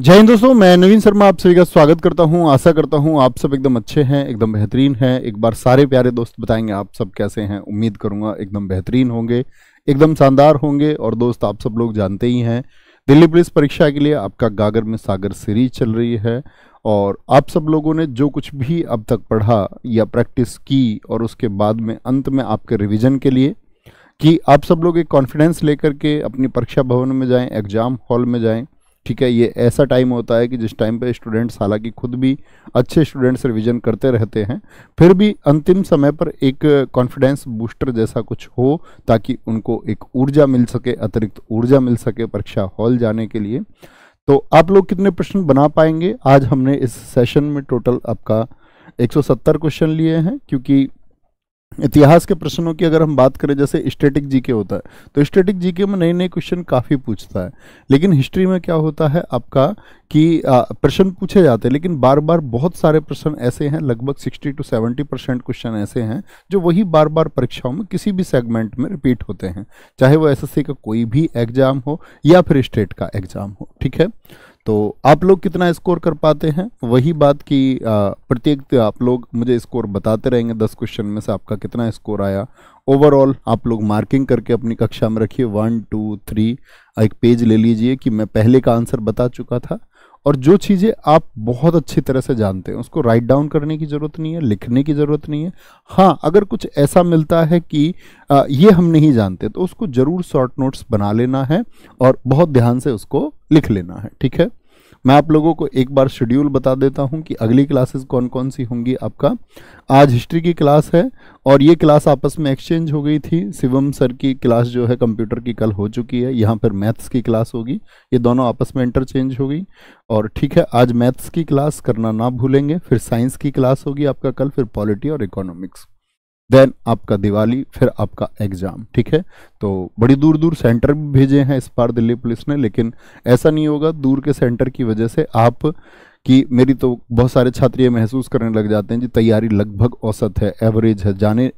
जय हिंद दोस्तों मैं नवीन शर्मा आप सभी का स्वागत करता हूं आशा करता हूं आप सब एकदम अच्छे हैं एकदम बेहतरीन हैं एक बार सारे प्यारे दोस्त बताएंगे आप सब कैसे हैं उम्मीद करूंगा एकदम बेहतरीन होंगे एकदम शानदार होंगे और दोस्त आप सब लोग जानते ही हैं दिल्ली पुलिस परीक्षा के लिए आपका गागर में सागर सीरीज चल रही है और आप सब लोगों ने जो कुछ भी अब तक पढ़ा या प्रैक्टिस की और उसके बाद में अंत में आपके रिविज़न के लिए कि आप सब लोग एक कॉन्फिडेंस लेकर के अपनी परीक्षा भवन में जाएं एग्ज़ाम हॉल में जाएं ठीक है ये ऐसा टाइम होता है कि जिस टाइम पे स्टूडेंट्स हालांकि खुद भी अच्छे स्टूडेंट्स रिवीजन करते रहते हैं फिर भी अंतिम समय पर एक कॉन्फिडेंस बूस्टर जैसा कुछ हो ताकि उनको एक ऊर्जा मिल सके अतिरिक्त ऊर्जा मिल सके परीक्षा हॉल जाने के लिए तो आप लोग कितने प्रश्न बना पाएंगे आज हमने इस सेशन में टोटल आपका एक क्वेश्चन लिए हैं क्योंकि इतिहास के प्रश्नों की अगर हम बात करें जैसे स्टेटिक जीके होता है तो स्टेटिक जीके में नए नए क्वेश्चन काफ़ी पूछता है लेकिन हिस्ट्री में क्या होता है आपका कि प्रश्न पूछे जाते हैं लेकिन बार बार बहुत सारे प्रश्न ऐसे हैं लगभग 60 टू 70 परसेंट क्वेश्चन ऐसे हैं जो वही बार बार परीक्षाओं में किसी भी सेगमेंट में रिपीट होते हैं चाहे वो एस का कोई भी एग्जाम हो या फिर स्टेट का एग्जाम हो ठीक है तो आप लोग कितना स्कोर कर पाते हैं वही बात कि प्रत्येक आप लोग मुझे स्कोर बताते रहेंगे दस क्वेश्चन में से आपका कितना स्कोर आया ओवरऑल आप लोग मार्किंग करके अपनी कक्षा में रखिए वन टू थ्री एक पेज ले लीजिए कि मैं पहले का आंसर बता चुका था और जो चीज़ें आप बहुत अच्छी तरह से जानते हैं उसको राइट डाउन करने की ज़रूरत नहीं है लिखने की ज़रूरत नहीं है हाँ अगर कुछ ऐसा मिलता है कि आ, ये हम नहीं जानते तो उसको ज़रूर शॉर्ट नोट्स बना लेना है और बहुत ध्यान से उसको लिख लेना है ठीक है मैं आप लोगों को एक बार शेड्यूल बता देता हूं कि अगली क्लासेस कौन कौन सी होंगी आपका आज हिस्ट्री की क्लास है और ये क्लास आपस में एक्सचेंज हो गई थी शिवम सर की क्लास जो है कंप्यूटर की कल हो चुकी है यहाँ पर मैथ्स की क्लास होगी ये दोनों आपस में इंटरचेंज हो गई और ठीक है आज मैथ्स की क्लास करना ना भूलेंगे फिर साइंस की क्लास होगी आपका कल फिर पॉलिटी और इकोनॉमिक्स देन आपका दिवाली फिर आपका एग्ज़ाम ठीक है तो बड़ी दूर दूर सेंटर भी भेजे हैं इस बार दिल्ली पुलिस ने लेकिन ऐसा नहीं होगा दूर के सेंटर की वजह से आप कि मेरी तो बहुत सारे छात्र ये महसूस करने लग जाते हैं जी तैयारी लगभग औसत है एवरेज है जाने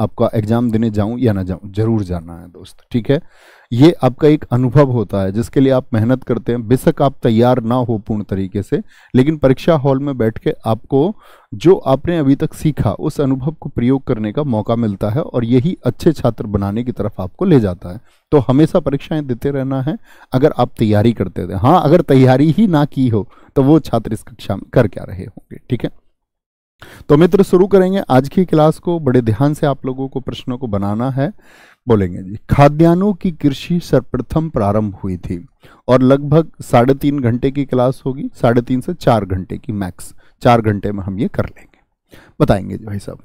आपका एग्ज़ाम देने जाऊं या ना जाऊं जरूर जाना है दोस्त ठीक है ये आपका एक अनुभव होता है जिसके लिए आप मेहनत करते हैं बेशक आप तैयार ना हो पूर्ण तरीके से लेकिन परीक्षा हॉल में बैठ के आपको जो आपने अभी तक सीखा उस अनुभव को प्रयोग करने का मौका मिलता है और यही अच्छे छात्र बनाने की तरफ आपको ले जाता है तो हमेशा परीक्षाएं देते रहना है अगर आप तैयारी करते थे हाँ अगर तैयारी ही ना की हो तो वो छात्र इस कक्षा में कर क्या रहे होंगे ठीक है तो मित्र शुरू करेंगे आज की क्लास को बड़े ध्यान से आप लोगों को प्रश्नों को बनाना है बोलेंगे जी खाद्यान्नों की कृषि सर्वप्रथम प्रारंभ हुई थी और लगभग साढ़े तीन घंटे की क्लास होगी साढ़े तीन से चार घंटे की मैक्स चार घंटे में हम ये कर लेंगे बताएंगे भाई साहब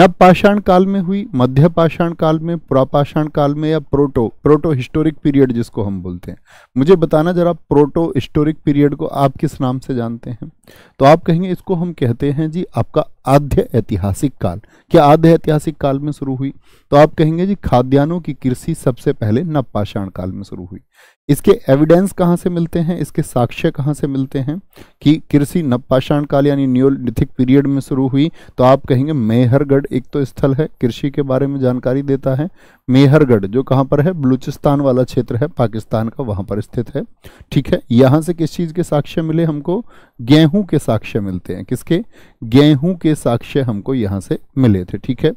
नव पाषाण काल में हुई मध्य पाषाण काल में पुरापाषाण काल में या प्रोटो प्रोटो हिस्टोरिक पीरियड जिसको हम बोलते हैं मुझे बताना जरा प्रोटो हिस्टोरिक पीरियड को आप किस नाम से जानते हैं तो आप कहेंगे इसको हम कहते हैं जी आपका आद्य ऐतिहासिक काल क्या आद्य ऐतिहासिक काल में शुरू हुई तो आप कहेंगे जी खाद्यान्नों की कृषि सबसे पहले नवपाषाण काल में शुरू हुई इसके एविडेंस कहाँ से मिलते हैं इसके साक्ष्य कहाँ से मिलते हैं कि कृषि नवपाषाण काल यानी न्योलिथिक पीरियड में शुरू हुई तो आप कहेंगे मेहरगढ़ एक तो स्थल है कृषि के बारे में जानकारी देता है मेहरगढ़ जो कहाँ पर है बलूचिस्तान वाला क्षेत्र है पाकिस्तान का वहाँ पर स्थित है ठीक है यहाँ से किस चीज़ के साक्ष्य मिले हमको गेहूँ के साक्ष्य मिलते हैं किसके गेहूँ के साक्ष्य हमको यहाँ से मिले थे ठीक है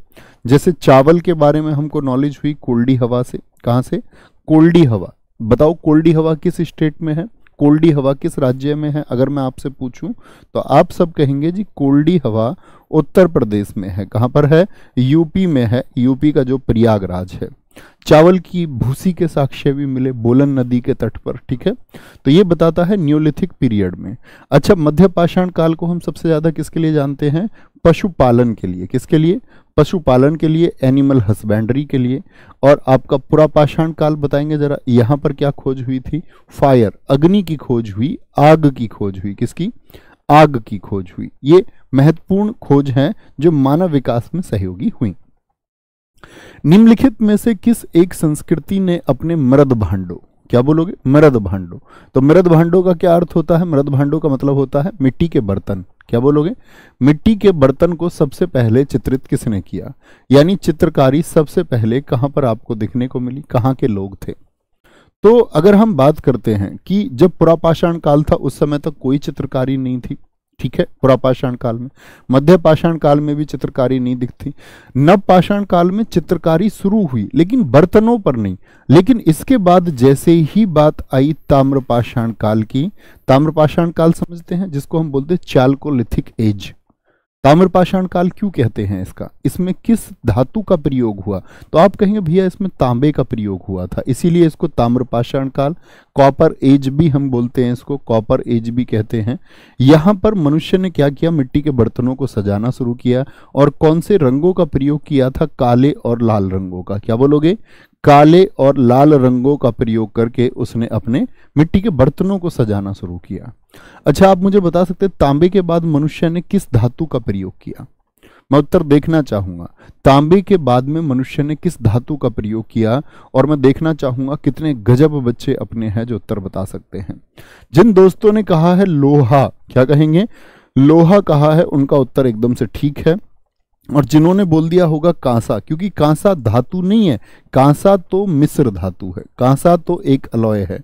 जैसे चावल के बारे में हमको नॉलेज हुई कोल्डी हवा से कहाँ से कोल्डी हवा बताओ कोल्डी हवा किस स्टेट में है कोल्डी हवा किस राज्य में है अगर मैं आपसे पूछूं तो आप सब कहेंगे जी कोल्डी हवा उत्तर प्रदेश में है कहां पर है यूपी में है यूपी का जो प्रयागराज है चावल की भूसी के साक्ष्य भी मिले बोलन नदी के तट पर ठीक है तो ये बताता है न्योलिथिक पीरियड में अच्छा मध्य पाषाण काल को हम सबसे ज़्यादा किसके लिए जानते हैं पशुपालन के लिए किसके लिए पशुपालन के लिए एनिमल हस्बेंड्री के लिए और आपका पूरा पाषाण काल बताएंगे जरा यहां पर क्या खोज हुई थी फायर अग्नि की खोज हुई आग की खोज हुई किसकी आग की खोज हुई ये महत्वपूर्ण खोज हैं जो मानव विकास में सहयोगी हुई निम्नलिखित में से किस एक संस्कृति ने अपने मृद भांडो क्या बोलोगे मृद भांडो तो मृद भांडो का क्या अर्थ होता है मृद भांडो का मतलब होता है मिट्टी के बर्तन क्या बोलोगे मिट्टी के बर्तन को सबसे पहले चित्रित किसने किया यानी चित्रकारी सबसे पहले कहां पर आपको दिखने को मिली कहां के लोग थे तो अगर हम बात करते हैं कि जब पुरापाषाण काल था उस समय तक कोई चित्रकारी नहीं थी ठीक है पुरापाषाण काल में मध्य पाषाण काल में भी चित्रकारी नहीं दिखती नव पाषाण काल में चित्रकारी शुरू हुई लेकिन बर्तनों पर नहीं लेकिन इसके बाद जैसे ही बात आई ताम्रपाषाण काल की ताम्रपाषाण काल समझते हैं जिसको हम बोलते हैं चालकोलिथिक एज ताम्रपाषाण काल क्यों कहते हैं इसका इसमें किस धातु का प्रयोग हुआ तो आप कहेंगे भैया इसमें तांबे का प्रयोग हुआ था इसीलिए इसको ताम्रपाषाण काल कॉपर एज भी हम बोलते हैं इसको कॉपर एज भी कहते हैं यहां पर मनुष्य ने क्या किया मिट्टी के बर्तनों को सजाना शुरू किया और कौन से रंगों का प्रयोग किया था काले और लाल रंगों का क्या बोलोगे काले और लाल रंगों का प्रयोग करके उसने अपने मिट्टी के बर्तनों को सजाना शुरू किया अच्छा आप मुझे बता सकते हैं तांबे के बाद मनुष्य ने किस धातु का प्रयोग किया मैं उत्तर देखना चाहूंगा तांबे के बाद में मनुष्य ने किस धातु का प्रयोग किया और मैं देखना चाहूंगा कितने गजब बच्चे अपने हैं जो उत्तर बता सकते हैं जिन दोस्तों ने कहा है लोहा क्या कहेंगे लोहा कहा है उनका उत्तर एकदम से ठीक है और जिन्होंने बोल दिया होगा कांसा क्योंकि कांसा धातु नहीं है कांसा तो मिस्र धातु है कांसा तो एक अलॉय है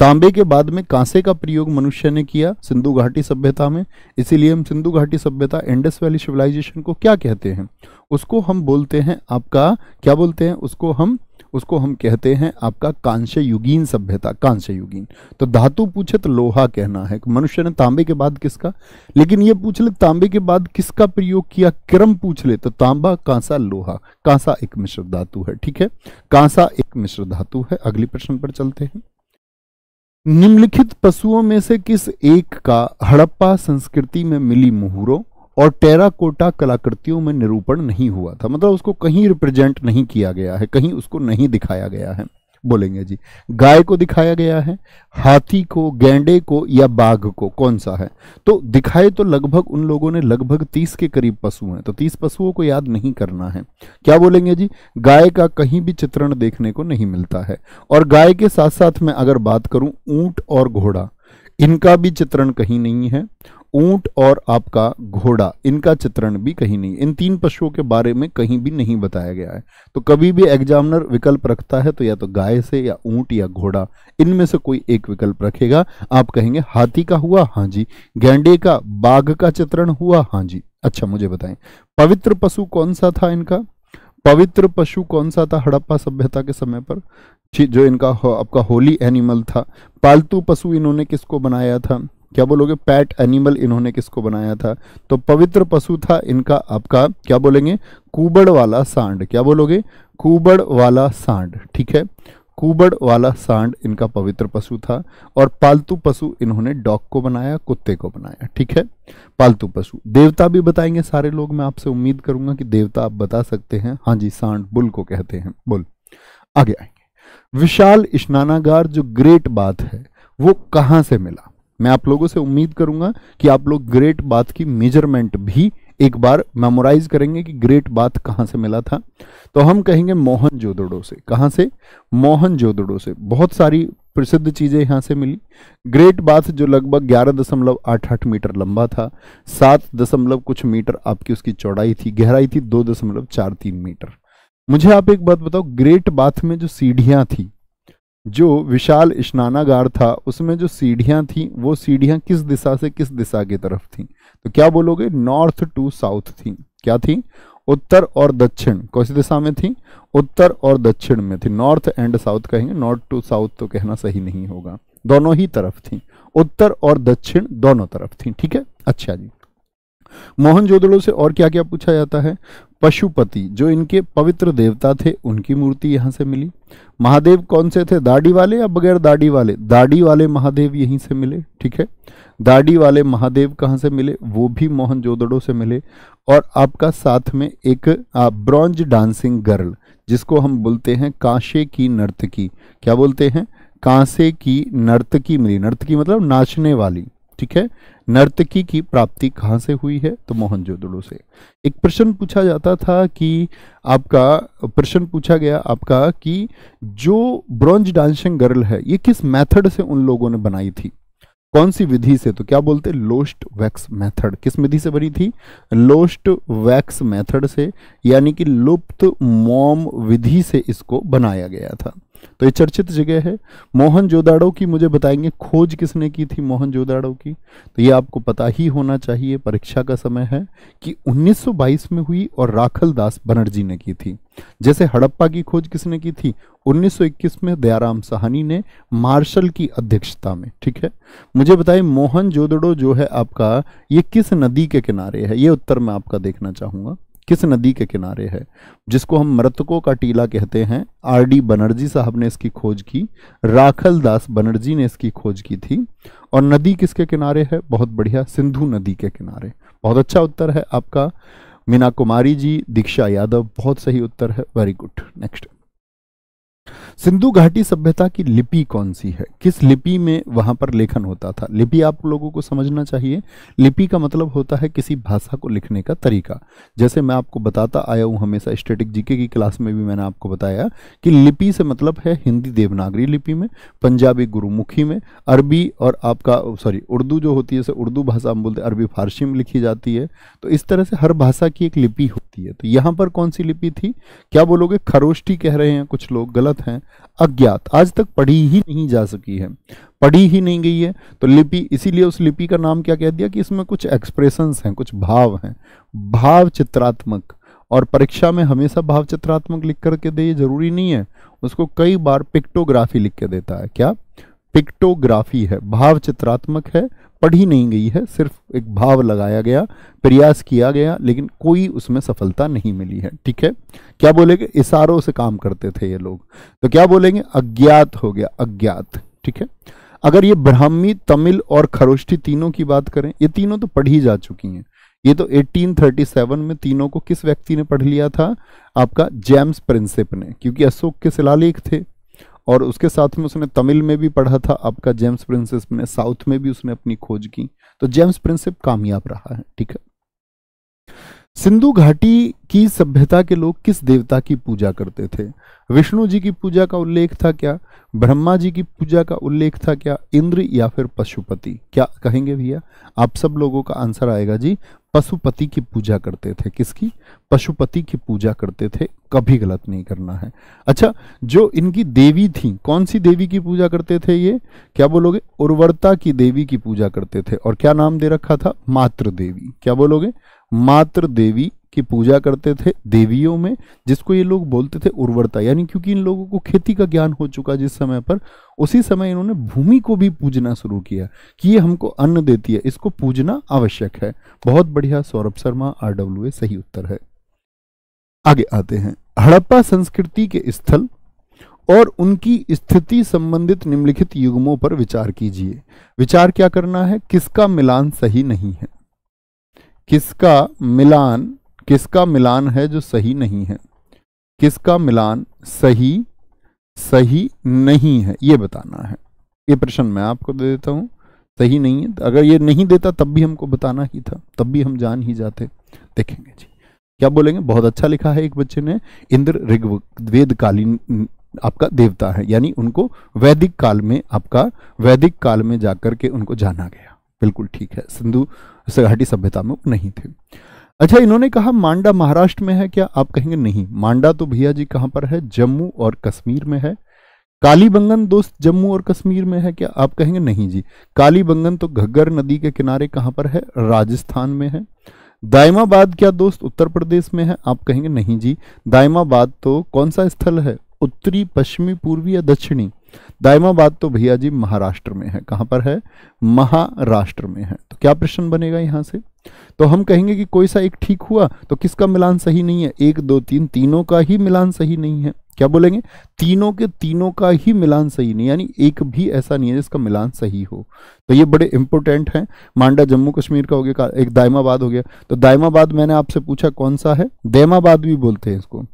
तांबे के बाद में कांसे का प्रयोग मनुष्य ने किया सिंधु घाटी सभ्यता में इसीलिए हम सिंधु घाटी सभ्यता इंडस वैली सिविलाइजेशन को क्या कहते हैं उसको हम बोलते हैं आपका क्या बोलते हैं उसको हम उसको हम कहते हैं आपका कांस्य युगीन सभ्यता कांस्य युगीन तो धातु पूछे तो लोहा कहना है मनुष्य ने तांबे के बाद किसका लेकिन ये पूछ ले तांबे के बाद किसका प्रयोग किया क्रम पूछ ले तो तांबा कांसा लोहा कांसा एक मिश्र धातु है ठीक है कांसा एक मिश्र धातु है अगली प्रश्न पर चलते हैं निम्नलिखित पशुओं में से किस एक का हड़प्पा संस्कृति में मिली मुहूरों और टेराकोटा कलाकृतियों में निरूपण नहीं हुआ था मतलब उसको कहीं रिप्रेजेंट नहीं किया गया है कहीं उसको नहीं दिखाया गया है बोलेंगे जी गाय को दिखाया गया है हाथी को गेंडे को या बाघ को कौन सा है तो दिखाए तो लगभग उन लोगों ने लगभग तीस के करीब पशु हैं तो तीस पशुओं को याद नहीं करना है क्या बोलेंगे जी गाय का कहीं भी चित्रण देखने को नहीं मिलता है और गाय के साथ साथ मैं अगर बात करूं ऊंट और घोड़ा इनका भी चित्रण कहीं नहीं है ऊंट और आपका घोड़ा इनका चित्रण भी कहीं नहीं इन तीन पशुओं के बारे में कहीं भी नहीं बताया गया है तो कभी भी एग्जामिनर विकल्प रखता है तो या तो गाय से या ऊंट या घोड़ा इनमें से कोई एक विकल्प रखेगा आप कहेंगे हाथी का हुआ हाँ जी गेंडे का बाघ का चित्रण हुआ हाँ जी अच्छा मुझे बताएं पवित्र पशु कौन सा था इनका पवित्र पशु कौन सा था हड़प्पा सभ्यता के समय पर जो इनका हो, आपका होली एनिमल था पालतू पशु इन्होंने किसको बनाया था क्या बोलोगे पैट एनिमल इन्होंने किसको बनाया था तो पवित्र पशु था इनका आपका क्या बोलेंगे कुबड़ वाला सांड क्या बोलोगे कुबड़ वाला सांड ठीक है कुबड़ वाला सांड इनका पवित्र पशु था और पालतू पशु इन्होंने डॉग को बनाया कुत्ते को बनाया ठीक है पालतू पशु देवता भी बताएंगे सारे लोग मैं आपसे उम्मीद करूंगा कि देवता आप बता सकते हैं हाँ जी सांड बुल को कहते हैं बुल आगे आएंगे विशाल स्नानागार जो ग्रेट बात है वो कहाँ से मिला मैं आप लोगों से उम्मीद करूंगा कि आप लोग ग्रेट बात की मेजरमेंट भी एक बार मेमोराइज करेंगे कि ग्रेट बात कहां से मिला था तो हम कहेंगे मोहन जोदड़ो से कहाँ से मोहन जोदड़ो से बहुत सारी प्रसिद्ध चीज़ें यहां से मिली ग्रेट बाथ जो लगभग ग्यारह दशमलव आठ आठ मीटर लंबा था सात दशमलव कुछ मीटर आपकी उसकी चौड़ाई थी गहराई थी दो दशमलव चार तीन मीटर मुझे आप एक बात बताओ ग्रेट बाथ में जो सीढ़ियां थी जो विशाल स्नानागार था उसमें जो सीढ़ियां थी वो सीढ़ियां किस दिशा से किस दिशा की तरफ थी तो क्या बोलोगे नॉर्थ टू साउथ थी क्या थी उत्तर और दक्षिण कौन सी दिशा में थी उत्तर और दक्षिण में थी नॉर्थ एंड साउथ कहेंगे नॉर्थ टू साउथ तो कहना सही नहीं होगा दोनों ही तरफ थी उत्तर और दक्षिण दोनों तरफ थी ठीक है अच्छा जी मोहन जोदड़ो से और क्या क्या पूछा जाता है पशुपति जो इनके पवित्र देवता थे उनकी मूर्ति यहाँ से मिली महादेव कौन से थे दाढ़ी वाले या बगैर दाढ़ी वाले दाढ़ी वाले महादेव यहीं से मिले ठीक है दाढ़ी वाले महादेव कहाँ से मिले वो भी मोहन जोदड़ो से मिले और आपका साथ में एक ब्रॉन्ज डांसिंग गर्ल जिसको हम बोलते हैं कांसे की नर्तकी क्या बोलते हैं कांसे की नर्तकी मिली नर्तकी मतलब नाचने वाली ठीक है नर्तकी की प्राप्ति कहाँ से हुई है तो मोहनजोदड़ो से एक प्रश्न पूछा जाता था कि आपका प्रश्न पूछा गया आपका कि जो ब्रॉन्ज डांसिंग गर्ल है ये किस मेथड से उन लोगों ने बनाई थी कौन सी विधि से तो क्या बोलते लोस्ट वैक्स मेथड किस विधि से बनी थी लोस्ट वैक्स मेथड से यानी कि लुप्त मोम विधि से इसको बनाया गया था तो ये चर्चित जगह है मोहन जोदाड़ो की मुझे बताएंगे खोज किसने की थी मोहन जोदाड़ो की तो ये आपको पता ही होना चाहिए परीक्षा का समय है कि 1922 में हुई और राखल दास बनर्जी ने की थी जैसे हड़प्पा की खोज किसने की थी 1921 में दयाराम सहानी ने मार्शल की अध्यक्षता में ठीक है मुझे बताएं मोहन जोदड़ो जो है आपका ये किस नदी के किनारे है ये उत्तर मैं आपका देखना चाहूंगा किस नदी के किनारे है जिसको हम मृतकों का टीला कहते हैं आर डी बनर्जी साहब ने इसकी खोज की राखल दास बनर्जी ने इसकी खोज की थी और नदी किसके किनारे है बहुत बढ़िया सिंधु नदी के किनारे बहुत अच्छा उत्तर है आपका मीना कुमारी जी दीक्षा यादव बहुत सही उत्तर है वेरी गुड नेक्स्ट सिंधु घाटी सभ्यता की लिपि कौन सी है किस लिपि में वहां पर लेखन होता था लिपि आप लोगों को समझना चाहिए लिपि का मतलब होता है किसी भाषा को लिखने का तरीका जैसे मैं आपको बताता आया हूं हमेशा स्टेटिक जीके की क्लास में भी मैंने आपको बताया कि लिपि से मतलब है हिंदी देवनागरी लिपि में पंजाबी गुरुमुखी में अरबी और आपका सॉरी उर्दू जो होती है उर्दू भाषा हम बोलते हैं अरबी फारसी में लिखी जाती है तो इस तरह से हर भाषा की एक लिपि होती है तो यहां पर कौन सी लिपि थी क्या बोलोगे खरोष्टी कह रहे हैं कुछ लोग गलत संस्कृत हैं अज्ञात आज तक पढ़ी ही नहीं जा सकी है पढ़ी ही नहीं गई है तो लिपि इसीलिए उस लिपि का नाम क्या कह दिया कि इसमें कुछ एक्सप्रेशंस हैं कुछ भाव हैं भाव चित्रात्मक और परीक्षा में हमेशा भाव चित्रात्मक लिख करके दे ये जरूरी नहीं है उसको कई बार पिक्टोग्राफी लिख के देता है क्या पिक्टोग्राफी है भाव चित्रात्मक है पढ़ी नहीं गई है सिर्फ एक भाव लगाया गया प्रयास किया गया लेकिन कोई उसमें सफलता नहीं मिली है ठीक है क्या बोलेंगे इशारों से काम करते थे ये लोग तो क्या बोलेंगे अज्ञात हो गया अज्ञात ठीक है अगर ये ब्राह्मी तमिल और खरोष्ठी तीनों की बात करें ये तीनों तो पढ़ी जा चुकी हैं ये तो 1837 में तीनों को किस व्यक्ति ने पढ़ लिया था आपका जेम्स प्रिंसिप ने क्योंकि अशोक के शिलालेख थे और उसके साथ में उसने तमिल में भी पढ़ा था आपका जेम्स प्रिंसेप में साउथ में भी उसने अपनी खोज की तो जेम्स प्रिंसेप कामयाब रहा है ठीक है सिंधु घाटी की सभ्यता के लोग किस देवता की पूजा करते थे विष्णु जी की पूजा का उल्लेख था क्या ब्रह्मा जी की पूजा का उल्लेख था क्या इंद्र या फिर पशुपति क्या कहेंगे भैया आप सब लोगों का आंसर आएगा जी पशुपति की पूजा करते थे किसकी पशुपति की पूजा करते थे कभी गलत नहीं करना है अच्छा जो इनकी देवी थी कौन सी देवी की पूजा करते थे ये क्या बोलोगे उर्वरता की देवी की पूजा करते थे और क्या नाम दे रखा था मातृ देवी क्या बोलोगे मातृ देवी की पूजा करते थे देवियों में जिसको ये लोग बोलते थे उर्वरता यानी क्योंकि इन लोगों को खेती का ज्ञान हो चुका जिस समय पर उसी समय इन्होंने भूमि को भी पूजना शुरू किया कि ये हमको अन्न देती है इसको पूजना आवश्यक है बहुत बढ़िया सौरभ शर्मा आर डब्ल्यू सही उत्तर है आगे आते हैं हड़प्पा संस्कृति के स्थल और उनकी स्थिति संबंधित निम्नलिखित युग्मों पर विचार कीजिए विचार क्या करना है किसका मिलान सही नहीं है किसका मिलान किसका मिलान है जो सही नहीं है किसका मिलान सही सही नहीं है ये बताना है ये प्रश्न मैं आपको दे देता हूँ सही नहीं है तो अगर ये नहीं देता तब भी हमको बताना ही था तब भी हम जान ही जाते देखेंगे जी क्या बोलेंगे बहुत अच्छा लिखा है एक बच्चे ने इंद्र ऋग्वेदकालीन कालीन आपका देवता है यानी उनको वैदिक काल में आपका वैदिक काल में जाकर के उनको जाना गया बिल्कुल ठीक है सिंधु हटी सभ्यता में नहीं थे अच्छा इन्होंने कहा मांडा महाराष्ट्र में है क्या आप कहेंगे नहीं मांडा तो भैया जी कहाँ पर है जम्मू और कश्मीर में है कालीबंगन दोस्त जम्मू और कश्मीर में है क्या आप कहेंगे नहीं जी कालीबंगन तो घग्गर नदी के किनारे कहाँ पर है राजस्थान में है दायमाबाद क्या दोस्त उत्तर प्रदेश में है आप कहेंगे नहीं जी दायमाबाद तो कौन सा स्थल है उत्तरी पश्चिमी पूर्वी या दक्षिणी दायमाबाद तो भैया जी महाराष्ट्र में है कहां पर है महाराष्ट्र में है तो क्या प्रश्न बनेगा यहां से तो हम कहेंगे कि कोई सा एक ठीक हुआ तो किसका मिलान सही नहीं है एक दो तीन तीनों का ही मिलान सही नहीं है क्या बोलेंगे तीनों के तीनों का ही मिलान सही नहीं यानी एक भी ऐसा नहीं है जिसका मिलान सही हो तो ये बड़े इंपॉर्टेंट हैं मांडा जम्मू कश्मीर का हो गया एक दायमाबाद हो गया तो दायमाबाद मैंने आपसे पूछा कौन सा है दैमाबाद भी बोलते हैं इसको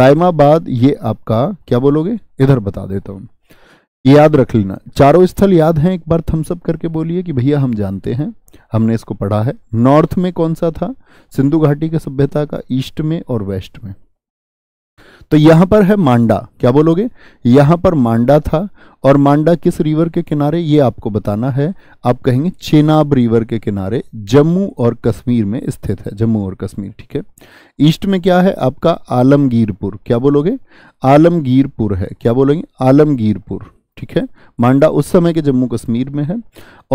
दायमाबाद ये आपका क्या बोलोगे इधर बता देता हूँ याद रख लेना चारों स्थल याद हैं एक बार थम्सअप करके बोलिए कि भैया हम जानते हैं हमने इसको पढ़ा है नॉर्थ में कौन सा था सिंधु घाटी की सभ्यता का ईस्ट में और वेस्ट में तो यहां पर है मांडा क्या बोलोगे यहां पर मांडा था और मांडा किस रिवर के किनारे ये आपको बताना है आप कहेंगे चेनाब रिवर के किनारे जम्मू और कश्मीर में स्थित है जम्मू और कश्मीर ठीक है ईस्ट में क्या है आपका आलमगीरपुर क्या बोलोगे आलमगीरपुर है क्या बोलोगे आलमगीरपुर ठीक है मांडा उस समय के जम्मू कश्मीर में है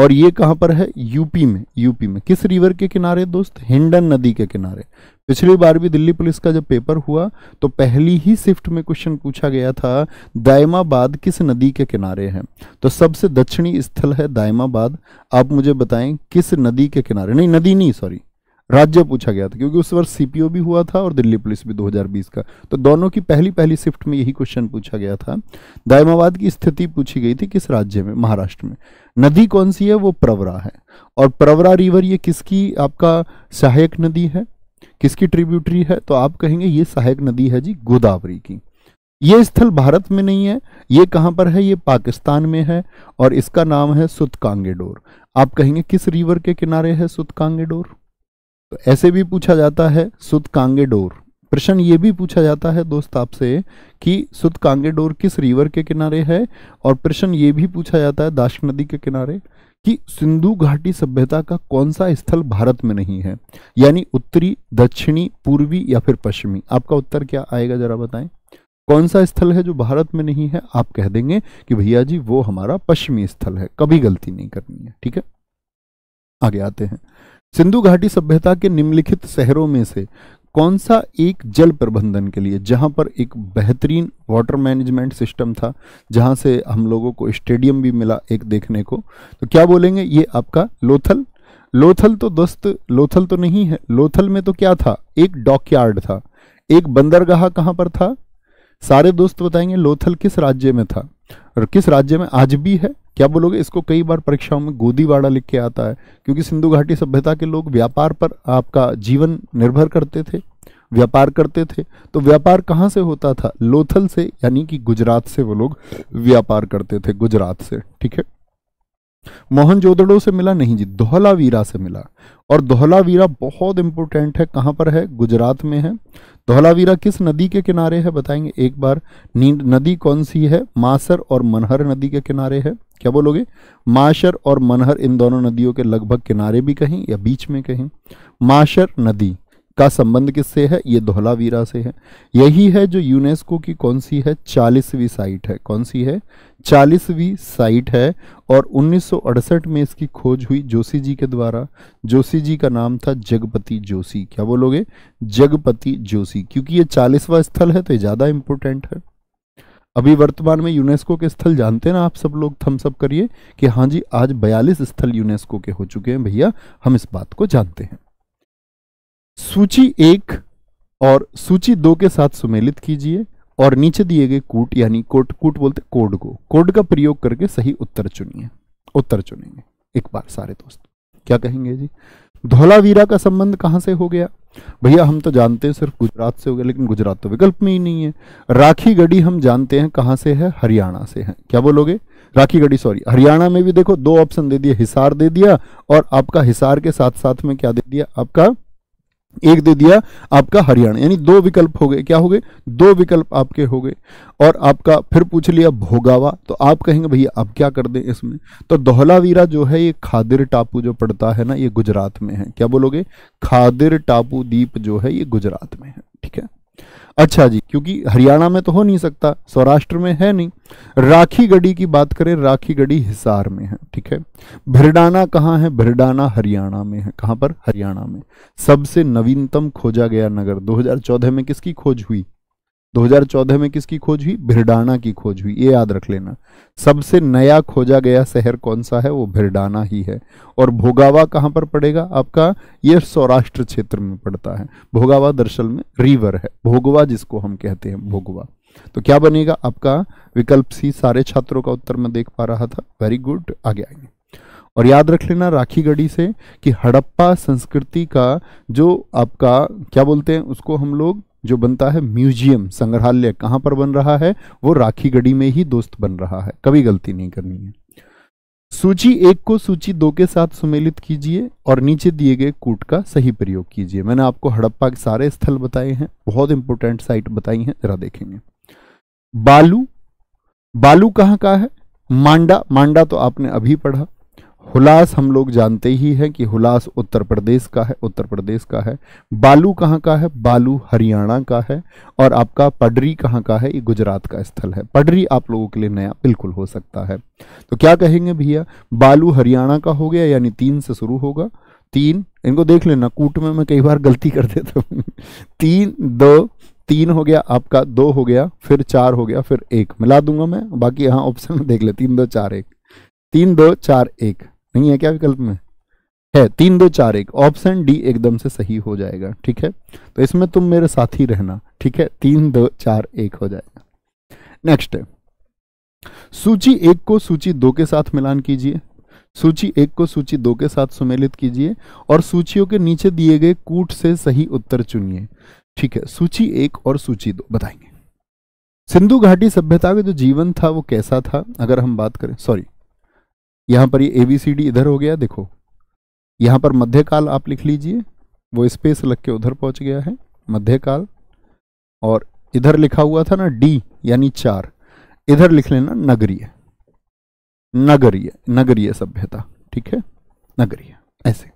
और ये कहां पर है यूपी में यूपी में किस रिवर के किनारे दोस्त हिंडन नदी के किनारे पिछली बार भी दिल्ली पुलिस का जब पेपर हुआ तो पहली ही शिफ्ट में क्वेश्चन पूछा गया था दायमाबाद किस नदी के किनारे है तो सबसे दक्षिणी स्थल है दायमाबाद आप मुझे बताएं किस नदी के किनारे नहीं नदी नहीं सॉरी राज्य पूछा गया था क्योंकि उस वर्ष सीपीओ भी हुआ था और दिल्ली पुलिस भी 2020 का तो दोनों की पहली पहली शिफ्ट में यही क्वेश्चन पूछा गया था दायमाबाद की स्थिति पूछी गई थी किस राज्य में महाराष्ट्र में नदी कौन सी है वो प्रवरा है और प्रवरा रिवर ये किसकी आपका सहायक नदी है किसकी ट्रिब्यूटरी है तो आप कहेंगे ये सहायक नदी है जी गोदावरी की ये स्थल भारत में नहीं है ये कहाँ पर है ये पाकिस्तान में है और इसका नाम है सुतकांगेडोर आप कहेंगे किस रिवर के किनारे है सुतकांगेडोर कांगेडोर तो ऐसे भी पूछा जाता है सुत कांगे डोर प्रश्न ये भी पूछा जाता है दोस्त आपसे कि सुत कांगे डोर किस रिवर के किनारे है और प्रश्न ये भी पूछा जाता है दाश नदी के किनारे कि सिंधु घाटी सभ्यता का कौन सा स्थल भारत में नहीं है यानी उत्तरी दक्षिणी पूर्वी या फिर पश्चिमी आपका उत्तर क्या आएगा जरा बताएं कौन सा स्थल है जो भारत में नहीं है आप कह देंगे कि भैया जी वो हमारा पश्चिमी स्थल है कभी गलती नहीं करनी है ठीक है आगे आते हैं सिंधु घाटी सभ्यता के निम्नलिखित शहरों में से कौन सा एक जल प्रबंधन के लिए जहां पर एक बेहतरीन वाटर मैनेजमेंट सिस्टम था जहां से हम लोगों को स्टेडियम भी मिला एक देखने को तो क्या बोलेंगे ये आपका लोथल लोथल तो दोस्त लोथल तो नहीं है लोथल में तो क्या था एक डॉकयार्ड था एक बंदरगाह कहाँ पर था सारे दोस्त बताएंगे लोथल किस राज्य में था और किस राज्य में आज भी है क्या बोलोगे इसको कई बार परीक्षाओं में गोदीवाड़ा लिख के आता है क्योंकि सिंधु घाटी सभ्यता के लोग व्यापार पर आपका जीवन निर्भर करते थे व्यापार करते थे तो व्यापार कहाँ से होता था लोथल से यानी कि गुजरात से वो लोग व्यापार करते थे गुजरात से ठीक है मोहनजोदड़ो से मिला नहीं जी दोहलावीरा से मिला और दोहलावीरा बहुत इंपॉर्टेंट है कहां पर है गुजरात में है दोहलावीरा किस नदी के किनारे है बताएंगे एक बार नदी कौन सी है मासर और मनहर नदी के किनारे है क्या बोलोगे माशर और मनहर इन दोनों नदियों के लगभग किनारे भी कहीं या बीच में कहीं माशर नदी का संबंध किससे है ये धोलावीरा से है यही है जो यूनेस्को की कौन सी है चालीसवीं साइट है कौन सी है चालीसवीं साइट है और 1968 में इसकी खोज हुई जोशी जी के द्वारा जोशी जी का नाम था जगपति जोशी क्या बोलोगे जगपति जोशी क्योंकि ये चालीसवा स्थल है तो ये ज़्यादा इम्पोर्टेंट है अभी वर्तमान में यूनेस्को के स्थल जानते ना आप सब लोग थम्स करिए कि हाँ जी आज बयालीस स्थल यूनेस्को के हो चुके हैं भैया हम इस बात को जानते हैं सूची एक और सूची दो के साथ सुमेलित कीजिए और नीचे दिए गए कूट यानी कोट कूट बोलते कोड को कोड का प्रयोग करके सही उत्तर चुनिए उत्तर चुनेंगे एक बार सारे दोस्त क्या कहेंगे जी धौलावीरा का संबंध कहां से हो गया भैया हम तो जानते हैं सिर्फ गुजरात से हो गया लेकिन गुजरात तो विकल्प में ही नहीं है राखी गढ़ी हम जानते हैं कहां से है हरियाणा से है क्या बोलोगे राखी गढ़ी सॉरी हरियाणा में भी देखो दो ऑप्शन दे दिए हिसार दे दिया और आपका हिसार के साथ साथ में क्या दे दिया आपका एक दे दिया आपका हरियाणा यानी दो विकल्प हो गए क्या हो गए दो विकल्प आपके हो गए और आपका फिर पूछ लिया भोगावा तो आप कहेंगे भैया आप क्या कर दें इसमें तो दोहलावीरा जो है ये खादिर टापू जो पड़ता है ना ये गुजरात में है क्या बोलोगे खादिर टापू द्वीप जो है ये गुजरात में है अच्छा जी क्योंकि हरियाणा में तो हो नहीं सकता सौराष्ट्र में है नहीं राखी गढ़ी की बात करें राखी गढ़ी हिसार में है ठीक है भिरडाना कहाँ है भिरडाना हरियाणा में है कहाँ पर हरियाणा में सबसे नवीनतम खोजा गया नगर 2014 में किसकी खोज हुई 2014 में किसकी खोज हुई भिरडाना की खोज हुई ये याद रख लेना सबसे नया खोजा गया शहर कौन सा है वो भिरडाना ही है और भोगावा कहाँ पर पड़ेगा आपका ये सौराष्ट्र क्षेत्र में पड़ता है भोगावा दरअसल में रिवर है भोगवा जिसको हम कहते हैं भोगवा तो क्या बनेगा आपका विकल्प सी सारे छात्रों का उत्तर मैं देख पा रहा था वेरी गुड आगे आएंगे और याद रख लेना राखी गढ़ी से कि हड़प्पा संस्कृति का जो आपका क्या बोलते हैं उसको हम लोग जो बनता है म्यूजियम संग्रहालय कहाँ पर बन रहा है वो राखी गढ़ी में ही दोस्त बन रहा है कभी गलती नहीं करनी है सूची एक को सूची दो के साथ सुमेलित कीजिए और नीचे दिए गए कूट का सही प्रयोग कीजिए मैंने आपको हड़प्पा के सारे स्थल बताए हैं बहुत इंपॉर्टेंट साइट बताई हैं जरा देखेंगे बालू बालू कहाँ का है मांडा मांडा तो आपने अभी पढ़ा हुलास हम लोग जानते ही हैं कि हुलास उत्तर प्रदेश का है उत्तर प्रदेश का है बालू कहाँ का है बालू हरियाणा का है और आपका पडरी कहाँ का है ये गुजरात का स्थल है पडरी आप लोगों के लिए नया बिल्कुल हो सकता है तो क्या कहेंगे भैया बालू हरियाणा का हो गया यानी तीन से शुरू होगा तीन इनको देख लेना कूट में मैं कई बार गलती कर देता हूँ तीन दो तीन हो गया आपका दो हो गया फिर चार हो गया फिर एक मिला दूंगा मैं बाकी यहाँ ऑप्शन में देख ले तीन दो चार एक तीन दो चार एक नहीं है क्या विकल्प में है तीन दो चार एक ऑप्शन डी एकदम से सही हो जाएगा ठीक है तो इसमें तुम मेरे साथ ही रहना ठीक है तीन दो चार एक हो जाएगा नेक्स्ट है सूची एक को सूची दो के साथ मिलान कीजिए सूची एक को सूची दो के साथ सुमेलित कीजिए और सूचियों के नीचे दिए गए कूट से सही उत्तर चुनिए ठीक है सूची एक और सूची दो बताएंगे सिंधु घाटी सभ्यता का जो जीवन था वो कैसा था अगर हम बात करें सॉरी यहाँ पर ये ए बी सी डी इधर हो गया देखो यहाँ पर मध्यकाल आप लिख लीजिए वो स्पेस लग के उधर पहुँच गया है मध्यकाल और इधर लिखा हुआ था ना डी यानी चार इधर लिख लेना नगरीय नगरीय नगरीय सभ्यता ठीक है नगरीय ऐसे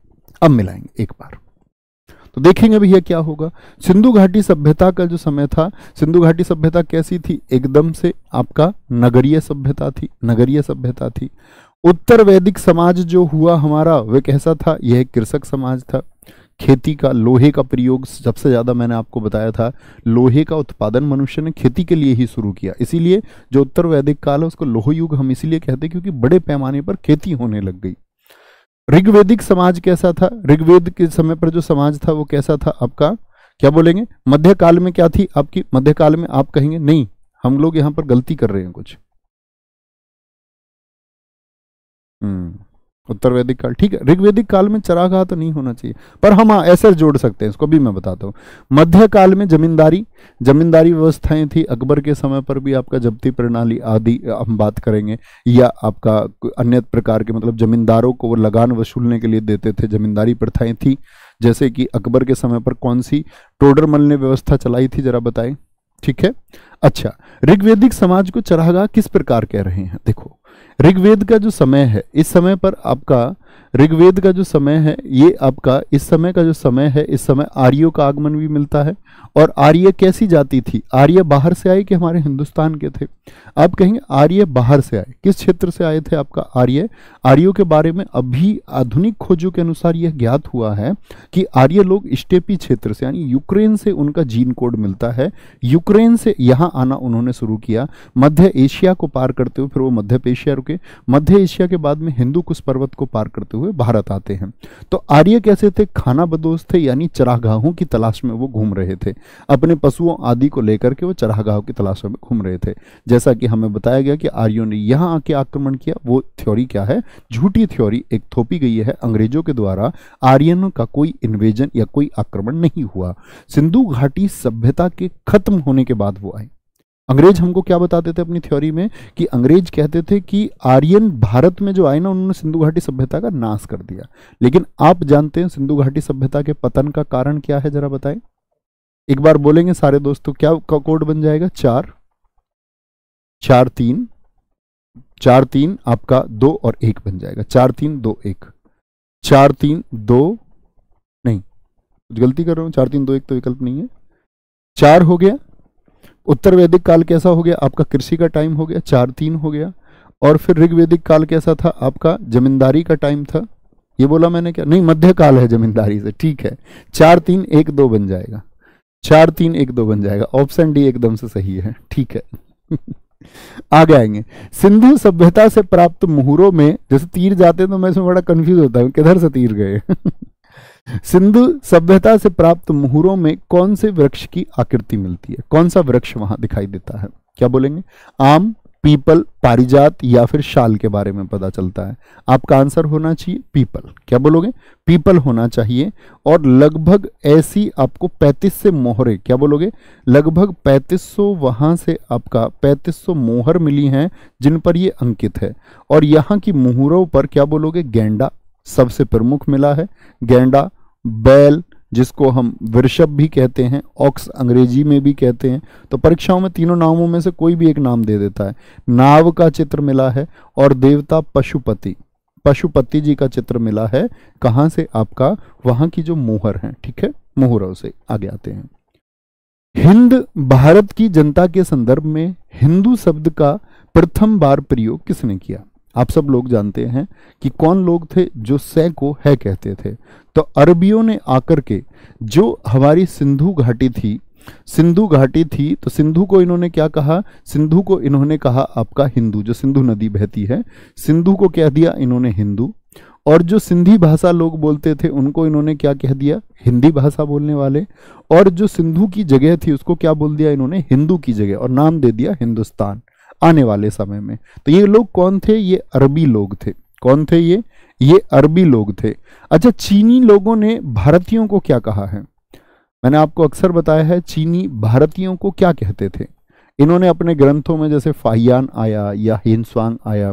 अब मिलाएंगे एक बार तो देखेंगे भैया क्या होगा सिंधु घाटी सभ्यता का जो समय था सिंधु घाटी सभ्यता कैसी थी एकदम से आपका नगरीय सभ्यता थी नगरीय सभ्यता थी उत्तर वैदिक समाज जो हुआ हमारा वह कैसा था यह कृषक समाज था खेती का लोहे का प्रयोग सबसे ज़्यादा मैंने आपको बताया था लोहे का उत्पादन मनुष्य ने खेती के लिए ही शुरू किया इसीलिए जो उत्तर वैदिक काल है उसको लोहयुग हम इसीलिए कहते हैं क्योंकि बड़े पैमाने पर खेती होने लग गई ऋग्वेदिक समाज कैसा था ऋग्वेद के समय पर जो समाज था वो कैसा था आपका क्या बोलेंगे मध्यकाल में क्या थी आपकी मध्यकाल में आप कहेंगे नहीं हम लोग यहाँ पर गलती कर रहे हैं कुछ उत्तर वैदिक काल ठीक है ऋग्वेदिक काल में चरागाह तो नहीं होना चाहिए पर हम हाँ, ऐसे जोड़ सकते हैं इसको भी मैं बताता हूँ मध्य काल में जमींदारी जमींदारी व्यवस्थाएं थी अकबर के समय पर भी आपका जब्ती प्रणाली आदि हम बात करेंगे या आपका अन्य प्रकार के मतलब जमींदारों को वो लगान वसूलने के लिए देते थे जमींदारी प्रथाएं थी जैसे कि अकबर के समय पर कौन सी टोडरमल ने व्यवस्था चलाई थी जरा बताएं ठीक है अच्छा ऋग्वेदिक समाज को चरागाह किस प्रकार कह रहे हैं देखो ऋग्वेद का जो समय है इस समय पर आपका ऋग्वेद का जो समय है ये आपका इस समय का जो समय है इस समय आर्यो का आगमन भी मिलता है और आर्य कैसी जाति थी आर्य बाहर से आए कि हमारे हिंदुस्तान के थे आप कहेंगे आर्य बाहर से आए किस क्षेत्र से आए थे आपका आर्य आर्यों के बारे में अभी आधुनिक खोजों के अनुसार यह ज्ञात हुआ है कि आर्य लोग स्टेपी क्षेत्र से यानी यूक्रेन से उनका जीन कोड मिलता है यूक्रेन से यहाँ आना उन्होंने शुरू किया मध्य एशिया को पार करते हुए फिर वो मध्य एशिया रुके होकर मध्य एशिया के बाद में हिंदू कुश पर्वत को पार करते हुए भारत आते हैं तो आर्य कैसे थे खाना बदोश थे यानी चरागाहों की तलाश में वो घूम रहे थे अपने पशुओं आदि को लेकर के वो चरागाहों की तलाश में घूम रहे थे जैसा कि हमें बताया गया कि आर्यों ने यहाँ आके आक्रमण किया वो थ्योरी क्या है झूठी थ्योरी एक थोपी गई है अंग्रेजों के द्वारा आर्यनों का कोई इन्वेजन या कोई आक्रमण नहीं हुआ सिंधु घाटी सभ्यता के खत्म होने के बाद वो आई अंग्रेज हमको क्या बताते थे अपनी थ्योरी में कि अंग्रेज कहते थे कि आर्यन भारत में जो आए ना उन्होंने सिंधु घाटी सभ्यता का नाश कर दिया लेकिन आप जानते हैं सिंधु घाटी सभ्यता के पतन का कारण क्या है जरा बताएं एक बार बोलेंगे सारे दोस्तों तो क्या कोड बन जाएगा चार चार तीन चार तीन आपका दो और एक बन जाएगा चार तीन दो एक चार तीन दो नहीं कुछ गलती कर रहा हूं चार तीन दो एक तो विकल्प नहीं है चार हो गया उत्तर वैदिक काल कैसा हो गया आपका कृषि का टाइम हो गया चार तीन हो गया और फिर ऋग्वेदिक काल कैसा था आपका जमींदारी का टाइम था ये बोला मैंने क्या नहीं मध्य काल है जमींदारी से ठीक है चार तीन एक दो बन जाएगा चार तीन एक दो बन जाएगा ऑप्शन डी एकदम से सही है ठीक है आगे आएंगे सिंधु सभ्यता से प्राप्त मुहूरों में जैसे तीर जाते हैं तो मैं इसमें बड़ा कंफ्यूज होता हूँ किधर से तीर गए सिंधु सभ्यता से प्राप्त मुहरों में कौन से वृक्ष की आकृति मिलती है कौन सा वृक्ष वहां दिखाई देता है क्या बोलेंगे आम पीपल पारिजात या फिर शाल के बारे में पता चलता है आपका आंसर होना चाहिए पीपल क्या बोलोगे पीपल होना चाहिए और लगभग ऐसी आपको 35 से मोहरे क्या बोलोगे लगभग 3500 वहां से आपका 3500 मोहर मिली हैं जिन पर ये अंकित है और यहाँ की मोहरों पर क्या बोलोगे गेंडा सबसे प्रमुख मिला है गेंडा बैल जिसको हम वृषभ भी कहते हैं ऑक्स अंग्रेजी में भी कहते हैं तो परीक्षाओं में तीनों नामों में से कोई भी एक नाम दे देता है नाव का चित्र मिला है और देवता पशुपति पशुपति जी का चित्र मिला है कहां से आपका वहां की जो मोहर है ठीक है मोहरों से आगे आते हैं हिंद भारत की जनता के संदर्भ में हिंदू शब्द का प्रथम बार प्रयोग किसने किया आप सब लोग जानते हैं कि कौन लोग थे जो सै को है कहते थे तो अरबियों ने आकर के जो हमारी सिंधु घाटी थी सिंधु घाटी थी तो सिंधु को इन्होंने क्या कहा सिंधु को इन्होंने कहा आपका हिंदू जो सिंधु नदी बहती है सिंधु को कह दिया इन्होंने हिंदू और जो सिंधी भाषा लोग बोलते थे उनको इन्होंने क्या कह दिया हिंदी भाषा बोलने वाले और जो सिंधु की जगह थी उसको क्या बोल दिया इन्होंने हिंदू की जगह और नाम दे दिया हिंदुस्तान आने वाले समय में तो ये लोग कौन थे ये अरबी लोग थे कौन थे ये ये अरबी लोग थे अच्छा चीनी लोगों ने भारतीयों को क्या कहा है मैंने आपको अक्सर बताया है चीनी भारतीयों को क्या कहते थे इन्होंने अपने ग्रंथों में जैसे फाहियान आया या हिंसवांग आया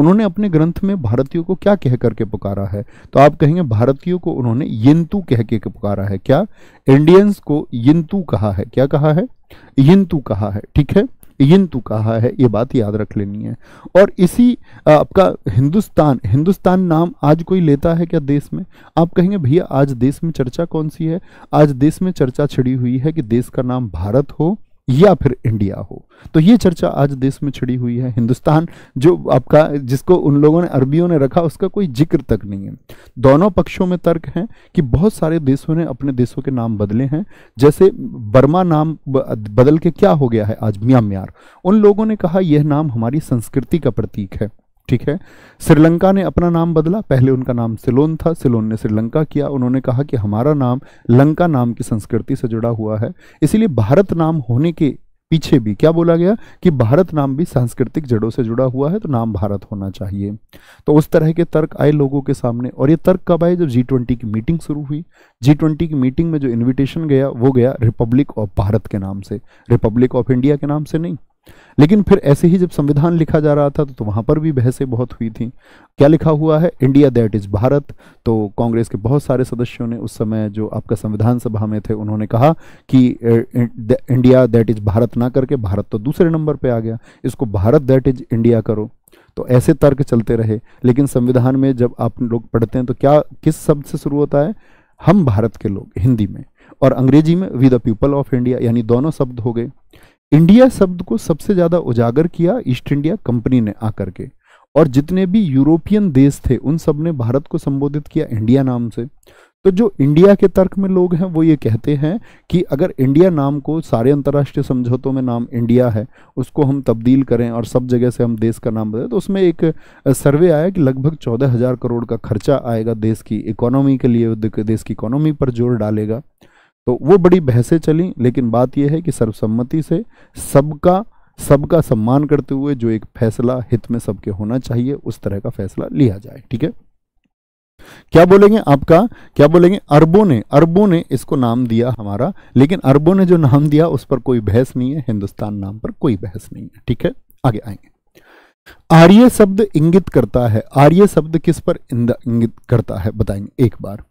उन्होंने अपने ग्रंथ में भारतीयों को क्या कह करके पुकारा है तो आप कहेंगे भारतीयों को उन्होंने यंतु कह के पुकारा है क्या इंडियंस को यंतु कहा है क्या कहा है यंतु कहा है ठीक है यंतु कहा है ये बात याद रख लेनी है और इसी आपका हिंदुस्तान हिंदुस्तान नाम आज कोई लेता है क्या देश में आप कहेंगे भैया आज देश में चर्चा कौन सी है आज देश में चर्चा छिड़ी हुई है कि देश का नाम भारत हो या फिर इंडिया हो तो ये चर्चा आज देश में छिड़ी हुई है हिंदुस्तान जो आपका जिसको उन लोगों ने अरबियों ने रखा उसका कोई जिक्र तक नहीं है दोनों पक्षों में तर्क है कि बहुत सारे देशों ने अपने देशों के नाम बदले हैं जैसे बर्मा नाम बदल के क्या हो गया है आज म्यांमार उन लोगों ने कहा यह नाम हमारी संस्कृति का प्रतीक है ठीक है श्रीलंका ने अपना नाम बदला पहले उनका नाम सिलोन था सिलोन ने श्रीलंका किया उन्होंने कहा कि हमारा नाम लंका नाम की संस्कृति से जुड़ा हुआ है इसीलिए भारत नाम होने के पीछे भी क्या बोला गया कि भारत नाम भी सांस्कृतिक जड़ों से जुड़ा हुआ है तो नाम भारत होना चाहिए तो उस तरह के तर्क आए लोगों के सामने और ये तर्क कब आए जब जी ट्वेंटी की मीटिंग शुरू हुई जी ट्वेंटी की मीटिंग में जो इन्विटेशन गया वो गया रिपब्लिक ऑफ भारत के नाम से रिपब्लिक ऑफ इंडिया के नाम से नहीं लेकिन फिर ऐसे ही जब संविधान लिखा जा रहा था तो, तो वहां पर भी बहसें बहुत हुई थी क्या लिखा हुआ है इंडिया दैट इज भारत तो कांग्रेस के बहुत सारे सदस्यों ने उस समय जो आपका संविधान सभा में थे उन्होंने कहा कि इंडिया दैट इज भारत ना करके भारत तो दूसरे नंबर पर आ गया इसको भारत दैट इज इंडिया करो तो ऐसे तर्क चलते रहे लेकिन संविधान में जब आप लोग पढ़ते हैं तो क्या किस शब्द से शुरू होता है हम भारत के लोग हिंदी में और अंग्रेजी में we the people of India यानी दोनों शब्द हो गए इंडिया शब्द को सबसे ज्यादा उजागर किया ईस्ट इंडिया कंपनी ने आकर के और जितने भी यूरोपियन देश थे उन सब ने भारत को संबोधित किया इंडिया नाम से तो जो इंडिया के तर्क में लोग हैं वो ये कहते हैं कि अगर इंडिया नाम को सारे अंतर्राष्ट्रीय समझौतों में नाम इंडिया है उसको हम तब्दील करें और सब जगह से हम देश का नाम बदलें तो उसमें एक सर्वे आया कि लगभग चौदह हज़ार करोड़ का खर्चा आएगा देश की इकोनॉमी के लिए देश की इकोनॉमी पर जोर डालेगा तो वो बड़ी बहसें चली लेकिन बात यह है कि सर्वसम्मति से सबका सबका सम्मान करते हुए जो एक फैसला हित में सबके होना चाहिए उस तरह का फैसला लिया जाए ठीक है क्या बोलेंगे आपका क्या बोलेंगे अरबों ने अरबों ने इसको नाम दिया हमारा लेकिन अरबों ने जो नाम दिया उस पर कोई बहस नहीं है हिंदुस्तान नाम पर कोई बहस नहीं है ठीक है आगे आएंगे आर्य शब्द इंगित करता है आर्य शब्द किस पर इंगित करता है बताएंगे एक बार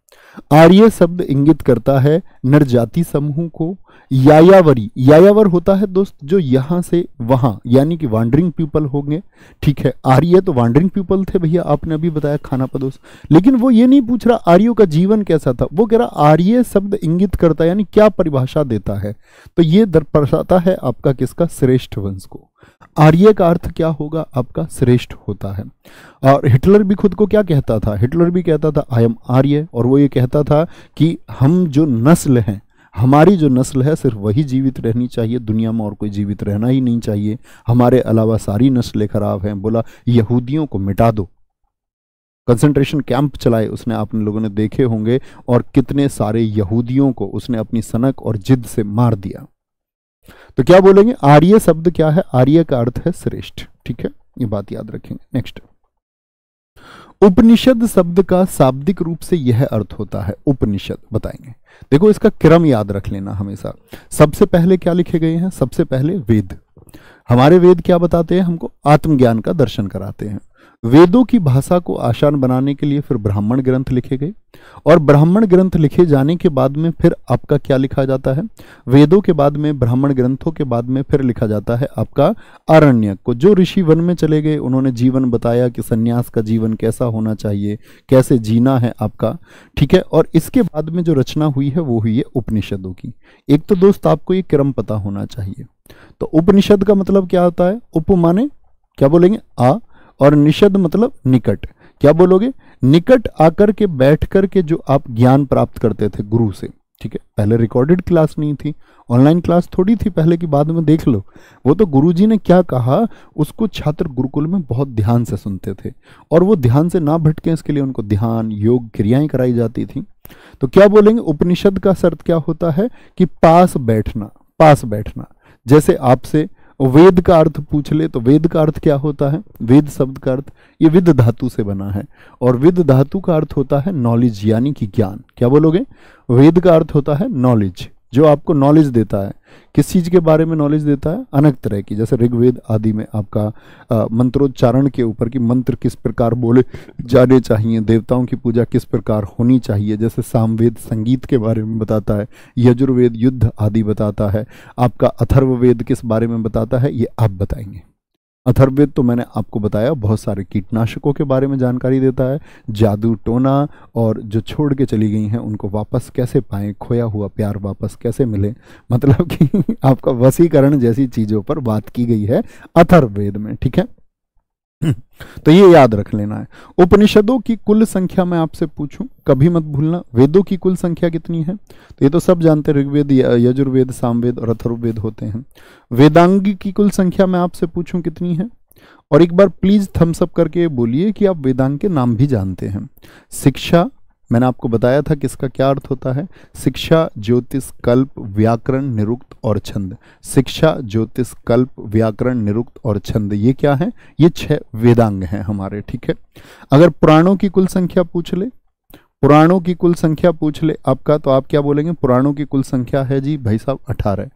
आर्य शब्द इंगित करता है नरजाति समूह को यायावरी यायावर होता है दोस्त जो यहां से वहां यानी कि वांडरिंग पीपल होंगे ठीक है आर्य तो वांडरिंग पीपल थे भैया आपने अभी बताया खाना पदोस लेकिन वो ये नहीं पूछ रहा आर्यो का जीवन कैसा था वो कह रहा आर्य शब्द इंगित करता यानी क्या परिभाषा देता है तो ये दर्शाता है आपका किसका श्रेष्ठ वंश को आर्य का अर्थ क्या होगा आपका श्रेष्ठ होता है और हिटलर भी खुद को क्या कहता था हिटलर भी कहता था आई एम आर्य और वो ये कहता था कि हम जो नस्ल हैं हमारी जो नस्ल है सिर्फ वही जीवित रहनी चाहिए दुनिया में और कोई जीवित रहना ही नहीं चाहिए हमारे अलावा सारी नस्लें खराब हैं बोला यहूदियों को मिटा दो कंसंट्रेशन कैंप चलाए उसने आपने लोगों ने देखे होंगे और कितने सारे यहूदियों को उसने अपनी सनक और जिद से मार दिया तो क्या बोलेंगे आर्य शब्द क्या है आर्य का अर्थ है श्रेष्ठ ठीक है ये बात याद रखेंगे नेक्स्ट उपनिषद शब्द का शाब्दिक रूप से यह अर्थ होता है उपनिषद बताएंगे देखो इसका क्रम याद रख लेना हमेशा सबसे पहले क्या लिखे गए हैं सबसे पहले वेद हमारे वेद क्या बताते हैं हमको आत्मज्ञान का दर्शन कराते हैं वेदों की भाषा को आसान बनाने के लिए फिर ब्राह्मण ग्रंथ लिखे गए और ब्राह्मण ग्रंथ लिखे जाने के बाद में फिर आपका क्या लिखा जाता है वेदों के बाद में ब्राह्मण ग्रंथों के बाद में फिर लिखा जाता है आपका आरण्यक को जो ऋषि वन में चले गए उन्होंने जीवन बताया कि संन्यास का जीवन कैसा होना चाहिए कैसे जीना है आपका ठीक है और इसके बाद में जो रचना हुई है वो हुई है उपनिषदों की एक तो दोस्त आपको ये क्रम पता होना चाहिए तो उपनिषद का मतलब क्या होता है उप माने क्या बोलेंगे आ और निषद मतलब निकट क्या बोलोगे निकट आकर के बैठ कर के जो आप ज्ञान प्राप्त करते थे गुरु से ठीक है पहले रिकॉर्डेड क्लास नहीं थी ऑनलाइन क्लास थोड़ी थी पहले की बाद में देख लो वो तो गुरुजी ने क्या कहा उसको छात्र गुरुकुल में बहुत ध्यान से सुनते थे और वो ध्यान से ना भटके इसके लिए उनको ध्यान योग क्रियाएं कराई जाती थी तो क्या बोलेंगे उपनिषद का शर्त क्या होता है कि पास बैठना पास बैठना जैसे आपसे वेद का अर्थ पूछ ले तो वेद का अर्थ क्या होता है वेद शब्द का अर्थ ये विद धातु से बना है और विद धातु का अर्थ होता है नॉलेज यानी कि ज्ञान क्या बोलोगे वेद का अर्थ होता है नॉलेज जो आपको नॉलेज देता है किस चीज़ के बारे में नॉलेज देता है अनेक तरह की जैसे ऋग्वेद आदि में आपका मंत्रोच्चारण के ऊपर कि मंत्र किस प्रकार बोले जाने चाहिए देवताओं की पूजा किस प्रकार होनी चाहिए जैसे सामवेद संगीत के बारे में बताता है यजुर्वेद युद्ध आदि बताता है आपका अथर्ववेद किस बारे में बताता है ये आप बताएंगे अथर्वेद तो मैंने आपको बताया बहुत सारे कीटनाशकों के बारे में जानकारी देता है जादू टोना और जो छोड़ के चली गई हैं उनको वापस कैसे पाएं खोया हुआ प्यार वापस कैसे मिले मतलब कि आपका वसीकरण जैसी चीज़ों पर बात की गई है अथर्वेद में ठीक है तो ये याद रख लेना है उपनिषदों की कुल संख्या मैं आपसे पूछूं कभी मत भूलना वेदों की कुल संख्या कितनी है तो ये तो सब जानते हैं ऋग्वेद यजुर्वेद सामवेद और अथर्वेद होते हैं वेदांगी की कुल संख्या मैं आपसे पूछूं कितनी है और एक बार प्लीज थम्सअप करके बोलिए कि आप वेदांग के नाम भी जानते हैं शिक्षा मैंने आपको बताया था कि इसका क्या अर्थ होता है शिक्षा ज्योतिष कल्प व्याकरण निरुक्त और छंद शिक्षा ज्योतिष कल्प व्याकरण निरुक्त और छंद ये क्या है ये छह वेदांग हैं हमारे ठीक है अगर पुराणों की कुल संख्या पूछ ले पुराणों की कुल संख्या पूछ ले आपका तो आप क्या बोलेंगे पुराणों की कुल संख्या है जी भाई साहब अठारह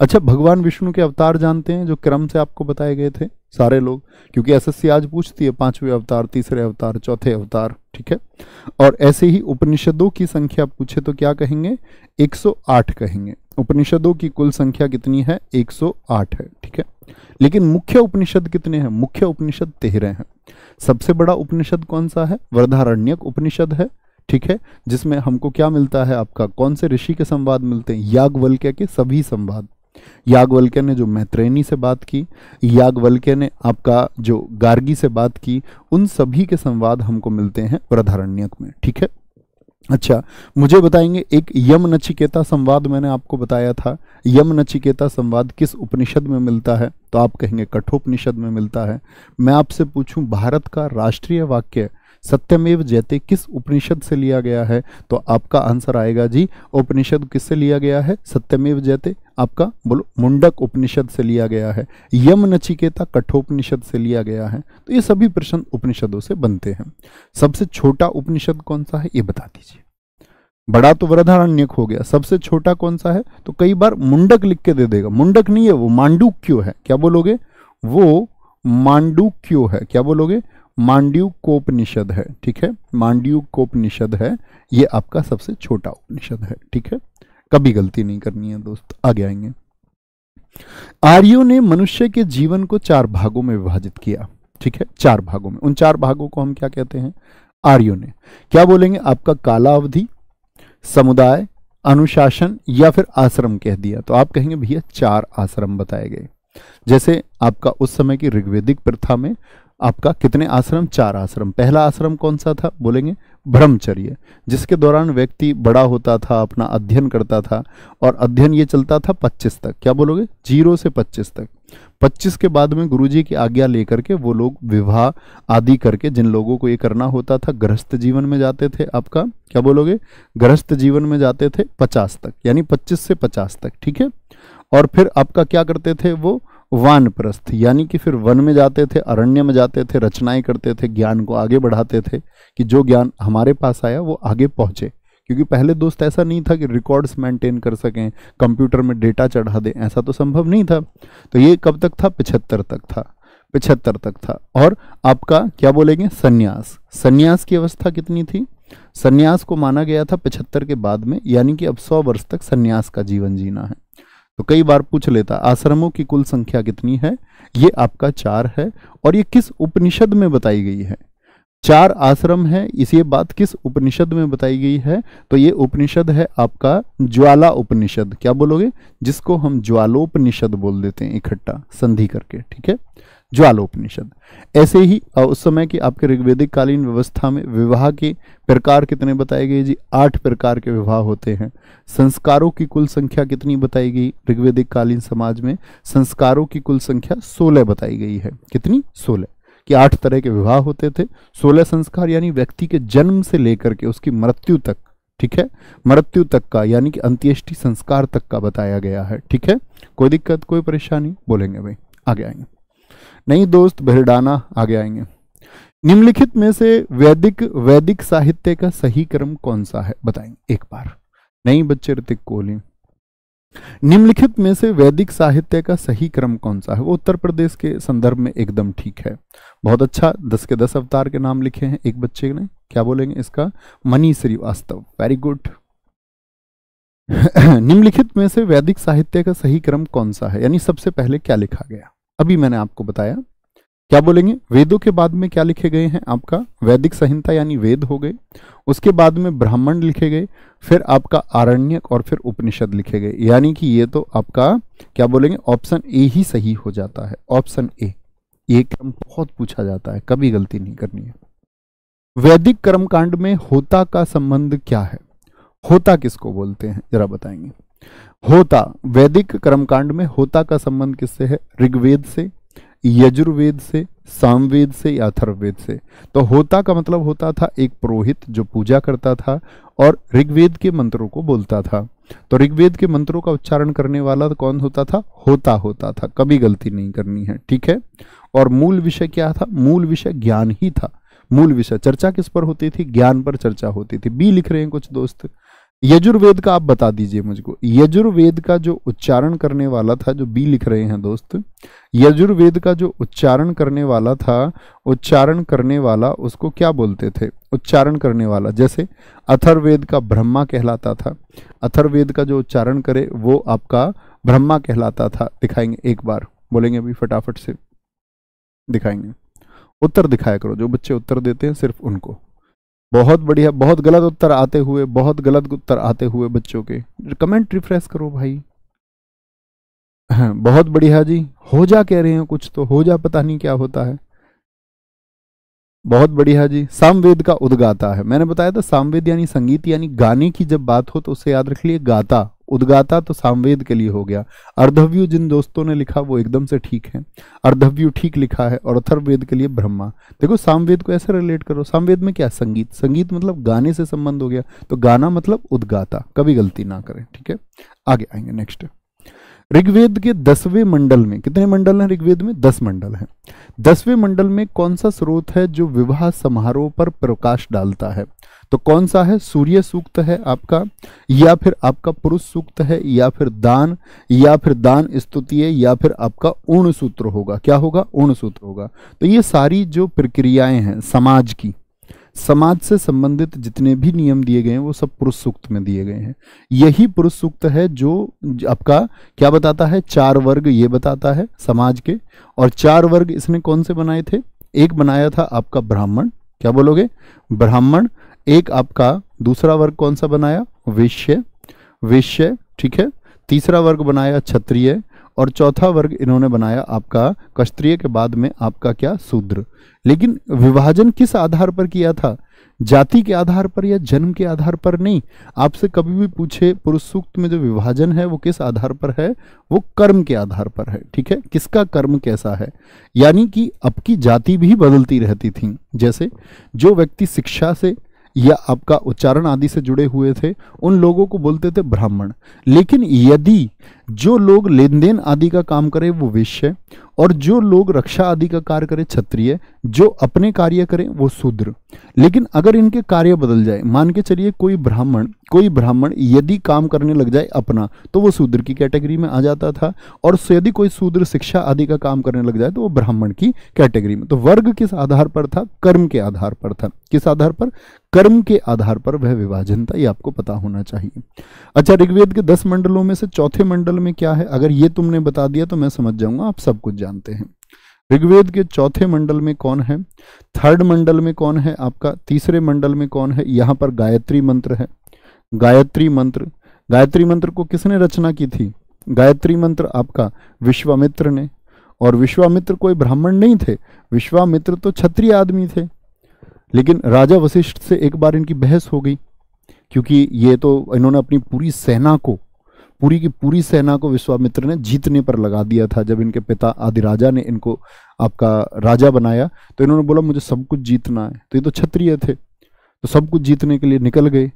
अच्छा भगवान विष्णु के अवतार जानते हैं जो क्रम से आपको बताए गए थे सारे लोग क्योंकि एसएससी आज पूछती है पांचवें अवतार तीसरे अवतार चौथे अवतार ठीक है और ऐसे ही उपनिषदों की संख्या पूछे तो क्या कहेंगे 108 कहेंगे उपनिषदों की कुल संख्या कितनी है 108 है ठीक है लेकिन मुख्य उपनिषद कितने हैं मुख्य उपनिषद तेहरे हैं सबसे बड़ा उपनिषद कौन सा है वर्धारण्यक उपनिषद है ठीक है जिसमें हमको क्या मिलता है आपका कौन से ऋषि के संवाद मिलते हैं यागवल्क्य के सभी संवाद याग्वल्क्य ने जो मैत्रेनी से बात की याग्वल्क्य ने आपका जो गार्गी से बात की उन सभी के संवाद हमको मिलते हैं वृधारण्यक में ठीक है अच्छा मुझे बताएंगे एक यम नचिकेता संवाद मैंने आपको बताया था यम नचिकेता संवाद किस उपनिषद में मिलता है तो आप कहेंगे कठोपनिषद में मिलता है मैं आपसे पूछूं भारत का राष्ट्रीय वाक्य सत्यमेव जयते किस उपनिषद से लिया गया है तो आपका आंसर आएगा जी उपनिषद किससे लिया गया है सत्यमेव जयते आपका बोलो मुंडक उपनिषद से लिया गया है यम नचिकेता कठोपनिषद से लिया गया है तो ये सभी प्रश्न उपनिषदों से बनते हैं सबसे छोटा उपनिषद कौन सा है ये बता दीजिए बड़ा तो वृधारण्यक हो गया सबसे छोटा कौन सा है तो कई बार मुंडक लिख के दे देगा मुंडक नहीं है वो मांडू क्यों है क्या बोलोगे वो मांडू क्यों है क्या बोलोगे मांडव्य कोपनिषद है ठीक है मांडव्य कोपनिषद है ये आपका सबसे छोटा उपनिषद है ठीक है कभी गलती नहीं करनी है दोस्त आगे आएंगे आर्यों ने मनुष्य के जीवन को चार भागों में विभाजित किया ठीक है चार भागों में उन चार भागों को हम क्या कहते हैं आर्यों ने क्या बोलेंगे आपका काला अवधि समुदाय अनुशासन या फिर आश्रम कह दिया तो आप कहेंगे भैया चार आश्रम बताए गए जैसे आपका उस समय की ऋग्वेदिक प्रथा में आपका कितने आश्रम चार आश्रम पहला आश्रम कौन सा था बोलेंगे ब्रह्मचर्य जिसके दौरान व्यक्ति बड़ा होता था अपना अध्ययन करता था और अध्ययन ये चलता था 25 तक क्या बोलोगे जीरो से 25 तक 25 के बाद में गुरुजी की आज्ञा लेकर के वो लोग विवाह आदि करके जिन लोगों को ये करना होता था गृहस्थ जीवन में जाते थे आपका क्या बोलोगे गृहस्थ जीवन में जाते थे पचास तक यानी पच्चीस से पचास तक ठीक है और फिर आपका क्या करते थे वो वान प्रस्थ यानी कि फिर वन में जाते थे अरण्य में जाते थे रचनाएं करते थे ज्ञान को आगे बढ़ाते थे कि जो ज्ञान हमारे पास आया वो आगे पहुँचे क्योंकि पहले दोस्त ऐसा नहीं था कि रिकॉर्ड्स मेंटेन कर सकें कंप्यूटर में डेटा चढ़ा दें ऐसा तो संभव नहीं था तो ये कब तक था पिछहत्तर तक था पिछहत्तर तक था और आपका क्या बोलेंगे सन्यास संन्यास की अवस्था कितनी थी सन्यास को माना गया था पिछहत्तर के बाद में यानी कि अब सौ वर्ष तक सन्यास का जीवन जीना है तो कई बार पूछ लेता आश्रमों की कुल संख्या कितनी है ये आपका चार है और ये किस उपनिषद में बताई गई है चार आश्रम है इस ये बात किस उपनिषद में बताई गई है तो ये उपनिषद है आपका ज्वाला उपनिषद क्या बोलोगे जिसको हम ज्वालोपनिषद बोल देते हैं इकट्ठा संधि करके ठीक है ज्वालोपनिषद ऐसे ही उस समय की आपके ऋग्वेदिक कालीन व्यवस्था में विवाह के प्रकार कितने बताए गए जी आठ प्रकार के विवाह होते हैं संस्कारों की कुल संख्या कितनी बताई गई ऋग्वेदिक कालीन समाज में संस्कारों की कुल संख्या सोलह बताई गई है कितनी सोलह कि आठ तरह के विवाह होते थे सोलह संस्कार यानी व्यक्ति के जन्म से लेकर के उसकी मृत्यु तक ठीक है मृत्यु तक का यानी कि अंत्येष्टि संस्कार तक का बताया गया है ठीक है कोई दिक्कत कोई परेशानी बोलेंगे भाई आगे आएंगे नहीं दोस्त भिरडाना आगे आएंगे निम्नलिखित में से वैदिक वैदिक साहित्य का सही क्रम कौन सा है बताएंगे एक बार नहीं बच्चे ऋतिक कोहली निम्नलिखित में से वैदिक साहित्य का सही क्रम कौन सा है वो उत्तर प्रदेश के संदर्भ में एकदम ठीक है बहुत अच्छा दस के दस अवतार के नाम लिखे हैं एक बच्चे ने क्या बोलेंगे इसका मनी श्रीवास्तव वेरी गुड निम्नलिखित में से वैदिक साहित्य का सही क्रम कौन सा है यानी सबसे पहले क्या लिखा गया अभी मैंने आपको बताया क्या बोलेंगे वेदों के बाद में क्या लिखे गए हैं आपका वैदिक संहिता यानी वेद हो गए उसके बाद में ब्राह्मण लिखे गए फिर आपका आरण्यक और फिर उपनिषद लिखे गए यानी कि ये तो आपका क्या बोलेंगे ऑप्शन ए ही सही हो जाता है ऑप्शन ए ये क्रम बहुत पूछा जाता है कभी गलती नहीं करनी है वैदिक कर्मकांड में होता का संबंध क्या है होता किसको बोलते हैं जरा बताएंगे होता वैदिक कर्मकांड में होता का संबंध किससे है ऋग्वेद से यजुर्वेद से सामवेद से या अथर्ववेद से तो होता का मतलब होता था एक पुरोहित जो पूजा करता था और ऋग्वेद के मंत्रों को बोलता था तो ऋग्वेद के मंत्रों का उच्चारण करने वाला कौन होता था होता होता था कभी गलती नहीं करनी है ठीक है और मूल विषय क्या था मूल विषय ज्ञान ही था मूल विषय चर्चा किस पर होती थी ज्ञान पर चर्चा होती थी बी लिख रहे हैं कुछ दोस्त यजुर्वेद का आप बता दीजिए मुझको यजुर्वेद का जो उच्चारण करने वाला था जो बी लिख रहे हैं दोस्त यजुर्वेद का जो उच्चारण करने वाला था उच्चारण करने वाला उसको क्या बोलते थे उच्चारण करने वाला जैसे अथर्वेद का ब्रह्मा कहलाता था अथर्वेद का जो उच्चारण करे वो आपका ब्रह्मा कहलाता था दिखाएंगे एक बार बोलेंगे अभी फटाफट से दिखाएंगे उत्तर दिखाया करो जो बच्चे उत्तर देते हैं सिर्फ उनको बहुत बढ़िया बहुत गलत उत्तर आते हुए बहुत गलत उत्तर आते हुए बच्चों के कमेंट रिफ्रेश करो भाई हाँ, बहुत बढ़िया जी हो जा कह रहे हैं कुछ तो हो जा पता नहीं क्या होता है बहुत बढ़िया जी सामवेद का उद्गाता है मैंने बताया था सामवेद यानी संगीत यानी गाने की जब बात हो तो उसे याद रख लिए गाता उद्गाता तो सामवेद के लिए हो गया अर्धव्यू जिन दोस्तों ने लिखा वो एकदम से ठीक है अर्धव्यू ठीक लिखा है और अथर्वेद के लिए ब्रह्मा देखो सामवेद को ऐसे रिलेट करो सामवेद में क्या संगीत संगीत मतलब गाने से संबंध हो गया तो गाना मतलब उद्गाता कभी गलती ना करें ठीक है आगे आएंगे नेक्स्ट ऋग्वेद के दसवें मंडल में कितने मंडल हैं ऋग्वेद में दस मंडल हैं दसवें मंडल में कौन सा स्रोत है जो विवाह समारोह पर प्रकाश डालता है तो कौन सा है सूर्य सूक्त है आपका या फिर आपका पुरुष सूक्त है या फिर दान या फिर दान है या फिर आपका ऊर्ण सूत्र होगा क्या होगा ऊर्ण सूत्र होगा तो ये सारी जो प्रक्रियाएं हैं समाज की समाज से संबंधित जितने भी नियम दिए गए हैं वो सब पुरुष सूक्त में दिए गए हैं यही पुरुष सूक्त है जो आपका क्या बताता है चार वर्ग ये बताता है समाज के और चार वर्ग इसने कौन से बनाए थे एक बनाया था आपका ब्राह्मण क्या बोलोगे ब्राह्मण एक आपका दूसरा वर्ग कौन सा बनाया वैश्य वैश्य ठीक है तीसरा वर्ग बनाया क्षत्रिय और चौथा वर्ग इन्होंने बनाया आपका कस्त्रीय के बाद में आपका क्या शूद्र लेकिन विभाजन किस आधार पर किया था जाति के आधार पर या जन्म के आधार पर नहीं आपसे कभी भी पूछे पुरुष सूक्त में जो विभाजन है वो किस आधार पर है वो कर्म के आधार पर है ठीक है किसका कर्म कैसा है यानी कि अब की जाति भी बदलती रहती थी जैसे जो व्यक्ति शिक्षा से या आपका उच्चारण आदि से जुड़े हुए थे उन लोगों को बोलते थे ब्राह्मण लेकिन यदि जो लोग लेन देन आदि का काम करें वो विश्व और जो लोग रक्षा आदि का कार्य करें क्षत्रिय जो अपने कार्य करें वो शूद्र लेकिन अगर इनके कार्य बदल जाए मान के चलिए कोई ब्राह्मण कोई ब्राह्मण यदि काम करने लग जाए अपना तो वो शूद्र की कैटेगरी में आ जाता था और यदि कोई शूद्र शिक्षा आदि का काम करने लग जाए तो वो ब्राह्मण की कैटेगरी में तो वर्ग किस आधार पर था कर्म के आधार पर था किस आधार पर कर्म के आधार पर वह विभाजनता ये आपको पता होना चाहिए अच्छा ऋग्वेद के दस मंडलों में से चौथे मंडल में क्या है अगर ये तुमने बता दिया तो मैं समझ जाऊंगा आप सब कुछ जानते हैं ऋग्वेद के चौथे मंडल में कौन है थर्ड मंडल में कौन है आपका तीसरे मंडल में कौन है यहाँ पर गायत्री मंत्र है गायत्री मंत्र गायत्री मंत्र को किसने रचना की थी गायत्री मंत्र आपका विश्वामित्र ने और विश्वामित्र कोई ब्राह्मण नहीं थे विश्वामित्र तो क्षत्रिय आदमी थे लेकिन राजा वशिष्ठ से एक बार इनकी बहस हो गई क्योंकि ये तो इन्होंने अपनी पूरी सेना को पूरी की पूरी सेना को विश्वामित्र ने जीतने पर लगा दिया था जब इनके पिता आदि राजा ने इनको आपका राजा बनाया तो इन्होंने बोला मुझे सब कुछ जीतना है तो ये तो क्षत्रिय थे तो सब कुछ जीतने के लिए निकल गए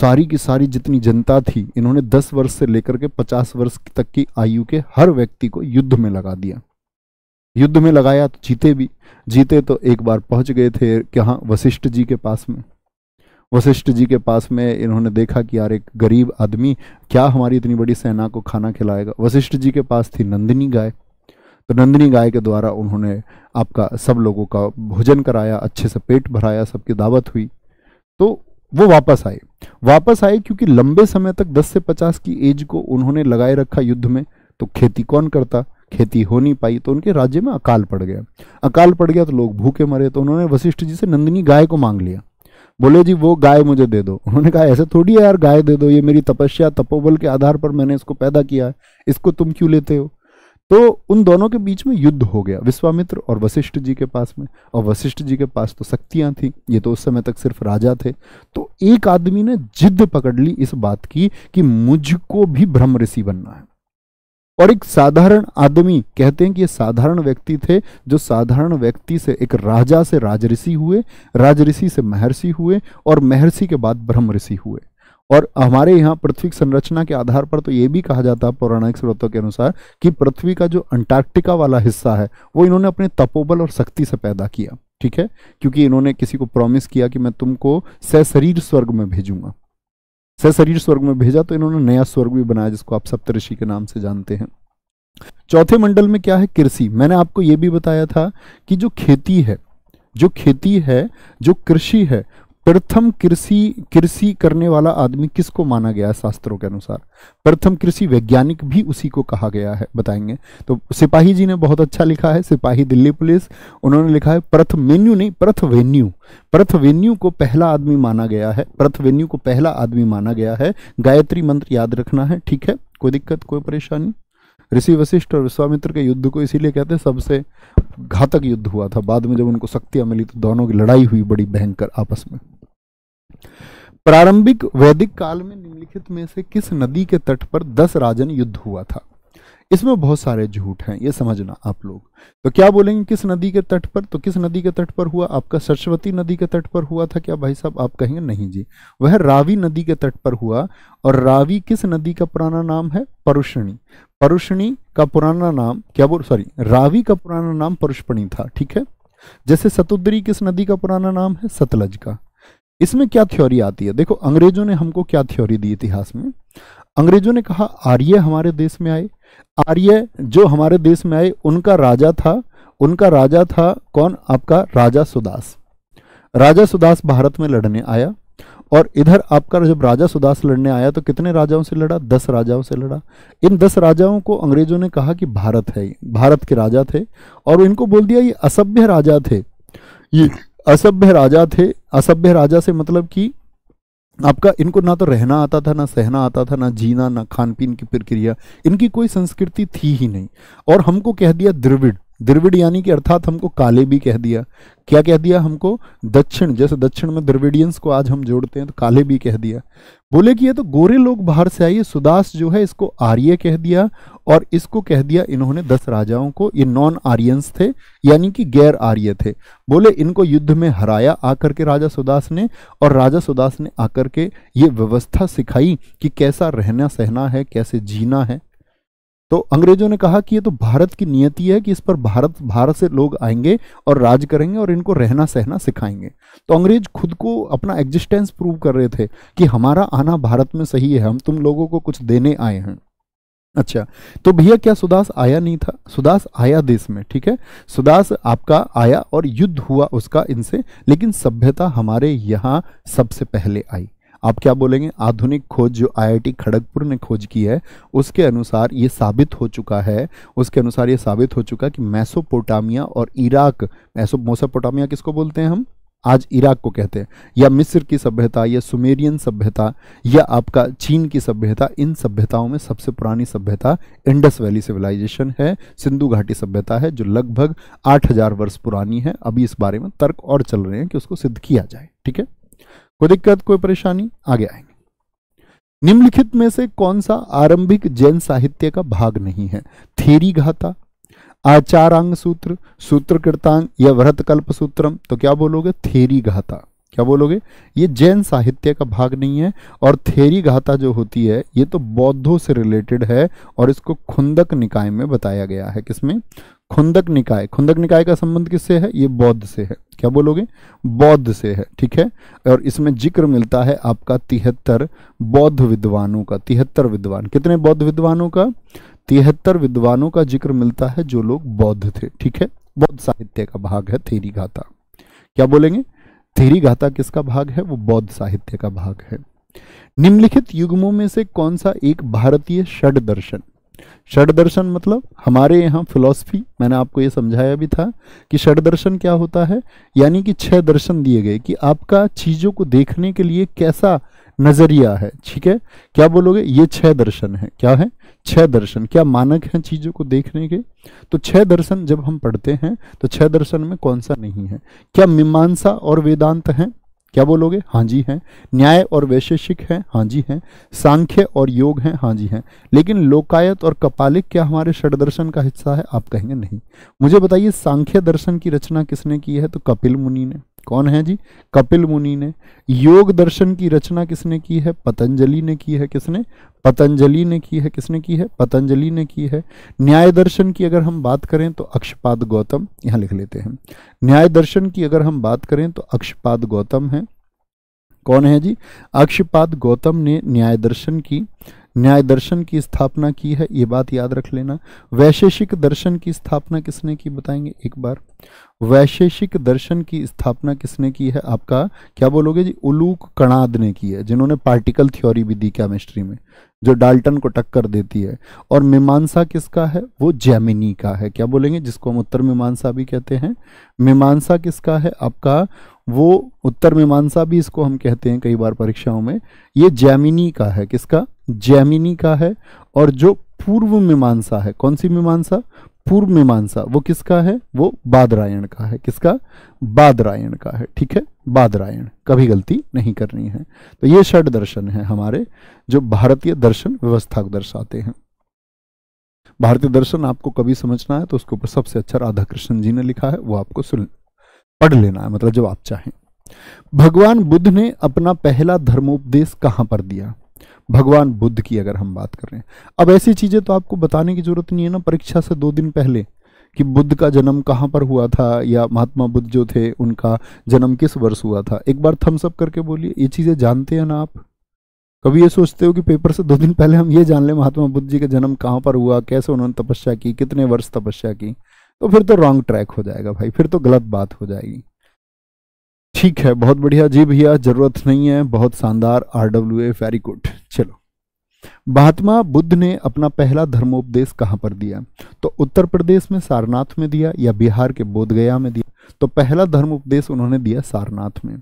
सारी की सारी जितनी जनता थी इन्होंने दस वर्ष से लेकर के पचास वर्ष तक की आयु के हर व्यक्ति को युद्ध में लगा दिया युद्ध में लगाया तो जीते भी जीते तो एक बार पहुंच गए थे कहाँ वशिष्ठ जी के पास में वशिष्ठ जी के पास में इन्होंने देखा कि यार एक गरीब आदमी क्या हमारी इतनी बड़ी सेना को खाना खिलाएगा वशिष्ठ जी के पास थी नंदिनी गाय तो नंदिनी गाय के द्वारा उन्होंने आपका सब लोगों का भोजन कराया अच्छे से पेट भराया सबकी दावत हुई तो वो वापस आए वापस आए क्योंकि लंबे समय तक 10 से 50 की एज को उन्होंने लगाए रखा युद्ध में तो खेती कौन करता खेती हो नहीं पाई तो उनके राज्य में अकाल पड़ गया अकाल पड़ गया तो लोग भूखे मरे तो उन्होंने वशिष्ठ जी से नंदिनी गाय को मांग लिया बोले जी वो गाय मुझे दे दो उन्होंने कहा ऐसे थोड़ी है यार गाय दे दो ये मेरी तपस्या तपोबल के आधार पर मैंने इसको पैदा किया है इसको तुम क्यों लेते हो तो उन दोनों के बीच में युद्ध हो गया विश्वामित्र और वशिष्ठ जी के पास में और वशिष्ठ जी के पास तो शक्तियां थी ये तो उस समय तक सिर्फ राजा थे तो एक आदमी ने जिद पकड़ ली इस बात की कि मुझको भी ब्रह्म ऋषि बनना है और एक साधारण आदमी कहते हैं कि ये साधारण व्यक्ति थे जो साधारण व्यक्ति से एक राजा से राजऋषि हुए राजऋषि से महर्षि हुए और महर्षि के बाद ब्रह्म ऋषि हुए और हमारे यहाँ पृथ्वी की संरचना के आधार पर तो ये भी कहा जाता है पौराणिक स्रोतों के अनुसार कि पृथ्वी का जो अंटार्कटिका वाला हिस्सा है वो इन्होंने अपने तपोबल और शक्ति से पैदा किया ठीक है क्योंकि इन्होंने किसी को प्रॉमिस किया कि मैं तुमको सशरीर स्वर्ग में भेजूंगा सशरीर शरीर स्वर्ग में भेजा तो इन्होंने नया स्वर्ग भी बनाया जिसको आप सप्तऋषि के नाम से जानते हैं चौथे मंडल में क्या है कृषि मैंने आपको ये भी बताया था कि जो खेती है जो खेती है जो कृषि है प्रथम कृषि कृषि करने वाला आदमी किसको माना गया है शास्त्रों के अनुसार प्रथम कृषि वैज्ञानिक भी उसी को कहा गया है बताएंगे तो सिपाही जी ने बहुत अच्छा लिखा है सिपाही दिल्ली पुलिस उन्होंने लिखा है प्रथ मेन्यू नहीं प्रथ वेन्यू प्रथ वेन्यू को पहला आदमी माना गया है प्रथ वेन्यू को पहला आदमी माना गया है गायत्री मंत्र याद रखना है ठीक है कोई दिक्कत कोई परेशानी ऋषि वशिष्ठ और विश्वामित्र के युद्ध को इसीलिए कहते हैं सबसे घातक युद्ध हुआ था बाद में जब उनको शक्तियां मिली तो दोनों की लड़ाई हुई बड़ी भयंकर आपस में प्रारंभिक वैदिक काल में निम्नलिखित में से किस नदी के तट पर दस राजन युद्ध हुआ था इसमें बहुत सारे झूठ हैं ये समझना आप लोग तो क्या बोलेंगे किस नदी के तट पर तो किस नदी के तट पर हुआ आपका सरस्वती नदी के तट पर हुआ था क्या भाई साहब आप कहेंगे नहीं जी वह रावी नदी के तट पर हुआ और रावी किस नदी का पुराना नाम है परुषणी परुषणी का पुराना नाम क्या बोल सॉरी रावी का पुराना नाम परुष्पणी था ठीक है जैसे सतुद्री किस नदी का पुराना नाम है सतलज का इसमें क्या थ्योरी आती है देखो अंग्रेजों ने हमको क्या थ्योरी दी इतिहास में अंग्रेजों ने कहा आर्य हमारे देश में आए आर्य जो हमारे देश में आए उनका राजा था उनका राजा था कौन आपका राजा सुदास राजा सुदास भारत में लड़ने आया और इधर आपका जब राजा सुदास लड़ने आया तो कितने राजाओं से लड़ा दस राजाओं से लड़ा इन दस राजाओं को अंग्रेजों ने कहा कि भारत है भारत के राजा थे और इनको बोल दिया ये असभ्य राजा थे ये असभ्य राजा थे असभ्य राजा से मतलब कि आपका इनको ना तो रहना आता था ना सहना आता था ना जीना ना खान पीन की प्रक्रिया इनकी कोई संस्कृति थी ही नहीं और हमको कह दिया द्रविड़ द्रविड़ यानी कि अर्थात हमको काले भी कह दिया क्या कह दिया हमको दक्षिण जैसे दक्षिण में द्रविडियंस को आज हम जोड़ते हैं तो काले भी कह दिया बोले कि ये तो गोरे लोग बाहर से आइए सुदास जो है इसको आर्य कह दिया और इसको कह दिया इन्होंने दस राजाओं को ये नॉन आर्यंस थे यानी कि गैर आर्य थे बोले इनको युद्ध में हराया आकर के राजा सुदास ने और राजा सुदास ने आकर के ये व्यवस्था सिखाई कि कैसा रहना सहना है कैसे जीना है तो अंग्रेजों ने कहा कि ये तो भारत की नियति है कि इस पर भारत भारत से लोग आएंगे और राज करेंगे और इनको रहना सहना सिखाएंगे तो अंग्रेज खुद को अपना एग्जिस्टेंस प्रूव कर रहे थे कि हमारा आना भारत में सही है हम तुम लोगों को कुछ देने आए हैं अच्छा तो भैया क्या सुदास आया नहीं था सुदास आया देश में ठीक है सुदास आपका आया और युद्ध हुआ उसका इनसे लेकिन सभ्यता हमारे यहाँ सबसे पहले आई आप क्या बोलेंगे आधुनिक खोज जो आईआईटी खड़गपुर ने खोज की है उसके अनुसार ये साबित हो चुका है उसके अनुसार ये साबित हो चुका कि मैसोपोटामिया और इराक मैसो मोसोपोटामिया किसको बोलते हैं हम आज इराक को कहते हैं या मिस्र की सभ्यता या सुमेरियन सभ्यता या आपका चीन की सभ्यता इन सभ्यताओं में सबसे पुरानी सभ्यता इंडस वैली सिविलाइजेशन है सिंधु घाटी सभ्यता है जो लगभग 8000 वर्ष पुरानी है अभी इस बारे में तर्क और चल रहे हैं कि उसको सिद्ध किया जाए ठीक है कोई दिक्कत कोई परेशानी आगे आएंगे निम्नलिखित में से कौन सा आरंभिक जैन साहित्य का भाग नहीं है थेरी घाता आचारांग सूत्र सूत्र कृतांग या व्रतकल्प सूत्रम तो क्या बोलोगे थेरी घाता क्या बोलोगे ये जैन साहित्य का भाग नहीं है और थेरी गाथा जो होती है ये तो बौद्धों से रिलेटेड है और इसको खुंदक निकाय में बताया गया है किसमें खुंदक निकाय खुंदक निकाय का संबंध किससे है ये बौद्ध से है क्या बोलोगे बौद्ध से है ठीक है और इसमें जिक्र मिलता है आपका तिहत्तर बौद्ध विद्वानों का तिहत्तर विद्वान कितने बौद्ध विद्वानों का तिहत्तर विद्वानों का जिक्र मिलता है जो लोग बौद्ध थे ठीक है बौद्ध साहित्य का भाग है थेरी गाथा क्या बोलेंगे थेरी गाथा किसका भाग है वो बौद्ध साहित्य का भाग है निम्नलिखित युग्मों में से कौन सा एक भारतीय षड दर्शन षड दर्शन मतलब हमारे यहाँ फिलॉसफी मैंने आपको ये समझाया भी था कि षड दर्शन क्या होता है यानी कि छह दर्शन दिए गए कि आपका चीज़ों को देखने के लिए कैसा नजरिया है ठीक है क्या बोलोगे ये छह दर्शन है क्या है छह दर्शन क्या मानक हैं चीजों को देखने के तो छह दर्शन जब हम पढ़ते हैं तो छह दर्शन में कौन सा नहीं है क्या मीमांसा और वेदांत है क्या बोलोगे हाँ जी हैं न्याय और वैशेषिक हैं हाँ जी हैं सांख्य और योग हैं हाँ जी हैं लेकिन लोकायत और कपालिक क्या हमारे षडदर्शन का हिस्सा है आप कहेंगे नहीं मुझे बताइए सांख्य दर्शन की रचना किसने की है तो कपिल मुनि ने कौन है जी कपिल मुनि ने योग दर्शन की रचना किसने की है पतंजलि ने की है किसने पतंजलि ने की है किसने की है पतंजलि ने की है न्याय दर्शन की अगर हम बात करें तो अक्षपाद गौतम यहां लिख लेते हैं न्याय दर्शन की अगर हम बात करें तो अक्षपाद गौतम है कौन है जी अक्षपाद गौतम ने न्याय दर्शन की न्याय दर्शन की स्थापना की है ये बात याद रख लेना वैशेषिक दर्शन की स्थापना किसने की बताएंगे एक बार वैशेषिक दर्शन की स्थापना किसने की है आपका क्या बोलोगे जी उलूक कणाद ने की है जिन्होंने पार्टिकल थ्योरी भी दी केमिस्ट्री में जो डाल्टन को टक्कर देती है और मीमांसा किसका है वो जैमिनी का है क्या बोलेंगे जिसको हम उत्तर मीमांसा भी कहते हैं मीमांसा किसका है आपका वो उत्तर मीमांसा भी इसको हम कहते हैं कई बार परीक्षाओं में ये जैमिनी का है किसका जैमिनी का है और जो पूर्व मीमांसा है कौन सी मीमांसा पूर्व मीमांसा वो किसका है वो बादरायण का है किसका बादरायण का है ठीक है बादरायण कभी गलती नहीं करनी है तो ये षड दर्शन है हमारे जो भारतीय दर्शन व्यवस्था को दर्शाते हैं भारतीय दर्शन आपको कभी समझना है तो उसके ऊपर सबसे अच्छा राधा कृष्ण जी ने लिखा है वो आपको सुन पढ़ लेना है मतलब जब आप चाहें भगवान बुद्ध ने अपना पहला धर्मोपदेश कहां पर दिया भगवान बुद्ध की अगर हम बात कर रहे हैं अब ऐसी चीज़ें तो आपको बताने की ज़रूरत नहीं है ना परीक्षा से दो दिन पहले कि बुद्ध का जन्म कहाँ पर हुआ था या महात्मा बुद्ध जो थे उनका जन्म किस वर्ष हुआ था एक बार थम्स अप करके बोलिए ये चीज़ें जानते हैं ना आप कभी ये सोचते हो कि पेपर से दो दिन पहले हम ये जान लें महात्मा बुद्ध जी का जन्म कहाँ पर हुआ कैसे उन्होंने तपस्या की कितने वर्ष तपस्या की तो फिर तो रॉन्ग ट्रैक हो जाएगा भाई फिर तो गलत बात हो जाएगी ठीक है बहुत बढ़िया जी भैया जरूरत नहीं है बहुत शानदार R W A very good चलो महात्मा बुद्ध ने अपना पहला धर्मोपदेश कहाँ पर दिया तो उत्तर प्रदेश में सारनाथ में दिया या बिहार के बोधगया में दिया तो पहला धर्मोपदेश उन्होंने दिया सारनाथ में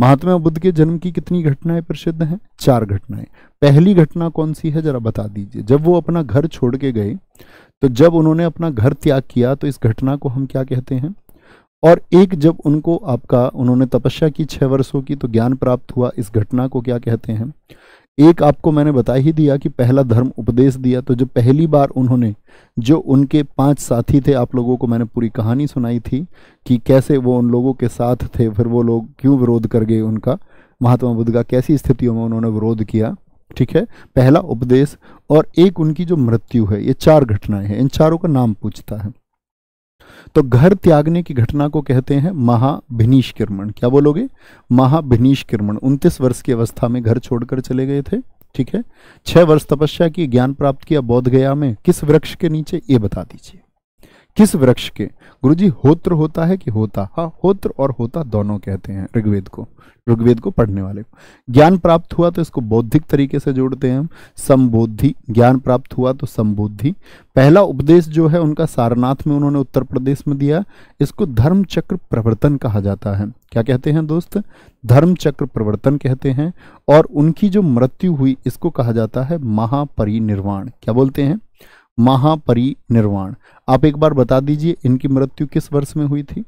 महात्मा बुद्ध के जन्म की कितनी घटनाएं प्रसिद्ध हैं चार घटनाएं पहली घटना कौन सी है जरा बता दीजिए जब वो अपना घर छोड़ के गए तो जब उन्होंने अपना घर त्याग किया तो इस घटना को हम क्या कहते हैं और एक जब उनको आपका उन्होंने तपस्या की छः वर्षों की तो ज्ञान प्राप्त हुआ इस घटना को क्या कहते हैं एक आपको मैंने बता ही दिया कि पहला धर्म उपदेश दिया तो जो पहली बार उन्होंने जो उनके पांच साथी थे आप लोगों को मैंने पूरी कहानी सुनाई थी कि कैसे वो उन लोगों के साथ थे फिर वो लोग क्यों विरोध कर गए उनका महात्मा बुद्ध का कैसी स्थितियों में उन्होंने विरोध किया ठीक है पहला उपदेश और एक उनकी जो मृत्यु है ये चार घटनाएं हैं इन चारों का नाम पूछता है तो घर त्यागने की घटना को कहते हैं महाभिनीश किरमण क्या बोलोगे महाभिनीश किरमण उनतीस वर्ष की अवस्था में घर छोड़कर चले गए थे ठीक है छह वर्ष तपस्या की ज्ञान प्राप्त किया बौद्ध गया में किस वृक्ष के नीचे ये बता दीजिए किस वृक्ष के गुरुजी होत्र होता है कि होता हाँ होत्र और होता दोनों कहते हैं ऋग्वेद को ऋग्वेद को पढ़ने वाले को ज्ञान प्राप्त हुआ तो इसको बौद्धिक तरीके से जोड़ते हैं हम संबोधि ज्ञान प्राप्त हुआ तो संबोधि पहला उपदेश जो है उनका सारनाथ में उन्होंने उत्तर प्रदेश में दिया इसको धर्म चक्र प्रवर्तन कहा जाता है क्या कहते हैं दोस्त धर्म चक्र प्रवर्तन कहते हैं और उनकी जो मृत्यु हुई इसको कहा जाता है महापरिनिर्वाण क्या बोलते हैं महापरिनिर्वाण आप एक बार बता दीजिए इनकी मृत्यु किस वर्ष में हुई थी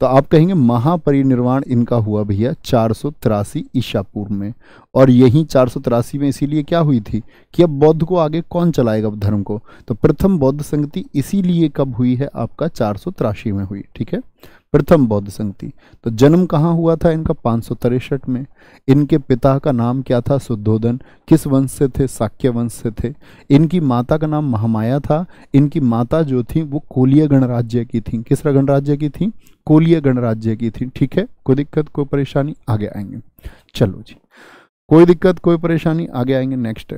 तो आप कहेंगे महापरिनिर्वाण इनका हुआ भैया चार सौ तिरासी ईशापुर में और यही चार सौ तिरासी में इसीलिए क्या हुई थी कि अब बौद्ध को आगे कौन चलाएगा धर्म को तो प्रथम बौद्ध संगति इसीलिए कब हुई है आपका चार सौ तिरासी में हुई ठीक है प्रथम बौद्ध संगति तो जन्म कहाँ हुआ था इनका पाँच में इनके पिता का नाम क्या था शुद्धोधन किस वंश से थे साक्य वंश से थे इनकी माता का नाम महामाया था इनकी माता जो थी वो कोलिया गणराज्य की थी किस गणराज्य की थी कोलिया गणराज्य की थी ठीक है कोई दिक्कत कोई परेशानी आगे आएंगे चलो जी कोई दिक्कत कोई परेशानी आगे आएंगे नेक्स्ट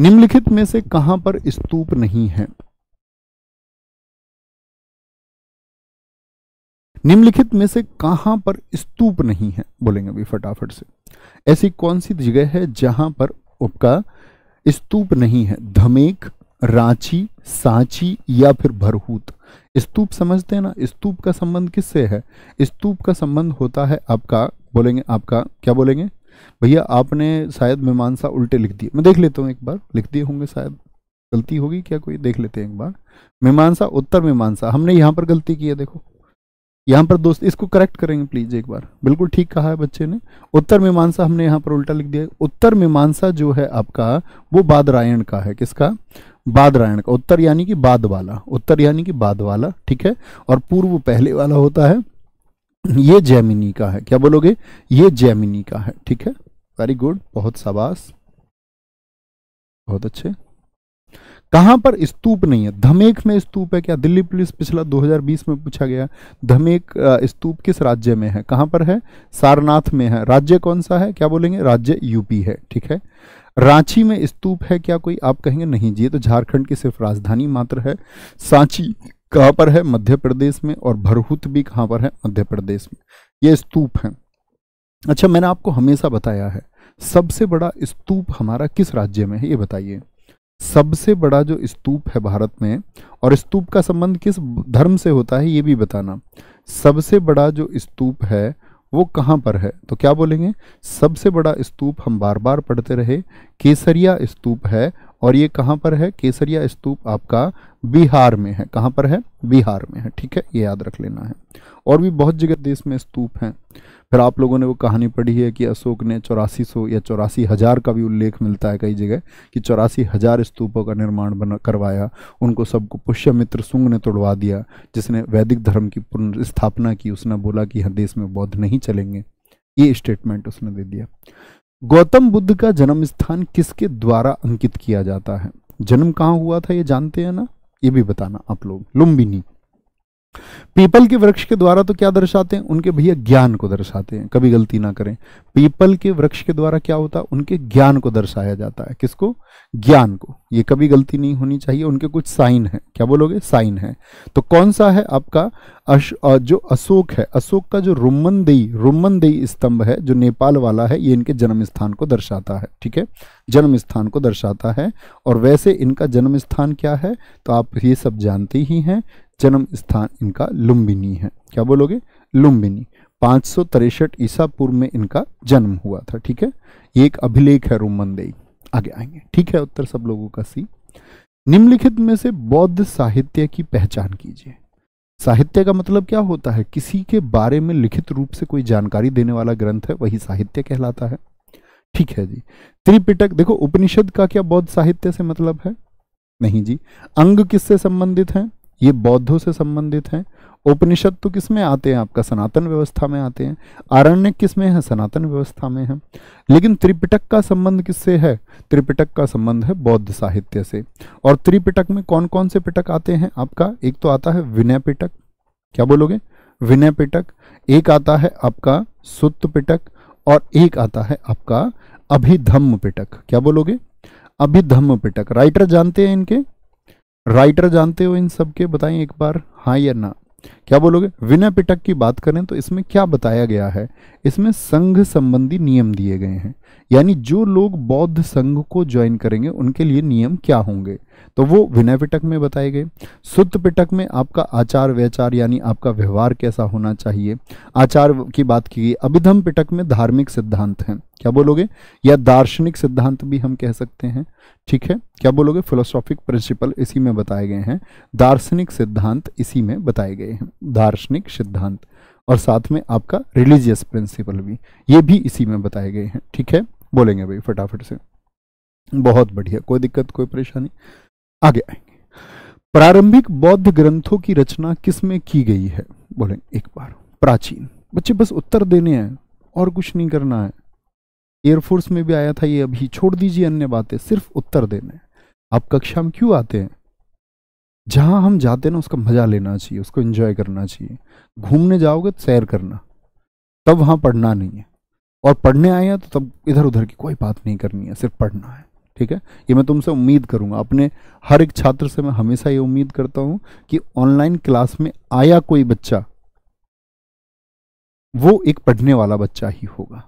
निम्नलिखित में से कहाँ पर स्तूप नहीं है निम्नलिखित में से कहाँ पर स्तूप नहीं है बोलेंगे अभी फटाफट से ऐसी कौन सी जगह है जहाँ पर उपका स्तूप नहीं है धमेक रांची सांची या फिर भरहूत स्तूप समझते हैं ना स्तूप का संबंध किससे है स्तूप का संबंध होता है आपका बोलेंगे आपका क्या बोलेंगे भैया आपने शायद मीमांसा उल्टे लिख दिए मैं देख लेता हूँ एक बार लिख दिए होंगे शायद गलती होगी क्या कोई देख लेते हैं एक बार मीमांसा उत्तर मीमांसा हमने यहाँ पर गलती की है देखो यहाँ पर दोस्त इसको करेक्ट करेंगे प्लीज एक बार बिल्कुल ठीक कहा है बच्चे ने उत्तर मीमांसा हमने यहाँ पर उल्टा लिख दिया उत्तर मीमांसा जो है आपका वो बादरायण का है किसका बादरायण का उत्तर यानी कि बाद वाला उत्तर यानी कि बाद वाला ठीक है और पूर्व पहले वाला होता है ये जैमिनी का है क्या बोलोगे ये जैमिनी का है ठीक है वेरी गुड बहुत शाबाश बहुत अच्छे कहां पर स्तूप नहीं है धमेक में स्तूप है क्या दिल्ली पुलिस पिछला 2020 में पूछा गया धमेक स्तूप किस राज्य में है कहां पर है सारनाथ में है राज्य कौन सा है क्या बोलेंगे राज्य यूपी है ठीक है रांची में स्तूप है क्या कोई आप कहेंगे नहीं जी तो झारखंड की सिर्फ राजधानी मात्र है सांची कहां पर है मध्य प्रदेश में और भरहूत भी कहां पर है मध्य प्रदेश में ये स्तूप है अच्छा मैंने आपको हमेशा बताया है सबसे बड़ा स्तूप हमारा किस राज्य में है ये बताइए सबसे बड़ा जो स्तूप है भारत में और स्तूप का संबंध किस धर्म से होता है ये भी बताना सबसे बड़ा जो स्तूप है वो कहाँ पर है तो क्या बोलेंगे सबसे बड़ा स्तूप हम बार बार पढ़ते रहे केसरिया स्तूप है और ये कहाँ पर है केसरिया स्तूप आपका बिहार में है कहाँ पर है बिहार में है ठीक है ये याद रख लेना है और भी बहुत जगह देश में स्तूप हैं फिर आप लोगों ने वो कहानी पढ़ी है कि अशोक ने चौरासी सौ या चौरासी हज़ार का भी उल्लेख मिलता है कई जगह कि चौरासी हज़ार स्तूपों का निर्माण बना करवाया उनको सबको पुष्यमित्र सुंग ने तोड़वा दिया जिसने वैदिक धर्म की पुनर्स्थापना की उसने बोला कि यहाँ देश में बौद्ध नहीं चलेंगे ये स्टेटमेंट उसने दे दिया गौतम बुद्ध का जन्म स्थान किसके द्वारा अंकित किया जाता है जन्म कहाँ हुआ था ये जानते हैं ना ये भी बताना आप लोग लुम्बिनी पीपल के वृक्ष के द्वारा तो क्या दर्शाते हैं उनके भैया ज्ञान को दर्शाते हैं कभी गलती ना करें पीपल के वृक्ष के द्वारा क्या होता है उनके ज्ञान को दर्शाया जाता है किसको ज्ञान को ये कभी गलती नहीं होनी चाहिए उनके कुछ साइन है क्या बोलोगे साइन है तो कौन सा है आपका अश जो अशोक है अशोक का जो रुमनदेई रुमनदेई स्तंभ है जो नेपाल वाला है ये इनके जन्म स्थान को दर्शाता है ठीक है जन्म स्थान को दर्शाता है और वैसे इनका जन्म स्थान क्या है तो आप ये सब जानते ही हैं जन्म स्थान इनका लुम्बिनी है क्या बोलोगे लुम्बिनी पाँच सौ तिरसठ ईसा पूर्व में इनका जन्म हुआ था ठीक है ये एक अभिलेख है रोमन देई आगे आएंगे ठीक है उत्तर सब लोगों का सी निम्नलिखित में से बौद्ध साहित्य की पहचान कीजिए साहित्य का मतलब क्या होता है किसी के बारे में लिखित रूप से कोई जानकारी देने वाला ग्रंथ है वही साहित्य कहलाता है ठीक है जी त्रिपिटक देखो उपनिषद का क्या बौद्ध साहित्य से मतलब है नहीं जी अंग किससे संबंधित है ये बौद्धों से संबंधित हैं उपनिषद तो किसमें आते हैं आपका सनातन व्यवस्था में आते हैं आरण्य किसमें है सनातन व्यवस्था में है लेकिन त्रिपिटक का संबंध किससे है त्रिपिटक का संबंध है बौद्ध साहित्य से और त्रिपिटक में कौन कौन से पिटक आते हैं आपका एक तो आता है विनय पिटक क्या बोलोगे विनय पिटक एक आता है आपका सुत्त पिटक और एक आता है आपका अभिधम्म पिटक क्या बोलोगे अभिधम्म पिटक राइटर जानते हैं इनके राइटर जानते हो इन सब के बताएं एक बार हाँ या ना क्या बोलोगे विनय पिटक की बात करें तो इसमें क्या बताया गया है इसमें संघ संबंधी नियम दिए गए हैं यानी जो लोग बौद्ध संघ को ज्वाइन करेंगे उनके लिए नियम क्या होंगे तो वो विनय पिटक में बताए गए सुत पिटक में आपका आचार व्याचार यानी आपका व्यवहार कैसा होना चाहिए आचार की बात की गई अभिधम पिटक में धार्मिक सिद्धांत हैं क्या बोलोगे या दार्शनिक सिद्धांत भी हम कह सकते हैं ठीक है क्या बोलोगे फिलोसॉफिक प्रिंसिपल इसी में बताए गए हैं दार्शनिक सिद्धांत इसी में बताए गए हैं दार्शनिक सिद्धांत और साथ में आपका रिलीजियस प्रिंसिपल भी ये भी इसी में बताए गए हैं ठीक है बोलेंगे भाई फटाफट से बहुत बढ़िया कोई दिक्कत कोई परेशानी आगे आएंगे प्रारंभिक बौद्ध ग्रंथों की रचना किस में की गई है बोले एक बार प्राचीन बच्चे बस उत्तर देने हैं और कुछ नहीं करना है एयरफोर्स में भी आया था ये अभी छोड़ दीजिए अन्य बातें सिर्फ उत्तर देने आप कक्षा में क्यों आते हैं जहाँ हम जाते हैं ना उसका मज़ा लेना चाहिए उसको इन्जॉय करना चाहिए घूमने जाओगे तो सैर करना तब वहाँ पढ़ना नहीं है और पढ़ने आए हैं तो तब इधर उधर की कोई बात नहीं करनी है सिर्फ पढ़ना है ठीक है ये मैं तुमसे उम्मीद करूँगा अपने हर एक छात्र से मैं हमेशा ये उम्मीद करता हूँ कि ऑनलाइन क्लास में आया कोई बच्चा वो एक पढ़ने वाला बच्चा ही होगा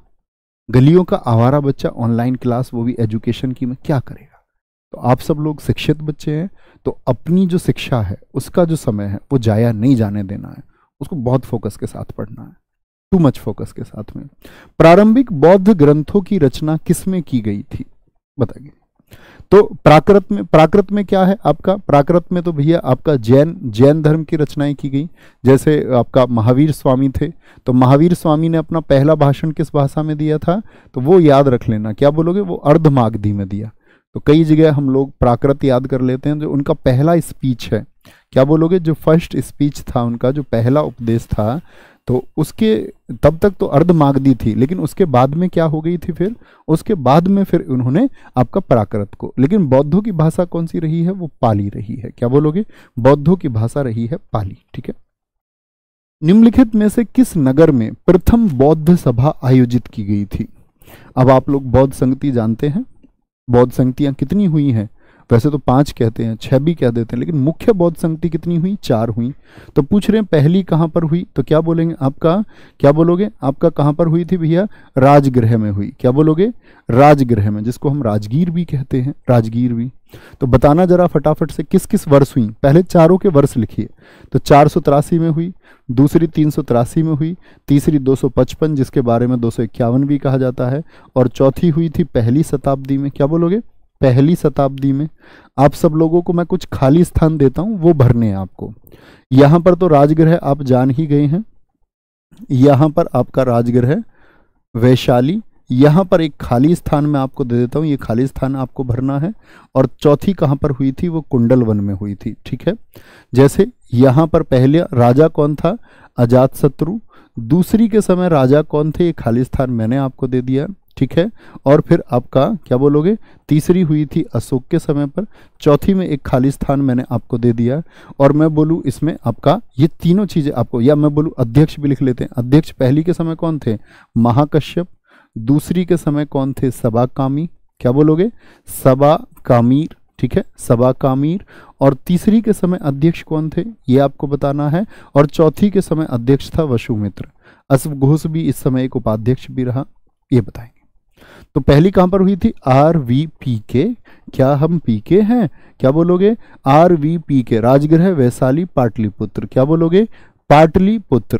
गलियों का आवारा बच्चा ऑनलाइन क्लास वो भी एजुकेशन की में क्या करे तो आप सब लोग शिक्षित बच्चे हैं तो अपनी जो शिक्षा है उसका जो समय है वो जाया नहीं जाने देना है उसको बहुत फोकस के साथ पढ़ना है टू मच फोकस के साथ में प्रारंभिक बौद्ध ग्रंथों की रचना किसमें की गई थी बताइए तो प्राकृत में प्राकृत में क्या है आपका प्राकृत में तो भैया आपका जैन जैन धर्म की रचनाएं की गई जैसे आपका महावीर स्वामी थे तो महावीर स्वामी ने अपना पहला भाषण किस भाषा में दिया था तो वो याद रख लेना क्या बोलोगे वो अर्धमागधी में दिया तो कई जगह हम लोग प्राकृत याद कर लेते हैं जो उनका पहला स्पीच है क्या बोलोगे जो फर्स्ट स्पीच था उनका जो पहला उपदेश था तो उसके तब तक तो अर्ध मागदी थी लेकिन उसके बाद में क्या हो गई थी फिर उसके बाद में फिर उन्होंने आपका प्राकृत को लेकिन बौद्धों की भाषा कौन सी रही है वो पाली रही है क्या बोलोगे बौद्धों की भाषा रही है पाली ठीक है निम्नलिखित में से किस नगर में प्रथम बौद्ध सभा आयोजित की गई थी अब आप लोग बौद्ध संगति जानते हैं बौद्ध संगतियाँ कितनी हुई हैं वैसे तो पांच कहते हैं छह भी कह देते हैं लेकिन मुख्य बौद्ध संगति कितनी हुई चार हुई तो पूछ रहे हैं पहली कहाँ पर हुई तो क्या बोलेंगे आपका क्या बोलोगे आपका कहाँ पर हुई थी भैया राजगृह में हुई क्या बोलोगे राजगृह में जिसको हम राजगीर भी कहते हैं राजगीर भी तो बताना जरा फटाफट से किस किस वर्ष हुई पहले चारों के वर्ष लिखिए तो चार में हुई दूसरी तीन में हुई तीसरी 255 जिसके बारे में दो भी कहा जाता है और चौथी हुई थी पहली शताब्दी में क्या बोलोगे पहली शताब्दी में आप सब लोगों को मैं कुछ खाली स्थान देता हूँ वो भरने हैं आपको यहां पर तो राजगृह आप जान ही गए हैं यहाँ पर आपका राजगृह वैशाली यहां पर एक खाली स्थान में आपको दे देता हूँ ये खाली स्थान आपको भरना है और चौथी कहाँ पर हुई थी वो कुंडल वन में हुई थी ठीक है जैसे यहां पर पहले राजा कौन था अजात शत्रु दूसरी के समय राजा कौन थे ये खाली स्थान मैंने आपको दे दिया ठीक है और फिर आपका क्या बोलोगे तीसरी हुई थी अशोक के समय पर चौथी में एक खाली स्थान मैंने आपको दे दिया और मैं बोलूँ इसमें आपका ये तीनों चीज़ें आपको या मैं बोलूँ अध्यक्ष भी लिख लेते हैं अध्यक्ष पहली के समय कौन थे महाकश्यप दूसरी के समय कौन थे सबा क्या बोलोगे सबा कामीर ठीक है सबा कामीर और तीसरी के समय अध्यक्ष कौन थे ये आपको बताना है और चौथी के समय अध्यक्ष था वशुमित्र अश्व घोष भी इस समय एक उपाध्यक्ष भी रहा ये बताएं तो पहली कहां पर हुई थी आर वी पी के क्या हम पी के हैं क्या बोलोगे आर वी पी के राजगृह वैशाली पाटलिपुत्र क्या बोलोगे पाटलिपुत्र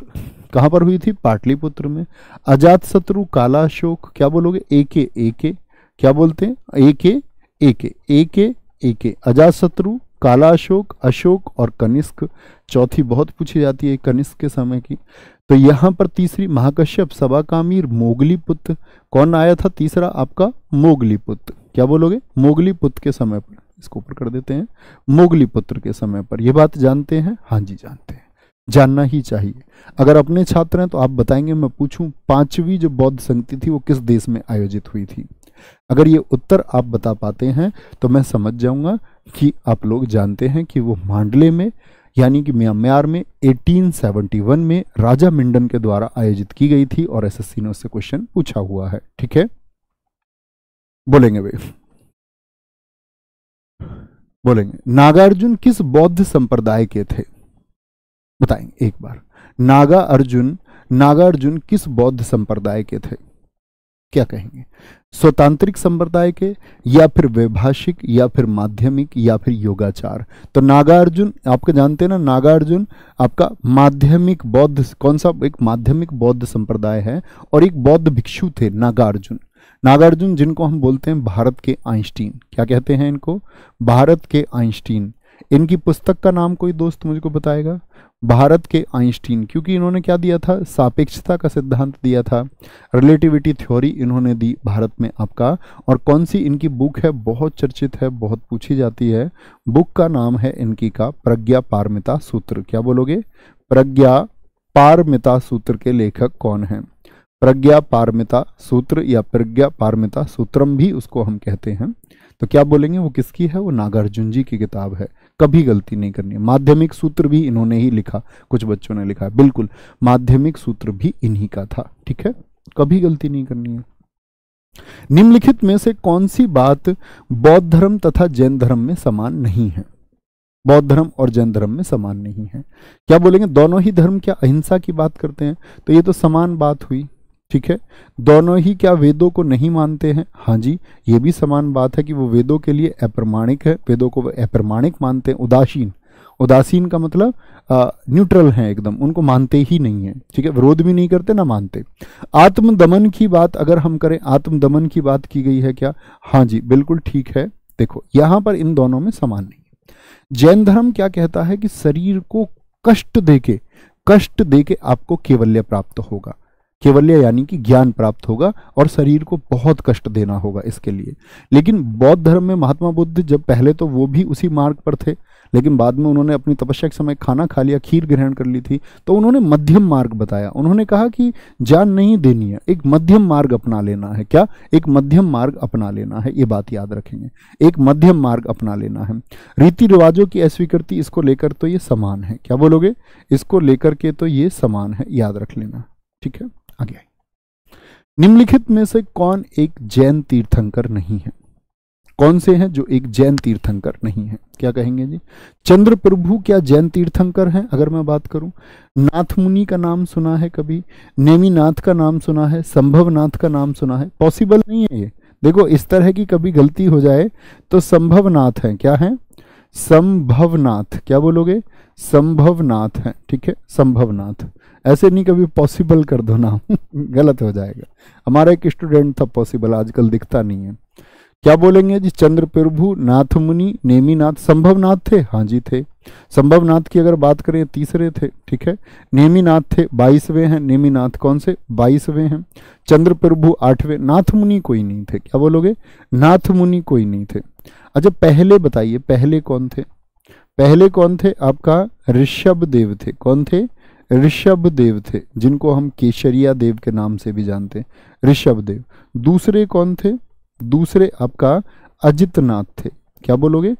कहां पर हुई थी पाटलिपुत्र में अजात शत्रु काला अशोक क्या बोलोगे ए के ए के क्या बोलते हैं ए के ए के ए के ए के अजात शत्रु काला अशोक अशोक और कनिष्क चौथी बहुत पूछी जाती है कनिष्क के समय की तो यहां पर तीसरी महाकश्यप अमीर मोगली पुत्र कौन आया था तीसरा आपका मोगली पुत्र क्या बोलोगे मोगली पुत्र के समय पर इसको ऊपर कर देते हैं मोगली पुत्र के समय पर यह बात जानते हैं हाँ जी जानते हैं जानना ही चाहिए अगर अपने छात्र हैं तो आप बताएंगे मैं पूछूं पांचवी जो बौद्ध संगति थी वो किस देश में आयोजित हुई थी अगर ये उत्तर आप बता पाते हैं तो मैं समझ जाऊंगा कि आप लोग जानते हैं कि वो मांडले में यानी कि म्यांमार में 1871 में राजा मिंडन के द्वारा आयोजित की गई थी और एसएससी ने उससे क्वेश्चन पूछा हुआ है ठीक है बोलेंगे भाई बोलेंगे नागार्जुन किस बौद्ध संप्रदाय के थे बताएंगे एक बार नागा अर्जुन नागार्जुन किस बौद्ध संप्रदाय के थे क्या कहेंगे स्वतांत्रिक संप्रदाय के या फिर वैभाषिक या फिर माध्यमिक या फिर योगाचार तो नागार्जुन आपके जानते हैं ना नागार्जुन आपका माध्यमिक बौद्ध कौन सा एक माध्यमिक बौद्ध संप्रदाय है और एक बौद्ध भिक्षु थे नागार्जुन नागार्जुन जिनको हम बोलते हैं भारत के आइंस्टीन क्या कहते हैं इनको भारत के आइंस्टीन इनकी पुस्तक का नाम कोई दोस्त मुझको बताएगा भारत के आइंस्टीन क्योंकि इन्होंने क्या दिया था सापेक्षता का सिद्धांत दिया था रिलेटिविटी थ्योरी इन्होंने दी भारत में आपका और कौन सी इनकी बुक है बहुत चर्चित है बहुत पूछी जाती है बुक का नाम है इनकी का प्रज्ञा पारमिता सूत्र क्या बोलोगे प्रज्ञा पारमिता सूत्र के लेखक कौन है प्रज्ञा पारमिता सूत्र या प्रज्ञा पारमिता सूत्रम भी उसको हम कहते हैं तो क्या बोलेंगे वो किसकी है वो नागार्जुन जी की किताब है कभी गलती नहीं करनी है माध्यमिक सूत्र भी इन्होंने ही लिखा कुछ बच्चों ने लिखा बिल्कुल माध्यमिक सूत्र भी इन्हीं का था ठीक है कभी गलती नहीं करनी है निम्नलिखित में से कौन सी बात बौद्ध धर्म तथा जैन धर्म में समान नहीं है बौद्ध धर्म और जैन धर्म में समान नहीं है क्या बोलेंगे दोनों ही धर्म क्या अहिंसा की बात करते हैं तो ये तो समान बात हुई ठीक है दोनों ही क्या वेदों को नहीं मानते हैं हाँ जी ये भी समान बात है कि वो वेदों के लिए अप्रमाणिक है वेदों को अप्रमाणिक मानते हैं उदासीन उदासीन का मतलब आ, न्यूट्रल हैं एकदम उनको मानते ही नहीं है ठीक है विरोध भी नहीं करते ना मानते आत्म दमन की बात अगर हम करें आत्म दमन की बात की गई है क्या हाँ जी बिल्कुल ठीक है देखो यहाँ पर इन दोनों में समान नहीं है जैन धर्म क्या कहता है कि शरीर को कष्ट देके कष्ट देके आपको केवल्य प्राप्त होगा केवल्य यानी कि ज्ञान प्राप्त होगा और शरीर को बहुत कष्ट देना होगा इसके लिए लेकिन बौद्ध धर्म में महात्मा बुद्ध जब पहले तो वो भी उसी मार्ग पर थे लेकिन बाद में उन्होंने अपनी तपस्या के समय खाना खा लिया खीर ग्रहण कर ली थी तो उन्होंने मध्यम मार्ग बताया उन्होंने कहा कि जान नहीं देनी है एक मध्यम मार्ग अपना लेना है क्या एक मध्यम मार्ग अपना लेना है ये बात याद रखेंगे एक मध्यम मार्ग अपना लेना है रीति रिवाजों की अस्वीकृति इसको लेकर तो ये समान है क्या बोलोगे इसको लेकर के तो ये समान है याद रख लेना ठीक है आगे निम्नलिखित में से कौन एक जैन तीर्थंकर नहीं है कौन से हैं जो एक जैन तीर्थंकर नहीं है क्या कहेंगे जी चंद्र प्रभु क्या जैन तीर्थंकर हैं अगर मैं बात करूं नाथ मुनि का नाम सुना है कभी नेमीनाथ का नाम सुना है संभव नाथ का नाम सुना है पॉसिबल नहीं है ये देखो इस तरह की कभी गलती हो जाए तो संभव नाथ है क्या है संभवनाथ क्या बोलोगे संभवनाथ है ठीक है संभवनाथ ऐसे नहीं कभी पॉसिबल कर दो ना गलत हो जाएगा हमारा एक स्टूडेंट था पॉसिबल आजकल दिखता नहीं है क्या बोलेंगे जी चंद्र प्रभु नाथ मुनि नेमीनाथ संभवनाथ थे हाँ जी थे संभवनाथ की अगर बात करें तीसरे थे ठीक है नेमीनाथ थे बाईसवें हैं नेमीनाथ कौन से बाईसवें हैं चंद्र प्रभु आठवें नाथ मुनि कोई नहीं थे क्या बोलोगे नाथ मुनि कोई नहीं थे अच्छा पहले बताइए पहले कौन थे पहले कौन थे आपका ऋषभ देव थे कौन थे ऋषभ देव थे जिनको हम केशरिया देव के नाम से भी जानते हैं ऋषभ देव दूसरे कौन थे दूसरे आपका अजितनाथ थे क्या बोलोगे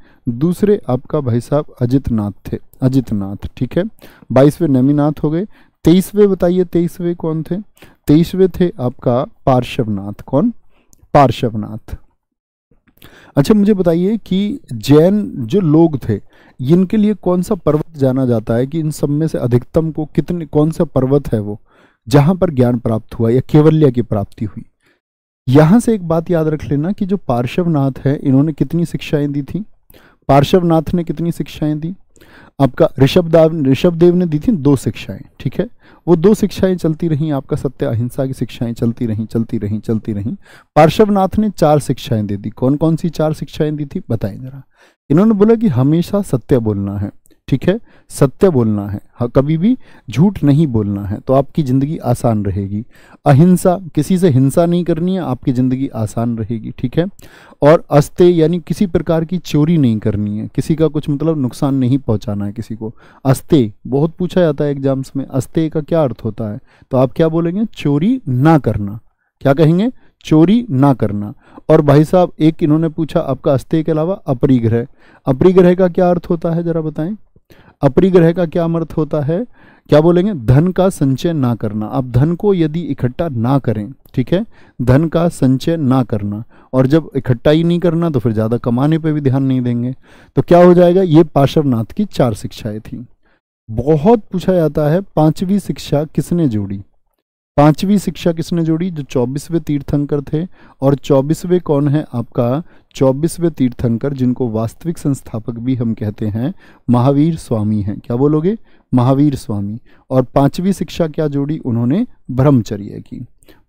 दूसरे आपका भाई साहब अजितनाथ थे अजितनाथ ठीक है बाईसवें नमीनाथ हो गए तेईसवें बताइए तेईसवें कौन थे तेईसवें थे आपका पार्श्वनाथ कौन पार्श्वनाथ अच्छा मुझे बताइए कि जैन जो लोग थे इनके लिए कौन सा पर्वत जाना जाता है कि इन सब में से अधिकतम को कितने कौन सा पर्वत है वो जहां पर ज्ञान प्राप्त हुआ या केवल्य की प्राप्ति हुई यहां से एक बात याद रख लेना कि जो पार्श्वनाथ है इन्होंने कितनी शिक्षाएं दी थी पार्श्वनाथ ने कितनी शिक्षाएं दी आपका ऋषभ ऋषभ देव ने दी थी दो शिक्षाएं ठीक है वो दो शिक्षाएं चलती रहीं आपका सत्य अहिंसा की शिक्षाएं चलती रहीं चलती रहीं चलती रहीं पार्श्वनाथ ने चार शिक्षाएं दे दी कौन कौन सी चार शिक्षाएं दी थी बताएं जरा इन्होंने बोला कि हमेशा सत्य बोलना है ठीक है सत्य बोलना है हाँ, कभी भी झूठ नहीं बोलना है तो आपकी ज़िंदगी आसान रहेगी अहिंसा किसी से हिंसा नहीं करनी है आपकी ज़िंदगी आसान रहेगी ठीक है और अस्ते यानी किसी प्रकार की चोरी नहीं करनी है किसी का कुछ मतलब नुकसान नहीं पहुंचाना है किसी को अस्ते बहुत पूछा जाता है एग्जाम्स में अस्ते का क्या अर्थ होता है तो आप क्या बोलेंगे चोरी ना करना क्या कहेंगे चोरी ना करना और भाई साहब एक इन्होंने पूछा आपका अस्ते के अलावा अपरिग्रह अपरिग्रह का क्या अर्थ होता है ज़रा बताएं अपरिग्रह का क्या अर्थ होता है क्या बोलेंगे धन का संचय ना करना आप धन को यदि इकट्ठा ना करें ठीक है धन का संचय ना करना और जब इकट्ठा ही नहीं करना तो फिर ज़्यादा कमाने पे भी ध्यान नहीं देंगे तो क्या हो जाएगा ये पार्श्वनाथ की चार शिक्षाएं थी बहुत पूछा जाता है पांचवी शिक्षा किसने जोड़ी पांचवी शिक्षा किसने जोड़ी जो चौबीसवें तीर्थंकर थे और चौबीसवें कौन है आपका चौबीसवें तीर्थंकर जिनको वास्तविक संस्थापक भी हम कहते हैं महावीर स्वामी हैं क्या बोलोगे महावीर स्वामी और पांचवी शिक्षा क्या जोड़ी उन्होंने ब्रह्मचर्य की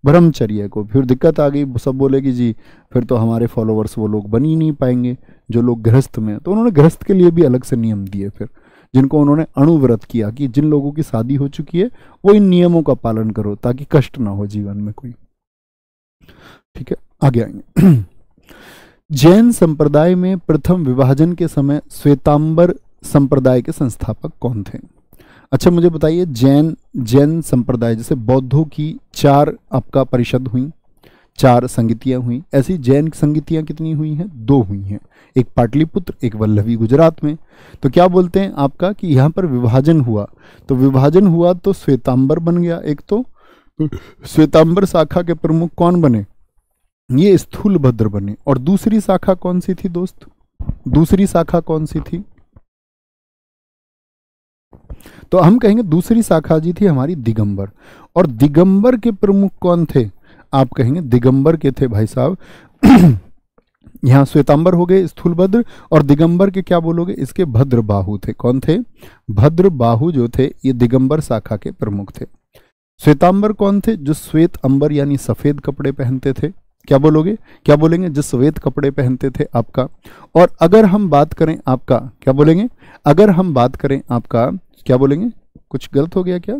ब्रह्मचर्य को फिर दिक्कत आ गई सब बोले कि जी फिर तो हमारे फॉलोअर्स वो लोग बन ही नहीं पाएंगे जो लोग गृहस्थ में तो उन्होंने गृहस्थ के लिए भी अलग से नियम दिए फिर जिनको उन्होंने अणुव्रत किया कि जिन लोगों की शादी हो चुकी है वो इन नियमों का पालन करो ताकि कष्ट ना हो जीवन में कोई ठीक है आगे आएंगे जैन संप्रदाय में प्रथम विभाजन के समय श्वेतांबर संप्रदाय के संस्थापक कौन थे अच्छा मुझे बताइए जैन जैन संप्रदाय जैसे बौद्धों की चार आपका परिषद हुई चार संगीतियाँ हुई ऐसी जैन संगीतियाँ कितनी हुई हैं दो हुई हैं एक पाटलिपुत्र एक वल्लभी गुजरात में तो क्या बोलते हैं आपका कि यहाँ पर विभाजन हुआ तो विभाजन हुआ तो श्वेतांबर बन गया एक तो, तो श्वेतांबर शाखा के प्रमुख कौन बने ये स्थूल भद्र बने और दूसरी शाखा कौन सी थी दोस्त दूसरी शाखा कौन सी थी तो हम कहेंगे दूसरी शाखा जी थी हमारी दिगंबर और दिगंबर के प्रमुख कौन थे आप कहेंगे दिगंबर के थे भाई साहब यहाँ श्वेतांबर हो गए भद्र और दिगंबर के क्या बोलोगे इसके भद्र बाहु थे कौन थे भद्र बाहु जो थे ये दिगंबर शाखा के प्रमुख थे श्वेतांबर कौन थे जो श्वेत अंबर यानी सफेद कपड़े पहनते थे क्या बोलोगे क्या बोलेंगे जो श्वेत कपड़े पहनते थे आपका और अगर हम बात करें आपका क्या बोलेंगे अगर हम बात करें आपका क्या बोलेंगे कुछ गलत हो गया क्या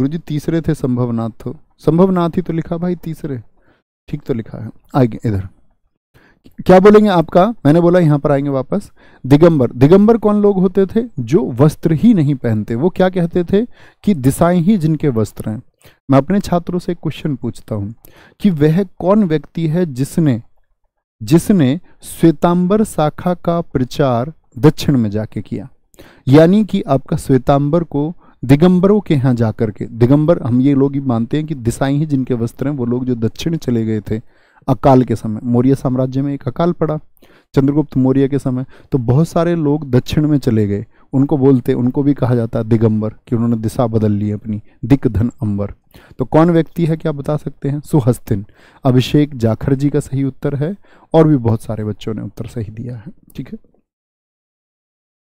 गुरु जी तीसरे थे संभवनाथ तो। संभवनाथ ही तो लिखा भाई तीसरे ठीक तो लिखा है आएंगे इधर क्या बोलेंगे आपका मैंने बोला यहां पर आएंगे वापस दिगंबर दिगंबर कौन लोग होते थे जो वस्त्र ही नहीं पहनते वो क्या कहते थे कि दिशाएं ही जिनके वस्त्र हैं मैं अपने छात्रों से क्वेश्चन पूछता हूं कि वह कौन व्यक्ति है जिसने जिसने श्वेतांबर शाखा का प्रचार दक्षिण में जाके किया यानी कि आपका श्वेतांबर को दिगंबरों के यहाँ जाकर के दिगंबर हम ये लोग ही मानते हैं कि दिशाई ही जिनके वस्त्र हैं वो लोग जो दक्षिण चले गए थे अकाल के समय मौर्य साम्राज्य में एक अकाल पड़ा चंद्रगुप्त मौर्य के समय तो बहुत सारे लोग दक्षिण में चले गए उनको बोलते उनको भी कहा जाता है दिगंबर कि उन्होंने दिशा बदल ली अपनी दिक धन अंबर तो कौन व्यक्ति है क्या बता सकते हैं सुहस्तिन अभिषेक जाखर जी का सही उत्तर है और भी बहुत सारे बच्चों ने उत्तर सही दिया है ठीक है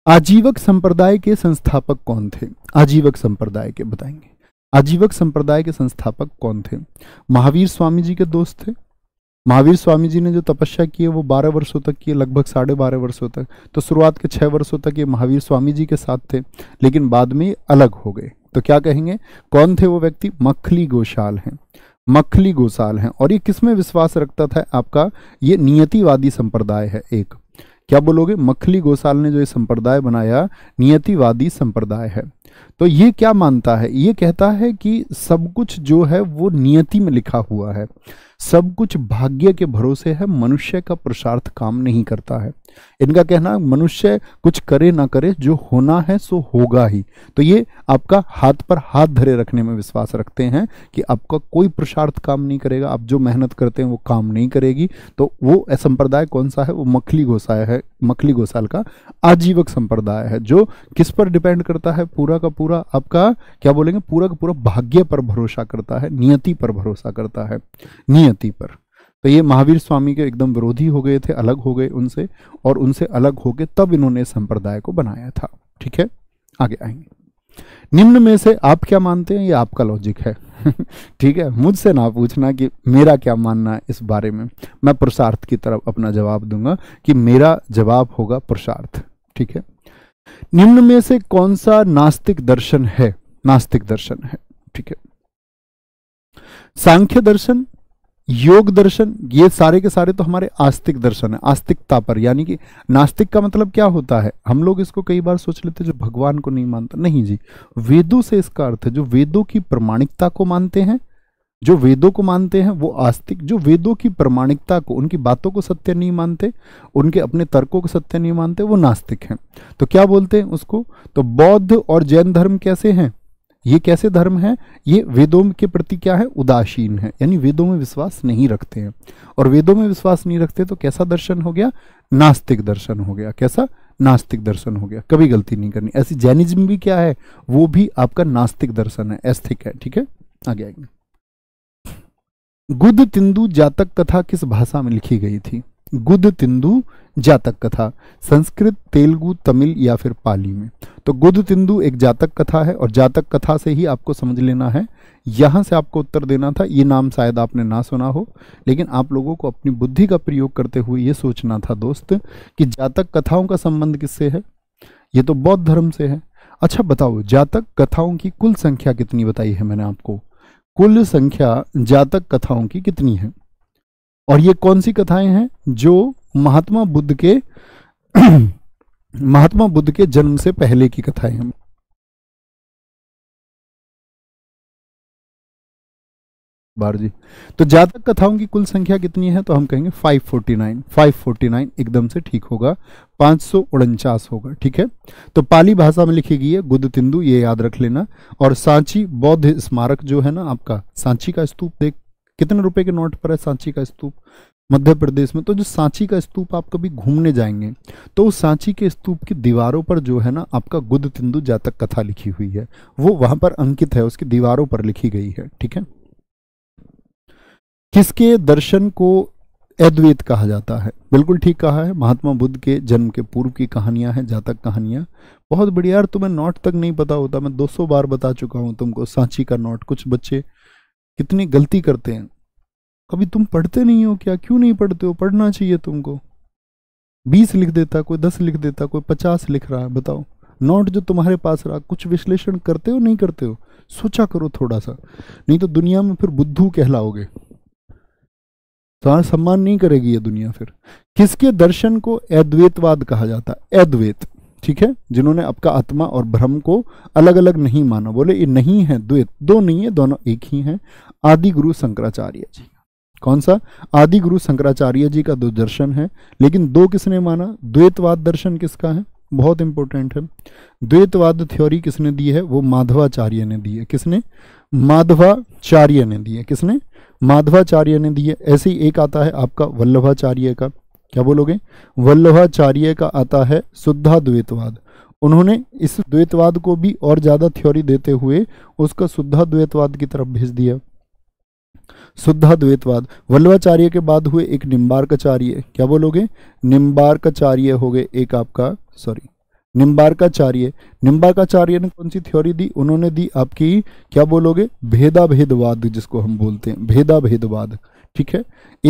आजीवक संप्रदाय के संस्थापक कौन थे आजीवक संप्रदाय के बताएंगे आजीवक संप्रदाय के संस्थापक कौन थे महावीर स्वामी जी के दोस्त थे महावीर स्वामी जी ने जो तपस्या की है वो बारह वर्षों तक की लगभग साढ़े बारह वर्षों तक तो शुरुआत के छः वर्षों तक ये महावीर स्वामी जी के साथ थे लेकिन बाद में अलग हो गए तो क्या कहेंगे कौन थे वो व्यक्ति मखली गोशाल हैं मखली गोशाल हैं और ये किस में विश्वास रखता था आपका ये नियतिवादी संप्रदाय है एक क्या बोलोगे मखली गोसाल ने जो ये संप्रदाय बनाया नियतिवादी संप्रदाय है तो ये क्या मानता है ये कहता है कि सब कुछ जो है वो नियति में लिखा हुआ है सब कुछ भाग्य के भरोसे है मनुष्य का पुरुषार्थ काम नहीं करता है इनका कहना मनुष्य कुछ करे ना करे जो होना है सो होगा ही तो ये आपका हाथ पर हाथ धरे रखने में विश्वास रखते हैं कि आपका कोई पुरुषार्थ काम नहीं करेगा आप जो मेहनत करते हैं वो काम नहीं करेगी तो वो संप्रदाय कौन सा है वो मखली गोसाय है मखली गोसाल का आजीवक संप्रदाय है जो किस पर डिपेंड करता है पूरा का पूरा आपका क्या बोलेंगे पूरा का पूरा भाग्य पर भरोसा करता है नियति पर भरोसा करता है नियत अति पर तो ये महावीर स्वामी के एकदम विरोधी हो गए थे अलग हो गए उनसे और उनसे अलग हो गए तब इन्होंने संप्रदाय को बनाया था ठीक है आगे आएंगे निम्न में से आप क्या मानते हैं ये आपका लॉजिक है ठीक है मुझसे ना पूछना कि मेरा क्या मानना है इस बारे में मैं पुरुषार्थ की तरफ अपना जवाब दूंगा कि मेरा जवाब होगा पुरुषार्थ ठीक है निम्न में से कौन सा नास्तिक दर्शन है नास्तिक दर्शन है ठीक है सांख्य दर्शन योग दर्शन ये सारे के सारे तो हमारे आस्तिक दर्शन है आस्तिकता पर यानी कि नास्तिक का मतलब क्या होता है हम लोग इसको कई बार सोच लेते जो भगवान को नहीं मानता नहीं जी वेदों से इसका अर्थ है जो वेदों की प्रमाणिकता को मानते हैं जो वेदों को मानते हैं वो आस्तिक जो वेदों की प्रमाणिकता को उनकी बातों को सत्य नहीं मानते उनके अपने तर्कों को सत्य नहीं मानते वो नास्तिक हैं तो क्या बोलते हैं उसको तो बौद्ध और जैन धर्म कैसे हैं ये कैसे धर्म है ये वेदों के प्रति क्या है उदासीन है यानी वेदों में विश्वास नहीं रखते हैं और वेदों में विश्वास नहीं रखते तो कैसा दर्शन हो गया नास्तिक दर्शन हो गया कैसा नास्तिक दर्शन हो गया कभी गलती नहीं करनी ऐसी जैनिज्म भी क्या है वो भी आपका नास्तिक दर्शन है एस्थिक है ठीक है आगे आगे गुद तिंदु जातक कथा किस भाषा में लिखी गई थी गुद तिंदु जातक कथा संस्कृत तेलुगु तमिल या फिर पाली में तो गुद तिंदु एक जातक कथा है और जातक कथा से ही आपको समझ लेना है यहाँ से आपको उत्तर देना था ये नाम शायद आपने ना सुना हो लेकिन आप लोगों को अपनी बुद्धि का प्रयोग करते हुए ये सोचना था दोस्त कि जातक कथाओं का संबंध किससे है ये तो बौद्ध धर्म से है अच्छा बताओ जातक कथाओं की कुल संख्या कितनी बताई है मैंने आपको कुल संख्या जातक कथाओं की कितनी है और ये कौन सी कथाएं हैं जो महात्मा बुद्ध के महात्मा बुद्ध के जन्म से पहले की कथाएं हम बार जी तो जातक कथाओं की कुल संख्या कितनी है तो हम कहेंगे 549 549 एकदम से ठीक होगा पांच होगा ठीक है तो पाली भाषा में लिखी गई है गुद तिंदु ये याद रख लेना और सांची बौद्ध स्मारक जो है ना आपका सांची का स्तूप देख कितने रुपए के नोट पर है सांची का स्तूप मध्य प्रदेश में तो जो सांची का स्तूप आप कभी घूमने जाएंगे तो उस सांची के स्तूप की दीवारों पर जो है ना आपका गुद तिंदु जातक कथा लिखी हुई है वो वहां पर अंकित है उसकी दीवारों पर लिखी गई है ठीक है किसके दर्शन को अद्वैत कहा जाता है बिल्कुल ठीक कहा है महात्मा बुद्ध के जन्म के पूर्व की कहानियां हैं जातक कहानियां बहुत बढ़िया यार तुम्हें नोट तक नहीं पता होता मैं 200 बार बता चुका हूं तुमको सांची का नोट कुछ बच्चे कितनी गलती करते हैं कभी तुम पढ़ते नहीं हो क्या क्यों नहीं पढ़ते हो पढ़ना चाहिए तुमको बीस लिख देता कोई दस लिख देता कोई पचास लिख रहा है बताओ नोट जो तुम्हारे पास रहा कुछ विश्लेषण करते हो नहीं करते हो सोचा करो थोड़ा सा नहीं तो दुनिया में फिर बुद्धू कहलाओगे तुम्हारा तो सम्मान नहीं करेगी ये दुनिया फिर किसके दर्शन को अद्वैतवाद कहा जाता है अद्वैत ठीक है जिन्होंने आपका आत्मा और भ्रम को अलग अलग नहीं माना बोले ये नहीं है द्वैत दो नहीं है दोनों एक ही हैं आदि गुरु शंकराचार्य जी कौन सा आदि गुरु शंकराचार्य जी का दो दर्शन है लेकिन दो किसने माना द्वैतवाद दर्शन किसका है बहुत इंपॉर्टेंट है द्वैतवाद थ्योरी किसने दी है वो माधवाचार्य ने दी है किसने माधवाचार्य ने दी है किसने माधवाचार्य ने दी है ऐसे ही एक आता है आपका वल्लभाचार्य का क्या बोलोगे वल्लभाचार्य का आता है शुद्धा द्वैतवाद उन्होंने इस द्वैतवाद को भी और ज़्यादा थ्योरी देते हुए उसका शुद्धा द्वैतवाद की तरफ भेज दिया शुद्धाद्वैतवाद वल्लवाचार्य के बाद हुए एक निम्बार्काचार्य क्या बोलोगे निम्बार्काचार्य हो गए एक आपका सॉरी निम्बार्काचार्य निम्बार्काचार्य ने कौन सी थ्योरी दी उन्होंने दी आपकी क्या बोलोगे भेदा भेदवाद जिसको हम बोलते हैं भेदा भेदवाद ठीक है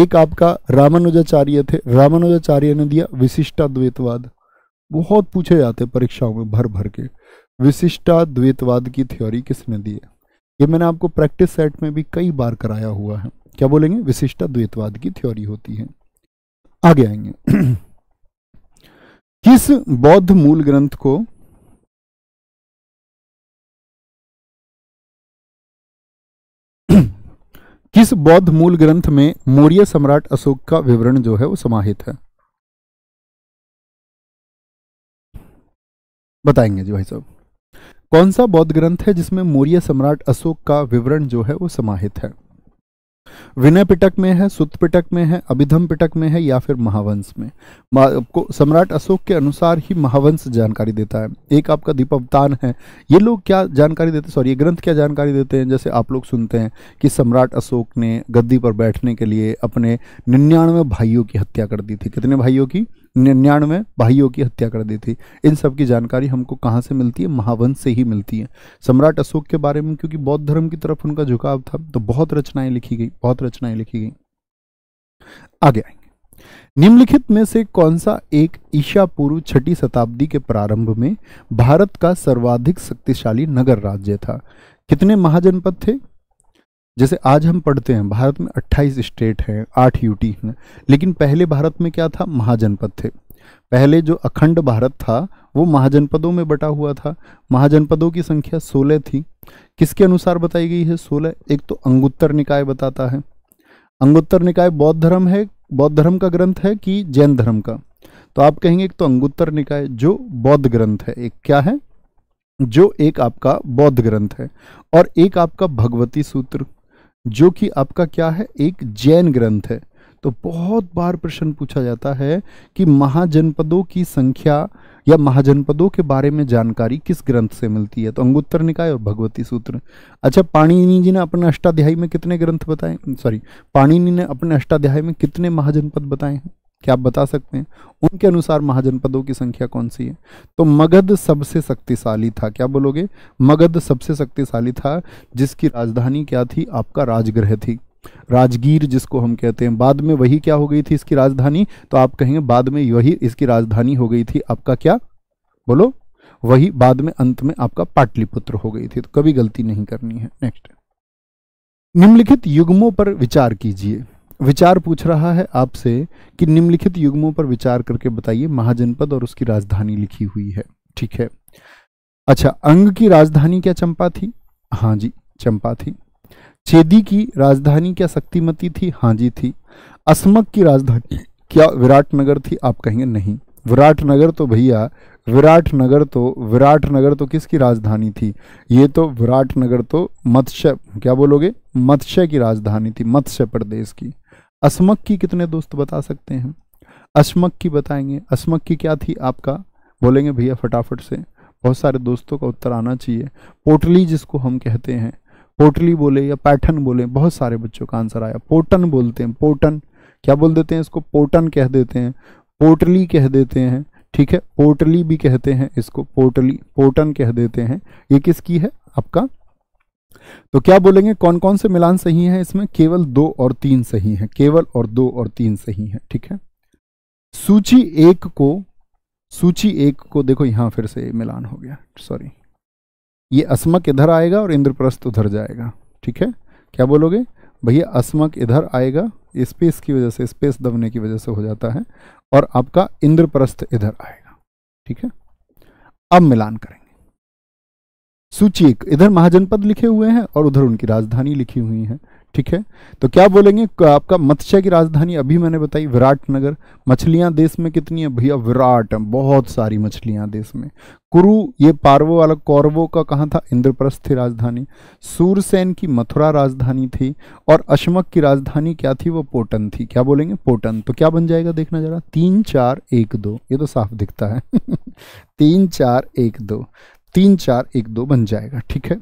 एक आपका रामानुजाचार्य थे रामानुजाचार्य ने दिया विशिष्टाद्वैतवाद बहुत पूछे जाते परीक्षाओं में भर भर के विशिष्टाद्वैतवाद की थ्योरी किसने दी है ये मैंने आपको प्रैक्टिस सेट में भी कई बार कराया हुआ है क्या बोलेंगे विशिष्टा द्वैतवाद की थ्योरी होती है आगे आएंगे किस बौद्ध मूल ग्रंथ को किस बौद्ध मूल ग्रंथ में मौर्य सम्राट अशोक का विवरण जो है वो समाहित है बताएंगे जी भाई साहब कौन सा बौद्ध ग्रंथ है जिसमें मौर्य सम्राट अशोक का विवरण जो है वो समाहित है विनय पिटक में है सुत पिटक में है अभिधम पिटक में है या फिर महावंश में आपको सम्राट अशोक के अनुसार ही महावंश जानकारी देता है एक आपका दीपावतान है ये लोग क्या जानकारी देते सॉरी ये ग्रंथ क्या जानकारी देते हैं जैसे आप लोग सुनते हैं कि सम्राट अशोक ने गद्दी पर बैठने के लिए अपने निन्यानवे भाइयों की हत्या कर दी थी कितने भाइयों की निन्यानवे भाइयों की हत्या कर दी थी इन सब की जानकारी हमको कहाँ से मिलती है महावंश से ही मिलती है सम्राट अशोक के बारे में क्योंकि बौद्ध धर्म की तरफ उनका झुकाव था तो बहुत रचनाएं लिखी गई बहुत रचनाएं लिखी गई आगे आएंगे निम्नलिखित में से कौन सा एक ईशा पूर्व छठी शताब्दी के प्रारंभ में भारत का सर्वाधिक शक्तिशाली नगर राज्य था कितने महाजनपद थे जैसे आज हम पढ़ते हैं भारत में 28 स्टेट हैं आठ यूटी हैं लेकिन पहले भारत में क्या था महाजनपद थे पहले जो अखंड भारत था वो महाजनपदों में बटा हुआ था महाजनपदों की संख्या 16 थी किसके अनुसार बताई गई है 16 एक तो अंगुत्तर निकाय बताता है अंगुत्तर निकाय बौद्ध धर्म है बौद्ध धर्म का ग्रंथ है कि जैन धर्म का तो आप कहेंगे एक तो अंगुत्तर निकाय जो बौद्ध ग्रंथ है एक क्या है जो एक आपका बौद्ध ग्रंथ है और एक आपका भगवती सूत्र जो कि आपका क्या है एक जैन ग्रंथ है तो बहुत बार प्रश्न पूछा जाता है कि महाजनपदों की संख्या या महाजनपदों के बारे में जानकारी किस ग्रंथ से मिलती है तो अंगुत्तर निकाय और भगवती सूत्र अच्छा पाणिनि जी ने अपने अष्टाध्यायी में कितने ग्रंथ बताए सॉरी पाणिनि ने अपने अष्टाध्यायी में कितने महाजनपद बताए हैं क्या आप बता सकते हैं उनके अनुसार महाजनपदों की संख्या कौन सी है तो मगध सबसे शक्तिशाली था क्या बोलोगे मगध सबसे शक्तिशाली था जिसकी राजधानी क्या थी आपका राजगृह थी राजगीर जिसको हम कहते हैं बाद में वही क्या हो गई थी इसकी राजधानी तो आप कहेंगे बाद में वही इसकी राजधानी हो गई थी आपका क्या बोलो वही बाद में अंत में आपका पाटलिपुत्र हो गई थी तो कभी गलती नहीं करनी है नेक्स्ट निम्नलिखित युग्मों पर विचार कीजिए विचार पूछ रहा है आपसे कि निम्नलिखित युग्मों पर विचार करके बताइए महाजनपद और उसकी राजधानी लिखी हुई है ठीक है अच्छा अंग की राजधानी क्या चंपा थी हाँ जी चंपा थी चेदी की राजधानी क्या शक्तिमती थी हाँ जी थी असमक की राजधानी क्या विराट नगर थी आप कहेंगे नहीं विराट नगर तो भैया विराट नगर तो विराट नगर तो किसकी राजधानी थी ये तो विराट नगर तो मत्स्य क्या बोलोगे मत्स्य की राजधानी थी मत्स्य प्रदेश की असमक की कितने दोस्त बता सकते हैं असमक की बताएंगे असमक की क्या थी आपका बोलेंगे भैया फटाफट से बहुत सारे दोस्तों का उत्तर आना चाहिए पोटली जिसको हम कहते हैं पोटली बोले या पैठन बोले बहुत सारे बच्चों का आंसर आया पोटन बोलते हैं पोटन क्या बोल देते हैं इसको पोटन कह देते हैं पोटली कह देते हैं ठीक है पोटली भी कहते हैं इसको पोटली पोटन कह देते हैं ये किसकी है आपका तो क्या बोलेंगे कौन कौन से मिलान सही हैं इसमें केवल दो और तीन सही हैं केवल और दो और तीन सही हैं ठीक है सूची एक को सूची एक को देखो यहां फिर से मिलान हो गया सॉरी ये अस्मक इधर आएगा और इंद्रप्रस्थ उधर जाएगा ठीक है क्या बोलोगे भैया अस्मक इधर आएगा स्पेस की वजह से स्पेस दबने की वजह से हो जाता है और आपका इंद्रप्रस्थ इधर आएगा ठीक है अब मिलान करें सूचीक इधर महाजनपद लिखे हुए हैं और उधर उनकी राजधानी लिखी हुई है ठीक है तो क्या बोलेंगे आपका मत्स्य की राजधानी अभी मैंने बताई विराट नगर मछलियां देश में कितनी है भैया विराट बहुत सारी मछलियां देश में कुरु ये पार्वो वाला कौरवों का कहाँ था इंद्रप्रस्थ थी राजधानी सूरसेन की मथुरा राजधानी थी और अशमक की राजधानी क्या थी वो पोटन थी क्या बोलेंगे पोटन तो क्या बन जाएगा देखना जरा तीन चार एक दो ये तो साफ दिखता है तीन चार एक दो तीन चार एक दो बन जाएगा ठीक है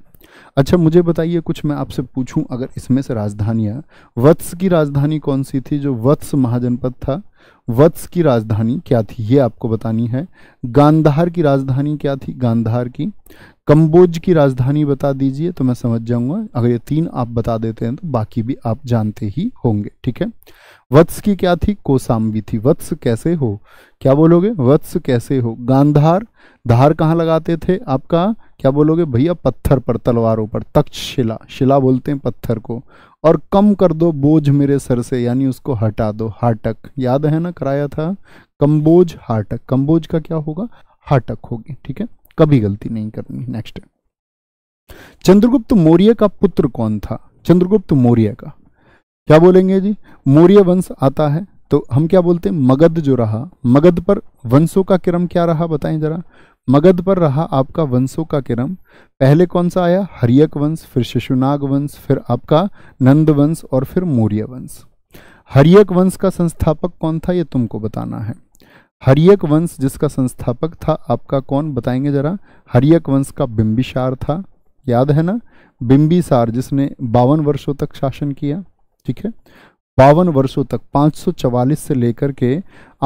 अच्छा मुझे बताइए कुछ मैं आपसे पूछूं अगर इसमें से राजधानियां वत्स की राजधानी कौन सी थी जो वत्स महाजनपद था वत्स की राजधानी क्या थी ये आपको बतानी है गांधार की राजधानी क्या थी गांधार की कंबोज की राजधानी बता दीजिए तो मैं समझ जाऊंगा अगर ये तीन आप बता देते हैं तो बाकी भी आप जानते ही होंगे ठीक है वत्स की क्या थी कोसाम्बी थी वत्स कैसे हो क्या बोलोगे वत्स कैसे हो गांधार धार कहाँ लगाते थे आपका क्या बोलोगे भैया पत्थर पर तलवारों पर तक्षशिला शिला बोलते हैं पत्थर को और कम कर दो बोझ मेरे सर से यानी उसको हटा दो हाटक याद है ना कराया था कम्बोज हाटक कम्बोज का क्या होगा हाटक होगी ठीक है कभी गलती नहीं करनी नेक्स्ट चंद्रगुप्त मौर्य का पुत्र कौन था चंद्रगुप्त मौर्य का क्या बोलेंगे जी मौर्य वंश आता है तो हम क्या बोलते हैं मगध जो रहा मगध पर वंशों का क्रम क्या रहा बताएं जरा मगध पर रहा आपका वंशों का क्रम पहले कौन सा आया हरियक वंश फिर शिशुनाग वंश फिर आपका नंद वंश और फिर मौर्य वंश हरियक वंश का संस्थापक कौन था यह तुमको बताना है हरियक वंश जिसका संस्थापक था आपका कौन बताएंगे जरा हरियक वंश का बिंबिसार था याद है ना बिंबिसार जिसने बावन वर्षों तक शासन किया ठीक है बावन वर्षों तक 544 से लेकर के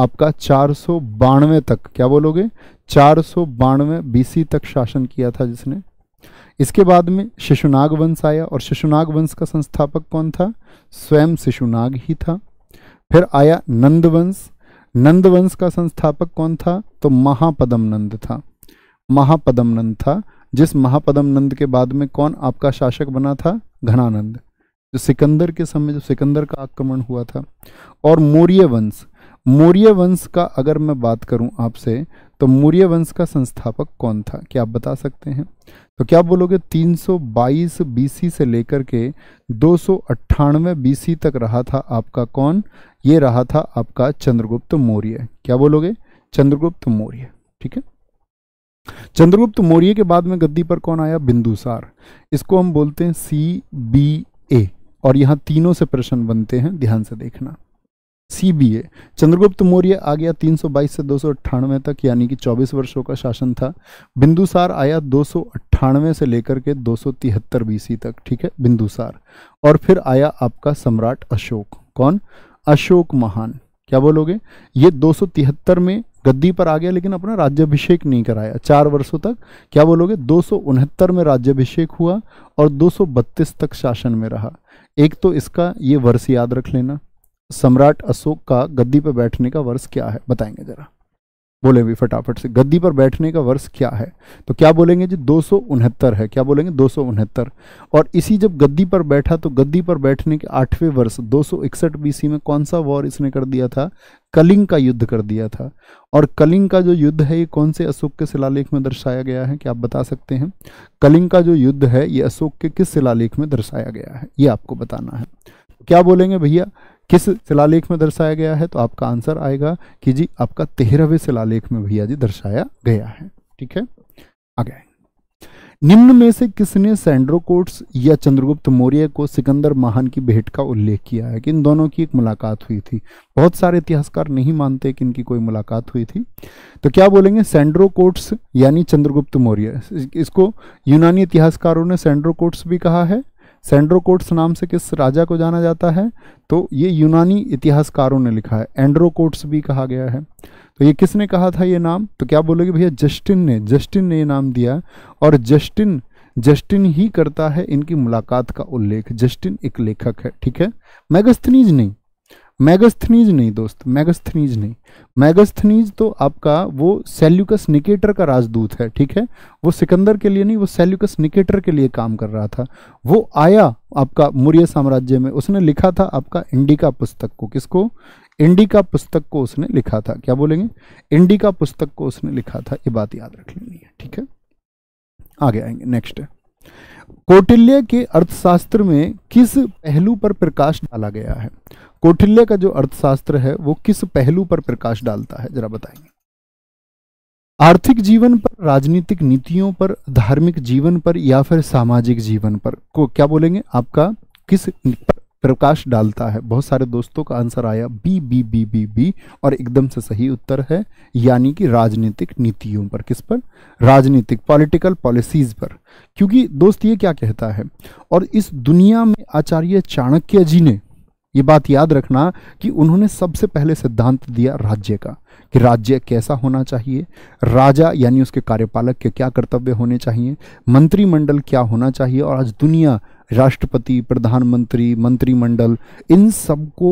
आपका चार तक क्या बोलोगे चार सौ बीसी तक शासन किया था जिसने इसके बाद में शिशुनाग वंश आया और शिशुनाग वंश का संस्थापक कौन था स्वयं शिशुनाग ही था फिर आया नंद वंश नंद वंश का संस्थापक कौन था तो महापदम नंद था महापदम नंद था जिस महापदम नंद के बाद में कौन आपका शासक बना था घनानंद जो सिकंदर के समय जो सिकंदर का आक्रमण हुआ था और मौर्य वंश मौर्य वंश का अगर मैं बात करूं आपसे तो मौर्य वंश का संस्थापक कौन था क्या आप बता सकते हैं तो क्या बोलोगे 322 बीसी से लेकर के दो बीसी तक रहा था आपका कौन ये रहा था आपका चंद्रगुप्त मौर्य क्या बोलोगे चंद्रगुप्त मौर्य ठीक है चंद्रगुप्त मौर्य के बाद में गद्दी पर कौन आया बिंदुसार इसको हम बोलते हैं सी बी ए और यहाँ तीनों से प्रश्न बनते हैं ध्यान से देखना सीबीए चंद्रगुप्त मौर्य आ गया 322 से दो तक यानी कि 24 वर्षों का शासन था बिंदुसार आया दो से लेकर के 273 बीसी तक ठीक है बिंदुसार और फिर आया आपका सम्राट अशोक कौन अशोक महान क्या बोलोगे ये 273 में गद्दी पर आ गया लेकिन अपना राज्याभिषेक नहीं कराया चार वर्षों तक क्या बोलोगे दो में राज्याभिषेक हुआ और दो तक शासन में रहा एक तो इसका ये वर्ष याद रख लेना सम्राट अशोक का गद्दी पर बैठने का वर्ष क्या है बताएंगे जरा बोले भी फटाफट से गद्दी पर बैठने का वर्ष क्या है तो क्या बोलेंगे जी दो है क्या बोलेंगे दो और इसी जब गद्दी पर बैठा तो गद्दी पर बैठने के आठवें वर्ष दो सौ में कौन सा वॉर इसने कर दिया था कलिंग का युद्ध कर दिया था और कलिंग का जो युद्ध है ये कौन से अशोक के शिलालेख में दर्शाया गया है क्या आप बता सकते हैं कलिंग का जो युद्ध है ये अशोक के किस शिलालेख में दर्शाया गया है ये आपको बताना है क्या बोलेंगे भैया किस शिलालेख में दर्शाया गया है तो आपका आंसर आएगा कि जी आपका तेरहवें शिलालेख में भैया जी दर्शाया गया है ठीक है आगे निम्न में से किसने सैंड्रोकोट्स या चंद्रगुप्त मौर्य को सिकंदर महान की भेंट का उल्लेख किया है कि इन दोनों की एक मुलाकात हुई थी बहुत सारे इतिहासकार नहीं मानते कि इनकी कोई मुलाकात हुई थी तो क्या बोलेंगे सैंड्रोकोट्स यानी चंद्रगुप्त मौर्य इसको यूनानी इतिहासकारों ने सैंड्रोकोट्स भी कहा है सेंड्रोकोट्स नाम से किस राजा को जाना जाता है तो ये यूनानी इतिहासकारों ने लिखा है एंड्रोकोट्स भी कहा गया है तो ये किसने कहा था ये नाम तो क्या बोलोगे भैया जस्टिन ने जस्टिन ने ये नाम दिया और जस्टिन जस्टिन ही करता है इनकी मुलाकात का उल्लेख जस्टिन एक लेखक है ठीक है मैगस्थनीज नहीं मैगस्थनीज नहीं दोस्त मैगस्थनीज नहीं मैगस्थनीज तो आपका वो सेल्यूकस निकेटर का राजदूत है ठीक है वो सिकंदर के लिए नहीं वो सेल्यूकस निकेटर के लिए काम कर रहा था वो आया आपका मुरिया साम्राज्य में उसने लिखा था आपका इंडिका पुस्तक को किसको इंडिका पुस्तक को उसने लिखा था क्या बोलेंगे इंडिका पुस्तक को उसने लिखा था ये बात याद रख लेनी है ठीक है आगे आएंगे नेक्स्ट कौटिल्य के अर्थशास्त्र में किस पहलू पर प्रकाश डाला गया है कौटिल्य का जो अर्थशास्त्र है वो किस पहलू पर प्रकाश डालता है जरा बताएंगे आर्थिक जीवन पर राजनीतिक नीतियों पर धार्मिक जीवन पर या फिर सामाजिक जीवन पर को क्या बोलेंगे आपका किस प्रकाश डालता है बहुत सारे दोस्तों का आंसर आया B B B B B और एकदम से सही उत्तर है यानी कि राजनीतिक नीतियों पर किस पर राजनीतिक पॉलिटिकल पॉलिसीज पर क्योंकि दोस्त ये क्या कहता है और इस दुनिया में आचार्य चाणक्य जी ने ये बात याद रखना कि उन्होंने सबसे पहले सिद्धांत दिया राज्य का कि राज्य कैसा होना चाहिए राजा यानी उसके कार्यपालक के क्या कर्तव्य होने चाहिए मंत्रिमंडल क्या होना चाहिए और आज दुनिया राष्ट्रपति प्रधानमंत्री मंत्रिमंडल इन सबको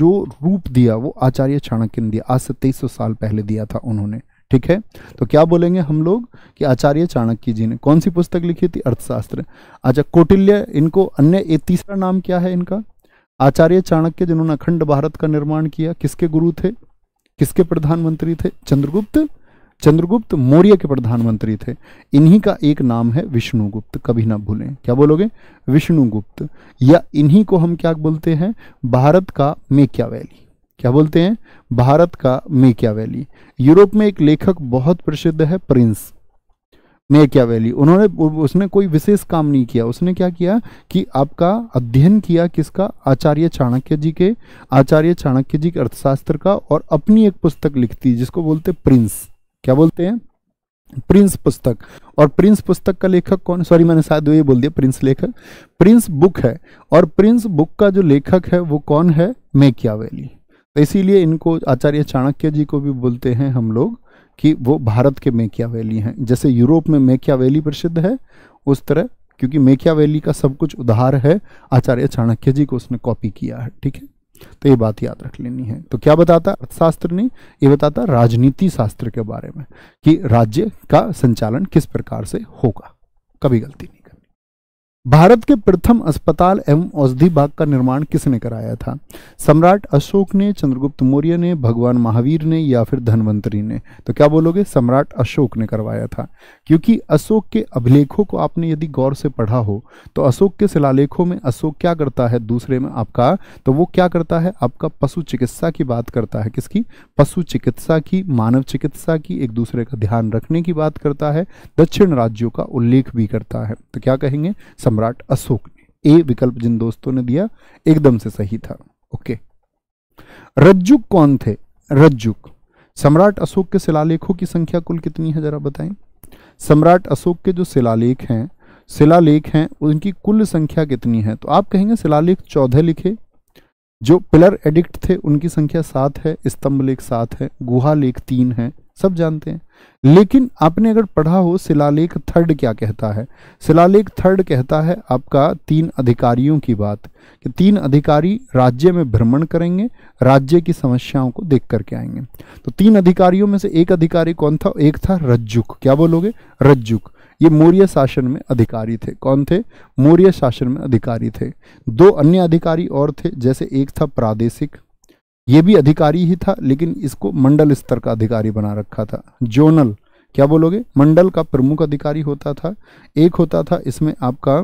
जो रूप दिया वो आचार्य चाणक्य ने दिया आज से तेईस साल पहले दिया था उन्होंने ठीक है तो क्या बोलेंगे हम लोग कि आचार्य चाणक्य जी ने कौन सी पुस्तक लिखी थी अर्थशास्त्र अच्छा कौटिल्य इनको अन्य तीसरा नाम क्या है इनका आचार्य चाणक्य जिन्होंने अखंड भारत का निर्माण किया किसके गुरु थे किसके प्रधानमंत्री थे चंद्रगुप्त चंद्रगुप्त मौर्य के प्रधानमंत्री थे इन्हीं का एक नाम है विष्णुगुप्त कभी ना भूलें क्या बोलोगे विष्णुगुप्त या इन्हीं को हम क्या बोलते हैं भारत का मेक्या वैली क्या बोलते हैं भारत का मेक्या वैली यूरोप में एक लेखक बहुत प्रसिद्ध है प्रिंस ने क्या वैली उन्होंने उसने कोई विशेष काम नहीं किया उसने क्या किया कि आपका अध्ययन किया किसका आचार्य चाणक्य जी के आचार्य चाणक्य जी के अर्थशास्त्र का और अपनी एक पुस्तक लिखती जिसको बोलते प्रिंस क्या बोलते हैं प्रिंस पुस्तक और प्रिंस पुस्तक का लेखक कौन सॉरी मैंने शायद ये बोल दिया प्रिंस लेखक प्रिंस बुक है और प्रिंस बुक का जो लेखक है वो कौन है मेकियावेली तो इसीलिए इनको आचार्य चाणक्य जी को भी बोलते हैं हम लोग कि वो भारत के मेकिया वैली हैं जैसे यूरोप में मेकिया वैली प्रसिद्ध है उस तरह क्योंकि मेकिया वैली का सब कुछ उधार है आचार्य चाणक्य जी को उसने कॉपी किया है ठीक है तो ये बात याद रख लेनी है तो क्या बताता अर्थशास्त्र ने ये बताता राजनीति शास्त्र के बारे में कि राज्य का संचालन किस प्रकार से होगा कभी गलती नहीं भारत के प्रथम अस्पताल एवं औषधि बाग का निर्माण किसने कराया था सम्राट अशोक ने चंद्रगुप्त मौर्य ने भगवान महावीर ने या फिर धनवंतरी ने तो क्या बोलोगे सम्राट अशोक ने करवाया था क्योंकि अशोक के अभिलेखों को आपने यदि गौर से पढ़ा हो तो अशोक के शिलालेखों में अशोक क्या करता है दूसरे में आपका तो वो क्या करता है आपका पशु चिकित्सा की बात करता है किसकी पशु चिकित्सा की मानव चिकित्सा की एक दूसरे का ध्यान रखने की बात करता है दक्षिण राज्यों का उल्लेख भी करता है तो क्या कहेंगे सम्राट अशोक ने ए विकल्प जिन दोस्तों ने दिया एकदम से सही था ओके रज्जुक कौन थे रज्जुक सम्राट अशोक के शिलालेखों की संख्या कुल कितनी है जरा बताएं सम्राट अशोक के जो शिलालेख हैं शिलालेख हैं उनकी कुल संख्या कितनी है तो आप कहेंगे शिलालेख चौदह लिखे जो पिलर एडिक्ट थे उनकी संख्या सात है स्तंभ लेख सात है गुहा लेख तीन है सब जानते हैं लेकिन आपने अगर पढ़ा हो शिलालेख थर्ड क्या कहता है शिलालेख थर्ड कहता है आपका तीन अधिकारियों की बात कि तीन अधिकारी राज्य में भ्रमण करेंगे राज्य की समस्याओं को देख करके आएंगे तो तीन अधिकारियों में से एक अधिकारी कौन था एक था रज्जुक क्या बोलोगे रज्जुक ये मौर्य शासन में अधिकारी थे कौन थे मौर्य शासन में अधिकारी थे दो अन्य अधिकारी और थे जैसे एक था प्रादेशिक ये भी अधिकारी ही था लेकिन इसको मंडल स्तर का अधिकारी बना रखा था जोनल क्या बोलोगे मंडल का प्रमुख अधिकारी होता था एक होता था इसमें आपका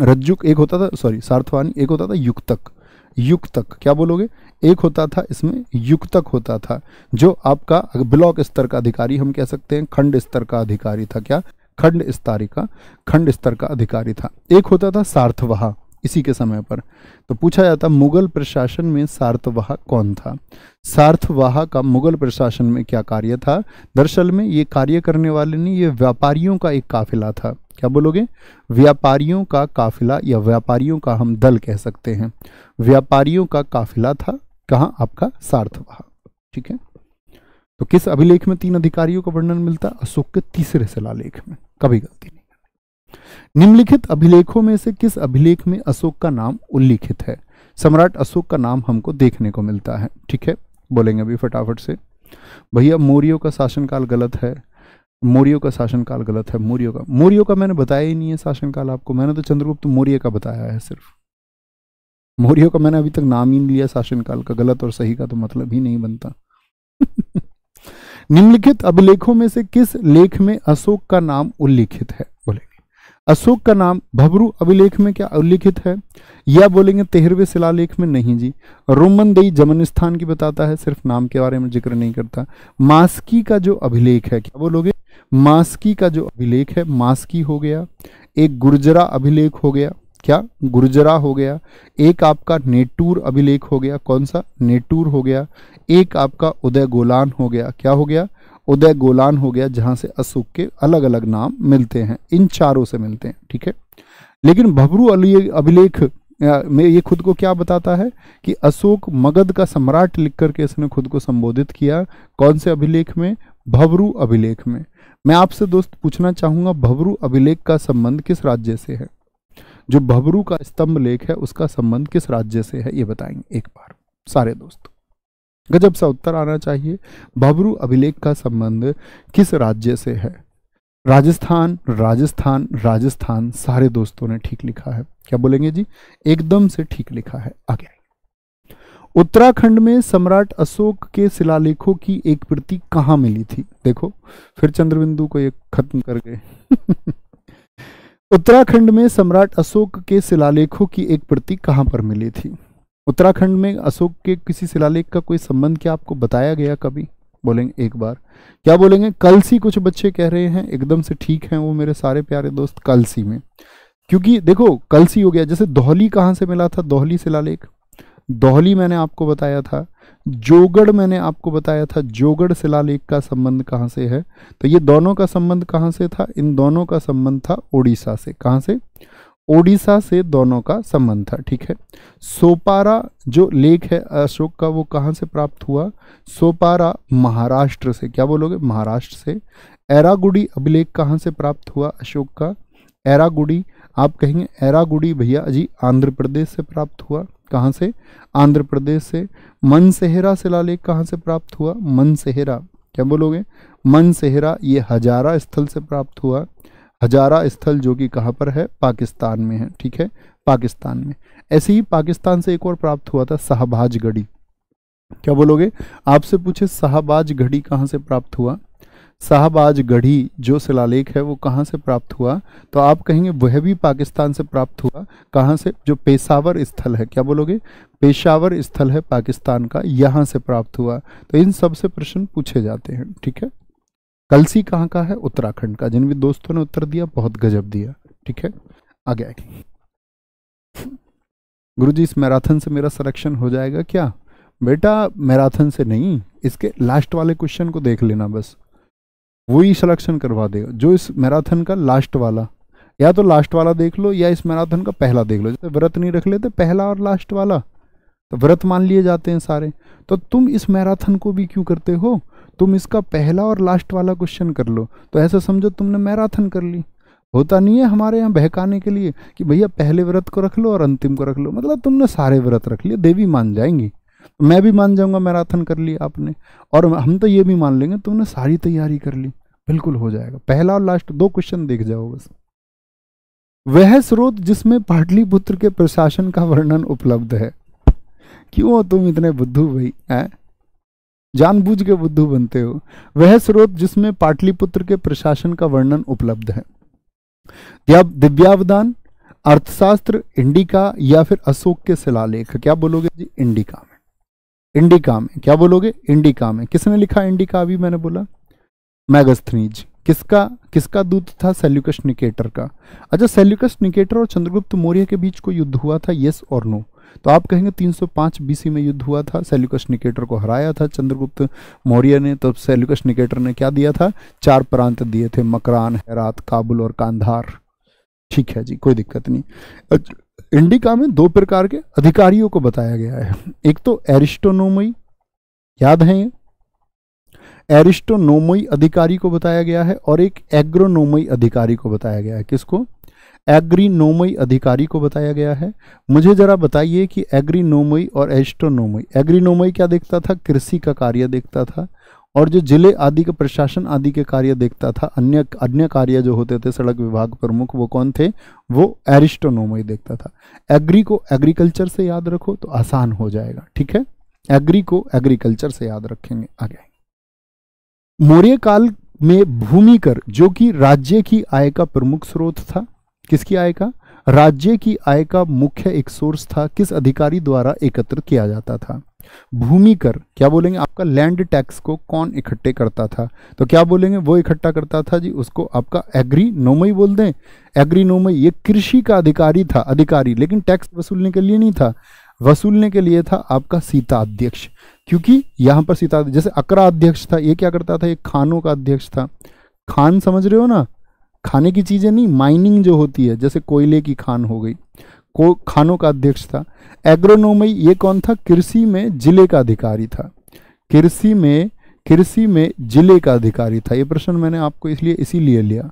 रज्जुक एक होता था सॉरी सार्थवानी एक होता था युक्तक युक्तक क्या बोलोगे एक होता था इसमें युक्तक होता था जो आपका ब्लॉक स्तर का अधिकारी हम कह सकते हैं खंड स्तर का अधिकारी था क्या खंड स्तारी का खंड स्तर का अधिकारी था एक होता था सार्थवाहा इसी के समय पर तो पूछा जाता मुगल प्रशासन में सार्थवाह कौन था सार्थवाह का मुगल प्रशासन में क्या कार्य था दरअसल में ये कार्य करने वाले नहीं ये व्यापारियों का एक काफिला था क्या बोलोगे व्यापारियों का काफिला या व्यापारियों का हम दल कह सकते हैं व्यापारियों का काफिला था कहाँ आपका सार्थवाह ठीक है तो किस अभिलेख में तीन अधिकारियों का वर्णन मिलता है अशोक के तीसरे शिलालेख में कभी गलती नहीं निम्नलिखित अभिलेखों में से किस अभिलेख में अशोक का नाम उल्लिखित है सम्राट अशोक का नाम हमको देखने को मिलता है ठीक है बोलेंगे अभी फटाफट से भैया मौर्यों का शासनकाल गलत है मौर्यो का शासनकाल गलत है मौर्यो का मौर्यो का मैंने बताया ही नहीं है शासनकाल आपको मैंने तो चंद्रगुप्त मौर्य का बताया है सिर्फ मौर्यों का मैंने अभी तक नाम ही नहीं लिया शासनकाल का गलत और सही का तो मतलब ही नहीं बनता निम्नलिखित अभिलेखों में से किस लेख में अशोक का नाम उल्लिखित है अशोक का नाम भबरू अभिलेख में क्या उल्लिखित है या बोलेंगे तेहरवे शिलालेख में नहीं जी रोमन दई जमन स्थान की बताता है सिर्फ नाम के बारे में जिक्र नहीं करता मास्की का जो अभिलेख है क्या बोलोगे मास्की का जो अभिलेख है मास्की हो गया एक गुर्जरा अभिलेख हो गया क्या गुर्जरा हो गया एक आपका नेटूर अभिलेख हो गया कौन सा नेटूर हो गया एक आपका उदय गोलान हो गया क्या हो गया उदय गोलान हो गया जहां से अशोक के अलग अलग नाम मिलते हैं इन चारों से मिलते हैं ठीक है लेकिन अली अभिलेख में ये खुद को क्या बताता है कि अशोक मगध का सम्राट लिख करके इसने खुद को संबोधित किया कौन से अभिलेख में भबरू अभिलेख में मैं आपसे दोस्त पूछना चाहूंगा भबरू अभिलेख का संबंध किस राज्य से है जो भबरू का स्तंभ लेख है उसका संबंध किस राज्य से है ये बताएंगे एक बार सारे दोस्तों गजब सा उत्तर आना चाहिए बाबरू अभिलेख का संबंध किस राज्य से है राजस्थान राजस्थान राजस्थान सारे दोस्तों ने ठीक लिखा है क्या बोलेंगे जी एकदम से ठीक लिखा है आगे उत्तराखंड में सम्राट अशोक के शिलालेखों की एक प्रति कहा मिली थी देखो फिर चंद्रबिंदु को ये खत्म कर गए उत्तराखंड में सम्राट अशोक के शिलालेखों की एक प्रति कहां पर मिली थी उत्तराखंड में अशोक के किसी शिलालेख का कोई संबंध क्या आपको बताया गया कभी बोलेंगे एक बार क्या बोलेंगे कल सी कुछ बच्चे कह रहे हैं एकदम से ठीक हैं वो मेरे सारे प्यारे दोस्त कल सी में क्योंकि देखो कल सी हो गया जैसे दोहली कहाँ से मिला था दोहली शिलालेख दोहली मैंने आपको बताया था जोगढ़ मैंने आपको बताया था जोगढ़ शिलालेख का संबंध कहाँ से है तो ये दोनों का संबंध कहाँ से था इन दोनों का संबंध था ओडिशा से कहाँ से ओडिशा से दोनों का संबंध था ठीक है सोपारा जो लेख है अशोक का वो कहाँ से प्राप्त हुआ सोपारा महाराष्ट्र से क्या बोलोगे महाराष्ट्र से एरागुडी अभिलेख कहाँ से प्राप्त हुआ अशोक का एरागुडी आप कहेंगे एरागुडी भैया जी आंध्र प्रदेश से प्राप्त हुआ कहाँ से आंध्र प्रदेश से मनसेहरा शिलालेख कहाँ से प्राप्त हुआ मनसेहरा क्या बोलोगे मनसेहरा ये हजारा स्थल से प्राप्त हुआ हजारा स्थल जो कि कहाँ पर है पाकिस्तान में है ठीक है पाकिस्तान में ऐसे ही पाकिस्तान से एक और प्राप्त हुआ था शाहबाज गढ़ी क्या बोलोगे आपसे पूछे शाहबाज गढ़ी कहाँ से प्राप्त हुआ शाहबाज गढ़ी जो शिलालेख है वो कहाँ से प्राप्त हुआ तो आप कहेंगे वह भी पाकिस्तान से प्राप्त हुआ कहाँ से जो पेशावर स्थल है क्या बोलोगे पेशावर स्थल है पाकिस्तान का यहाँ से प्राप्त हुआ तो इन सब से प्रश्न पूछे जाते हैं ठीक है कलसी कहाँ का है उत्तराखंड का जिन भी दोस्तों ने उत्तर दिया बहुत गजब दिया ठीक है आगे आगे गुरु इस मैराथन से मेरा सिलेक्शन हो जाएगा क्या बेटा मैराथन से नहीं इसके लास्ट वाले क्वेश्चन को देख लेना बस वो ही सिलेक्शन करवा देगा जो इस मैराथन का लास्ट वाला या तो लास्ट वाला देख लो या इस मैराथन का पहला देख लो जैसे व्रत नहीं रख लेते पहला और लास्ट वाला तो व्रत मान लिए जाते हैं सारे तो तुम इस मैराथन को भी क्यों करते हो तुम इसका पहला और लास्ट वाला क्वेश्चन कर लो तो ऐसा समझो तुमने मैराथन कर ली होता नहीं है हमारे यहाँ बहकाने के लिए कि भैया पहले व्रत को रख लो और अंतिम को रख लो मतलब तुमने सारे व्रत रख लिए देवी मान जाएंगी मैं भी मान जाऊंगा मैराथन कर लिया आपने और हम तो ये भी मान लेंगे तुमने सारी तैयारी कर ली बिल्कुल हो जाएगा पहला और लास्ट दो क्वेश्चन देख जाओ बस वह स्रोत जिसमें पाटलिपुत्र के प्रशासन का वर्णन उपलब्ध है क्यों तुम इतने बुद्धू भाई हैं जानबूझ के बुद्धू बनते हो वह स्रोत जिसमें पाटलिपुत्र के प्रशासन का वर्णन उपलब्ध है दिव्यावदान अर्थशास्त्र इंडिका या फिर अशोक के शिलालेख क्या बोलोगे जी इंडिका में इंडिका में क्या बोलोगे इंडिका में किसने लिखा इंडिका अभी मैंने बोला मैगस्थनीज किसका किसका दूत था सेल्युकस निकेटर का अच्छा सेल्युकस निकेटर और चंद्रगुप्त मौर्य के बीच कोई युद्ध हुआ था यस और नो तो आप कहेंगे 305 बीसी में युद्ध हुआ था सेल्युकस निकेटर को हराया था चंद्रगुप्त मौर्य ने तो सेल्युकस निकेटर ने क्या दिया था चार प्रांत दिए थे मकरान हैरात काबुल और कांधार ठीक है जी कोई दिक्कत नहीं इंडिका में दो प्रकार के अधिकारियों को बताया गया है एक तो एरिस्टोनोमी याद है ये अधिकारी को बताया गया है और एक एग्रोनोमई अधिकारी को बताया गया है किसको एग्रीनोमई अधिकारी को बताया गया है मुझे जरा बताइए कि एग्रीनोमई और एस्ट्रोनोमई एग्रीनोमई क्या देखता था कृषि का कार्य देखता था और जो जिले आदि के प्रशासन आदि के कार्य देखता था अन्य अन्य कार्य जो होते थे सड़क विभाग प्रमुख वो कौन थे वो एरिस्टोनोमई देखता था एग्री को एग्रीकल्चर से याद रखो तो आसान हो जाएगा ठीक है एग्री को एग्रीकल्चर से याद रखेंगे आगे मौर्य काल में भूमि कर जो कि राज्य की आय का प्रमुख स्रोत था किसकी आय का राज्य की आय का मुख्य एक सोर्स था किस अधिकारी द्वारा एकत्र किया जाता था भूमि कर क्या बोलेंगे आपका लैंड टैक्स को कौन इकट्ठे करता था तो क्या बोलेंगे वो इकट्ठा करता था जी उसको आपका एग्री नोमई बोल दें एग्री नोमई ये कृषि का अधिकारी था अधिकारी लेकिन टैक्स वसूलने के लिए नहीं था वसूलने के लिए था आपका सीता अध्यक्ष क्योंकि यहां पर सीता जैसे अकरा अध्यक्ष था ये क्या करता था ये खानों का अध्यक्ष था खान समझ रहे हो ना खाने की चीज़ें नहीं माइनिंग जो होती है जैसे कोयले की खान हो गई को खानों का अध्यक्ष था एग्रोनोमी ये कौन था कृषि में जिले का अधिकारी था कृषि में कृषि में जिले का अधिकारी था ये प्रश्न मैंने आपको इसलिए इसीलिए लिया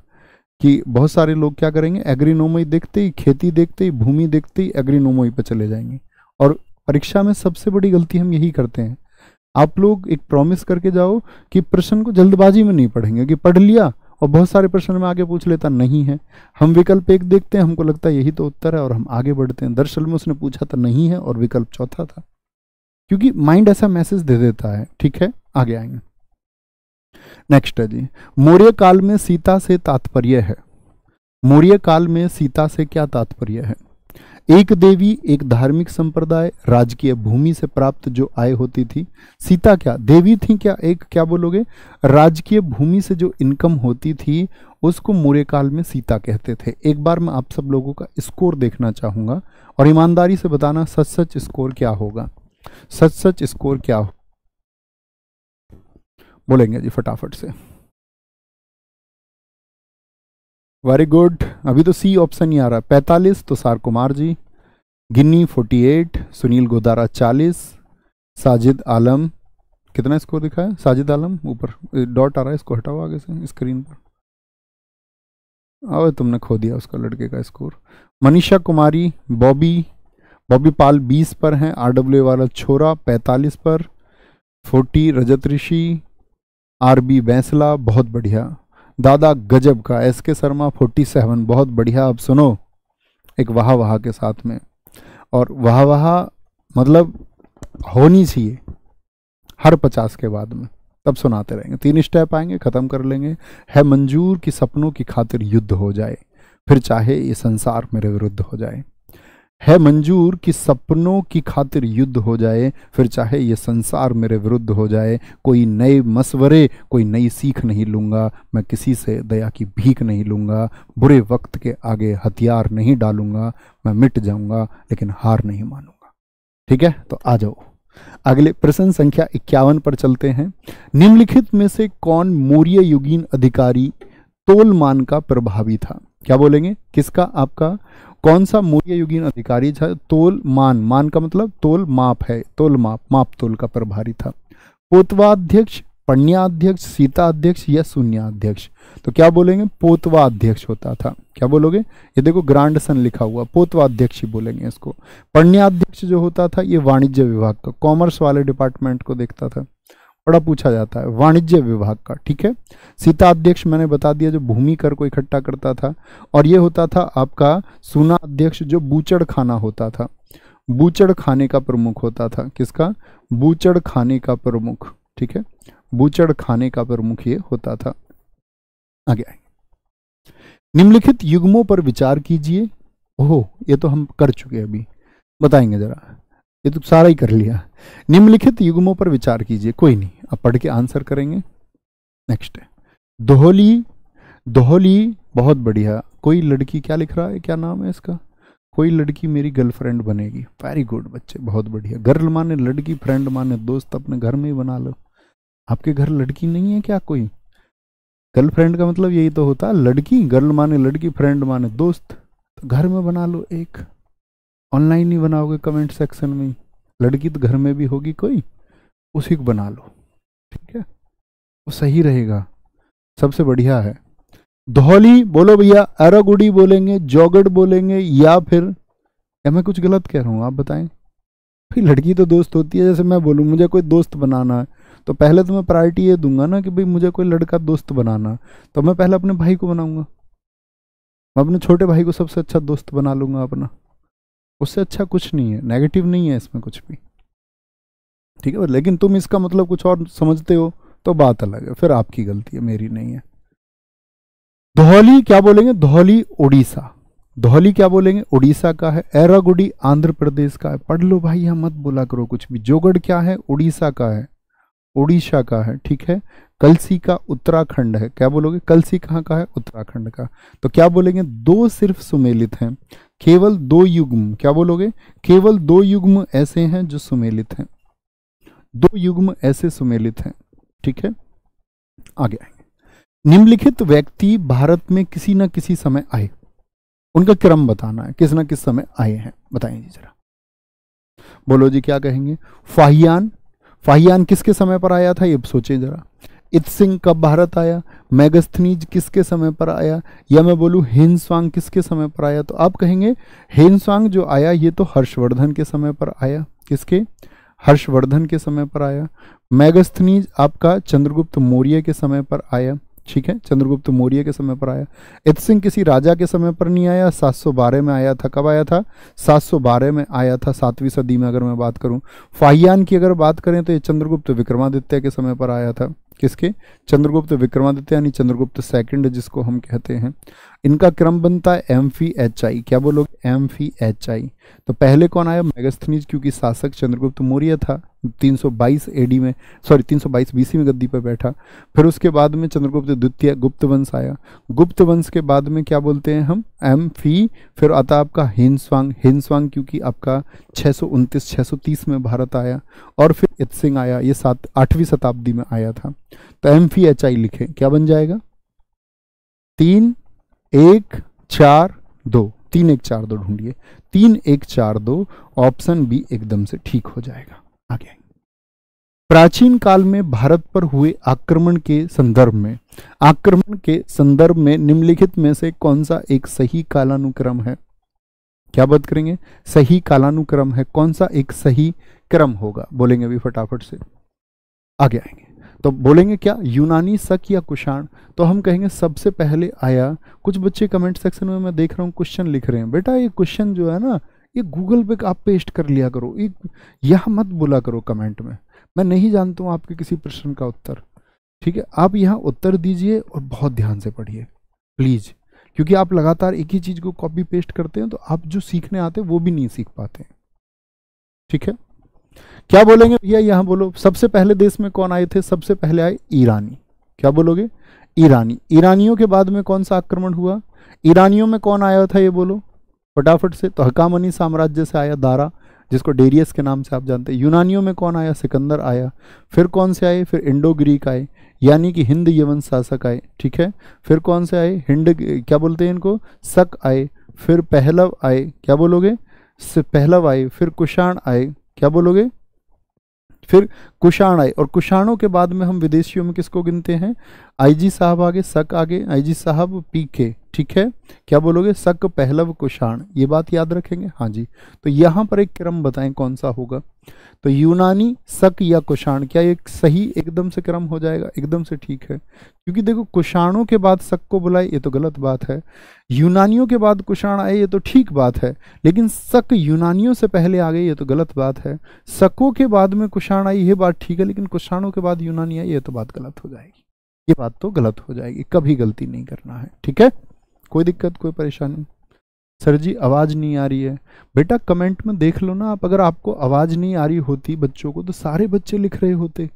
कि बहुत सारे लोग क्या करेंगे एग्रीनोमी देखते ही खेती देखते ही भूमि देखते ही एग्रीनोमी पर चले जाएंगे और परीक्षा में सबसे बड़ी गलती हम यही करते हैं आप लोग एक प्रॉमिस करके जाओ कि प्रश्न को जल्दबाजी में नहीं पढ़ेंगे कि पढ़ लिया और बहुत सारे प्रश्न में आगे पूछ लेता नहीं है हम विकल्प एक देखते हैं हमको लगता है यही तो उत्तर है और हम आगे बढ़ते हैं दरअसल में उसने पूछा था नहीं है और विकल्प चौथा था क्योंकि माइंड ऐसा मैसेज दे देता है ठीक है आगे आएंगे नेक्स्ट है जी मौर्य काल में सीता से तात्पर्य है मौर्य काल में सीता से क्या तात्पर्य है एक देवी एक धार्मिक संप्रदाय राजकीय भूमि से प्राप्त जो आय होती थी सीता क्या देवी थी क्या एक क्या बोलोगे राजकीय भूमि से जो इनकम होती थी उसको मूर्य काल में सीता कहते थे एक बार मैं आप सब लोगों का स्कोर देखना चाहूँगा और ईमानदारी से बताना सच सच स्कोर क्या होगा सच सच स्कोर क्या हो बोलेंगे जी फटाफट से वेरी गुड अभी तो सी ऑप्शन ही आ रहा है पैंतालीस तुषार तो कुमार जी गिन्नी फोर्टी एट सुनील गोदारा चालीस साजिद आलम कितना स्कोर दिखा है साजिद आलम ऊपर डॉट आ रहा है इसको हटाओ आगे से स्क्रीन पर अरे तुमने खो दिया उसका लड़के का score Manisha Kumari Bobby Bobby Pal बीस पर हैं डब्ल्यू वाला छोरा पैंतालीस पर फोर्टी रजत ऋषि बी बैंसला बहुत बढ़िया दादा गजब का एस के शर्मा सेवन बहुत बढ़िया आप सुनो एक वाह वाह के साथ में और वाह वाह मतलब होनी चाहिए हर पचास के बाद में तब सुनाते रहेंगे तीन स्टेप आएंगे ख़त्म कर लेंगे है मंजूर कि सपनों की खातिर युद्ध हो जाए फिर चाहे ये संसार मेरे विरुद्ध हो जाए है मंजूर कि सपनों की खातिर युद्ध हो जाए फिर चाहे ये संसार मेरे विरुद्ध हो जाए कोई नए मसवरे कोई नई सीख नहीं लूँगा मैं किसी से दया की भीख नहीं लूँगा बुरे वक्त के आगे हथियार नहीं डालूंगा मैं मिट जाऊँगा लेकिन हार नहीं मानूंगा ठीक है तो आ जाओ अगले प्रश्न संख्या इक्यावन पर चलते हैं निम्नलिखित में से कौन मौर्य युगीन अधिकारी तोलमान का प्रभावी था क्या बोलेंगे किसका आपका कौन सा मूल्य युगीन अधिकारी था तोल मान मान का मतलब तोल माप है तोल माप माप तोल का प्रभारी था पोतवाध्यक्ष पण्याध्यक्ष सीताध्यक्ष या शून्याध्यक्ष तो क्या बोलेंगे पोतवाध्यक्ष होता था क्या बोलोगे ये देखो ग्रांड सन लिखा हुआ पोतवाध्यक्ष ही बोलेंगे इसको पण्याध्यक्ष जो होता था ये वाणिज्य विभाग का कॉमर्स वाले डिपार्टमेंट को देखता था बड़ा पूछा जाता है वाणिज्य विभाग का ठीक है सीता अध्यक्ष मैंने बता दिया जो भूमि कर को इकट्ठा करता था और ये होता था आपका सूना अध्यक्ष जो बूचड़ खाना होता था बूचड़ खाने का प्रमुख होता था किसका बूचड़ खाने का प्रमुख ठीक है बूचड़ खाने का प्रमुख ये होता था आगे आए निम्नलिखित युग्मों पर विचार कीजिए ओहो ये तो हम कर चुके अभी बताएंगे जरा ये तो सारा ही कर लिया निम्नलिखित युग्मों पर विचार कीजिए कोई नहीं अब पढ़ के आंसर करेंगे नेक्स्ट दोहली दोहली बहुत बढ़िया कोई लड़की क्या लिख रहा है क्या नाम है इसका कोई लड़की मेरी गर्लफ्रेंड बनेगी वेरी गुड बच्चे बहुत बढ़िया गर्ल माने लड़की फ्रेंड माने दोस्त अपने घर में ही बना लो आपके घर लड़की नहीं है क्या कोई गर्लफ्रेंड का मतलब यही तो होता है लड़की गर्ल माने लड़की फ्रेंड माने दोस्त तो घर में बना लो एक ऑनलाइन ही बनाओगे कमेंट सेक्शन में लड़की तो घर में भी होगी कोई उसी को बना लो ठीक है वो सही रहेगा सबसे बढ़िया है धोली बोलो भैया अरागुड़ी बोलेंगे जौगड़ बोलेंगे या फिर या मैं कुछ गलत कह रहा हूँ आप बताएं फिर लड़की तो दोस्त होती है जैसे मैं बोलूँ मुझे कोई दोस्त बनाना है तो पहले तो मैं प्रायोरिटी ये दूंगा ना कि भाई मुझे कोई लड़का दोस्त बनाना तो मैं पहले अपने भाई को बनाऊंगा मैं अपने छोटे भाई को सबसे अच्छा दोस्त बना लूंगा अपना उससे अच्छा कुछ नहीं है नेगेटिव नहीं है इसमें कुछ भी ठीक है लेकिन तुम इसका मतलब कुछ और समझते हो तो बात अलग है फिर आपकी गलती है मेरी नहीं है धौली क्या बोलेंगे धौली उड़ीसा धौली क्या बोलेंगे उड़ीसा का है एरागुडी आंध्र प्रदेश का है पढ़ लो भाई यहां मत बोला करो कुछ भी जोगढ़ क्या है उड़ीसा का है उड़ीसा का है ठीक है कलसी का उत्तराखंड है क्या बोलोगे कलसी कहाँ का है उत्तराखंड का तो क्या बोलेंगे दो सिर्फ सुमेलित हैं केवल दो युग्म क्या बोलोगे केवल दो युग्म ऐसे हैं जो सुमेलित हैं दो युग्म ऐसे सुमेलित हैं ठीक है आगे आएंगे निम्नलिखित व्यक्ति भारत में किसी ना किसी समय आए उनका क्रम बताना है किस ना किस समय आए हैं बताए जी जरा बोलो जी क्या कहेंगे फाहियान फाहियान किसके समय पर आया था ये सोचे जरा इत सिंह कब भारत आया मैगस्थनीज किसके समय पर आया या मैं बोलूँ स्वांग किसके समय पर आया तो आप कहेंगे स्वांग जो आया ये तो हर्षवर्धन के समय पर आया किसके हर्षवर्धन के समय पर आया मैगस्थनीज आपका चंद्रगुप्त मौर्य के समय पर आया ठीक है चंद्रगुप्त मौर्य के समय पर आया सिंह किसी राजा के समय पर नहीं आया 712 में आया था कब आया था 712 में आया था सातवीं सदी में अगर मैं बात करूं फाहियान की अगर बात करें तो ये चंद्रगुप्त विक्रमादित्य के समय पर आया था किसके चंद्रगुप्त विक्रमादित्य यानी चंद्रगुप्त सेकंड जिसको हम कहते हैं इनका क्रम बनता है एम फी एच आई क्या बोलोगे एम फी एच आई तो पहले कौन आया मेगस्थनीज क्योंकि शासक चंद्रगुप्त मौर्य था 322 एडी में सॉरी 322 बीसी में गद्दी पर बैठा फिर उसके बाद में चंद्रगुप्त द्वितीय गुप्त वंश आया गुप्त वंश के बाद में क्या बोलते हैं हम एम फी फिर आता आपका हिंसवांग हिंसवांग क्योंकि आपका छः सौ में भारत आया और फिर इत सिंह आया ये सात आठवीं शताब्दी में आया था तो एम फी एच आई लिखे क्या बन जाएगा तीन एक चार दो तीन एक चार दो ढूंढिए तीन एक चार दो ऑप्शन बी एकदम से ठीक हो जाएगा आगे प्राचीन काल में भारत पर हुए आक्रमण के संदर्भ में आक्रमण के संदर्भ में निम्नलिखित में से कौन सा एक सही कालानुक्रम है क्या बात करेंगे सही कालानुक्रम है कौन सा एक सही क्रम होगा बोलेंगे अभी फटाफट से आगे आएंगे तो बोलेंगे क्या यूनानी शक या कुषाण तो हम कहेंगे सबसे पहले आया कुछ बच्चे कमेंट सेक्शन में मैं देख रहा हूँ क्वेश्चन लिख रहे हैं बेटा ये क्वेश्चन जो है ना ये गूगल पे आप पेस्ट कर लिया करो ये यह मत बोला करो कमेंट में मैं नहीं जानता हूँ आपके किसी प्रश्न का उत्तर ठीक है आप यहाँ उत्तर दीजिए और बहुत ध्यान से पढ़िए प्लीज़ क्योंकि आप लगातार एक ही चीज़ को कॉपी पेस्ट करते हैं तो आप जो सीखने आते हैं वो भी नहीं सीख पाते ठीक है क्या बोलेंगे भैया यहाँ बोलो सबसे पहले देश में कौन आए थे सबसे पहले आए ईरानी क्या बोलोगे ईरानी ईरानियों के बाद में कौन सा आक्रमण हुआ ईरानियों में कौन आया था ये बोलो फटाफट से तो हकामनी साम्राज्य से आया दारा जिसको डेरियस के नाम से आप जानते हैं यूनानियों में कौन आया सिकंदर आया फिर कौन से आए फिर इंडो ग्रीक आए यानी कि हिंद यवन शासक आए ठीक है फिर कौन से आए हिंड क्या बोलते हैं इनको सक आए फिर पहलव आए क्या बोलोगे पहलव आए फिर कुषाण आए क्या बोलोगे फिर कुषाण आए और कुषाणों के बाद में हम विदेशियों में किसको गिनते हैं आईजी साहब आगे सक आगे आईजी साहब पी के ठीक है क्या बोलोगे सक पहलव कुषाण ये बात याद रखेंगे हाँ जी तो यहाँ पर एक क्रम बताएं कौन सा होगा तो यूनानी सक या कुषाण क्या ये सही एकदम से क्रम हो जाएगा एकदम से ठीक है क्योंकि देखो कुषाणों के बाद सक को बुलाए ये तो गलत बात है यूनानियों के बाद कुषाण आए ये तो ठीक बात है लेकिन सक यूनानियों से पहले आ गए ये तो गलत बात है सकों के बाद में कुषाण आई ये बात ठीक है लेकिन कुषाणों के बाद यूनानी आई ये तो बात गलत हो जाएगी ये बात तो गलत हो जाएगी कभी गलती नहीं करना है ठीक है कोई दिक्कत कोई परेशानी सर जी आवाज़ नहीं आ रही है बेटा कमेंट में देख लो ना आप अगर आपको आवाज़ नहीं आ रही होती बच्चों को तो सारे बच्चे लिख रहे होते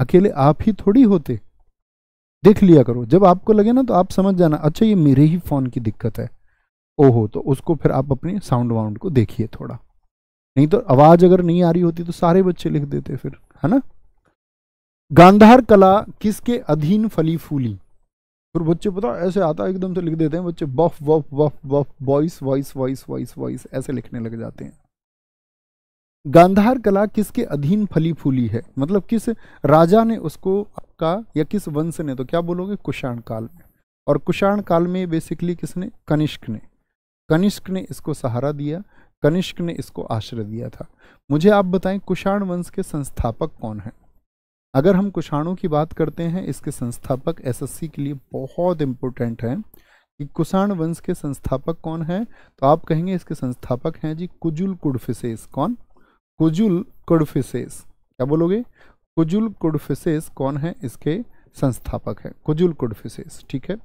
अकेले आप ही थोड़ी होते देख लिया करो जब आपको लगे ना तो आप समझ जाना अच्छा ये मेरे ही फ़ोन की दिक्कत है ओहो तो उसको फिर आप अपने साउंड वाउंड को देखिए थोड़ा नहीं तो आवाज़ अगर नहीं आ रही होती तो सारे बच्चे लिख देते फिर है ना गांधार कला किसके अधीन फली फूली फिर बच्चे पता ऐसे आता है एकदम से लिख देते हैं बच्चे बफ वफ वफ वफ voice voice voice voice voice ऐसे लिखने लग जाते हैं गांधार कला किसके अधीन फली फूली है मतलब किस राजा ने उसको का या किस वंश ने तो क्या बोलोगे कुषाण काल में और कुषाण काल में बेसिकली किसने कनिष्क ने कनिष्क ने इसको सहारा दिया कनिष्क ने इसको आश्रय दिया था मुझे आप बताएं कुषाण वंश के संस्थापक कौन है अगर हम कुषाणों की बात करते हैं इसके संस्थापक एसएससी के लिए बहुत इम्पोर्टेंट हैं कि कुषाण वंश के संस्थापक कौन है तो आप कहेंगे इसके संस्थापक हैं जी कुजुल कुडफिसेस कौन कुजुल कुडफिसेस क्या बोलोगे कुजुल कुडफिसेस कौन है इसके संस्थापक है कुजुल कुडफिसेस ठीक है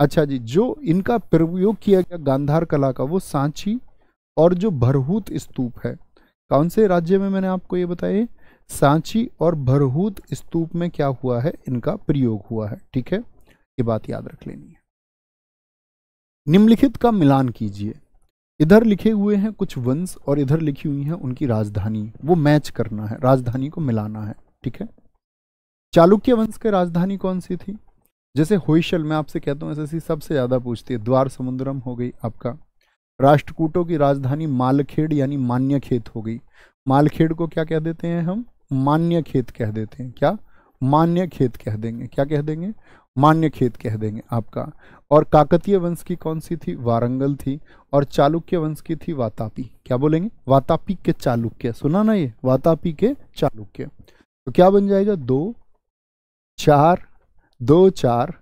अच्छा जी जो इनका प्रयोग किया गया गांधार कला का वो सांची और जो भरहूत स्तूप है कौन से राज्य में मैंने आपको ये बताया सांची और भरहूत स्तूप में क्या हुआ है इनका प्रयोग हुआ है ठीक है ये बात याद रख लेनी है निम्नलिखित का मिलान कीजिए इधर लिखे हुए हैं कुछ वंश और इधर लिखी हुई है उनकी राजधानी वो मैच करना है राजधानी को मिलाना है ठीक है चालुक्य वंश की राजधानी कौन सी थी जैसे होइशल मैं आपसे कहता हूँ ऐसे सबसे ज़्यादा पूछती है द्वार समुद्रम हो गई आपका राष्ट्रकूटों की राजधानी मालखेड़ यानी मान्यखेत हो गई मालखेड़ को क्या कह देते हैं हम मान्य खेत कह देते हैं क्या मान्य खेत कह देंगे क्या कह देंगे मान्य खेत कह देंगे आपका और काकतीय वंश की कौन सी थी वारंगल थी और चालुक्य वंश की थी वातापी क्या बोलेंगे वातापी के चालुक्य सुना ना ये वातापी के चालुक्य तो क्या बन जाएगा दो चार दो चार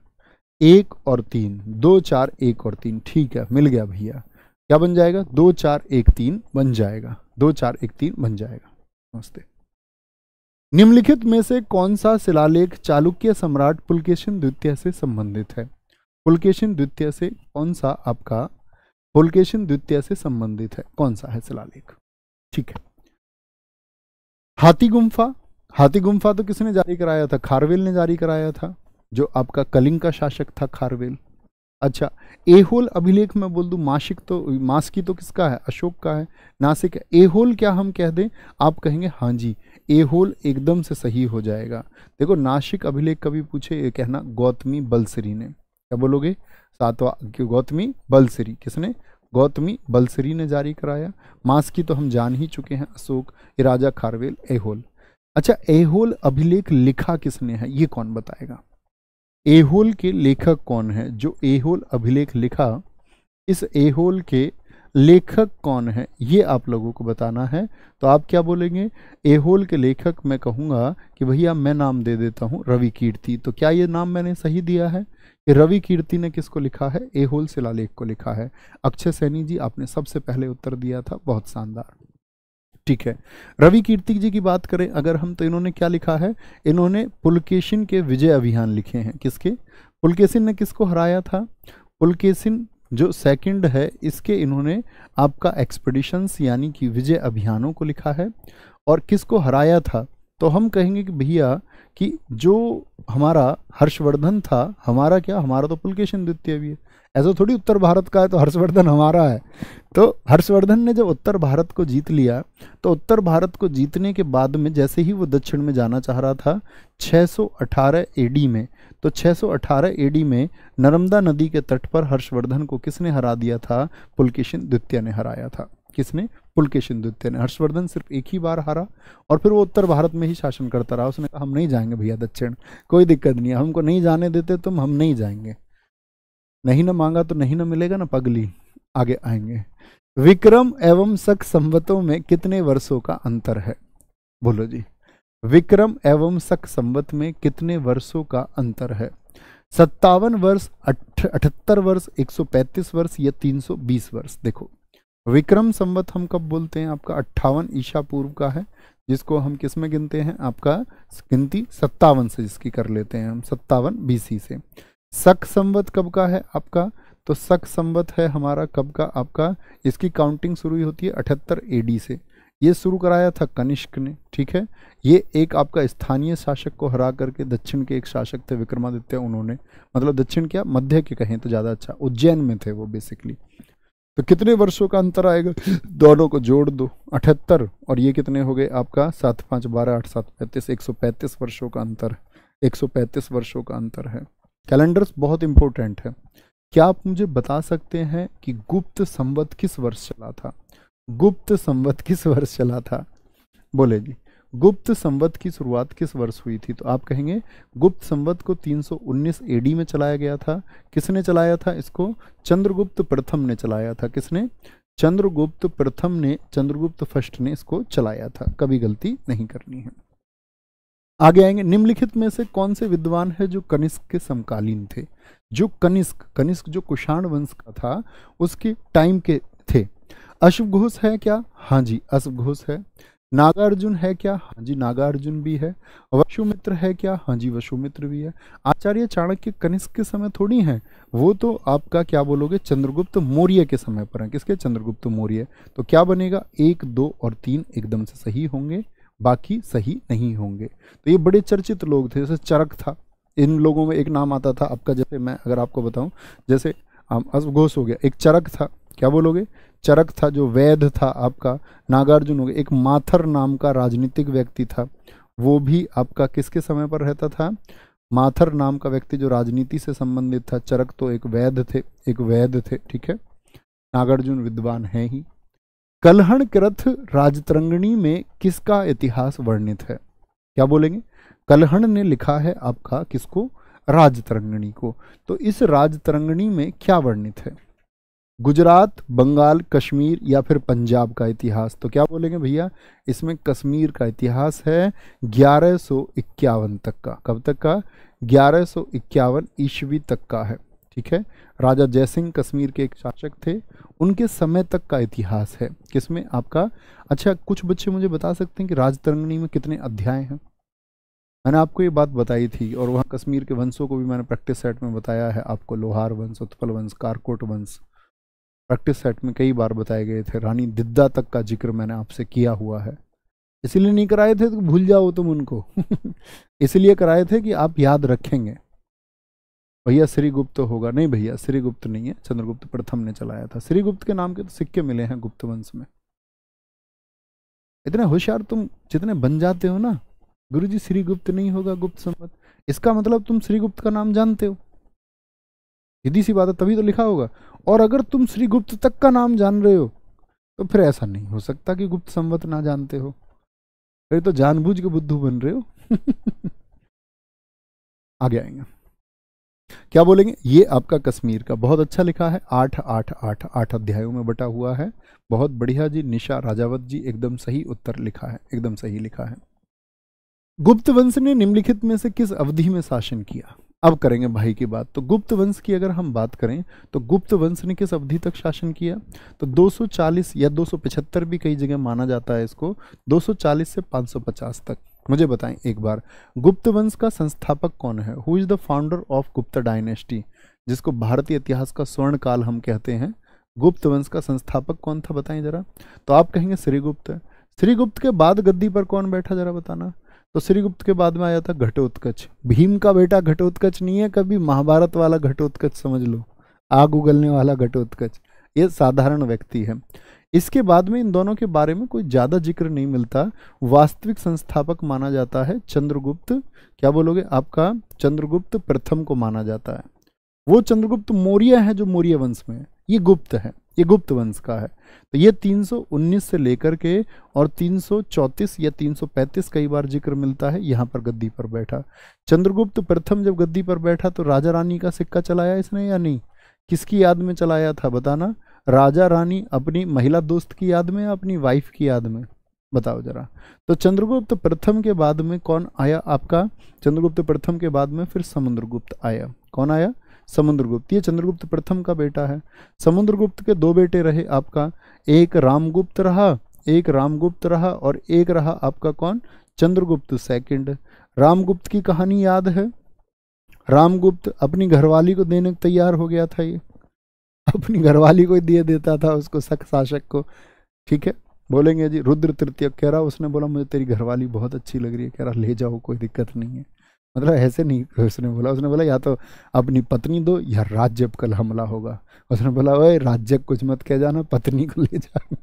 एक और तीन दो चार एक और तीन ठीक है मिल गया भैया क्या बन जाएगा दो चार एक तीन बन जाएगा दो चार एक तीन बन जाएगा नमस्ते निम्नलिखित में से कौन सा शिलालेख चालुक्य सम्राट पुलकेशन द्वितीय से संबंधित है पुलकेशन द्वितीय से कौन सा आपका पुलकेशन द्वितीय से संबंधित है कौन सा है शिलालेख ठीक है हाथी गुम्फा हाथी गुम्फा तो किसने जारी कराया था खारवेल ने जारी कराया था जो आपका कलिंग का शासक था खारवेल अच्छा एहोल अभिलेख में बोल दू मासिक तो मास की तो किसका है अशोक का है नासिक एहोल क्या हम कह दें आप कहेंगे हाँ जी ए होल एकदम से सही हो जाएगा देखो नासिक अभिलेख कभी पूछे ये कहना गौतमी बलसरी ने क्या बोलोगे सातवा गौतमी बलसरी किसने गौतमी बलसरी ने जारी कराया मास की तो हम जान ही चुके हैं अशोक राजा खारवेल एहोल अच्छा एहोल अभिलेख लिखा किसने है ये कौन बताएगा एहोल के लेखक कौन है जो एहोल अभिलेख लिखा इस एहोल के लेखक कौन है ये आप लोगों को बताना है तो आप क्या बोलेंगे ए होल के लेखक मैं कहूँगा कि भैया मैं नाम दे देता हूँ रवि कीर्ति तो क्या ये नाम मैंने सही दिया है कि रवि कीर्ति ने किसको लिखा है ए होल शिलालेख को लिखा है अक्षय सैनी जी आपने सबसे पहले उत्तर दिया था बहुत शानदार ठीक है रवि कीर्ति जी की बात करें अगर हम तो इन्होंने क्या लिखा है इन्होंने पुलकेशिन के विजय अभियान लिखे हैं किसके पुलकेशिन ने किसको हराया था पुलकेशिन जो सेकंड है इसके इन्होंने आपका एक्सपडिशंस यानी कि विजय अभियानों को लिखा है और किसको हराया था तो हम कहेंगे कि भैया कि जो हमारा हर्षवर्धन था हमारा क्या हमारा तो पुलकेशन द्वितीय भी है ऐसा थोड़ी उत्तर भारत का है तो हर्षवर्धन हमारा है तो हर्षवर्धन ने जब उत्तर भारत को जीत लिया तो उत्तर भारत को जीतने के बाद में जैसे ही वो दक्षिण में जाना चाह रहा था 618 एडी में तो 618 एडी में नर्मदा नदी के तट पर हर्षवर्धन को किसने हरा दिया था पुलकेशन द्वितीय ने हराया था किसने पुलकेशन द्वितीय ने हर्षवर्धन सिर्फ एक ही बार हारा और फिर वो उत्तर भारत में ही शासन करता रहा उसने कहा हम नहीं जाएंगे भैया दक्षिण कोई दिक्कत नहीं है हमको नहीं जाने देते तुम तो हम नहीं जाएंगे नहीं ना मांगा तो नहीं ना मिलेगा ना पगली आगे आएंगे विक्रम एवं सख संवतों में कितने वर्षों का अंतर है बोलो जी विक्रम एवं सक संवत में कितने वर्षों का अंतर है सत्तावन वर्ष अठहत्तर वर्ष 135 वर्ष या 320 वर्ष देखो विक्रम संवत हम कब बोलते हैं आपका अट्ठावन ईशा पूर्व का है जिसको हम किस में गिनते हैं आपका गिनती सत्तावन से जिसकी कर लेते हैं हम सत्तावन बीसी से सक संवत कब का है आपका तो सक संवत है हमारा कब का आपका इसकी काउंटिंग शुरू होती है अठहत्तर एडी से ये शुरू कराया था कनिष्क ने ठीक है ये एक आपका स्थानीय शासक को हरा करके दक्षिण के एक शासक थे विक्रमादित्य उन्होंने मतलब दक्षिण क्या मध्य के कहें तो ज़्यादा अच्छा उज्जैन में थे वो बेसिकली तो कितने वर्षों का अंतर आएगा दोनों को जोड़ दो अठहत्तर और ये कितने हो गए आपका सात पाँच बारह आठ सात पैंतीस एक सौ पैंतीस वर्षों का अंतर एक सौ पैंतीस वर्षों का अंतर है कैलेंडर्स बहुत इंपॉर्टेंट है क्या आप मुझे बता सकते हैं कि गुप्त संवत किस वर्ष चला था गुप्त संवत किस वर्ष चला था बोले जी गुप्त संवत की शुरुआत किस वर्ष हुई थी तो आप कहेंगे गुप्त संवत को 319 एडी में चलाया गया था किसने चलाया था इसको चंद्रगुप्त प्रथम ने चलाया था किसने चंद्रगुप्त प्रथम ने चंद्रगुप्त फर्स्ट ने इसको चलाया था कभी गलती नहीं करनी है आगे आएंगे निम्नलिखित में से कौन से विद्वान है जो कनिष्क के समकालीन थे जो कनिष्क कनिष्क जो कुषाण वंश का था उसके टाइम के थे अशुभ घोष है क्या हाँ जी अशुभ घोष है नागार्जुन है क्या हाँ जी नागार्जुन भी है वशुमित्र है क्या हाँ जी वशुमित्र भी है आचार्य चाणक्य कनिष्क के समय थोड़ी हैं वो तो आपका क्या बोलोगे चंद्रगुप्त मौर्य के समय पर हैं किसके चंद्रगुप्त मौर्य तो क्या बनेगा एक दो और तीन एकदम से सही होंगे बाकी सही नहीं होंगे तो ये बड़े चर्चित लोग थे जैसे चरक था इन लोगों में एक नाम आता था आपका जैसे मैं अगर आपको बताऊँ जैसे घोष हो गया एक चरक था क्या बोलोगे चरक था जो वैध था आपका नागार्जुन हो गया एक माथर नाम का राजनीतिक व्यक्ति था वो भी आपका किसके समय पर रहता था माथर नाम का व्यक्ति जो राजनीति से संबंधित था चरक तो एक वैध थे एक वैध थे ठीक है नागार्जुन विद्वान है ही कलहण कृथ राजतरंगणी में किसका इतिहास वर्णित है क्या बोलेंगे कलहण ने लिखा है आपका किसको राजतरंगणी को तो इस राजतरंगणी में क्या वर्णित है गुजरात बंगाल कश्मीर या फिर पंजाब का इतिहास तो क्या बोलेंगे भैया इसमें कश्मीर का इतिहास है ग्यारह तक का कब तक का ग्यारह ईस्वी तक का है ठीक है राजा जयसिंह कश्मीर के एक शासक थे उनके समय तक का इतिहास है किसमें आपका अच्छा कुछ बच्चे मुझे बता सकते हैं कि राजतरंगणी में कितने अध्याय हैं मैंने आपको ये बात बताई थी और वहाँ कश्मीर के वंशों को भी मैंने प्रैक्टिस सेट में बताया है आपको लोहार वंश उत्पल वंश कारकोट वंश प्रैक्टिस सेट में कई बार बताए गए थे रानी दिद्दा तक का जिक्र मैंने आपसे किया हुआ है इसलिए नहीं कराए थे तो भूल जाओ तुम उनको इसलिए कराए थे कि आप याद रखेंगे भैया श्रीगुप्त तो होगा नहीं भैया श्रीगुप्त नहीं है चंद्रगुप्त प्रथम ने चलाया था श्रीगुप्त के नाम के तो सिक्के मिले हैं गुप्त वंश में इतने होशियार तुम जितने बन जाते हो ना गुरु जी श्रीगुप्त नहीं होगा गुप्त संबत इसका मतलब तुम श्रीगुप्त का नाम जानते हो सीधी सी बात है तभी तो लिखा होगा और अगर तुम श्री गुप्त तक का नाम जान रहे हो तो फिर ऐसा नहीं हो सकता कि गुप्त संवत ना जानते हो फिर तो जानबूझ के बुद्धू बन रहे हो आगे आएंगे क्या बोलेंगे ये आपका कश्मीर का बहुत अच्छा लिखा है आठ आठ आठ आठ अध्यायों में बटा हुआ है बहुत बढ़िया जी निशा राजावत जी एकदम सही उत्तर लिखा है एकदम सही लिखा है गुप्त वंश ने निम्नलिखित में से किस अवधि में शासन किया अब करेंगे भाई की बात तो गुप्त वंश की अगर हम बात करें तो गुप्त वंश ने किस अवधि तक शासन किया तो 240 या 275 भी कई जगह माना जाता है इसको 240 से 550 तक मुझे बताएं एक बार गुप्त वंश का संस्थापक कौन है who is the founder of Gupta dynasty जिसको भारतीय इतिहास का स्वर्ण काल हम कहते हैं गुप्त वंश का संस्थापक कौन था बताएं जरा तो आप कहेंगे श्रीगुप्त श्रीगुप्त के बाद गद्दी पर कौन बैठा जरा बताना तो श्रीगुप्त के बाद में आया था घटोत्कच भीम का बेटा घटोत्कच नहीं है कभी महाभारत वाला घटोत्कच समझ लो आग उगलने वाला घटोत्कच ये साधारण व्यक्ति है इसके बाद में इन दोनों के बारे में कोई ज़्यादा जिक्र नहीं मिलता वास्तविक संस्थापक माना जाता है चंद्रगुप्त क्या बोलोगे आपका चंद्रगुप्त प्रथम को माना जाता है वो चंद्रगुप्त मौर्य है जो मौर्य वंश में है ये गुप्त है ये गुप्त वंश का है तो ये 319 से लेकर के और 334 या 335 कई बार जिक्र मिलता है यहाँ पर गद्दी पर बैठा चंद्रगुप्त प्रथम जब गद्दी पर बैठा तो राजा रानी का सिक्का चलाया इसने या नहीं किसकी याद में चलाया था बताना राजा रानी अपनी महिला दोस्त की याद में या अपनी वाइफ की याद में बताओ जरा तो चंद्रगुप्त प्रथम के बाद में कौन आया आपका चंद्रगुप्त प्रथम के बाद में फिर समुद्रगुप्त आया कौन आया समुद्रगुप्त ये चंद्रगुप्त प्रथम का बेटा है समुद्रगुप्त के दो बेटे रहे आपका एक रामगुप्त रहा एक रामगुप्त रहा और एक रहा आपका कौन चंद्रगुप्त सेकंड रामगुप्त की कहानी याद है रामगुप्त अपनी घरवाली को देने तैयार हो गया था ये अपनी घरवाली को दे देता था उसको सख शासक को ठीक है बोलेंगे जी रुद्र तृतीय कह रहा उसने बोला मुझे तेरी घरवाली बहुत अच्छी लग रही है कह रहा ले जाओ कोई दिक्कत नहीं है मतलब ऐसे नहीं उसने बोला उसने बोला या तो अपनी पत्नी दो या राज्य कल हमला होगा उसने बोला ओए राज्य कुछ मत कह जाना पत्नी को ले जाना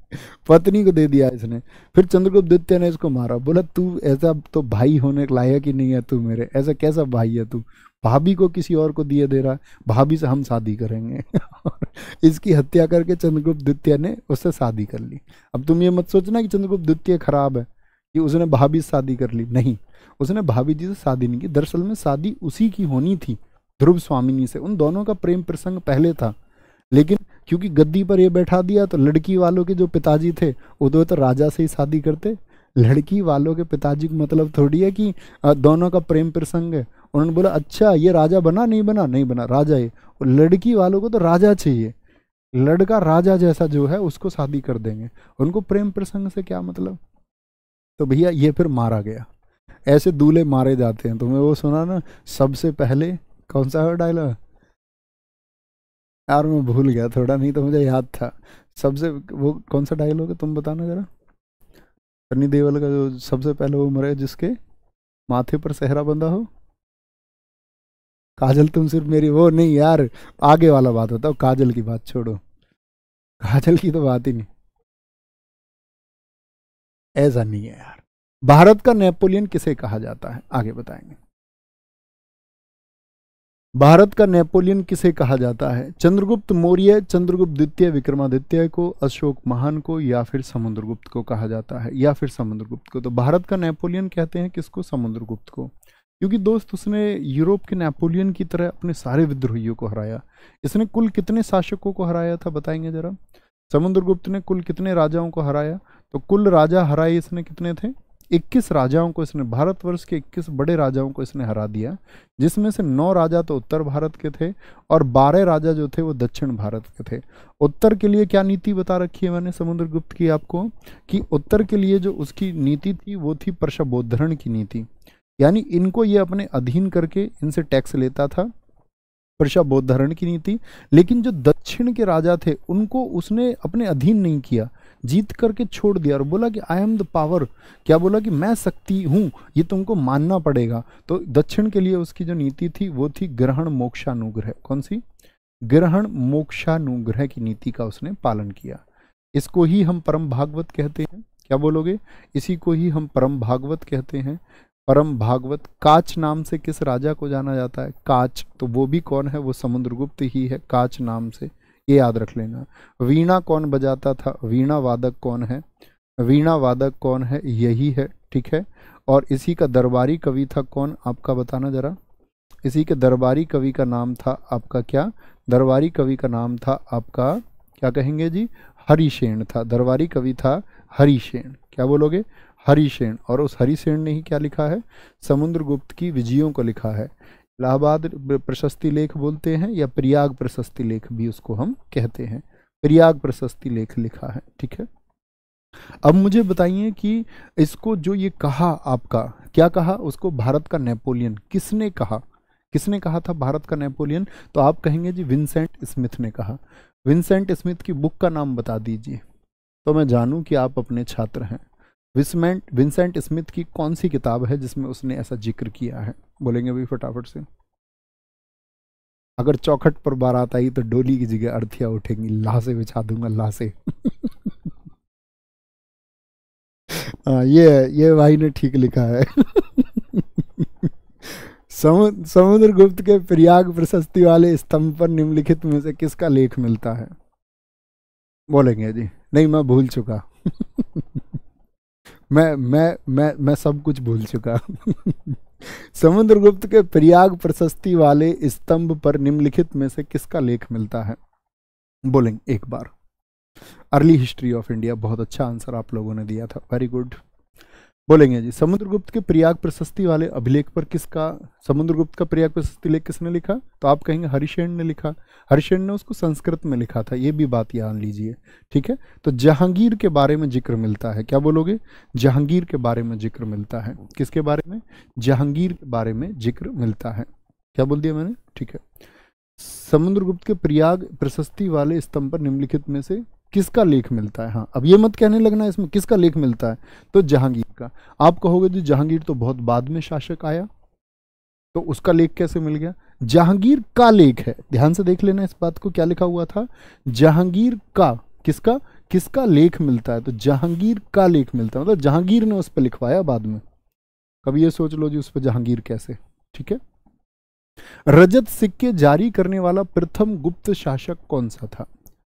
पत्नी को दे दिया इसने फिर चंद्रगुप्त द्वितीय ने इसको मारा बोला तू ऐसा तो भाई होने लायक ही नहीं है तू मेरे ऐसा कैसा भाई है तू भाभी को किसी और को दिए दे रहा भाभी से हम शादी करेंगे इसकी हत्या करके चंद्रगुप्त द्वितीय ने उससे शादी कर ली अब तुम ये मत सोचना कि चंद्रगुप्त द्वितीय खराब है कि उसने भाभी से शादी कर ली नहीं उसने भाभी जी से शादी नहीं की दरअसल में शादी उसी की होनी थी ध्रुव स्वामिनी से उन दोनों का प्रेम प्रसंग पहले था लेकिन क्योंकि गद्दी पर ये बैठा दिया तो लड़की वालों के जो पिताजी थे वो तो, तो राजा से ही शादी करते लड़की वालों के पिताजी को मतलब थोड़ी है कि दोनों का प्रेम प्रसंग है उन्होंने बोला अच्छा ये राजा बना नहीं बना नहीं बना राजा ये और लड़की वालों को तो राजा चाहिए लड़का राजा जैसा जो है उसको शादी कर देंगे उनको प्रेम प्रसंग से क्या मतलब तो भैया ये फिर मारा गया ऐसे दूल्हे मारे जाते हैं तुम्हें वो सुना ना सबसे पहले कौन सा है डायलॉग यार मैं भूल गया थोड़ा नहीं तो मुझे याद था सबसे वो कौन सा डायलॉग है तुम बताना जरा सनी देवल का जो सबसे पहले वो मरे जिसके माथे पर सहरा बंधा हो काजल तुम सिर्फ मेरी वो नहीं यार आगे वाला बात होता काजल की बात छोड़ो काजल की तो बात ही नहीं एज अ नियर भारत का नेपोलियन किसे कहा जाता है आगे बताएंगे भारत का नेपोलियन किसे कहा जाता है चंद्रगुप्त मौर्य चंद्रगुप्त द्वितीय विक्रमादित्य को अशोक महान को या फिर समुद्रगुप्त को कहा जाता है या फिर समुद्रगुप्त को तो भारत का नेपोलियन कहते हैं किसको समुद्रगुप्त को क्योंकि दोस्त उसने यूरोप के नेपोलियन की तरह अपने सारे विद्रोहियों को हराया इसने कुल कितने शासकों को हराया था बताएंगे जरा समुद्रगुप्त ने कुल कितने राजाओं को हराया तो कुल राजा हराए इसने कितने थे 21 राजाओं को इसने भारतवर्ष के 21 बड़े राजाओं को इसने हरा दिया जिसमें से नौ राजा तो उत्तर भारत के थे और बारह राजा जो थे वो दक्षिण भारत के थे उत्तर के लिए क्या नीति बता रखी है मैंने समुद्रगुप्त की आपको कि उत्तर के लिए जो उसकी नीति थी वो थी प्रशबोधरण की नीति यानी इनको ये अपने अधीन करके इनसे टैक्स लेता था वर्षा की नीति लेकिन जो दक्षिण के राजा थे उनको उसने अपने अधीन नहीं किया जीत करके छोड़ दिया और बोला कि आई एम द पावर क्या बोला कि मैं शक्ति हूँ ये तुमको मानना पड़ेगा तो दक्षिण के लिए उसकी जो नीति थी वो थी ग्रहण मोक्षानुग्रह कौन सी ग्रहण मोक्षानुग्रह की नीति का उसने पालन किया इसको ही हम परम भागवत कहते हैं क्या बोलोगे इसी को ही हम परम भागवत कहते हैं परम भागवत काच नाम से किस राजा को जाना जाता है काच तो वो भी कौन है वो समुद्रगुप्त ही है काच नाम से ये याद रख लेना वीणा कौन बजाता था वीणा वादक कौन है वीणा वादक कौन है यही है ठीक है और इसी का दरबारी कवि था कौन आपका बताना ज़रा इसी के दरबारी कवि का नाम था आपका क्या दरबारी कवि का नाम था आपका क्या कहेंगे जी हरिशेण था दरबारी कवि था हरिशेण क्या बोलोगे हरिशेण और उस हरिशेण ने ही क्या लिखा है समुद्रगुप्त की विजयों को लिखा है इलाहाबाद प्रशस्ति लेख बोलते हैं या प्रयाग प्रशस्ति लेख भी उसको हम कहते हैं प्रयाग प्रशस्ति लेख लिखा है ठीक है अब मुझे बताइए कि इसको जो ये कहा आपका क्या कहा उसको भारत का नेपोलियन किसने कहा किसने कहा था भारत का नेपोलियन तो आप कहेंगे जी विंसेंट स्मिथ ने कहा विंसेंट स्मिथ की बुक का नाम बता दीजिए तो मैं जानूं कि आप अपने छात्र हैं विस्मेंट विंसेंट स्मिथ की कौन सी किताब है जिसमें उसने ऐसा जिक्र किया है बोलेंगे भी फटाफट से अगर चौखट पर बारात आई तो डोली की जगह अर्थिया उठेंगी से बिछा दूंगा से आ, हाँ, ये ये भाई ने ठीक लिखा है समुद्र गुप्त के प्रयाग प्रशस्ति वाले स्तंभ पर निम्नलिखित में से किसका लेख मिलता है बोलेंगे जी नहीं मैं भूल चुका मैं मैं मैं मैं सब कुछ भूल चुका समुद्रगुप्त के प्रयाग प्रशस्ति वाले स्तंभ पर निम्नलिखित में से किसका लेख मिलता है बोलेंगे एक बार अर्ली हिस्ट्री ऑफ इंडिया बहुत अच्छा आंसर आप लोगों ने दिया था वेरी गुड बोलेंगे जी समुद्रगुप्त के प्रयाग प्रशस्ति वाले अभिलेख पर किसका समुद्रगुप्त का प्रयाग प्रशस्ति लेख किसने लिखा तो आप कहेंगे हरिशेन ने लिखा हरिशेन ने उसको संस्कृत में लिखा था ये भी बात जान लीजिए ठीक है तो जहांगीर के बारे में जिक्र मिलता है क्या बोलोगे जहांगीर के बारे में जिक्र मिलता है किसके बारे में जहांगीर के बारे में जिक्र मिलता है क्या बोल दिया मैंने ठीक है समुद्रगुप्त के प्रयाग प्रशस्ति वाले स्तंभ पर निम्नलिखित में से किसका लेख मिलता है हाँ अब ये मत कहने लगना इसमें किसका लेख मिलता है तो जहांगीर का आप कहोगे जी जहांगीर तो बहुत बाद में शासक आया तो उसका लेख कैसे मिल गया जहांगीर का लेख है ध्यान से देख लेना इस बात को क्या लिखा हुआ था जहांगीर का किसका किसका लेख मिलता है तो जहांगीर का लेख मिलता है मतलब जहांगीर ने उस पर लिखवाया बाद में कभी ये सोच लो जी उस पर जहांगीर कैसे ठीक है रजत सिक्के जारी करने वाला प्रथम गुप्त शासक कौन सा था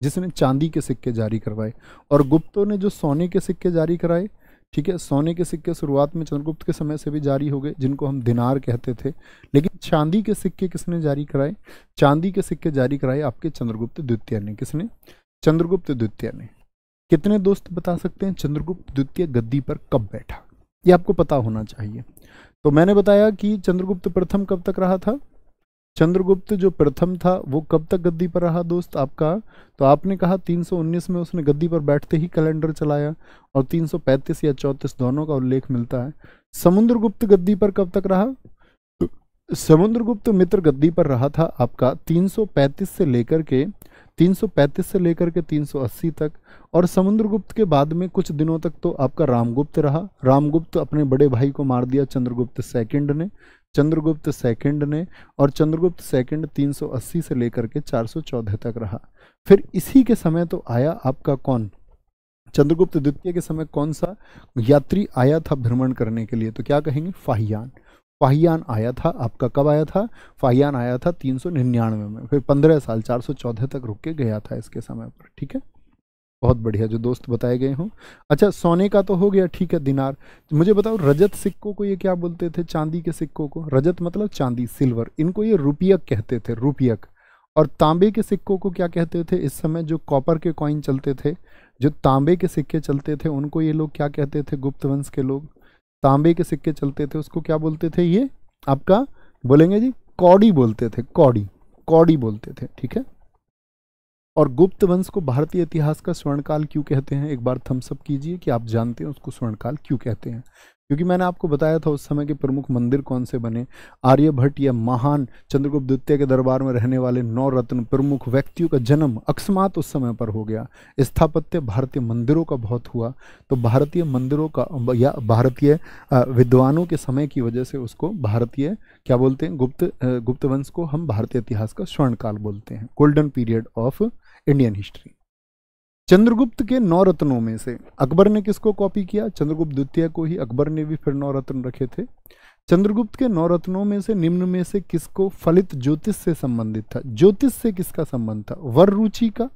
जिसने चांदी के सिक्के जारी करवाए और गुप्तों ने जो सोने के सिक्के जारी कराए ठीक है सोने के सिक्के शुरुआत में चंद्रगुप्त के समय से भी जारी हो गए जिनको हम दिनार कहते थे लेकिन चांदी के सिक्के किसने जारी कराए चांदी के सिक्के जारी कराए आपके चंद्रगुप्त द्वितीय ने किसने चंद्रगुप्त द्वितीय ने कितने दोस्त बता सकते हैं चंद्रगुप्त द्वितीय गद्दी पर कब बैठा ये आपको पता होना चाहिए तो मैंने बताया कि चंद्रगुप्त प्रथम कब तक रहा था चंद्रगुप्त जो प्रथम था वो कब तक गद्दी पर रहा दोस्त आपका तो आपने कहा 319 में उसने गद्दी पर बैठते ही कैलेंडर चलाया और 335 या चौंतीस दोनों का उल्लेख मिलता है समुद्रगुप्त गद्दी पर कब तक रहा तो समुद्रगुप्त मित्र गद्दी पर रहा था आपका 335 से लेकर के 335 से लेकर के 380 तक और समुद्रगुप्त के बाद में कुछ दिनों तक तो आपका रामगुप्त रहा रामगुप्त अपने बड़े भाई को मार दिया चंद्रगुप्त सेकंड ने चंद्रगुप्त सेकंड ने और चंद्रगुप्त सेकंड 380 से लेकर के 414 तक रहा फिर इसी के समय तो आया आपका कौन चंद्रगुप्त द्वितीय के समय कौन सा यात्री आया था भ्रमण करने के लिए तो क्या कहेंगे फाहियान फाहियान आया था आपका कब आया था फाहियान आया था तीन में फिर पंद्रह साल चार तक रुक के गया था इसके समय पर ठीक है बहुत बढ़िया जो दोस्त बताए गए हों अच्छा सोने का तो हो गया ठीक है दिनार मुझे बताओ रजत सिक्कों को ये क्या बोलते थे चांदी के सिक्कों को रजत मतलब चांदी सिल्वर इनको ये रुपयक कहते थे रुपयक और तांबे के सिक्कों को क्या कहते थे इस समय जो कॉपर के कॉइन चलते थे जो तांबे के सिक्के चलते थे उनको ये लोग क्या कहते थे गुप्त वंश के लोग तांबे के सिक्के चलते थे उसको क्या बोलते थे ये आपका बोलेंगे जी कौड़ी बोलते थे कौड़ी कौड़ी बोलते थे ठीक है और गुप्त वंश को भारतीय इतिहास का स्वर्णकाल क्यों कहते हैं एक बार थम्सअप कीजिए कि आप जानते हैं उसको स्वर्णकाल क्यों कहते हैं क्योंकि मैंने आपको बताया था उस समय के प्रमुख मंदिर कौन से बने आर्यभट्ट या महान चंद्रगुप्त द्वितीय के दरबार में रहने वाले नौ रत्न प्रमुख व्यक्तियों का जन्म अकस्मात उस समय पर हो गया स्थापत्य भारतीय मंदिरों का बहुत हुआ तो भारतीय मंदिरों का या भारतीय विद्वानों के समय की वजह से उसको भारतीय क्या बोलते हैं गुप्त गुप्त वंश को हम भारतीय इतिहास का स्वर्णकाल बोलते हैं golden period of Indian history Chandragupta के नौ रत्नों में से अकबर ने किसको कॉपी किया चंद्रगुप्त द्वितीय को ही अकबर ने भी फिर नौ रत्न रखे थे चंद्रगुप्त के नौ रत्नों में से निम्न में से किसको फलित ज्योतिष से संबंधित था ज्योतिष से किसका संबंध था वर रुचि का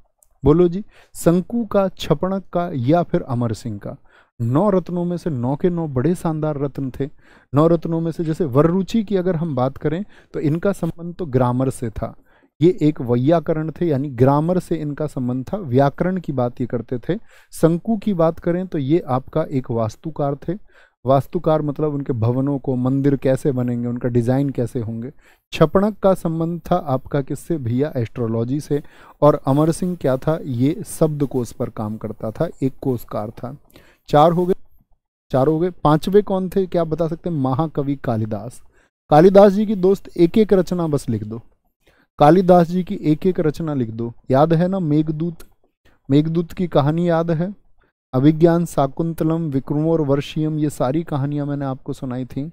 बोलो जी शंकु का छपणक का या फिर अमर सिंह का नौ रत्नों में से नौ के नौ बड़े शानदार रत्न थे नौ रत्नों में से जैसे वररुचि की अगर हम बात करें तो इनका संबंध तो ग्रामर से था ये एक वैयाकरण थे यानी ग्रामर से इनका संबंध था व्याकरण की बात ये करते थे शंकु की बात करें तो ये आपका एक वास्तुकार थे वास्तुकार मतलब उनके भवनों को मंदिर कैसे बनेंगे उनका डिज़ाइन कैसे होंगे छपणक का संबंध था आपका किससे भैया एस्ट्रोलॉजी से और अमर सिंह क्या था ये शब्द कोष पर काम करता था एक कोशकार था चार हो गए चार हो गए पांचवे कौन थे क्या बता सकते हैं महाकवि कालिदास कालिदास जी की दोस्त एक एक रचना बस लिख दो कालिदास जी की एक एक रचना लिख दो याद है ना मेघदूत मेघदूत की कहानी याद है अभिज्ञान शाकुंतलम विक्रमो और वर्षियम ये सारी कहानियां मैंने आपको सुनाई थी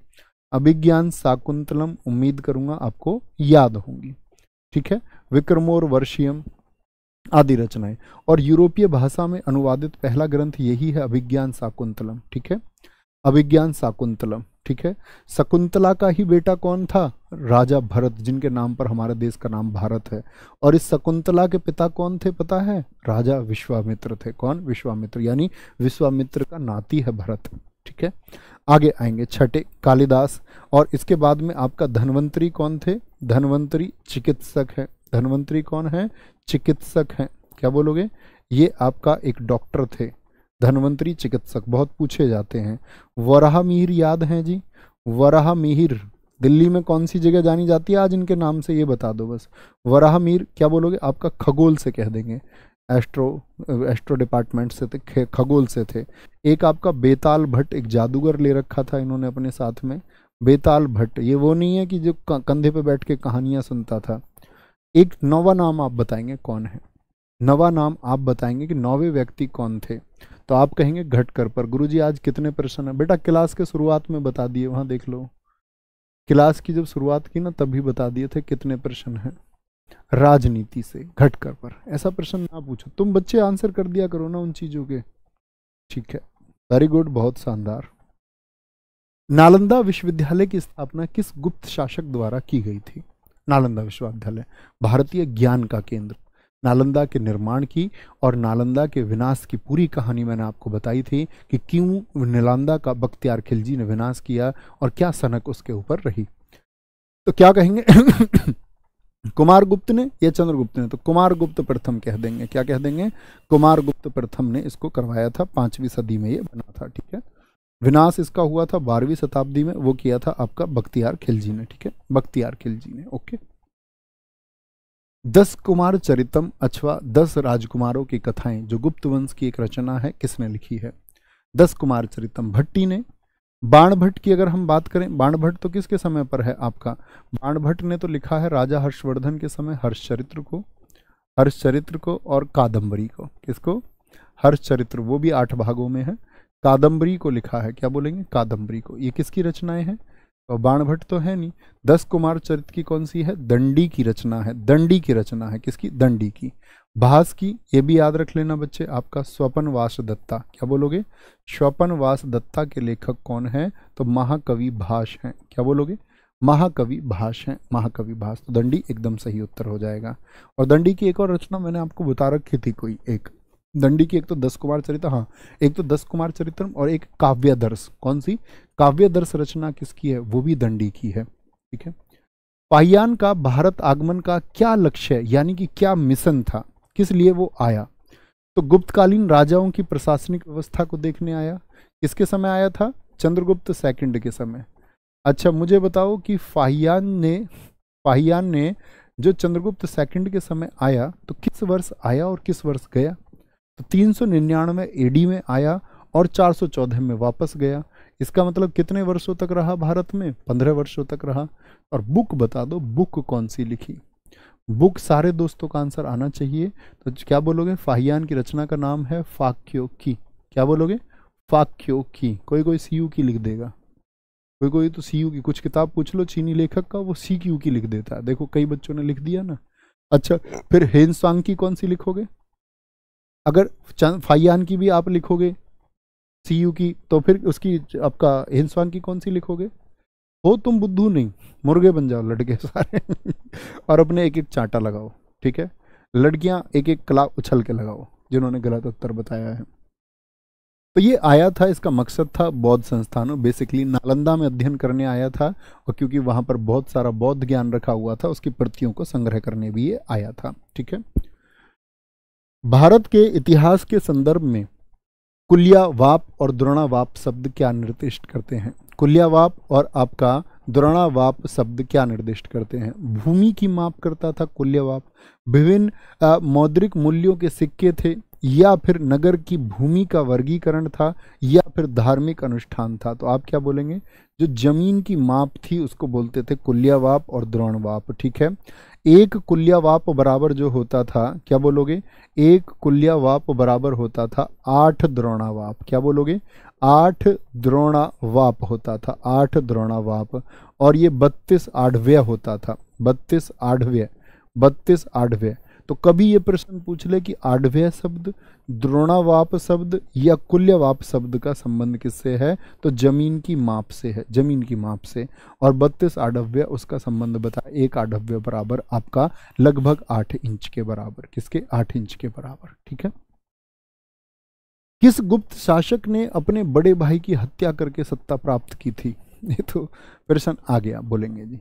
अभिज्ञान शाकुंतलम उम्मीद करूंगा आपको याद होंगी ठीक है विक्रमो और वर्षीयम आदि रचनाएं और यूरोपीय भाषा में अनुवादित पहला ग्रंथ यही है अभिज्ञान शाकुंतलम ठीक है अभिज्ञान शाकुंतलम ठीक है शकुंतला का ही बेटा कौन था राजा भरत जिनके नाम पर हमारे देश का नाम भारत है और इस शकुंतला के पिता कौन थे पता है राजा विश्वामित्र थे कौन विश्वामित्र यानी विश्वामित्र का नाती है भरत ठीक है आगे आएंगे छठे कालिदास और इसके बाद में आपका धनवंतरी कौन थे धनवंतरी चिकित्सक है धनवंतरी कौन है चिकित्सक हैं क्या बोलोगे ये आपका एक डॉक्टर थे धनवंतरी चिकित्सक बहुत पूछे जाते हैं वराह मिहिर याद हैं जी वराह मिहिर दिल्ली में कौन सी जगह जानी जाती है आज इनके नाम से ये बता दो बस वराह मिहिर क्या बोलोगे आपका खगोल से कह देंगे एस्ट्रो एस्ट्रो डिपार्टमेंट से थे खगोल से थे एक आपका बेताल भट्ट एक जादूगर ले रखा था इन्होंने अपने साथ में बेताल भट्ट ये वो नहीं है कि जो कंधे पे बैठ के कहानियाँ सुनता था एक नवा नाम आप बताएंगे कौन है नवा नाम आप बताएंगे कि नौवे व्यक्ति कौन थे तो आप कहेंगे घटकर पर गुरु जी आज कितने प्रश्न है बेटा क्लास के शुरुआत में बता दिए वहां देख लो क्लास की जब शुरुआत की ना तभी बता दिए थे कितने प्रश्न है राजनीति से घटकर पर ऐसा प्रश्न ना पूछो तुम बच्चे आंसर कर दिया करो ना उन चीज़ों के ठीक है वेरी गुड बहुत शानदार नालंदा विश्वविद्यालय की स्थापना किस गुप्त शासक द्वारा की गई थी नालंदा विश्वविद्यालय भारतीय ज्ञान का केंद्र नालंदा के निर्माण की और नालंदा के विनाश की पूरी कहानी मैंने आपको बताई थी कि क्यों नालंदा का बख्तियार खिलजी ने विनाश किया और क्या सनक उसके ऊपर रही तो क्या कहेंगे कुमार गुप्त ने या चंद्रगुप्त ने तो कुमार गुप्त प्रथम कह देंगे क्या कह देंगे कुमार गुप्त प्रथम ने इसको करवाया था पांचवी सदी में ये बना था ठीक है विनाश इसका हुआ था बारहवीं शताब्दी में वो किया था आपका बख्तियार खिलजी ने ठीक है बख्तियार खिलजी ने ओके दस कुमार चरितम अथवा दस राजकुमारों की कथाएं जो गुप्त वंश की एक रचना है किसने लिखी है दस कुमार चरितम भट्टी ने बाण भट्ट की अगर हम बात करें बाण भट्ट तो किसके समय पर है आपका बाण भट्ट ने तो लिखा है राजा हर्षवर्धन के समय हर्षचरित्र को हर्षचरित्र को और कादम्बरी को किसको हर्षचरित्र वो भी आठ भागों में है कादम्बरी को लिखा है क्या बोलेंगे कादम्बरी को ये किसकी रचनाएं हैं तो बाण भट्ट तो है नहीं दस कुमार चरित की कौन सी है दंडी की रचना है दंडी की रचना है किसकी दंडी की भास की ये भी याद रख लेना बच्चे आपका स्वपन वास दत्ता क्या बोलोगे स्वपन वास दत्ता के लेखक कौन है तो महाकवि भाष हैं क्या बोलोगे महाकवि भाष हैं महाकवि भाष तो दंडी एकदम सही उत्तर हो जाएगा और दंडी की एक और रचना मैंने आपको बता रखी थी कोई एक दंडी की एक तो दस कुमार चरित्र हाँ एक तो दस कुमार चरित्रम और एक दर्श कौन सी दर्श रचना किसकी है वो भी दंडी की है ठीक है पायान का भारत आगमन का क्या लक्ष्य यानी कि क्या मिशन था किस लिए वो आया तो गुप्तकालीन राजाओं की प्रशासनिक व्यवस्था को देखने आया किसके समय आया था चंद्रगुप्त सेकंड के समय अच्छा मुझे बताओ कि फाहियान ने फाहियान ने जो चंद्रगुप्त सेकंड के समय आया तो किस वर्ष आया और किस वर्ष गया तो 399 एडी में आया और 414 में वापस गया इसका मतलब कितने वर्षों तक रहा भारत में पंद्रह वर्षों तक रहा और बुक बता दो बुक कौन सी लिखी बुक सारे दोस्तों का आंसर आना चाहिए तो क्या बोलोगे फाहियान की रचना का नाम है फाक्यो की क्या बोलोगे फाक्यो की कोई कोई सी यू की लिख देगा कोई कोई तो सी यू की कुछ किताब पूछ लो चीनी लेखक का वो सी क्यू की लिख देता है देखो कई बच्चों ने लिख दिया ना अच्छा फिर हेन सांग की कौन सी लिखोगे अगर फाइयान की भी आप लिखोगे सी यू की तो फिर उसकी आपका हिंसवान की कौन सी लिखोगे हो तुम बुद्धू नहीं मुर्गे बन जाओ लड़के सारे और अपने एक एक चांटा लगाओ ठीक है लड़कियां एक एक कला उछल के लगाओ जिन्होंने गलत उत्तर बताया है तो ये आया था इसका मकसद था बौद्ध संस्थानों बेसिकली नालंदा में अध्ययन करने आया था और क्योंकि वहां पर बहुत सारा बौद्ध ज्ञान रखा हुआ था उसकी प्रतियों को संग्रह करने भी ये आया था ठीक है भारत के इतिहास के संदर्भ में कुल्यावाप और द्रोणावाप शब्द क्या निर्दिष्ट करते हैं कुल्यावाप और आपका द्रोणावाप शब्द क्या निर्दिष्ट करते हैं भूमि की माप करता था कुल्यावाप विभिन्न मौद्रिक मूल्यों के सिक्के थे या फिर नगर की भूमि का वर्गीकरण था या फिर धार्मिक अनुष्ठान था तो आप क्या बोलेंगे जो जमीन की माप थी उसको बोलते थे कुल्यावाप और द्रोणवाप ठीक है एक कुल्यावाप बराबर जो होता था क्या बोलोगे एक कुल्यावाप बराबर होता था आठ द्रोणावाप क्या बोलोगे आठ द्रोणावाप होता था आठ द्रोणावाप और ये बत्तीस आढ़व्य होता था बत्तीस आढ़व्य बत्तीस आढ़व्य तो कभी ये प्रश्न पूछ ले कि आडव्य शब्द द्रोणावाप शब्द या कुल्यवाप शब्द का संबंध किससे है तो जमीन की माप से है जमीन की माप से और बत्तीस आढ़व्य उसका संबंध बता एक आढ़व्य बराबर आपका लगभग आठ इंच के बराबर किसके आठ इंच के बराबर ठीक है किस गुप्त शासक ने अपने बड़े भाई की हत्या करके सत्ता प्राप्त की थी ये तो प्रश्न आ गया बोलेंगे जी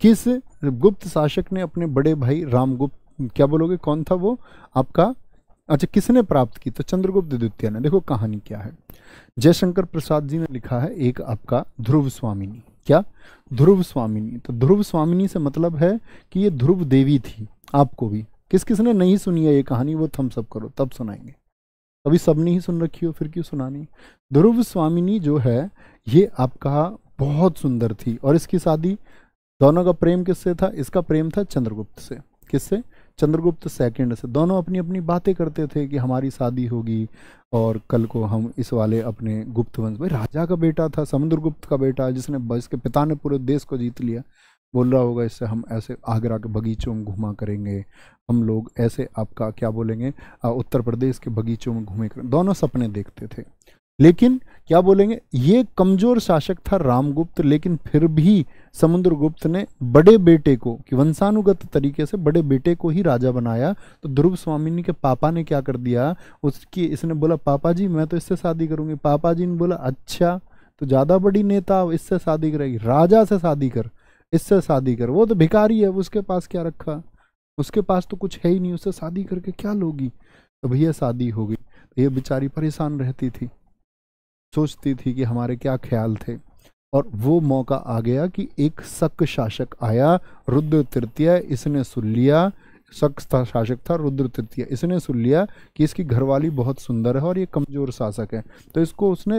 किस गुप्त शासक ने अपने बड़े भाई रामगुप्त क्या बोलोगे कौन था वो आपका अच्छा किसने प्राप्त की तो चंद्रगुप्त द्वितीय ने देखो कहानी क्या है जयशंकर प्रसाद जी ने लिखा है एक आपका ध्रुव स्वामिनी क्या ध्रुव स्वामिनी तो ध्रुव स्वामिनी से मतलब है कि ये ध्रुव देवी थी आपको भी किस किस ने नहीं सुनी है ये कहानी वो थम सब करो तब सुनाएंगे अभी सबने ही सुन रखी हो फिर क्यों सुनानी ध्रुव स्वामिनी जो है ये आपका बहुत सुंदर थी और इसकी शादी दोनों का प्रेम किससे था इसका प्रेम था चंद्रगुप्त से किससे चंद्रगुप्त सेकंड से दोनों अपनी अपनी बातें करते थे कि हमारी शादी होगी और कल को हम इस वाले अपने गुप्त वंश भाई राजा का बेटा था समुद्रगुप्त का बेटा जिसने इसके पिता ने पूरे देश को जीत लिया बोल रहा होगा इससे हम ऐसे आगरा के बगीचों में घुमा करेंगे हम लोग ऐसे आपका क्या बोलेंगे उत्तर प्रदेश के बगीचों में घूमे करेंगे दोनों सपने देखते थे लेकिन क्या बोलेंगे ये कमजोर शासक था रामगुप्त लेकिन फिर भी समुद्रगुप्त ने बड़े बेटे को कि वंशानुगत तरीके से बड़े बेटे को ही राजा बनाया तो ध्रुव स्वामिनी के पापा ने क्या कर दिया उसकी इसने बोला पापा जी मैं तो इससे शादी करूंगी पापा जी ने बोला अच्छा तो ज़्यादा बड़ी नेता इससे शादी करेगी राजा से शादी कर इससे शादी कर वो तो भिकारी है उसके पास क्या रखा उसके पास तो कुछ है ही नहीं उससे शादी करके क्या लोगी तो भैया शादी हो गई तो ये बेचारी परेशान रहती थी सोचती थी कि हमारे क्या ख्याल थे और वो मौका आ गया कि एक शक शासक आया रुद्र तृतीय इसने सुन लिया शक था शासक था रुद्र तृतीय इसने सुन लिया कि इसकी घरवाली बहुत सुंदर है और ये कमज़ोर शासक है तो इसको उसने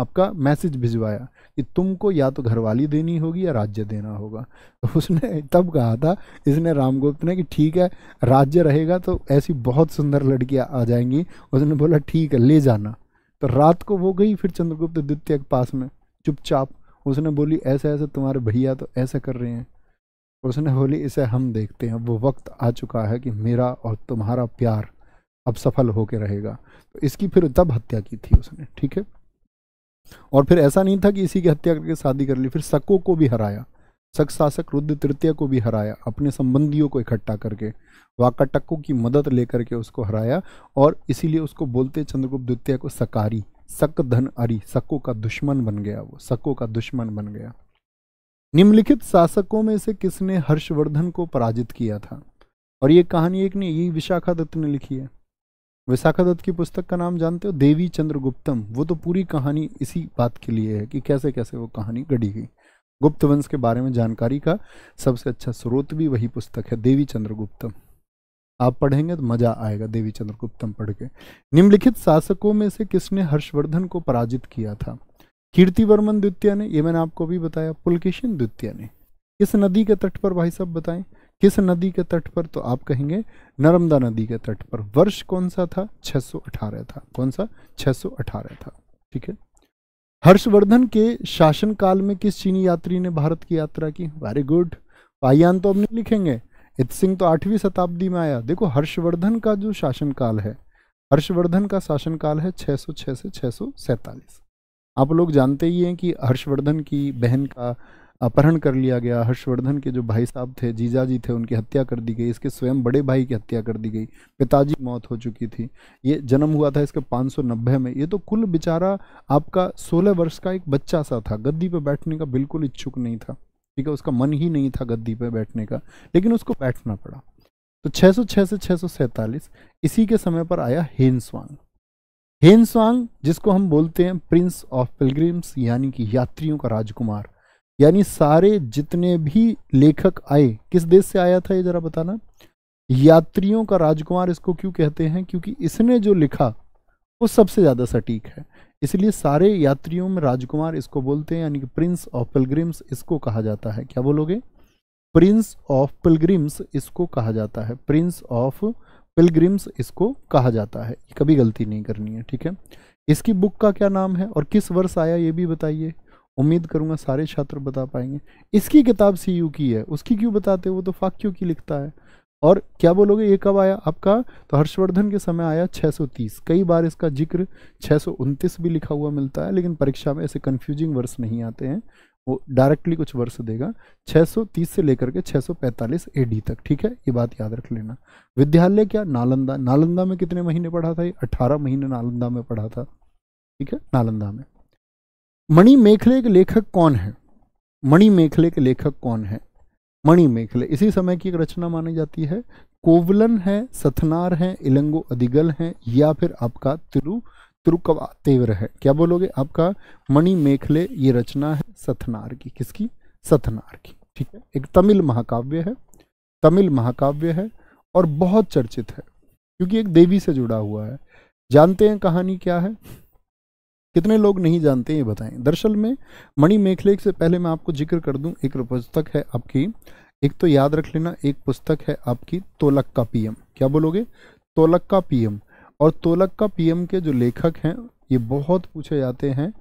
आपका मैसेज भिजवाया कि तुमको या तो घरवाली देनी होगी या राज्य देना होगा तो उसने तब कहा था इसने रामगुप्त ने कि ठीक है राज्य रहेगा तो ऐसी बहुत सुंदर लड़कियाँ आ जाएंगी उसने बोला ठीक है ले जाना तो रात को वो गई फिर चंद्रगुप्त द्वितीय के पास में चुपचाप उसने बोली ऐसे ऐसे तुम्हारे भैया तो ऐसे कर रहे हैं उसने बोली इसे हम देखते हैं वो वक्त आ चुका है कि मेरा और तुम्हारा प्यार अब सफल होके रहेगा तो इसकी फिर तब हत्या की थी उसने ठीक है और फिर ऐसा नहीं था कि इसी की हत्या करके शादी कर ली फिर सको को भी हराया सख शासक रुद्र तृतीय को भी हराया अपने संबंधियों को इकट्ठा करके वाकाटक्को की मदद लेकर के उसको हराया और इसीलिए उसको बोलते चंद्रगुप्त द्वितीय को सकारी सक धन अरी सको का दुश्मन बन गया वो सको का दुश्मन बन गया निम्नलिखित शासकों में से किसने हर्षवर्धन को पराजित किया था और ये कहानी एक ने यही विशाखा दत्त ने लिखी है विशाखा दत्त की पुस्तक का नाम जानते हो देवी चंद्रगुप्तम वो तो पूरी कहानी इसी बात के लिए है कि कैसे कैसे वो कहानी गढ़ी गई गुप्त वंश के बारे में जानकारी का सबसे अच्छा स्रोत भी वही पुस्तक है देवी चंद्रगुप्तम आप पढ़ेंगे तो मजा आएगा देवी चंद्रगुप्तम पढ़ के निम्नलिखित शासकों में से किसने हर्षवर्धन को पराजित किया था कीर्तिवर्मन द्वितीय ने यह मैंने आपको भी बताया पुलकेशन द्वितीय ने किस नदी के तट पर भाई साहब बताएं किस नदी के तट पर तो आप कहेंगे नर्मदा नदी के तट पर वर्ष कौन सा था 618 था कौन सा 618 था ठीक है हर्षवर्धन के शासनकाल में किस चीनी यात्री ने भारत की यात्रा की वेरी गुड पाइयान तो अब नहीं लिखेंगे इत सिंह तो आठवीं शताब्दी में आया देखो हर्षवर्धन का जो शासनकाल है हर्षवर्धन का शासनकाल है 606 से 647 आप लोग जानते ही हैं कि हर्षवर्धन की बहन का अपहरण कर लिया गया हर्षवर्धन के जो भाई साहब थे जीजा जी थे उनकी हत्या कर दी गई इसके स्वयं बड़े भाई की हत्या कर दी गई पिताजी मौत हो चुकी थी ये जन्म हुआ था इसके 590 में ये तो कुल बेचारा आपका 16 वर्ष का एक बच्चा सा था गद्दी पर बैठने का बिल्कुल इच्छुक नहीं था ठीक है उसका मन ही नहीं था गद्दी पर बैठने का लेकिन उसको बैठना पड़ा तो छः से छः इसी के समय पर आया हेन्सवांग हेन्सवांग जिसको हम बोलते हैं प्रिंस ऑफ पिलग्रिम्स यानी कि यात्रियों का राजकुमार यानी सारे जितने भी लेखक आए किस देश से आया था ये जरा बताना यात्रियों का राजकुमार इसको क्यों कहते हैं क्योंकि इसने जो लिखा वो सबसे ज़्यादा सटीक है इसलिए सारे यात्रियों में राजकुमार इसको बोलते हैं यानी कि प्रिंस ऑफ पिलग्रिम्स इसको कहा जाता है क्या बोलोगे प्रिंस ऑफ पिलग्रिम्स इसको कहा जाता है प्रिंस ऑफ पिलग्रिम्स इसको कहा जाता है कभी गलती नहीं करनी है ठीक है इसकी बुक का क्या नाम है और किस वर्ष आया ये भी बताइए उम्मीद करूंगा सारे छात्र बता पाएंगे इसकी किताब सी यू की है उसकी क्यों बताते हो वो तो फाक्यू की लिखता है और क्या बोलोगे ये कब आया आपका तो हर्षवर्धन के समय आया 630 कई बार इसका जिक्र छः भी लिखा हुआ मिलता है लेकिन परीक्षा में ऐसे कन्फ्यूजिंग वर्ष नहीं आते हैं वो डायरेक्टली कुछ वर्ष देगा 630 से लेकर के 645 एडी तक ठीक है ये बात याद रख लेना विद्यालय क्या नालंदा नालंदा में कितने महीने पढ़ा था ये अठारह महीने नालंदा में पढ़ा था ठीक है नालंदा में मणि मेखले के लेखक कौन है मणि मेखले के लेखक कौन है मणि मेखले इसी समय की एक रचना मानी जाती है कोवलन है सथनार है इलंगो अधिगल है या फिर आपका तिरु तिरुकवा तेवर है क्या बोलोगे आपका मणि मेखले ये रचना है सथनार की किसकी सथनार की ठीक है एक तमिल महाकाव्य है तमिल महाकाव्य है और बहुत चर्चित है क्योंकि एक देवी से जुड़ा हुआ है जानते हैं कहानी क्या है कितने लोग नहीं जानते ये बताएं दरअसल में मणि मेखले से पहले मैं आपको जिक्र कर दूं एक पुस्तक है आपकी एक तो याद रख लेना एक पुस्तक है आपकी तोलक का पीएम क्या बोलोगे तोलक का पीएम और तोलक का पीएम के जो लेखक हैं ये बहुत पूछे जाते हैं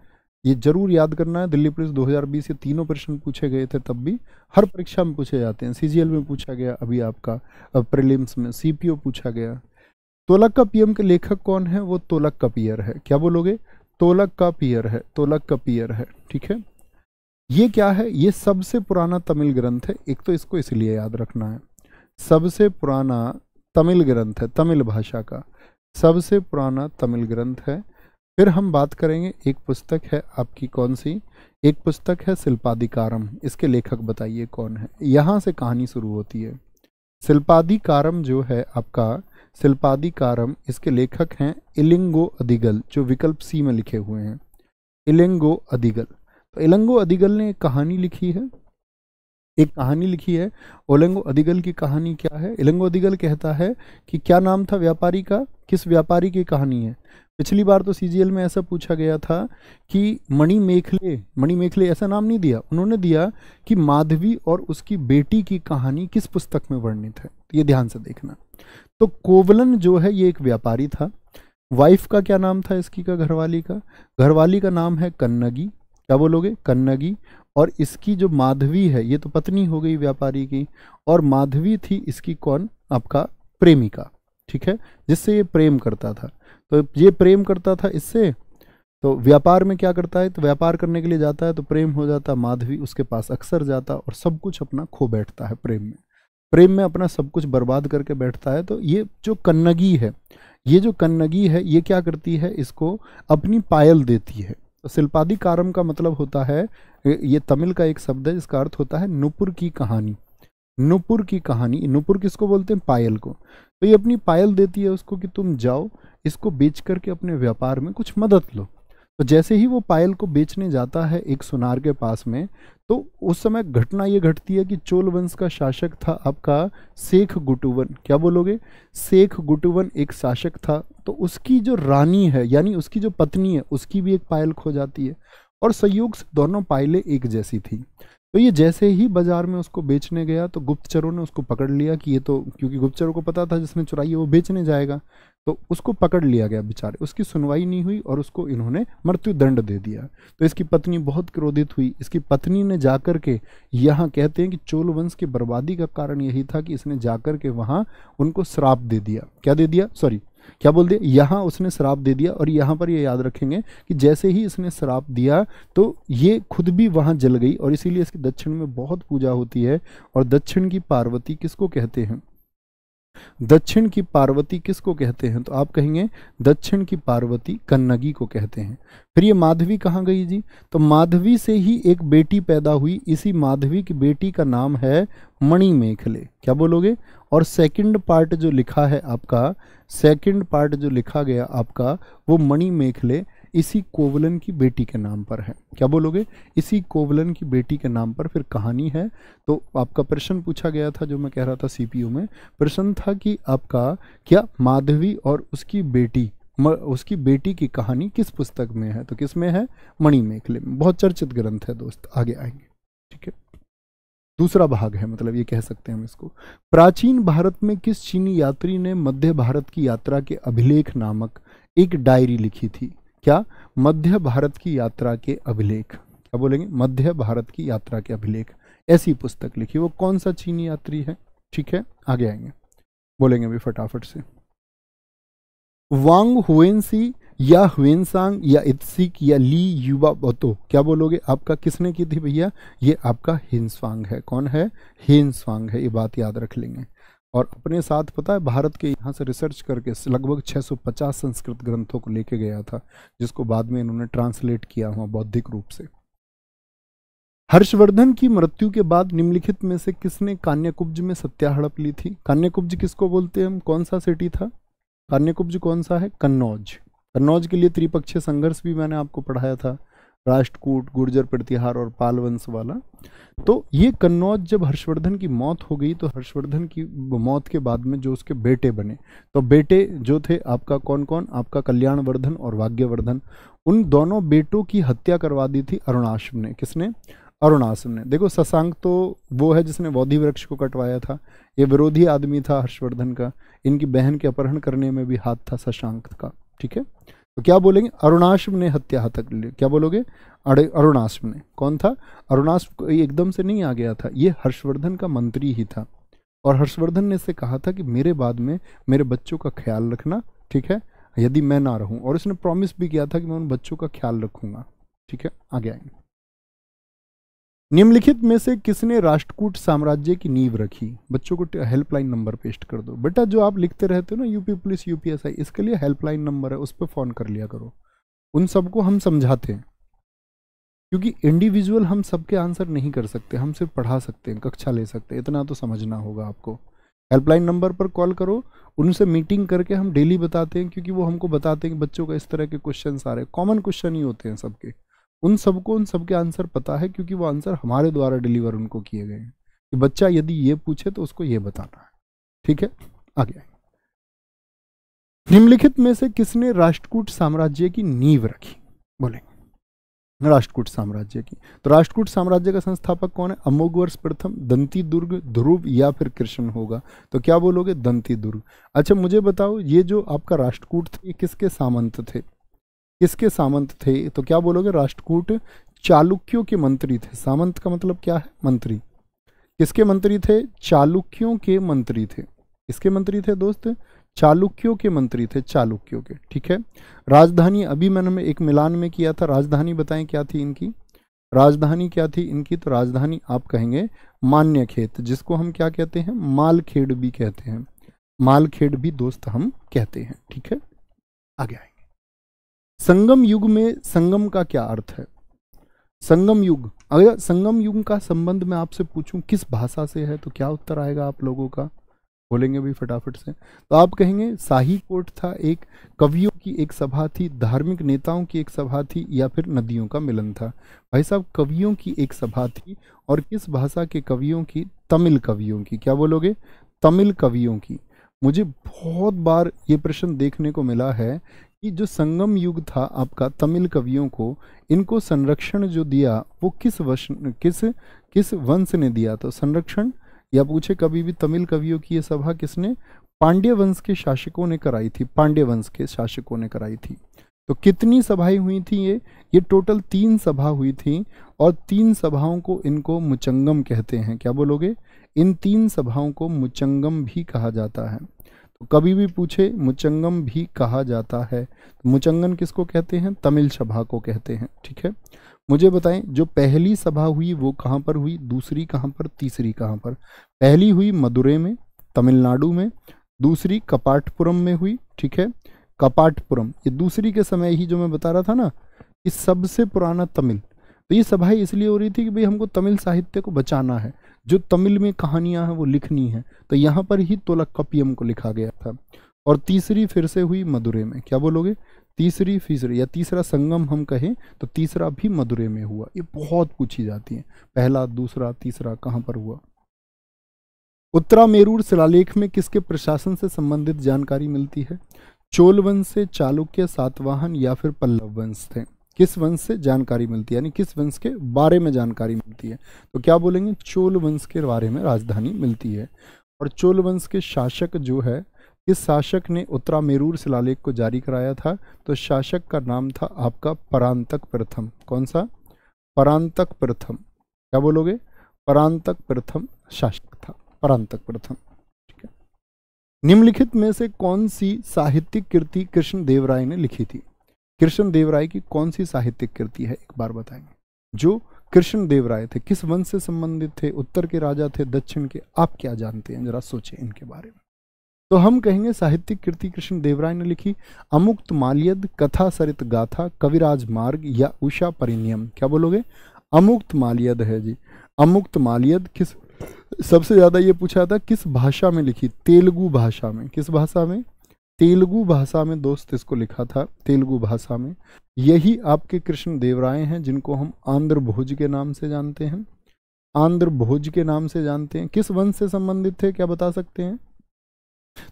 ये जरूर याद करना है दिल्ली पुलिस 2020 ये तीनों प्रश्न पूछे गए थे तब भी हर परीक्षा में पूछे जाते हैं सी में पूछा गया अभी आपका प्रिलिम्स में सीपीओ पूछा गया तोलक का पीएम के लेखक कौन है वो तोलक का पियर है क्या बोलोगे तोलक का पियर है तोलक का पियर है ठीक है ये क्या है ये सबसे पुराना तमिल ग्रंथ है एक तो इसको इसलिए याद रखना है सबसे पुराना तमिल ग्रंथ है तमिल भाषा का सबसे पुराना तमिल ग्रंथ है फिर हम बात करेंगे एक पुस्तक है आपकी कौन सी एक पुस्तक है शिल्पाधिकारम इसके लेखक बताइए कौन है यहाँ से कहानी शुरू होती है शिल्पाधिकारम जो है आपका शिल्पादिकारम इसके लेखक हैं इलिंगो अधिगल जो विकल्प सी में लिखे हुए हैं इलिंगो अधिगल तो इलिंगो अधिगल ने एक कहानी लिखी है एक कहानी लिखी है ओलंगो अधिगल की कहानी क्या है इलंगो अधिगल कहता है कि क्या नाम था व्यापारी का किस व्यापारी की कहानी है पिछली बार तो सीजीएल में ऐसा पूछा गया था कि मणि मेखले मणि मेखले ऐसा नाम नहीं दिया उन्होंने दिया कि माधवी और उसकी बेटी की कहानी किस पुस्तक में वर्णित है तो ये ध्यान से देखना तो कोवलन जो है ये एक व्यापारी था वाइफ का क्या नाम था इसकी का घरवाली का घरवाली का नाम है कन्नगी क्या बोलोगे कन्नगी और इसकी जो माधवी है ये तो पत्नी हो गई व्यापारी की और माधवी थी इसकी कौन आपका प्रेमिका ठीक है जिससे ये प्रेम करता था तो ये प्रेम करता था इससे तो व्यापार में क्या करता है तो व्यापार करने के लिए जाता है तो प्रेम हो जाता माधवी उसके पास अक्सर जाता और सब कुछ अपना खो बैठता है प्रेम में प्रेम में अपना सब कुछ बर्बाद करके बैठता है तो ये जो कन्नगी है ये जो कन्नगी है ये क्या करती है इसको अपनी पायल देती है तो शिल्पादि कारम का मतलब होता है ये तमिल का एक शब्द है जिसका अर्थ होता है नुपुर की कहानी नुपुर की कहानी नुपुर किसको बोलते हैं पायल को तो ये अपनी पायल देती है उसको कि तुम जाओ इसको बेच करके अपने व्यापार में कुछ मदद लो तो जैसे ही वो पायल को बेचने जाता है एक सुनार के पास में तो उस समय घटना ये घटती है कि चोल वंश का शासक था आपका शेख गुटुवन क्या बोलोगे शेख गुटुवन एक शासक था तो उसकी जो रानी है यानी उसकी जो पत्नी है उसकी भी एक पायल खो जाती है और संयोग से दोनों पायलें एक जैसी थी तो ये जैसे ही बाजार में उसको बेचने गया तो गुप्तचरों ने उसको पकड़ लिया कि ये तो क्योंकि गुप्तचरों को पता था जिसने चुराई है वो बेचने जाएगा तो उसको पकड़ लिया गया बेचारे उसकी सुनवाई नहीं हुई और उसको इन्होंने मृत्यु दंड दे दिया तो इसकी पत्नी बहुत क्रोधित हुई इसकी पत्नी ने जाकर के यहाँ कहते हैं कि चोल वंश की बर्बादी का कारण यही था कि इसने जाकर के वहाँ उनको श्राप दे दिया क्या दे दिया सॉरी क्या बोल दिया यहाँ उसने श्राप दे दिया और यहाँ पर ये याद रखेंगे कि जैसे ही इसने श्राप दिया तो ये खुद भी वहाँ जल गई और इसीलिए इसकी दक्षिण में बहुत पूजा होती है और दक्षिण की पार्वती किसको कहते हैं दक्षिण की पार्वती किसको कहते हैं तो आप कहेंगे दक्षिण की पार्वती कन्नगी को कहते हैं फिर ये माधवी कहाँ गई जी तो माधवी से ही एक बेटी पैदा हुई इसी माधवी की बेटी का नाम है मणिमेखले क्या बोलोगे और सेकंड पार्ट जो लिखा है आपका सेकंड पार्ट जो लिखा गया आपका वो मणिमेखले मेखले इसी कोवलन की बेटी के नाम पर है क्या बोलोगे इसी कोवलन की बेटी के नाम पर फिर कहानी है तो आपका प्रश्न पूछा गया था जो मैं कह रहा था सीपीयू में प्रश्न था कि आपका क्या माधवी और उसकी बेटी उसकी बेटी की कहानी किस पुस्तक में है तो किस में है मणिमेखले में बहुत चर्चित ग्रंथ है दोस्त आगे आएंगे ठीक है दूसरा भाग है मतलब ये कह सकते हैं हम इसको प्राचीन भारत में किस चीनी यात्री ने मध्य भारत की यात्रा के अभिलेख नामक एक डायरी लिखी थी क्या मध्य भारत की यात्रा के अभिलेख क्या बोलेंगे मध्य भारत की यात्रा के अभिलेख ऐसी पुस्तक लिखी वो कौन सा चीनी यात्री है ठीक है आगे आएंगे बोलेंगे अभी फटाफट से वांग हुएंसी या हुएंसांग या इत्सिक या ली युवा बतो क्या बोलोगे आपका किसने की थी भैया ये आपका हिंसवांग है कौन है हिंसवांग है ये बात याद रख लेंगे और अपने साथ पता है भारत के यहाँ से रिसर्च करके लगभग 650 संस्कृत ग्रंथों को लेके गया था जिसको बाद में इन्होंने ट्रांसलेट किया हुआ बौद्धिक रूप से हर्षवर्धन की मृत्यु के बाद निम्नलिखित में से किसने कान्यकुब्ज में सत्या हड़प ली थी कान्यकुब्ज किसको बोलते हैं हम कौन सा सिटी था कान्यकुब्ज कौन सा है कन्नौज कन्नौज के लिए त्रिपक्षीय संघर्ष भी मैंने आपको पढ़ाया था राष्ट्रकूट गुर्जर प्रतिहार और पालवंश वाला तो ये कन्नौज जब हर्षवर्धन की मौत हो गई तो हर्षवर्धन की मौत के बाद में जो उसके बेटे बने तो बेटे जो थे आपका कौन कौन आपका कल्याणवर्धन और वाग्यवर्धन उन दोनों बेटों की हत्या करवा दी थी अरुणाश्रम ने किसने अरुणाश्रम ने देखो शशांक तो वो है जिसने बौद्धि वृक्ष को कटवाया था ये विरोधी आदमी था हर्षवर्धन का इनकी बहन के अपहरण करने में भी हाथ था शशांक का ठीक है तो क्या बोलेंगे अरुणाश्म ने हत्या हतक ले क्या बोलोगे अरे अरुणाश्म ने कौन था कोई एकदम से नहीं आ गया था ये हर्षवर्धन का मंत्री ही था और हर्षवर्धन ने इसे कहा था कि मेरे बाद में मेरे बच्चों का ख्याल रखना ठीक है यदि मैं ना रहूं और इसने प्रॉमिस भी किया था कि मैं उन बच्चों का ख्याल रखूंगा ठीक है आगे आएंगे निम्नलिखित में से किसने राष्ट्रकूट साम्राज्य की नींव रखी बच्चों को हेल्पलाइन नंबर पेस्ट कर दो बेटा जो आप लिखते रहते हो ना यूपी पुलिस यूपीएसआई इसके लिए हेल्पलाइन नंबर है उस पर फ़ोन कर लिया करो उन सबको हम समझाते हैं क्योंकि इंडिविजुअल हम सबके आंसर नहीं कर सकते हम सिर्फ पढ़ा सकते हैं कक्षा ले सकते हैं इतना तो समझना होगा आपको हेल्पलाइन नंबर पर कॉल करो उनसे मीटिंग करके हम डेली बताते हैं क्योंकि वो हमको बताते हैं कि बच्चों का इस तरह के क्वेश्चन आ रहे हैं कॉमन क्वेश्चन ही होते हैं सबके उन सबको उन सबके आंसर पता है क्योंकि वो आंसर हमारे द्वारा डिलीवर उनको किए गए हैं कि बच्चा यदि ये पूछे तो उसको ये बताना है ठीक है आगे निम्नलिखित में से किसने राष्ट्रकूट साम्राज्य की नींव रखी बोलेंगे राष्ट्रकूट साम्राज्य की तो राष्ट्रकूट साम्राज्य का संस्थापक कौन है अमोघवर्ष प्रथम दंती दुर्ग ध्रुव या फिर कृष्ण होगा तो क्या बोलोगे दंती दुर्ग अच्छा मुझे बताओ ये जो आपका राष्ट्रकूट थे ये किसके सामंत थे किसके सामंत थे तो क्या बोलोगे राष्ट्रकूट चालुक्यों के मंत्री थे सामंत का मतलब क्या है मंत्री किसके मंत्री थे चालुक्यों के मंत्री थे इसके मंत्री थे दोस्त चालुक्यों के मंत्री थे चालुक्यों के ठीक है राजधानी अभी मैंने एक मिलान में किया था राजधानी बताएं क्या थी इनकी राजधानी क्या थी इनकी तो राजधानी आप कहेंगे मान्य खेत जिसको हम क्या कहते हैं मालखेड़ भी कहते हैं मालखेड़ भी दोस्त हम कहते हैं ठीक है आगे आएंगे संगम युग में संगम का क्या अर्थ है संगम युग अगर संगम युग का संबंध मैं आपसे पूछूं किस भाषा से है तो क्या उत्तर आएगा आप लोगों का बोलेंगे भी फटाफट से तो आप कहेंगे शाही कोट था एक कवियों की एक सभा थी धार्मिक नेताओं की एक सभा थी या फिर नदियों का मिलन था भाई साहब कवियों की एक सभा थी और किस भाषा के कवियों की तमिल कवियों की क्या बोलोगे तमिल कवियों की मुझे बहुत बार ये प्रश्न देखने को मिला है जो संगम युग था आपका तमिल कवियों को इनको संरक्षण जो दिया वो किस वश किस किस वंश ने दिया तो संरक्षण या पूछे कभी भी तमिल कवियों की ये सभा किसने पांड्य वंश के शासकों ने कराई थी पांड्य वंश के शासकों ने कराई थी तो कितनी सभाएं हुई थी ये ये टोटल तीन सभा हुई थी और तीन सभाओं को इनको मुचंगम कहते हैं क्या बोलोगे इन तीन सभाओं को मुचंगम भी कहा जाता है कभी भी पूछे मुचंगम भी कहा जाता है तो मुचंगन किसको कहते हैं तमिल सभा को कहते हैं ठीक है मुझे बताएं जो पहली सभा हुई वो कहाँ पर हुई दूसरी कहाँ पर तीसरी कहाँ पर पहली हुई मदुरे में तमिलनाडु में दूसरी कपाटपुरम में हुई ठीक है कपाटपुरम ये दूसरी के समय ही जो मैं बता रहा था ना इस सबसे पुराना तमिल तो ये सभाएं इसलिए हो रही थी कि भाई हमको तमिल साहित्य को बचाना है जो तमिल में कहानियां हैं वो लिखनी है तो यहाँ पर ही तोलक्कपियम को लिखा गया था और तीसरी फिर से हुई मदुरे में क्या बोलोगे तीसरी फिर या तीसरा संगम हम कहें तो तीसरा भी मदुरे में हुआ ये बहुत पूछी जाती है पहला दूसरा तीसरा कहाँ पर हुआ उत्तरा मेरूर शिलालेख में किसके प्रशासन से संबंधित जानकारी मिलती है चोल वंश से चालुक्य सातवाहन या फिर पल्लव वंश थे किस वंश से जानकारी मिलती है यानी किस वंश के बारे में जानकारी मिलती है तो क्या बोलेंगे चोल वंश के बारे में राजधानी मिलती है और चोल वंश के शासक जो है किस शासक ने उत्तरा मेरूर शिलालेख को जारी कराया था तो शासक का नाम था आपका परांतक प्रथम कौन सा परांतक प्रथम क्या बोलोगे परांतक प्रथम शासक था परांतक प्रथम ठीक है निम्नलिखित में से कौन सी साहित्यिक कृति कृष्ण देवराय ने लिखी थी कृष्ण देवराय राय की कौन सी साहित्यिक कृति है एक बार बताएंगे जो कृष्ण देवराय राय थे किस वंश से संबंधित थे उत्तर के राजा थे दक्षिण के आप क्या जानते हैं जरा सोचें इनके बारे में तो हम कहेंगे साहित्यिक कृति कृष्ण देवराय ने लिखी अमुक्त माल्यद कथा सरित गाथा कविराज मार्ग या उषा परिनियम क्या बोलोगे अमुक्त माल्यद है जी अमुक्त माल्यद किस सबसे ज़्यादा ये पूछा था किस भाषा में लिखी तेलुगु भाषा में किस भाषा में तेलुगु भाषा में दोस्त इसको लिखा था तेलुगु भाषा में यही आपके कृष्ण देवराय हैं जिनको हम आंध्र भोज के नाम से जानते हैं आंध्र भोज के नाम से जानते हैं किस वंश से संबंधित थे क्या बता सकते हैं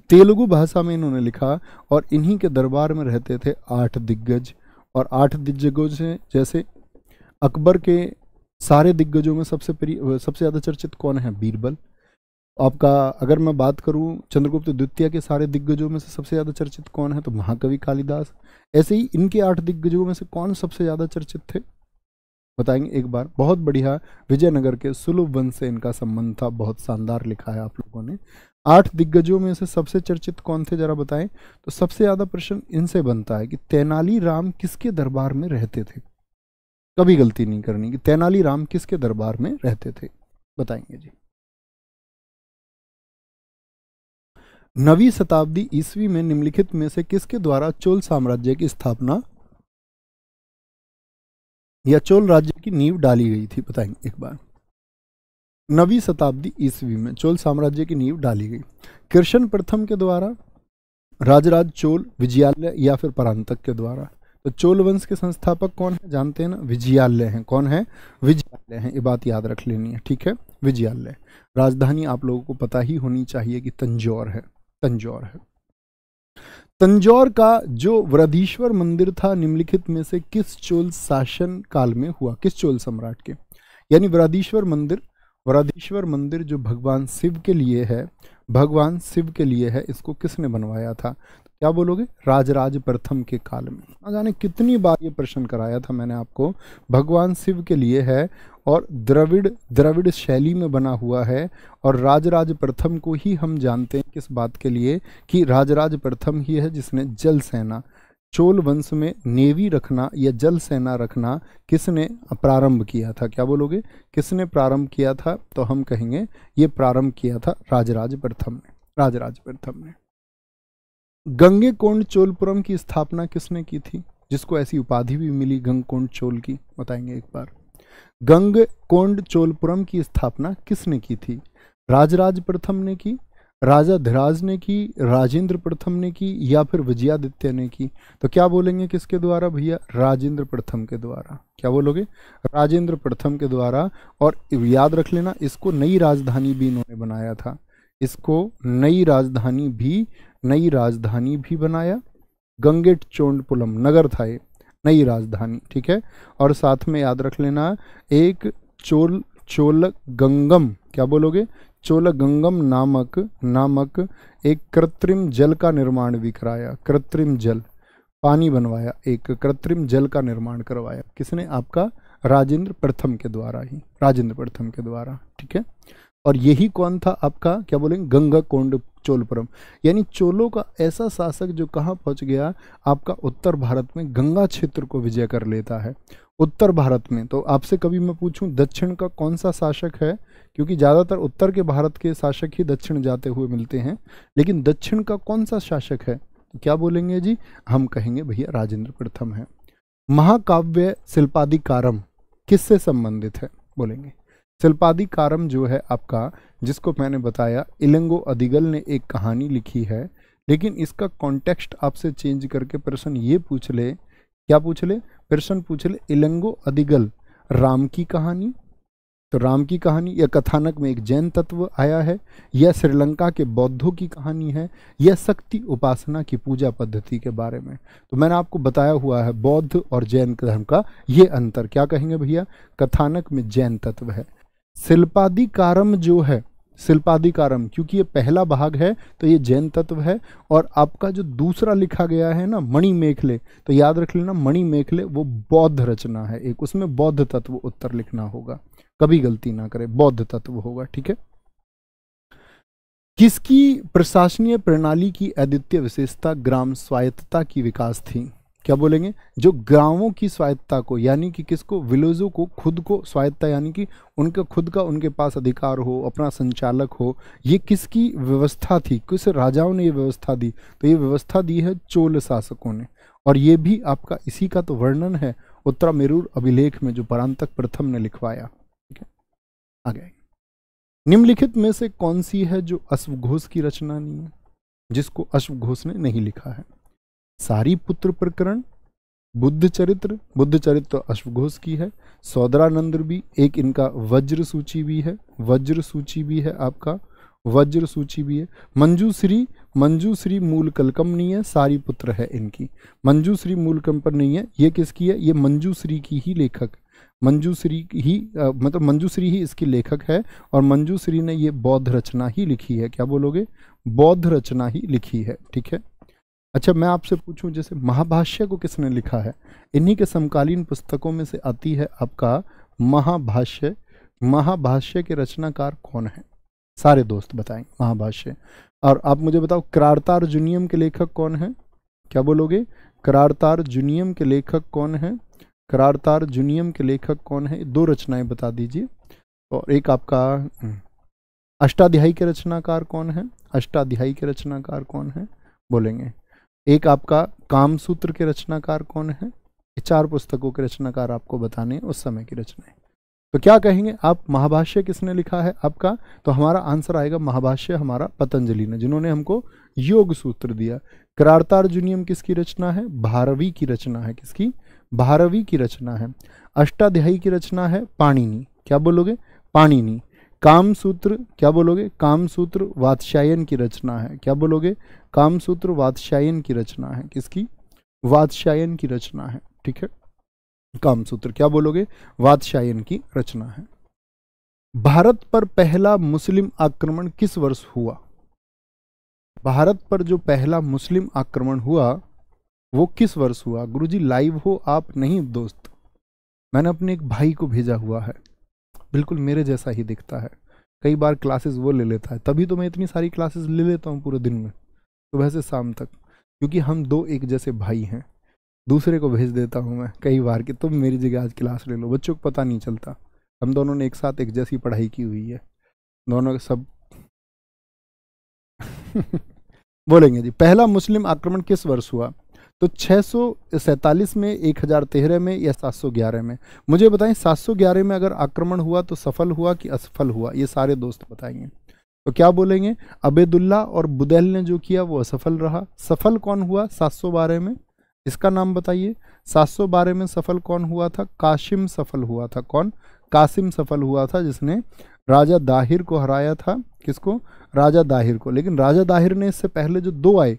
तेलुगु भाषा में इन्होंने लिखा और इन्हीं के दरबार में रहते थे आठ दिग्गज और आठ दिग्गजों से जैसे अकबर के सारे दिग्गजों में सबसे प्रिय सबसे ज़्यादा चर्चित कौन है बीरबल आपका अगर मैं बात करूं चंद्रगुप्त द्वितीय के सारे दिग्गजों में से सबसे ज़्यादा चर्चित कौन है तो महाकवि कालिदास ऐसे ही इनके आठ दिग्गजों में से कौन सबसे ज़्यादा चर्चित थे बताएंगे एक बार बहुत बढ़िया विजयनगर के सुलभ वंश से इनका संबंध था बहुत शानदार लिखा है आप लोगों ने आठ दिग्गजों में से सबसे चर्चित कौन थे जरा बताएं तो सबसे ज़्यादा प्रश्न इनसे बनता है कि तेनाली राम किसके दरबार में रहते थे कभी गलती नहीं करनी कि तेनाली राम किसके दरबार में रहते थे बताएंगे जी नवी शताब्दी ईस्वी में निम्नलिखित में से किसके द्वारा चोल साम्राज्य की स्थापना या चोल राज्य की नींव डाली गई थी बताएंगे एक बार नवी शताब्दी ईस्वी में चोल साम्राज्य की नींव डाली गई कृष्ण प्रथम के द्वारा राजराज चोल विजयालय या फिर परांतक के द्वारा तो चोल वंश के संस्थापक कौन है जानते हैं ना विजयालय हैं कौन है विजयालय हैं ये बात याद रख लेनी है ठीक है विजयालय राजधानी आप लोगों को पता ही होनी चाहिए कि तंजौर है तंजौर है तंजौर का जो वृद्धीश्वर मंदिर था निम्नलिखित में से किस चोल शासन काल में हुआ किस चोल सम्राट के यानी वृद्धीश्वर मंदिर वराधीश्वर मंदिर जो भगवान शिव के लिए है भगवान शिव के लिए है इसको किसने बनवाया था क्या बोलोगे राजराज प्रथम के काल में ना जाने कितनी बार ये प्रश्न कराया था मैंने आपको भगवान शिव के लिए है और द्रविड़ द्रविड़ शैली में बना हुआ है और राजराज प्रथम को ही हम जानते हैं किस बात के लिए कि राजराज प्रथम ही है जिसने जल सेना चोल वंश में नेवी रखना या जल सेना रखना किसने प्रारंभ किया था क्या बोलोगे किसने प्रारंभ किया था तो हम कहेंगे ये प्रारंभ किया था राजराज प्रथम ने राजराज प्रथम ने गंगे कोंड चोलपुरम की स्थापना किसने की थी जिसको ऐसी उपाधि भी मिली गंग कोंड चोल की बताएंगे एक बार गंग कोंड चोलपुरम की स्थापना किसने की थी राजराज प्रथम ने की राजा धिराज ने की राजेंद्र प्रथम ने की या फिर विजयादित्य ने की तो क्या बोलेंगे किसके द्वारा भैया राजेंद्र प्रथम के द्वारा क्या बोलोगे राजेंद्र प्रथम के द्वारा और याद रख लेना इसको नई राजधानी भी इन्होंने बनाया था इसको नई राजधानी भी नई राजधानी भी बनाया गंगेट चोंडपुलम नगर था ये नई राजधानी ठीक है और साथ में याद रख लेना एक चोल चोल गंगम क्या बोलोगे चोल गंगम नामक नामक एक कृत्रिम जल का निर्माण भी कराया कृत्रिम जल पानी बनवाया एक कृत्रिम जल का निर्माण करवाया किसने आपका राजेंद्र प्रथम के द्वारा ही राजेंद्र प्रथम के द्वारा ठीक है और यही कौन था आपका क्या बोलेंगे गंगा कोंड चोलपुरम यानी चोलों का ऐसा शासक जो कहाँ पहुँच गया आपका उत्तर भारत में गंगा क्षेत्र को विजय कर लेता है उत्तर भारत में तो आपसे कभी मैं पूछूं दक्षिण का कौन सा शासक है क्योंकि ज़्यादातर उत्तर के भारत के शासक ही दक्षिण जाते हुए मिलते हैं लेकिन दक्षिण का कौन सा शासक है क्या बोलेंगे जी हम कहेंगे भैया राजेंद्र प्रथम है महाकाव्य शिल्पाधिकारम किससे संबंधित है बोलेंगे शिल्पाधिकारम जो है आपका जिसको मैंने बताया इलंगो अधिगल ने एक कहानी लिखी है लेकिन इसका कॉन्टेक्स्ट आपसे चेंज करके प्रश्न ये पूछ ले क्या पूछ ले प्रश्न पूछ ले इलंगो अधिगल राम की कहानी तो राम की कहानी या कथानक में एक जैन तत्व आया है यह श्रीलंका के बौद्धों की कहानी है यह शक्ति उपासना की पूजा पद्धति के बारे में तो मैंने आपको बताया हुआ है बौद्ध और जैन धर्म का ये अंतर क्या कहेंगे भैया कथानक में जैन तत्व है शिल्पाधिकारम जो है शिल्पाधिकारम क्योंकि ये पहला भाग है तो ये जैन तत्व है और आपका जो दूसरा लिखा गया है ना मणि मेखले तो याद रख लेना मणि मेखले वो बौद्ध रचना है एक उसमें बौद्ध तत्व उत्तर लिखना होगा कभी गलती ना करे बौद्ध तत्व होगा ठीक है किसकी प्रशासनीय प्रणाली की अद्वितीय विशेषता ग्राम स्वायत्तता की विकास थी क्या बोलेंगे जो गांवों की स्वायत्ता को यानी कि किसको विलोजो को खुद को स्वायत्ता यानी कि उनका खुद का उनके पास अधिकार हो अपना संचालक हो ये किसकी व्यवस्था थी किस राजाओं ने ये व्यवस्था दी तो ये व्यवस्था दी है चोल शासकों ने और ये भी आपका इसी का तो वर्णन है उत्तरा मेरूर अभिलेख में जो परांतक प्रथम ने लिखवाया ठीक है आगे निम्नलिखित में से कौन सी है जो अश्वघोष की रचना नहीं है जिसको अश्वघोष ने नहीं लिखा है सारी पुत्र प्रकरण बुद्ध चरित्र बुद्ध चरित्र तो अश्वघोष की है सौदरानंद भी एक इनका वज्र सूची भी है वज्र सूची भी है आपका वज्र सूची भी है मंजूश्री मंजूश्री मूल कलकम नहीं है सारी पुत्र है इनकी मंजूश्री मूल पर नहीं है ये किसकी है ये मंजूश्री की ही लेखक मंजूश्री ही आ, मतलब मंजूश्री ही इसकी लेखक है और मंजूश्री ने ये बौद्ध रचना ही लिखी है क्या बोलोगे बौद्ध रचना ही लिखी है ठीक है अच्छा मैं आपसे पूछूं जैसे महाभाष्य को किसने लिखा है इन्हीं के समकालीन पुस्तकों में से आती है आपका महाभाष्य महाभाष्य के रचनाकार कौन है सारे दोस्त बताएंगे महाभाष्य और आप मुझे बताओ करारतार जुनियम के लेखक कौन है क्या बोलोगे करारतार जुनियम के लेखक कौन है करारतार जुनियम के लेखक कौन है दो रचनाएं बता दीजिए और एक आपका हम्म, अष्टाध्यायी के रचनाकार कौन है अष्टाध्यायी के रचनाकार कौन है बोलेंगे एक आपका कामसूत्र के रचनाकार कौन है ये चार पुस्तकों के रचनाकार आपको बताने हैं उस समय की रचनाएं तो क्या कहेंगे आप महाभाष्य किसने लिखा है आपका तो हमारा आंसर आएगा महाभाष्य हमारा पतंजलि ने जिन्होंने हमको योग सूत्र दिया करार्तार्जुनियम किसकी रचना है भारवी की रचना है किसकी भारवी की रचना है अष्टाध्यायी की रचना है पाणिनी क्या बोलोगे पाणिनी कामसूत्र क्या बोलोगे कामसूत्र वातशायन की रचना है क्या बोलोगे कामसूत्र वातशायन की रचना है किसकी वातशायन की रचना है ठीक है कामसूत्र क्या बोलोगे वातशायन की रचना है भारत पर पहला मुस्लिम आक्रमण किस वर्ष हुआ भारत पर जो पहला मुस्लिम आक्रमण हुआ वो किस वर्ष हुआ गुरुजी लाइव हो आप नहीं दोस्त मैंने अपने एक भाई को भेजा हुआ है बिल्कुल मेरे जैसा ही दिखता है कई बार क्लासेस वो ले लेता है तभी तो मैं इतनी सारी क्लासेस ले लेता हूँ पूरे दिन में सुबह से शाम तक क्योंकि हम दो एक जैसे भाई हैं दूसरे को भेज देता हूँ मैं कई बार कि तुम मेरी जगह आज क्लास ले लो बच्चों को पता नहीं चलता हम दोनों ने एक साथ एक जैसी पढ़ाई की हुई है दोनों सब बोलेंगे जी पहला मुस्लिम आक्रमण किस वर्ष हुआ तो छः में एक में या सात में मुझे बताएं सात में अगर आक्रमण हुआ तो सफल हुआ कि असफल हुआ ये सारे दोस्त बताएंगे तो क्या बोलेंगे अबेदुल्ला और बुदैल ने जो किया वो असफल रहा सफल कौन हुआ सात में इसका नाम बताइए सात में सफल कौन हुआ था काशिम सफल हुआ था कौन कासिम सफल हुआ था जिसने राजा दाहिर को हराया था किसको राजा दाहिर को लेकिन राजा दाहिर ने इससे पहले जो दो आए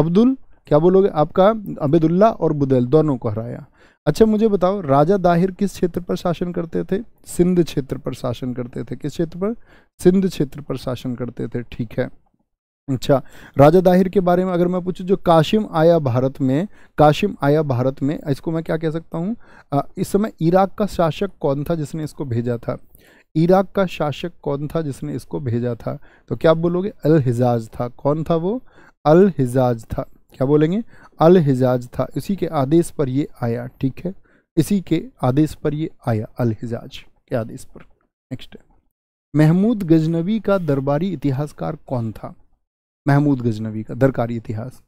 अब्दुल क्या बोलोगे आपका अबेदुल्ला और बुदैल दोनों को हराया अच्छा मुझे बताओ राजा दाहिर किस क्षेत्र पर शासन करते थे सिंध क्षेत्र पर शासन करते थे किस क्षेत्र पर सिंध क्षेत्र पर शासन करते थे ठीक है अच्छा राजा दाहिर के बारे में अगर मैं पूछूं जो काशिम आया भारत में काशिम आया भारत में इसको मैं क्या कह सकता हूँ इस समय इराक का शासक कौन था जिसने इसको भेजा था इराक का शासक कौन था जिसने इसको भेजा था तो क्या आप बोलोगे अल हिजाज था कौन था वो अल हिजाज था क्या बोलेंगे अल हिजाज था इसी के आदेश पर ये आया ठीक है इसी के आदेश पर ये आया अल हिजाज के आदेश पर नेक्स्ट महमूद गजनवी का दरबारी इतिहासकार कौन था महमूद गजनवी का दरकारी इतिहास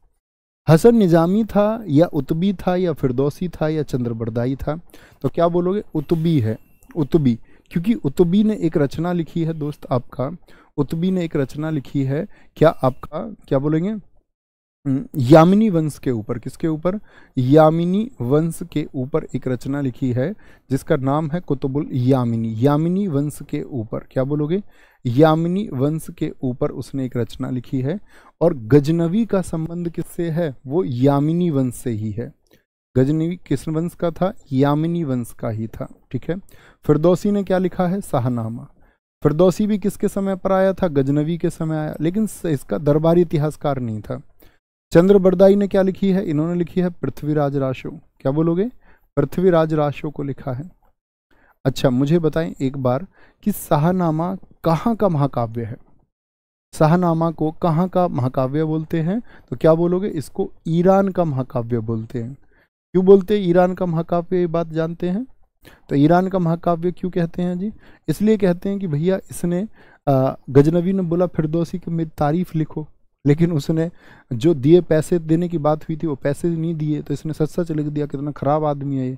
हसन निजामी था या उतबी था या फिरदौसी था या चंद्रबरदाई था तो क्या बोलोगे उतबी है उतबी क्योंकि उतबी ने एक रचना लिखी है दोस्त आपका उतबी ने एक रचना लिखी है क्या आपका क्या बोलेंगे हम्म, यामिनी वंश के ऊपर किसके ऊपर यामिनी वंश के ऊपर एक रचना लिखी है जिसका नाम है कुतुबुल यामिनी यामिनी वंश के ऊपर क्या बोलोगे यामिनी वंश के ऊपर उसने एक रचना लिखी है और गजनवी का संबंध किससे है वो यामिनी वंश से ही है गजनवी किस वंश का था यामिनी वंश का ही था ठीक है फिरदौसी ने क्या लिखा है शाहनामा फिरदौसी भी किसके समय पर आया था गजनवी के समय आया लेकिन इसका दरबारी इतिहासकार नहीं था चंद्र बरदाई ने क्या लिखी है इन्होंने लिखी है पृथ्वीराज राशो क्या बोलोगे पृथ्वीराज राशो को लिखा है अच्छा मुझे बताएं एक बार कि शाहनामा कहाँ का महाकाव्य है शाहनामा को कहाँ का महाकाव्य बोलते हैं तो क्या बोलोगे इसको ईरान का महाकाव्य बोलते हैं क्यों बोलते हैं ईरान का महाकाव्य ये बात जानते हैं तो ईरान का महाकाव्य क्यों कहते हैं जी इसलिए कहते हैं कि भैया इसने गजनवी ने बोला फिरदौसी की मेरी तारीफ़ लिखो लेकिन उसने जो दिए पैसे देने की बात हुई थी वो पैसे नहीं दिए तो इसने सच सच लिख दिया कितना ख़राब आदमी है ये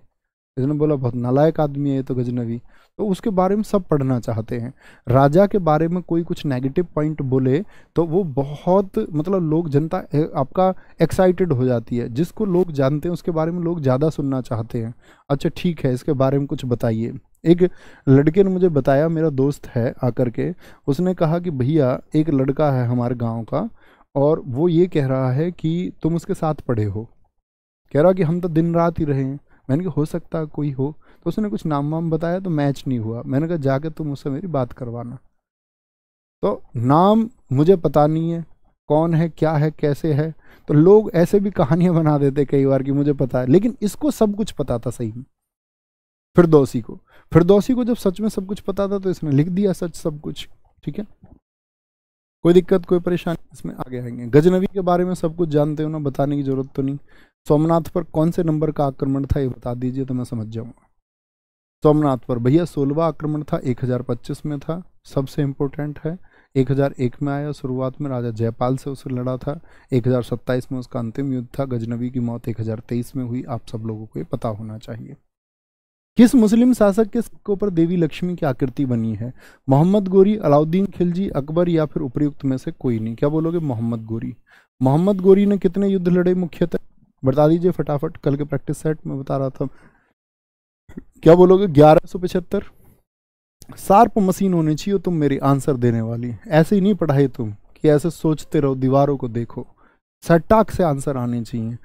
इसने बोला बहुत नालायक आदमी है ये तो गजनवी तो उसके बारे में सब पढ़ना चाहते हैं राजा के बारे में कोई कुछ नेगेटिव पॉइंट बोले तो वो बहुत मतलब लोग जनता आपका एक्साइटेड हो जाती है जिसको लोग जानते हैं उसके बारे में लोग ज़्यादा सुनना चाहते हैं अच्छा ठीक है इसके बारे में कुछ बताइए एक लड़के ने मुझे बताया मेरा दोस्त है आकर के उसने कहा कि भैया एक लड़का है हमारे गाँव का और वो ये कह रहा है कि तुम उसके साथ पढ़े हो कह रहा कि हम तो दिन रात ही रहे हैं मैंने कहा हो सकता कोई हो तो उसने कुछ नाम वाम बताया तो मैच नहीं हुआ मैंने कहा जाके तुम उससे मेरी बात करवाना तो नाम मुझे पता नहीं है कौन है क्या है कैसे है तो लोग ऐसे भी कहानियां बना देते कई बार कि मुझे पता है लेकिन इसको सब कुछ पता था सही में फिरदौसी को फिरदौसी को जब सच में सब कुछ पता था तो इसने लिख दिया सच सब कुछ ठीक है कोई दिक्कत कोई परेशानी इसमें आगे आएंगे गजनवी के बारे में सब कुछ जानते हो ना बताने की जरूरत तो नहीं सोमनाथ पर कौन से नंबर का आक्रमण था ये बता दीजिए तो मैं समझ जाऊँगा सोमनाथ पर भैया सोलवा आक्रमण था एक में था सबसे इम्पोर्टेंट है 1001 में आया शुरुआत में राजा जयपाल से उसे लड़ा था 1027 में उसका अंतिम युद्ध था गजनवी की मौत 1023 में हुई आप सब लोगों को ये पता होना चाहिए किस मुस्लिम शासक के सिक्के ऊपर देवी लक्ष्मी की आकृति बनी है मोहम्मद गोरी अलाउद्दीन खिलजी अकबर या फिर उपयुक्त में से कोई नहीं क्या बोलोगे मोहम्मद गोरी मोहम्मद गोरी ने कितने युद्ध लड़े मुख्यतः बता दीजिए फटाफट कल के प्रैक्टिस सेट में बता रहा था क्या बोलोगे ग्यारह सौ पचहत्तर सार्प मशीन होनी चाहिए तुम मेरी आंसर देने वाली ऐसे ही नहीं पढ़ाई तुम कि ऐसे सोचते रहो दीवारों को देखो सटाक से आंसर आने चाहिए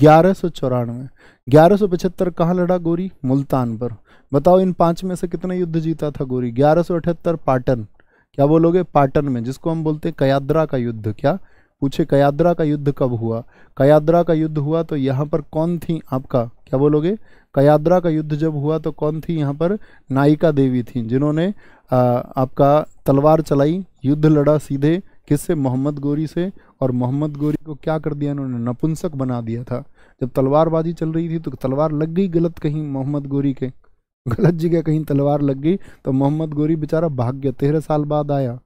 ग्यारह सौ चौरानवे ग्यारह सौ पचहत्तर कहाँ लड़ा गोरी मुल्तान पर बताओ इन पांच में से कितने युद्ध जीता था गोरी ग्यारह सौ अठहत्तर पाटन क्या बोलोगे पाटन में जिसको हम बोलते हैं कयाद्रा का युद्ध क्या पूछे कयाद्रा का युद्ध कब हुआ कयाद्रा का युद्ध हुआ तो यहाँ पर कौन थी आपका क्या बोलोगे कयाद्रा का युद्ध जब हुआ तो कौन थी यहाँ पर नायिका देवी थी जिन्होंने आपका तलवार चलाई युद्ध लड़ा सीधे किससे मोहम्मद गोरी से और मोहम्मद गोरी को क्या कर दिया उन्होंने नपुंसक बना दिया था जब तलवारबाजी चल रही थी तो तलवार लग गई गलत कहीं मोहम्मद गोरी के गलत जगह कहीं तलवार लग गई तो मोहम्मद गोरी बेचारा भाग गया तेरह साल बाद आया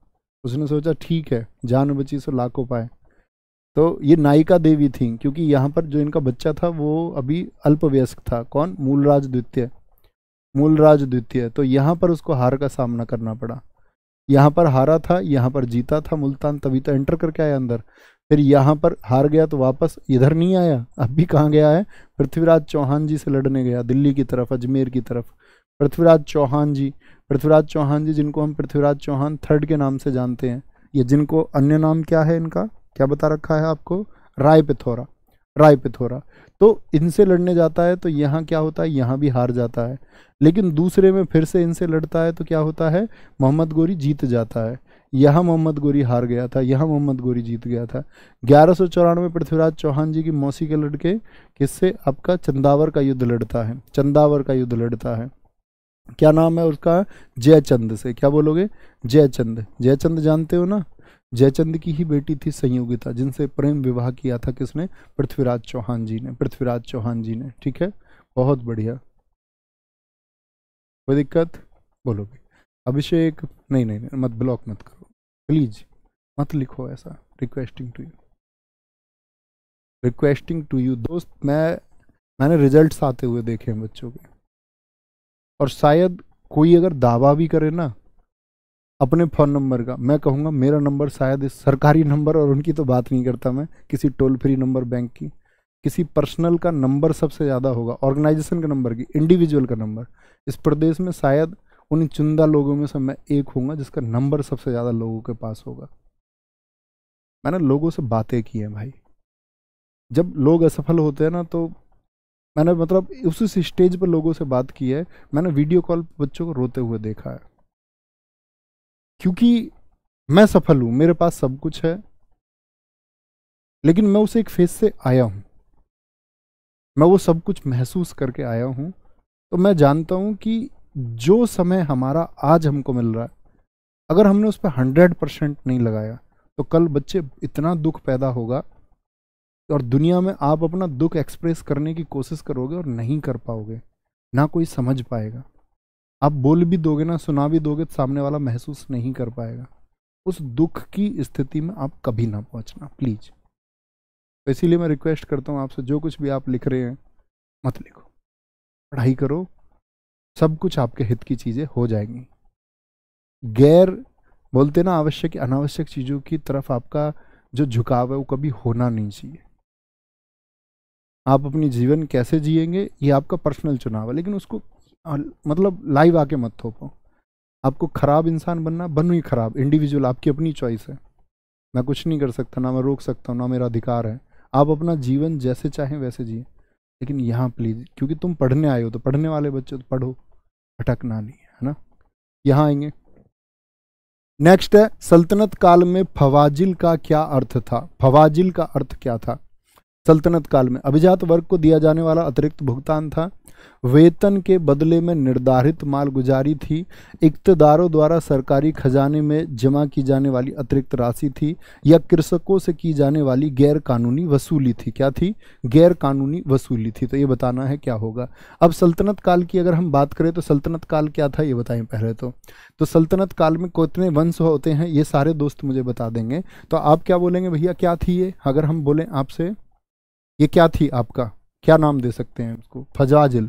उसने सोचा ठीक है जान बची सो लाखों पाए तो ये नायिका देवी थी क्योंकि यहाँ पर जो इनका बच्चा था वो अभी अल्पवयस्क था कौन मूलराज द्वितीय मूलराज द्वितीय तो यहाँ पर उसको हार का सामना करना पड़ा यहाँ पर हारा था यहाँ पर जीता था मुल्तान तभी तो एंटर करके आया अंदर फिर यहाँ पर हार गया तो वापस इधर नहीं आया अब भी कहाँ गया है पृथ्वीराज चौहान जी से लड़ने गया दिल्ली की तरफ अजमेर की तरफ पृथ्वीराज चौहान जी पृथ्वीराज चौहान जी जिनको हम पृथ्वीराज चौहान थर्ड के नाम से जानते हैं ये जिनको अन्य नाम क्या है इनका क्या बता रखा है आपको राय पिथौरा रायपिथोरा तो इनसे लड़ने जाता है तो यहाँ क्या होता है यहाँ भी हार जाता है लेकिन दूसरे में फिर से इनसे लड़ता है तो क्या होता है मोहम्मद गोरी जीत जाता है यहाँ मोहम्मद गोरी हार गया था यहाँ मोहम्मद गोरी जीत गया था ग्यारह सौ चौरानवे पृथ्वीराज चौहान जी की मौसी के लड़के किससे आपका चंदावर का युद्ध लड़ता है चंदावर का युद्ध लड़ता है क्या नाम है उसका जयचंद से क्या बोलोगे जयचंद जयचंद जानते हो ना जयचंद की ही बेटी थी संयोगिता जिनसे प्रेम विवाह किया था किसने पृथ्वीराज चौहान जी ने पृथ्वीराज चौहान जी ने ठीक है बहुत बढ़िया कोई दिक्कत बोलो भाई अभिषेक नहीं नहीं नहीं मत ब्लॉक मत करो प्लीज मत लिखो ऐसा requesting to you requesting to you दोस्त मैं मैंने रिजल्ट्स आते हुए देखे हैं बच्चों के और शायद कोई अगर दावा भी करे ना अपने फ़ोन नंबर का मैं कहूँगा मेरा नंबर शायद सरकारी नंबर और उनकी तो बात नहीं करता मैं किसी टोल फ्री नंबर बैंक की किसी पर्सनल का नंबर सबसे ज़्यादा होगा ऑर्गेनाइजेशन का नंबर की इंडिविजुअल का नंबर इस प्रदेश में शायद उन चुंदा लोगों में से मैं एक होऊंगा जिसका नंबर सबसे ज़्यादा लोगों के पास होगा मैंने लोगों से बातें की हैं भाई जब लोग असफल होते हैं ना तो मैंने मतलब उस स्टेज पर लोगों से बात की है मैंने वीडियो कॉल बच्चों को रोते हुए देखा है क्योंकि मैं सफल हूँ मेरे पास सब कुछ है लेकिन मैं उस एक फेज से आया हूँ मैं वो सब कुछ महसूस करके आया हूँ तो मैं जानता हूँ कि जो समय हमारा आज हमको मिल रहा है अगर हमने उस पर हंड्रेड परसेंट नहीं लगाया तो कल बच्चे इतना दुख पैदा होगा और दुनिया में आप अपना दुख एक्सप्रेस करने की कोशिश करोगे और नहीं कर पाओगे ना कोई समझ पाएगा आप बोल भी दोगे ना सुना भी दोगे तो सामने वाला महसूस नहीं कर पाएगा उस दुख की स्थिति में आप कभी ना पहुंचना प्लीज तो इसीलिए मैं रिक्वेस्ट करता हूँ आपसे जो कुछ भी आप लिख रहे हैं मत लिखो पढ़ाई करो सब कुछ आपके हित की चीज़ें हो जाएंगी गैर बोलते ना आवश्यक अनावश्यक चीज़ों की तरफ आपका जो झुकाव है वो कभी होना नहीं चाहिए आप अपनी जीवन कैसे जिएंगे ये आपका पर्सनल चुनाव है लेकिन उसको मतलब लाइव आके मत थोपो आपको ख़राब इंसान बनना बनो ही ख़राब इंडिविजुअल आपकी अपनी चॉइस है मैं कुछ नहीं कर सकता ना मैं रोक सकता हूँ ना मेरा अधिकार है आप अपना जीवन जैसे चाहें वैसे जिए लेकिन यहाँ प्लीज़ क्योंकि तुम पढ़ने आए हो तो पढ़ने वाले बच्चे तो पढ़ो भटकना नहीं है ना यहाँ आएंगे नेक्स्ट है सल्तनत काल में फवाजिल का क्या अर्थ था फवाजिल का अर्थ क्या था सल्तनत काल में अभिजात वर्ग को दिया जाने वाला अतिरिक्त भुगतान था वेतन के बदले में निर्धारित मालगुजारी थी इकतदारों द्वारा सरकारी खजाने में जमा की जाने वाली अतिरिक्त राशि थी या कृषकों से की जाने वाली गैर कानूनी वसूली थी क्या थी गैर कानूनी वसूली थी तो ये बताना है क्या होगा अब सल्तनत काल की अगर हम बात करें तो सल्तनत काल क्या था ये बताएं पहले तो तो सल्तनत काल में कितने वंश होते हैं ये सारे दोस्त मुझे बता देंगे तो आप क्या बोलेंगे भैया क्या थी ये अगर हम बोलें आपसे ये क्या थी आपका क्या नाम दे सकते हैं उसको फजाजिल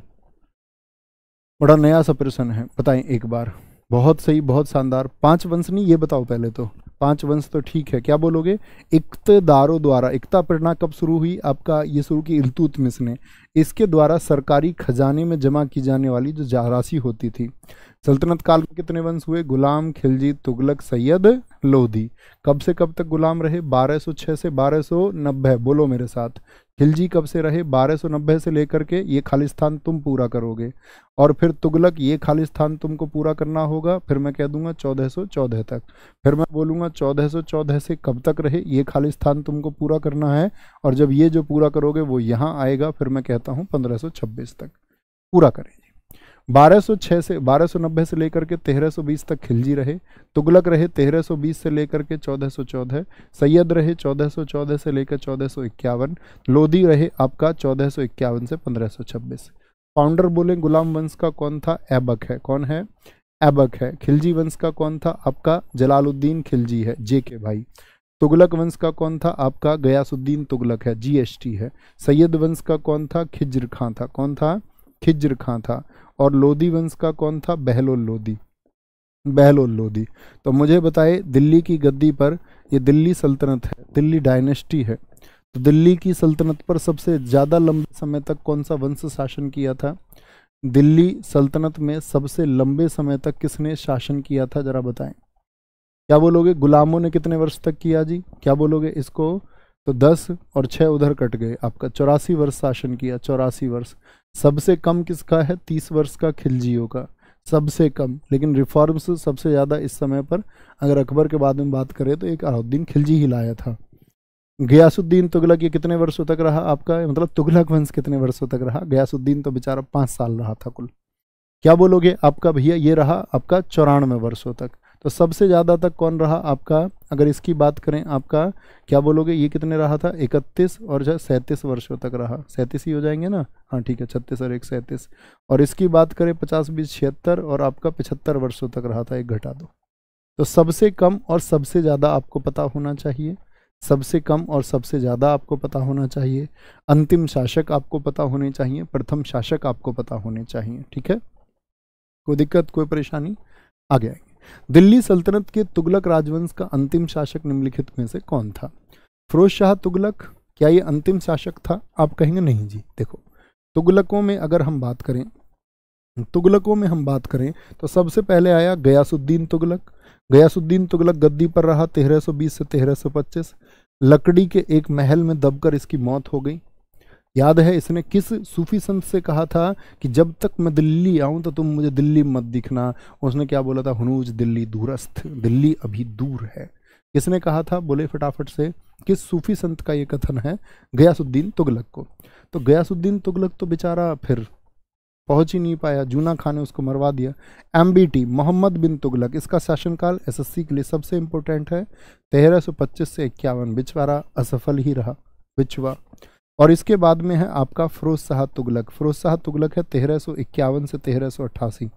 बड़ा नया सा प्रश्न है बताएं एक बार बहुत सही बहुत शानदार पांच वंश नहीं ये बताओ पहले तो पांच वंश तो ठीक है क्या बोलोगे इकतदारों द्वारा एकता प्रेरणा कब शुरू हुई आपका ये शुरू की इलतुतमिस ने इसके द्वारा सरकारी खजाने में जमा की जाने वाली जो राशि होती थी सल्तनत काल में कितने वंश हुए गुलाम खिलजी तुगलक सैयद लोधी कब से कब तक गुलाम रहे 1206 से 1290 बोलो मेरे साथ खिलजी कब से रहे 1290 से लेकर के ये खालिस्तान तुम पूरा करोगे और फिर तुगलक ये खालिस्तान तुमको पूरा करना होगा फिर मैं कह दूंगा 1414 तक फिर मैं बोलूँगा 1414 से कब तक रहे ये खालिस्तान तुमको पूरा करना है और जब ये जो पूरा करोगे वो यहाँ आएगा फिर मैं कहता हूँ पंद्रह तक पूरा करें 1206 से 1290 से लेकर के 1320 तक खिलजी रहे तुगलक रहे 1320 से लेकर के 1414 सैयद रहे 1414 से लेकर चौदह लोधी रहे आपका 1451 से 1526 फाउंडर बोले गुलाम वंश का कौन था ऐबक है कौन है ऐबक है खिलजी वंश का कौन था आपका जलालुद्दीन खिलजी है जे के भाई तुगलक वंश का कौन था आपका गयासुद्दीन तुगलक है जी है सैयद वंश का कौन था खिज्र खां था कौन था खिज्र खां था और लोधी वंश का कौन था बहलोल लोधी बहलोल लोधी तो मुझे बताए दिल्ली की गद्दी पर ये दिल्ली सल्तनत है दिल्ली डायनेस्टी है तो दिल्ली की सल्तनत पर सबसे ज़्यादा लंबे समय तक कौन सा वंश शासन किया था दिल्ली सल्तनत में सबसे लंबे समय तक किसने शासन किया था ज़रा बताएं क्या बोलोगे गुलामों ने कितने वर्ष तक किया जी क्या बोलोगे इसको तो दस और छह उधर कट गए आपका चौरासी वर्ष शासन किया चौरासी वर्ष सबसे कम किसका है तीस वर्ष का खिलजियों का सबसे कम लेकिन रिफॉर्म्स सबसे ज़्यादा इस समय पर अगर अकबर के बाद में बात करें तो एक अलाउद्दीन खिलजी ही लाया था गयासुद्दीन तुगलक ये कितने वर्षों तक रहा आपका मतलब तुगलक वंश कितने वर्षों तक रहा गयासुद्दीन तो बेचारा पाँच साल रहा था कुल क्या बोलोगे आपका भैया ये रहा आपका चौरानवे वर्षों तक तो सबसे ज़्यादा तक कौन रहा आपका अगर इसकी बात करें आपका क्या बोलोगे ये कितने रहा था इकतीस और जो सैंतीस वर्षों तक रहा सैंतीस ही हो जाएंगे ना हाँ ठीक है छत्तीस और एक सैंतीस और इसकी बात करें पचास बीस छिहत्तर और आपका पचहत्तर वर्षों तक रहा था एक घटा दो तो सबसे कम और सबसे ज़्यादा आपको पता होना चाहिए सबसे कम और सबसे ज़्यादा आपको पता होना चाहिए अंतिम शासक आपको पता होने चाहिए प्रथम शासक आपको पता होने चाहिए ठीक है कोई दिक्कत कोई परेशानी आगे आएंगे दिल्ली सल्तनत के तुगलक राजवंश का अंतिम शासक निम्नलिखित में से कौन था फिरोज शाह तुगलक क्या ये अंतिम शासक था आप कहेंगे नहीं जी देखो तुगलकों में अगर हम बात करें तुगलकों में हम बात करें तो सबसे पहले आया गयासुद्दीन तुगलक गयासुद्दीन तुगलक गद्दी पर रहा 1320 से 1325 लकड़ी के एक महल में दबकर इसकी मौत हो गई याद है इसने किस सूफी संत से कहा था कि जब तक मैं दिल्ली आऊं तो तुम मुझे दिल्ली मत दिखना उसने क्या बोला था हनूज दिल्ली दूरस्थ दिल्ली अभी दूर है किसने कहा था बोले फटाफट से किस सूफी संत का ये कथन है गयासुद्दीन तुगलक को तो गयासुद्दीन तुगलक तो बेचारा फिर पहुंच ही नहीं पाया जूना खान ने उसको मरवा दिया M B T Mohammad bin Tughlaq इसका शासनकाल एसएससी के लिए सबसे इम्पोर्टेंट है तेरह सौ पच्चीस से इक्यावन बिचवारा असफल ही रहा बिचवा और इसके बाद में है आपका फरोज शाह तुगलक फरोज शाह तुगलक है तेरह सौ इक्यावन से तेरह सौ अट्ठासी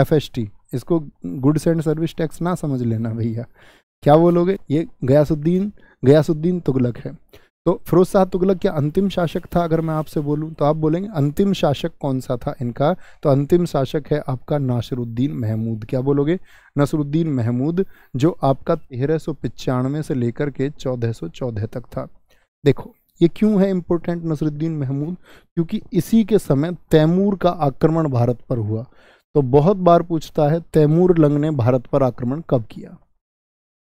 एफ एस टी इसको गुड्स एंड सर्विस टैक्स ना समझ लेना भैया क्या बोलोगे ये गयासुद्दीन गयासुद्दीन तुगलक है तो फरोज शाह तुगलक क्या अंतिम शासक था अगर मैं आपसे बोलूँ तो आप बोलेंगे अंतिम शासक कौन सा था इनका तो अंतिम शासक है आपका नासरुद्दीन महमूद क्या बोलोगे नसरुद्दीन महमूद जो आपका तेरह सौ से लेकर के चौदह सौ चौदह तक था देखो ये क्यों है इम्पोर्टेंट नसरुद्दीन महमूद क्योंकि इसी के समय तैमूर का आक्रमण भारत पर हुआ तो बहुत बार पूछता है तैमूर लंग ने भारत पर आक्रमण कब किया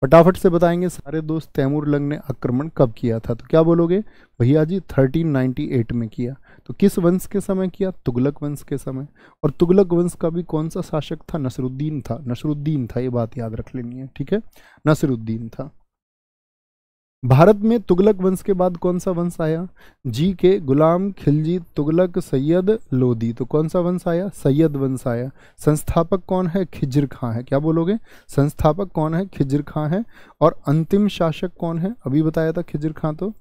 फटाफट से बताएंगे सारे दोस्त तैमूर लंग ने आक्रमण कब किया था तो क्या बोलोगे भैया जी 1398 में किया तो किस वंश के समय किया तुगलक वंश के समय और तुगलक वंश का भी कौन सा शासक था नसरुद्दीन था नसरुद्दीन था ये बात याद रख लेनी है ठीक है नसरुद्दीन था भारत में तुगलक वंश के बाद कौन सा वंश आया जी के गुलाम खिलजी तुगलक सैयद लोदी तो कौन सा वंश आया सैयद वंश आया संस्थापक कौन है खिजर खां है क्या बोलोगे संस्थापक कौन है खिजर खां है और अंतिम शासक कौन है अभी बताया था खिजर खां तो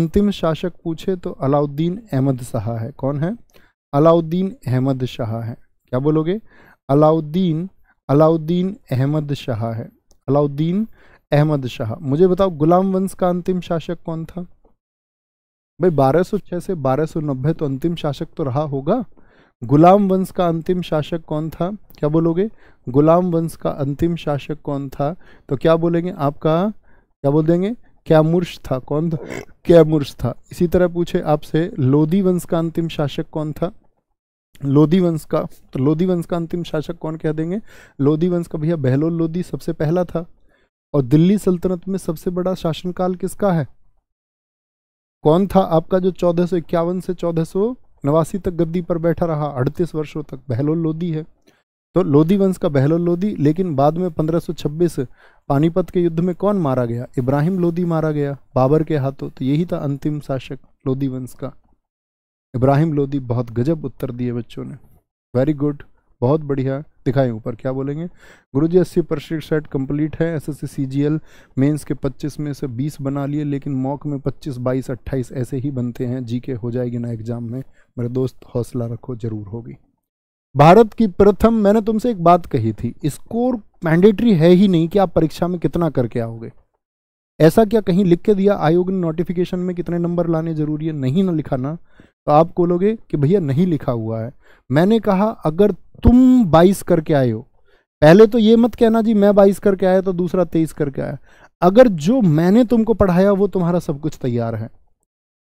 अंतिम शासक पूछे तो अलाउद्दीन अहमद शाह है कौन है अलाउद्दीन अहमद शाह है क्या बोलोगे अलाउद्दीन अलाउद्दीन अहमद शाह है अलाउद्दीन अहमद शाह मुझे बताओ गुलाम वंश का अंतिम शासक कौन था भाई 1206 से 1290 तो अंतिम शासक तो रहा होगा गुलाम वंश का अंतिम शासक कौन था क्या बोलोगे गुलाम वंश का अंतिम शासक कौन था तो क्या बोलेंगे आपका क्या बोल देंगे कैमुर्श था कौन था कैमुर्श था इसी तरह पूछे आपसे लोधी वंश का अंतिम शासक कौन था लोधी वंश का तो लोधी वंश का अंतिम शासक कौन कह देंगे लोधी वंश का भैया बहलोल लोधी सबसे पहला था और दिल्ली सल्तनत में सबसे बड़ा शासनकाल किसका है कौन था आपका जो चौदह से चौदह नवासी तक गद्दी पर बैठा रहा अड़तीस वर्षों तक बहलोल लोदी है तो लोधी वंश का बहलोल लोधी लेकिन बाद में 1526 पानीपत के युद्ध में कौन मारा गया इब्राहिम लोधी मारा गया बाबर के हाथों तो यही था अंतिम शासक लोधी वंश का इब्राहिम लोधी बहुत गजब उत्तर दिए बच्चों ने वेरी गुड बहुत बढ़िया दिखाएं ऊपर क्या बोलेंगे गुरु जी अस्सी परसेंट सेट कम्प्लीट है S S C C G L mains के पच्चीस में से बीस बना लिए लेकिन मॉक में पच्चीस बाईस अट्ठाईस ऐसे ही बनते हैं जी के हो जाएगी ना एग्ज़ाम में मेरे दोस्त हौसला रखो ज़रूर होगी भारत की प्रथम मैंने तुमसे एक बात कही थी स्कोर मैंडेटरी है ही नहीं कि आप परीक्षा में कितना करके आओगे ऐसा क्या कहीं लिख के दिया आयोग ने नोटिफिकेशन में कितने नंबर लाने जरूरी है नहीं ना लिखा ना तो आप बोलोगे कि भैया नहीं लिखा हुआ है मैंने कहा अगर तुम बाईस करके आए हो पहले तो ये मत कहना जी मैं बाईस करके आया तो दूसरा तेईस करके आया अगर जो मैंने तुमको पढ़ाया वो तुम्हारा सब कुछ तैयार है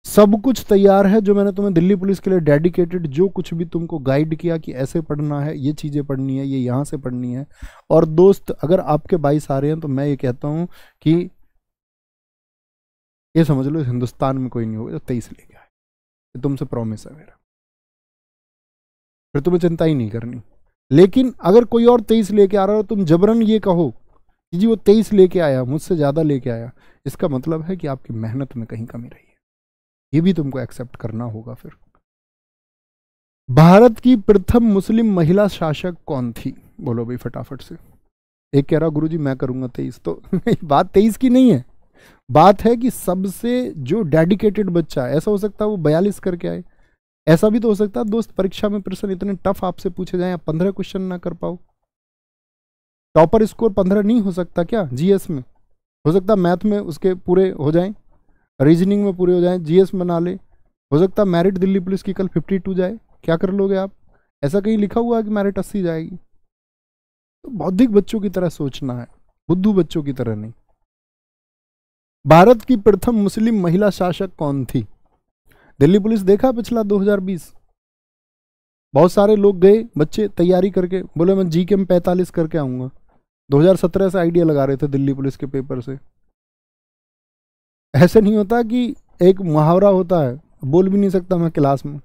सब कुछ तैयार है जो मैंने तुम्हें दिल्ली पुलिस के लिए डेडिकेटेड जो कुछ भी तुमको गाइड किया कि ऐसे पढ़ना है ये चीज़ें पढ़नी है ये यहाँ से पढ़नी है और दोस्त अगर आपके बाईस आ रहे हैं तो मैं ये कहता हूँ कि ये समझ लो हिंदुस्तान में कोई नहीं होगा तेईस ले तुमसे प्रॉमिस है मेरा फिर तुम्हें चिंता ही नहीं करनी लेकिन अगर कोई और तेईस लेके आ रहा हो तुम जबरन ये कहो कि जी वो तेईस लेके आया मुझसे ज़्यादा लेके आया इसका मतलब है कि आपकी मेहनत में कहीं कमी रही है ये भी तुमको एक्सेप्ट करना होगा फिर भारत की प्रथम मुस्लिम महिला शासक कौन थी बोलो भाई फटाफट से एक कह रहा जी मैं करूँगा तेईस तो बात तेईस की नहीं है बात है कि सबसे जो डेडिकेटेड बच्चा है ऐसा हो सकता है वो बयालीस करके आए ऐसा भी तो हो सकता है दोस्त परीक्षा में प्रश्न इतने टफ आपसे पूछे जाए आप पंद्रह क्वेश्चन ना कर पाओ टॉपर स्कोर पंद्रह नहीं हो सकता क्या जीएस में हो सकता मैथ में उसके पूरे हो जाएं रीजनिंग में पूरे हो जाएं जीएस बना ले हो सकता मैरिट दिल्ली पुलिस की कल फिफ्टी टू जाए क्या कर लोगे आप ऐसा कहीं लिखा हुआ है कि मैरिट अस्सी जाएगी तो बौद्धिक बच्चों की तरह सोचना है बुद्धू बच्चों की तरह नहीं भारत की प्रथम मुस्लिम महिला शासक कौन थी दिल्ली पुलिस देखा पिछला 2020 बहुत सारे लोग गए बच्चे तैयारी करके बोले मैं जी के में पैंतालीस करके आऊंगा 2017 से आइडिया लगा रहे थे दिल्ली पुलिस के पेपर से ऐसे नहीं होता कि एक मुहावरा होता है बोल भी नहीं सकता मैं क्लास में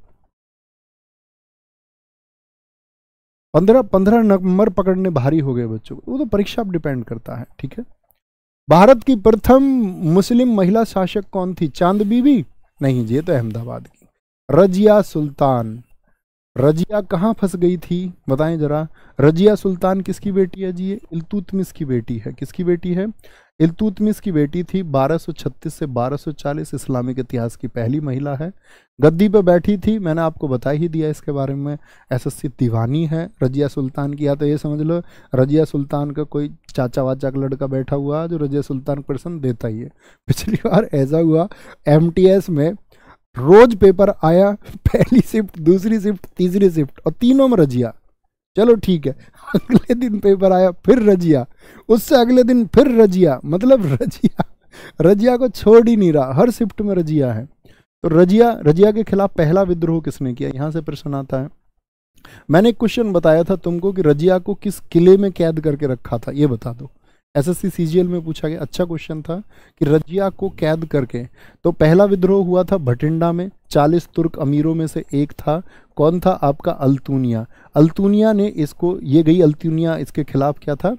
पंद्रह पंद्रह नंबर पकड़ने भारी हो गए बच्चों को वो तो परीक्षा पर डिपेंड करता है ठीक है भारत की प्रथम मुस्लिम महिला शासक कौन थी चांद बीबी नहीं ये तो अहमदाबाद की रजिया सुल्तान रजिया कहाँ फंस गई थी बताएं जरा रजिया सुल्तान किसकी बेटी है जी ये इलतुतमिस की बेटी है किसकी बेटी है इलतुतमिस की बेटी थी 1236 से 1240 इस्लामिक इतिहास की पहली महिला है गद्दी पर बैठी थी मैंने आपको बता ही दिया इसके बारे में एसएससी दीवानी है रजिया सुल्तान की या तो ये समझ लो रजिया सुल्तान का कोई चाचा वाचा का लड़का बैठा हुआ जो रजिया सुल्तान प्रसन्न देता ही है पिछली बार ऐसा हुआ एम में रोज़ पेपर आया पहली शिफ्ट दूसरी शिफ्ट तीसरी शिफ्ट और तीनों में रजिया चलो ठीक है अगले दिन पेपर आया फिर रजिया उससे अगले दिन फिर रजिया मतलब रजिया रजिया को छोड़ ही नहीं रहा हर शिफ्ट में रजिया है तो रजिया रजिया के खिलाफ पहला विद्रोह किसने किया यहाँ से प्रश्न आता है मैंने एक क्वेश्चन बताया था तुमको कि रजिया को किस किले में कैद करके रखा था ये बता दो एसएससी सीजीएल में पूछा गया अच्छा क्वेश्चन था कि रजिया को कैद करके तो पहला विद्रोह हुआ था भटिंडा में चालीस तुर्क अमीरों में से एक था कौन था आपका अल्तूनिया अल्तूनिया ने इसको ये गई अल्तूनिया इसके खिलाफ क्या था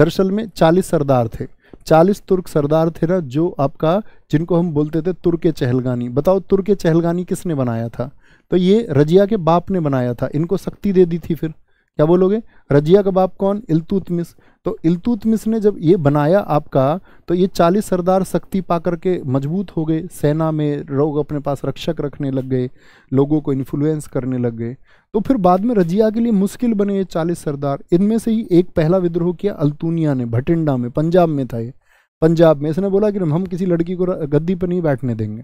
दरअसल में चालीस सरदार थे चालीस तुर्क सरदार थे ना जो आपका जिनको हम बोलते थे तुर्क चहलगानी बताओ तुर्क चहलगानी किसने बनाया था तो ये रजिया के बाप ने बनाया था इनको शक्ति दे दी थी फिर क्या बोलोगे रजिया का बाप कौन इलतुतमिस तो इलतुतमिस ने जब ये बनाया आपका तो ये चालीस सरदार शक्ति पा करके मजबूत हो गए सेना में लोग अपने पास रक्षक रखने लग गए लोगों को इन्फ्लुएंस करने लग गए तो फिर बाद में रजिया के लिए मुश्किल बने ये चालीस सरदार इनमें से ही एक पहला विद्रोह किया अल्तूनिया ने भटिंडा में पंजाब में था ये पंजाब में इसने बोला कि हम किसी लड़की को गद्दी पर नहीं बैठने देंगे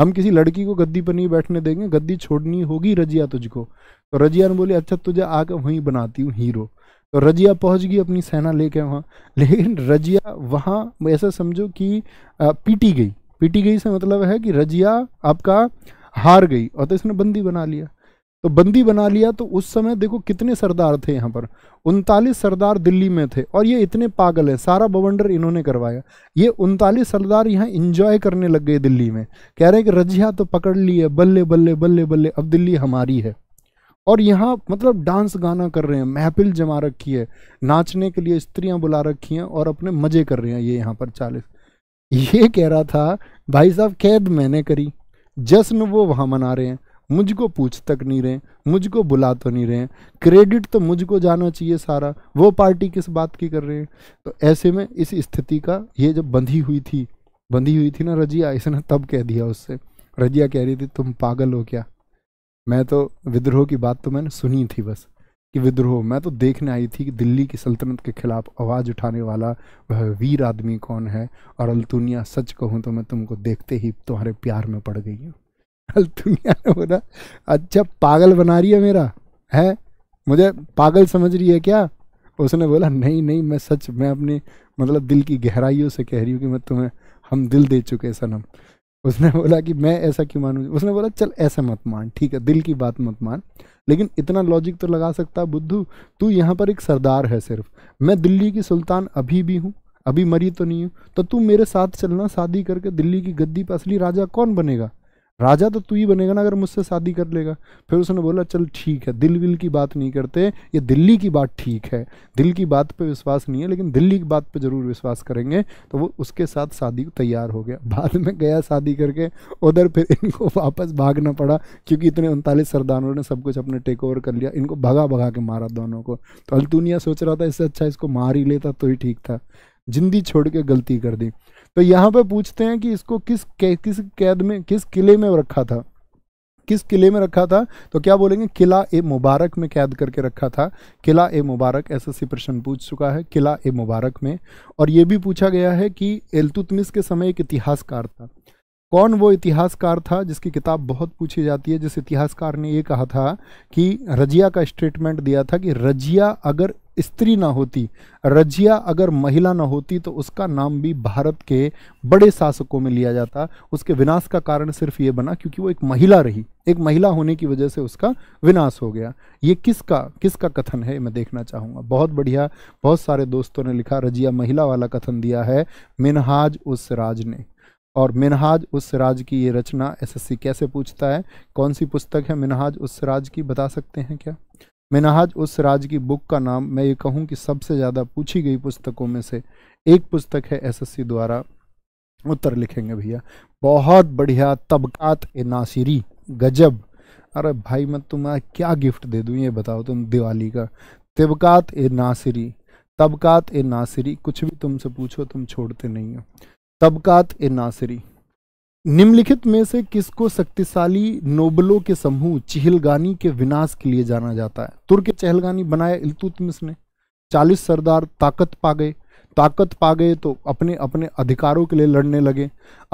हम किसी लड़की को गद्दी पर नहीं बैठने देंगे गद्दी छोड़नी होगी रजिया तुझको तो रजिया ने बोली अच्छा तुझे आकर वहीं बनाती हूँ हीरो तो रजिया पहुंच गई अपनी सेना लेके वहाँ लेकिन रजिया वहाँ ऐसा समझो कि पीटी गई पीटी गई से मतलब है कि रजिया आपका हार गई और तो इसने बंदी बना लिया तो बंदी बना लिया तो उस समय देखो कितने सरदार थे यहाँ पर उनतालीस सरदार दिल्ली में थे और ये इतने पागल हैं सारा बवंडर इन्होंने करवाया ये उनतालीस सरदार यहाँ इंजॉय करने लग गए दिल्ली में कह रहे हैं कि रजिया तो पकड़ ली है बल्ले बल्ले बल्ले बल्ले अब दिल्ली हमारी है और यहाँ मतलब डांस गाना कर रहे हैं महफिल जमा रखी है नाचने के लिए स्त्रियाँ बुला रखी हैं और अपने मज़े कर रहे हैं ये यहाँ पर चालीस ये कह रहा था भाई साहब कैद मैंने करी जश्न वो वहाँ मना रहे हैं मुझको पूछ तक नहीं रहे मुझको बुला तो नहीं रहे क्रेडिट तो मुझको जाना चाहिए सारा वो पार्टी किस बात की कर रहे हैं तो ऐसे में इस स्थिति का ये जब बंधी हुई थी बंधी हुई थी ना रजिया इसने तब कह दिया उससे रजिया कह रही थी तुम पागल हो क्या मैं तो विद्रोह की बात तो मैंने सुनी थी बस कि विद्रोह मैं तो देखने आई थी कि दिल्ली की सल्तनत के खिलाफ आवाज़ उठाने वाला वह वीर आदमी कौन है और अलतुनिया सच कहूँ तो मैं तुमको देखते ही तुम्हारे प्यार में पड़ गई हूँ अल्तुनिया ने बोला अच्छा पागल बना रही है मेरा है मुझे पागल समझ रही है क्या उसने बोला नहीं नहीं मैं सच मैं अपने मतलब दिल की गहराइयों से कह रही हूँ कि मैं तुम्हें हम दिल दे चुके सनम उसने बोला कि मैं ऐसा क्यों मानूँ उसने बोला चल ऐसा मत मान ठीक है दिल की बात मत मान लेकिन इतना लॉजिक तो लगा सकता बुद्धू तू यहाँ पर एक सरदार है सिर्फ मैं दिल्ली की सुल्तान अभी भी हूँ अभी मरी तो नहीं हूँ तो तू मेरे साथ चलना शादी करके दिल्ली की गद्दी पर असली राजा कौन बनेगा राजा तो तू ही बनेगा ना अगर मुझसे शादी कर लेगा फिर उसने बोला चल ठीक है दिल विल की बात नहीं करते ये दिल्ली की बात ठीक है दिल की बात पे विश्वास नहीं है लेकिन दिल्ली की बात पे ज़रूर विश्वास करेंगे तो वो उसके साथ शादी को तैयार हो गया बाद में गया शादी करके उधर फिर इनको वापस भागना पड़ा क्योंकि इतने उनतालीस सरदारों ने सब कुछ अपने टेक ओवर कर लिया इनको भगा भगा के मारा दोनों को तो अलतूनिया सोच रहा था इससे अच्छा इसको मार ही लेता तो ही ठीक था जिंदी छोड़ के गलती कर दी तो यहाँ पे पूछते हैं कि इसको किस किस कैद में किस किले में रखा था किस किले में रखा था तो क्या बोलेंगे किला ए मुबारक में कैद करके रखा था किला ए मुबारक ऐसा सी प्रश्न पूछ चुका है किला ए मुबारक में और ये भी पूछा गया है कि एलतुतमिस के समय एक इतिहासकार था कौन वो इतिहासकार था जिसकी किताब बहुत पूछी जाती है जिस इतिहासकार ने ये कहा था कि रजिया का स्टेटमेंट दिया था कि रजिया अगर स्त्री ना होती रजिया अगर महिला ना होती तो उसका नाम भी भारत के बड़े शासकों में लिया जाता उसके विनाश का कारण सिर्फ ये बना क्योंकि वो एक महिला रही एक महिला होने की वजह से उसका विनाश हो गया ये किसका किसका कथन है मैं देखना चाहूँगा बहुत बढ़िया बहुत सारे दोस्तों ने लिखा रजिया महिला वाला कथन दिया है मिनहाज उस राज ने और मिनहाज उस राज की ये रचना एसएससी कैसे पूछता है कौन सी पुस्तक है मिनहाज उस राज की बता सकते हैं क्या मिनाहाज उस राज की बुक का नाम मैं ये कहूँ कि सबसे ज़्यादा पूछी गई पुस्तकों में से एक पुस्तक है एसएससी द्वारा उत्तर लिखेंगे भैया बहुत बढ़िया तबकात ए नासिरी गजब अरे भाई मैं तुम्हें क्या गिफ्ट दे दूँ ये बताओ तुम दिवाली का तबकात ए नासिरी तबकात ए नासिरी कुछ भी तुमसे पूछो तुम छोड़ते नहीं हो तबकात ए नासिरी निम्नलिखित में से किसको शक्तिशाली नोबलों के समूह चहलगानी के विनाश के लिए जाना जाता है तुर्क चहलगानी बनाया इलतुतमिस ने चालीस सरदार ताकत पा गए ताकत पा गए तो अपने अपने अधिकारों के लिए लड़ने लगे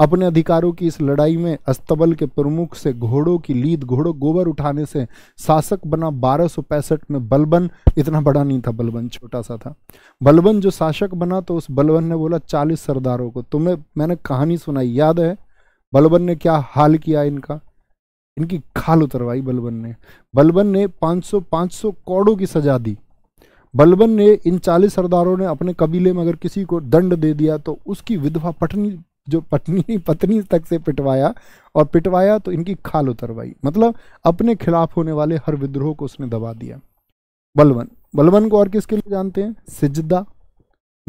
अपने अधिकारों की इस लड़ाई में अस्तबल के प्रमुख से घोड़ों की लीद घोड़ों गोबर उठाने से शासक बना बारह में बलबन इतना बड़ा नहीं था बलबन छोटा सा था बलबन जो शासक बना तो उस बलबन ने बोला चालीस सरदारों को तुम्हें मैंने कहानी सुनाई याद है बलबन ने क्या हाल किया इनका इनकी खाल उतरवाई बलबन ने बलबन ने 500 500 सौ की सजा दी बलबन ने इन चालीस सरदारों ने अपने कबीले में अगर किसी को दंड दे दिया तो उसकी विधवा पटनी जो पटनी पत्नी तक से पिटवाया और पिटवाया तो इनकी खाल उतरवाई मतलब अपने खिलाफ होने वाले हर विद्रोह को उसने दबा दिया बलवन बलवन को और किसके लिए जानते हैं सिजदा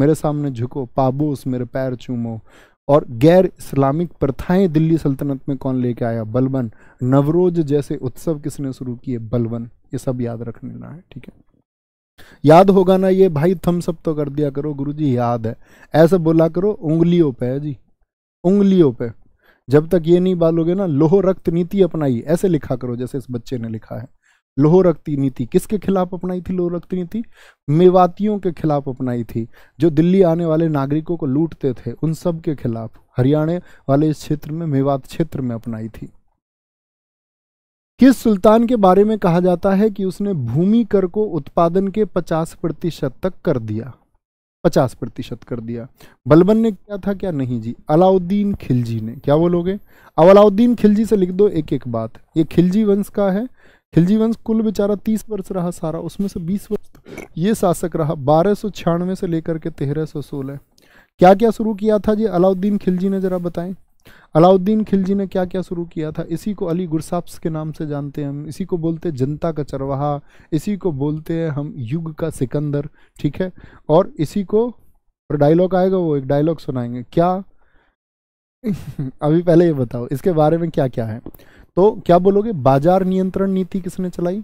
मेरे सामने झुको पाबूस मेरे पैर चूमो और गैर इस्लामिक प्रथाएं दिल्ली सल्तनत में कौन लेके आया बलबन नवरोज जैसे उत्सव किसने शुरू किए बलबन ये सब याद रख लेना है ठीक है याद होगा ना ये भाई थम्सअप तो कर दिया करो गुरुजी याद है ऐसे बोला करो उंगलियों पे है जी उंगलियों पे जब तक ये नहीं बालोगे ना लोहो रक्त नीति अपनाई ऐसे लिखा करो जैसे इस बच्चे ने लिखा है लोहोरक्ति नीति किसके खिलाफ अपनाई थी लोह नीति मेवातियों के खिलाफ अपनाई थी जो दिल्ली आने वाले नागरिकों को लूटते थे उन सब के खिलाफ हरियाणा वाले इस क्षेत्र में मेवात क्षेत्र में अपनाई थी किस सुल्तान के बारे में कहा जाता है कि उसने भूमि कर को उत्पादन के 50 प्रतिशत तक कर दिया 50 प्रतिशत कर दिया बलबन ने क्या था क्या नहीं जी अलाउद्दीन खिलजी ने क्या बोलोगे अब अलाउद्दीन खिलजी से लिख दो एक एक बात ये खिलजी वंश का है खिलजी वंश कुल बेचारा तीस वर्ष रहा सारा उसमें से बीस वर्ष तो ये शासक रहा बारह सौ छियानवे से लेकर के तेरह सौ सोलह क्या क्या शुरू किया था जी अलाउद्दीन खिलजी ने ज़रा बताएं अलाउद्दीन खिलजी ने क्या क्या शुरू किया था इसी को अली गुरसाप्स के नाम से जानते हैं हम इसी को बोलते हैं जनता का चरवाहा इसी को बोलते हैं हम युग का सिकंदर ठीक है और इसी को और डायलॉग आएगा वो एक डायलॉग सुनाएंगे क्या अभी पहले ये बताओ इसके बारे में क्या क्या है तो क्या बोलोगे बाजार नियंत्रण नीति किसने चलाई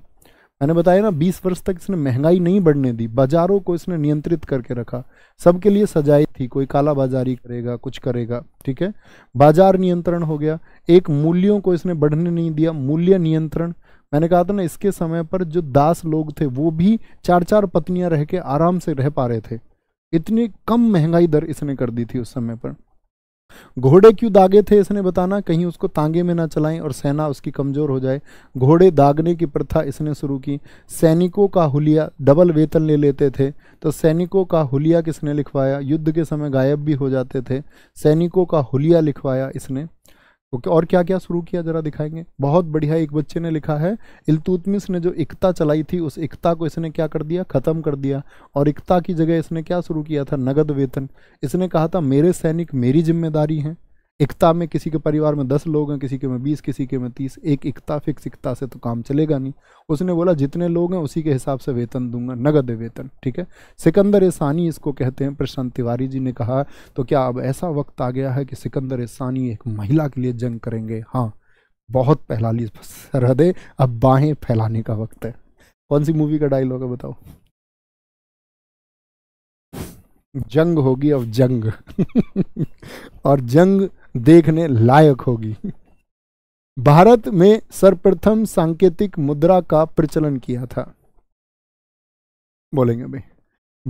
मैंने बताया ना 20 वर्ष तक इसने महंगाई नहीं बढ़ने दी बाजारों को इसने नियंत्रित करके रखा सबके लिए सजाई थी कोई काला बाजारी करेगा कुछ करेगा ठीक है बाजार नियंत्रण हो गया एक मूल्यों को इसने बढ़ने नहीं दिया मूल्य नियंत्रण मैंने कहा था ना इसके समय पर जो दास लोग थे वो भी चार चार पत्नियां रह के आराम से रह पा रहे थे इतनी कम महंगाई दर इसने कर दी थी उस समय पर घोड़े क्यों दागे थे इसने बताना कहीं उसको तांगे में ना चलाएं और सेना उसकी कमज़ोर हो जाए घोड़े दागने की प्रथा इसने शुरू की सैनिकों का हुलिया डबल वेतन ले लेते थे तो सैनिकों का हुलिया किसने लिखवाया युद्ध के समय गायब भी हो जाते थे सैनिकों का हुलिया लिखवाया इसने ओके और क्या क्या शुरू किया जरा दिखाएंगे बहुत बढ़िया एक बच्चे ने लिखा है इलतुतमिस ने जो एकता चलाई थी उस एकता को इसने क्या कर दिया ख़त्म कर दिया और एकता की जगह इसने क्या शुरू किया था नगद वेतन इसने कहा था मेरे सैनिक मेरी जिम्मेदारी हैं एकता में किसी के परिवार में दस लोग हैं किसी के में बीस किसी के में तीस एक एकता फिक्स एकता से तो काम चलेगा नहीं उसने बोला जितने लोग हैं उसी के हिसाब से वेतन दूंगा नगद वेतन ठीक है सिकंदर एसानी इसको कहते हैं प्रशांत तिवारी जी ने कहा तो क्या अब ऐसा वक्त आ गया है कि सिकंदर एसानी एक महिला के लिए जंग करेंगे हाँ बहुत पहला ली सरहदे अब बाहें फैलाने का वक्त है कौन सी मूवी का डायलॉग है बताओ जंग होगी अब जंग और जंग देखने लायक होगी भारत में सर्वप्रथम सांकेतिक मुद्रा का प्रचलन किया था बोलेंगे भाई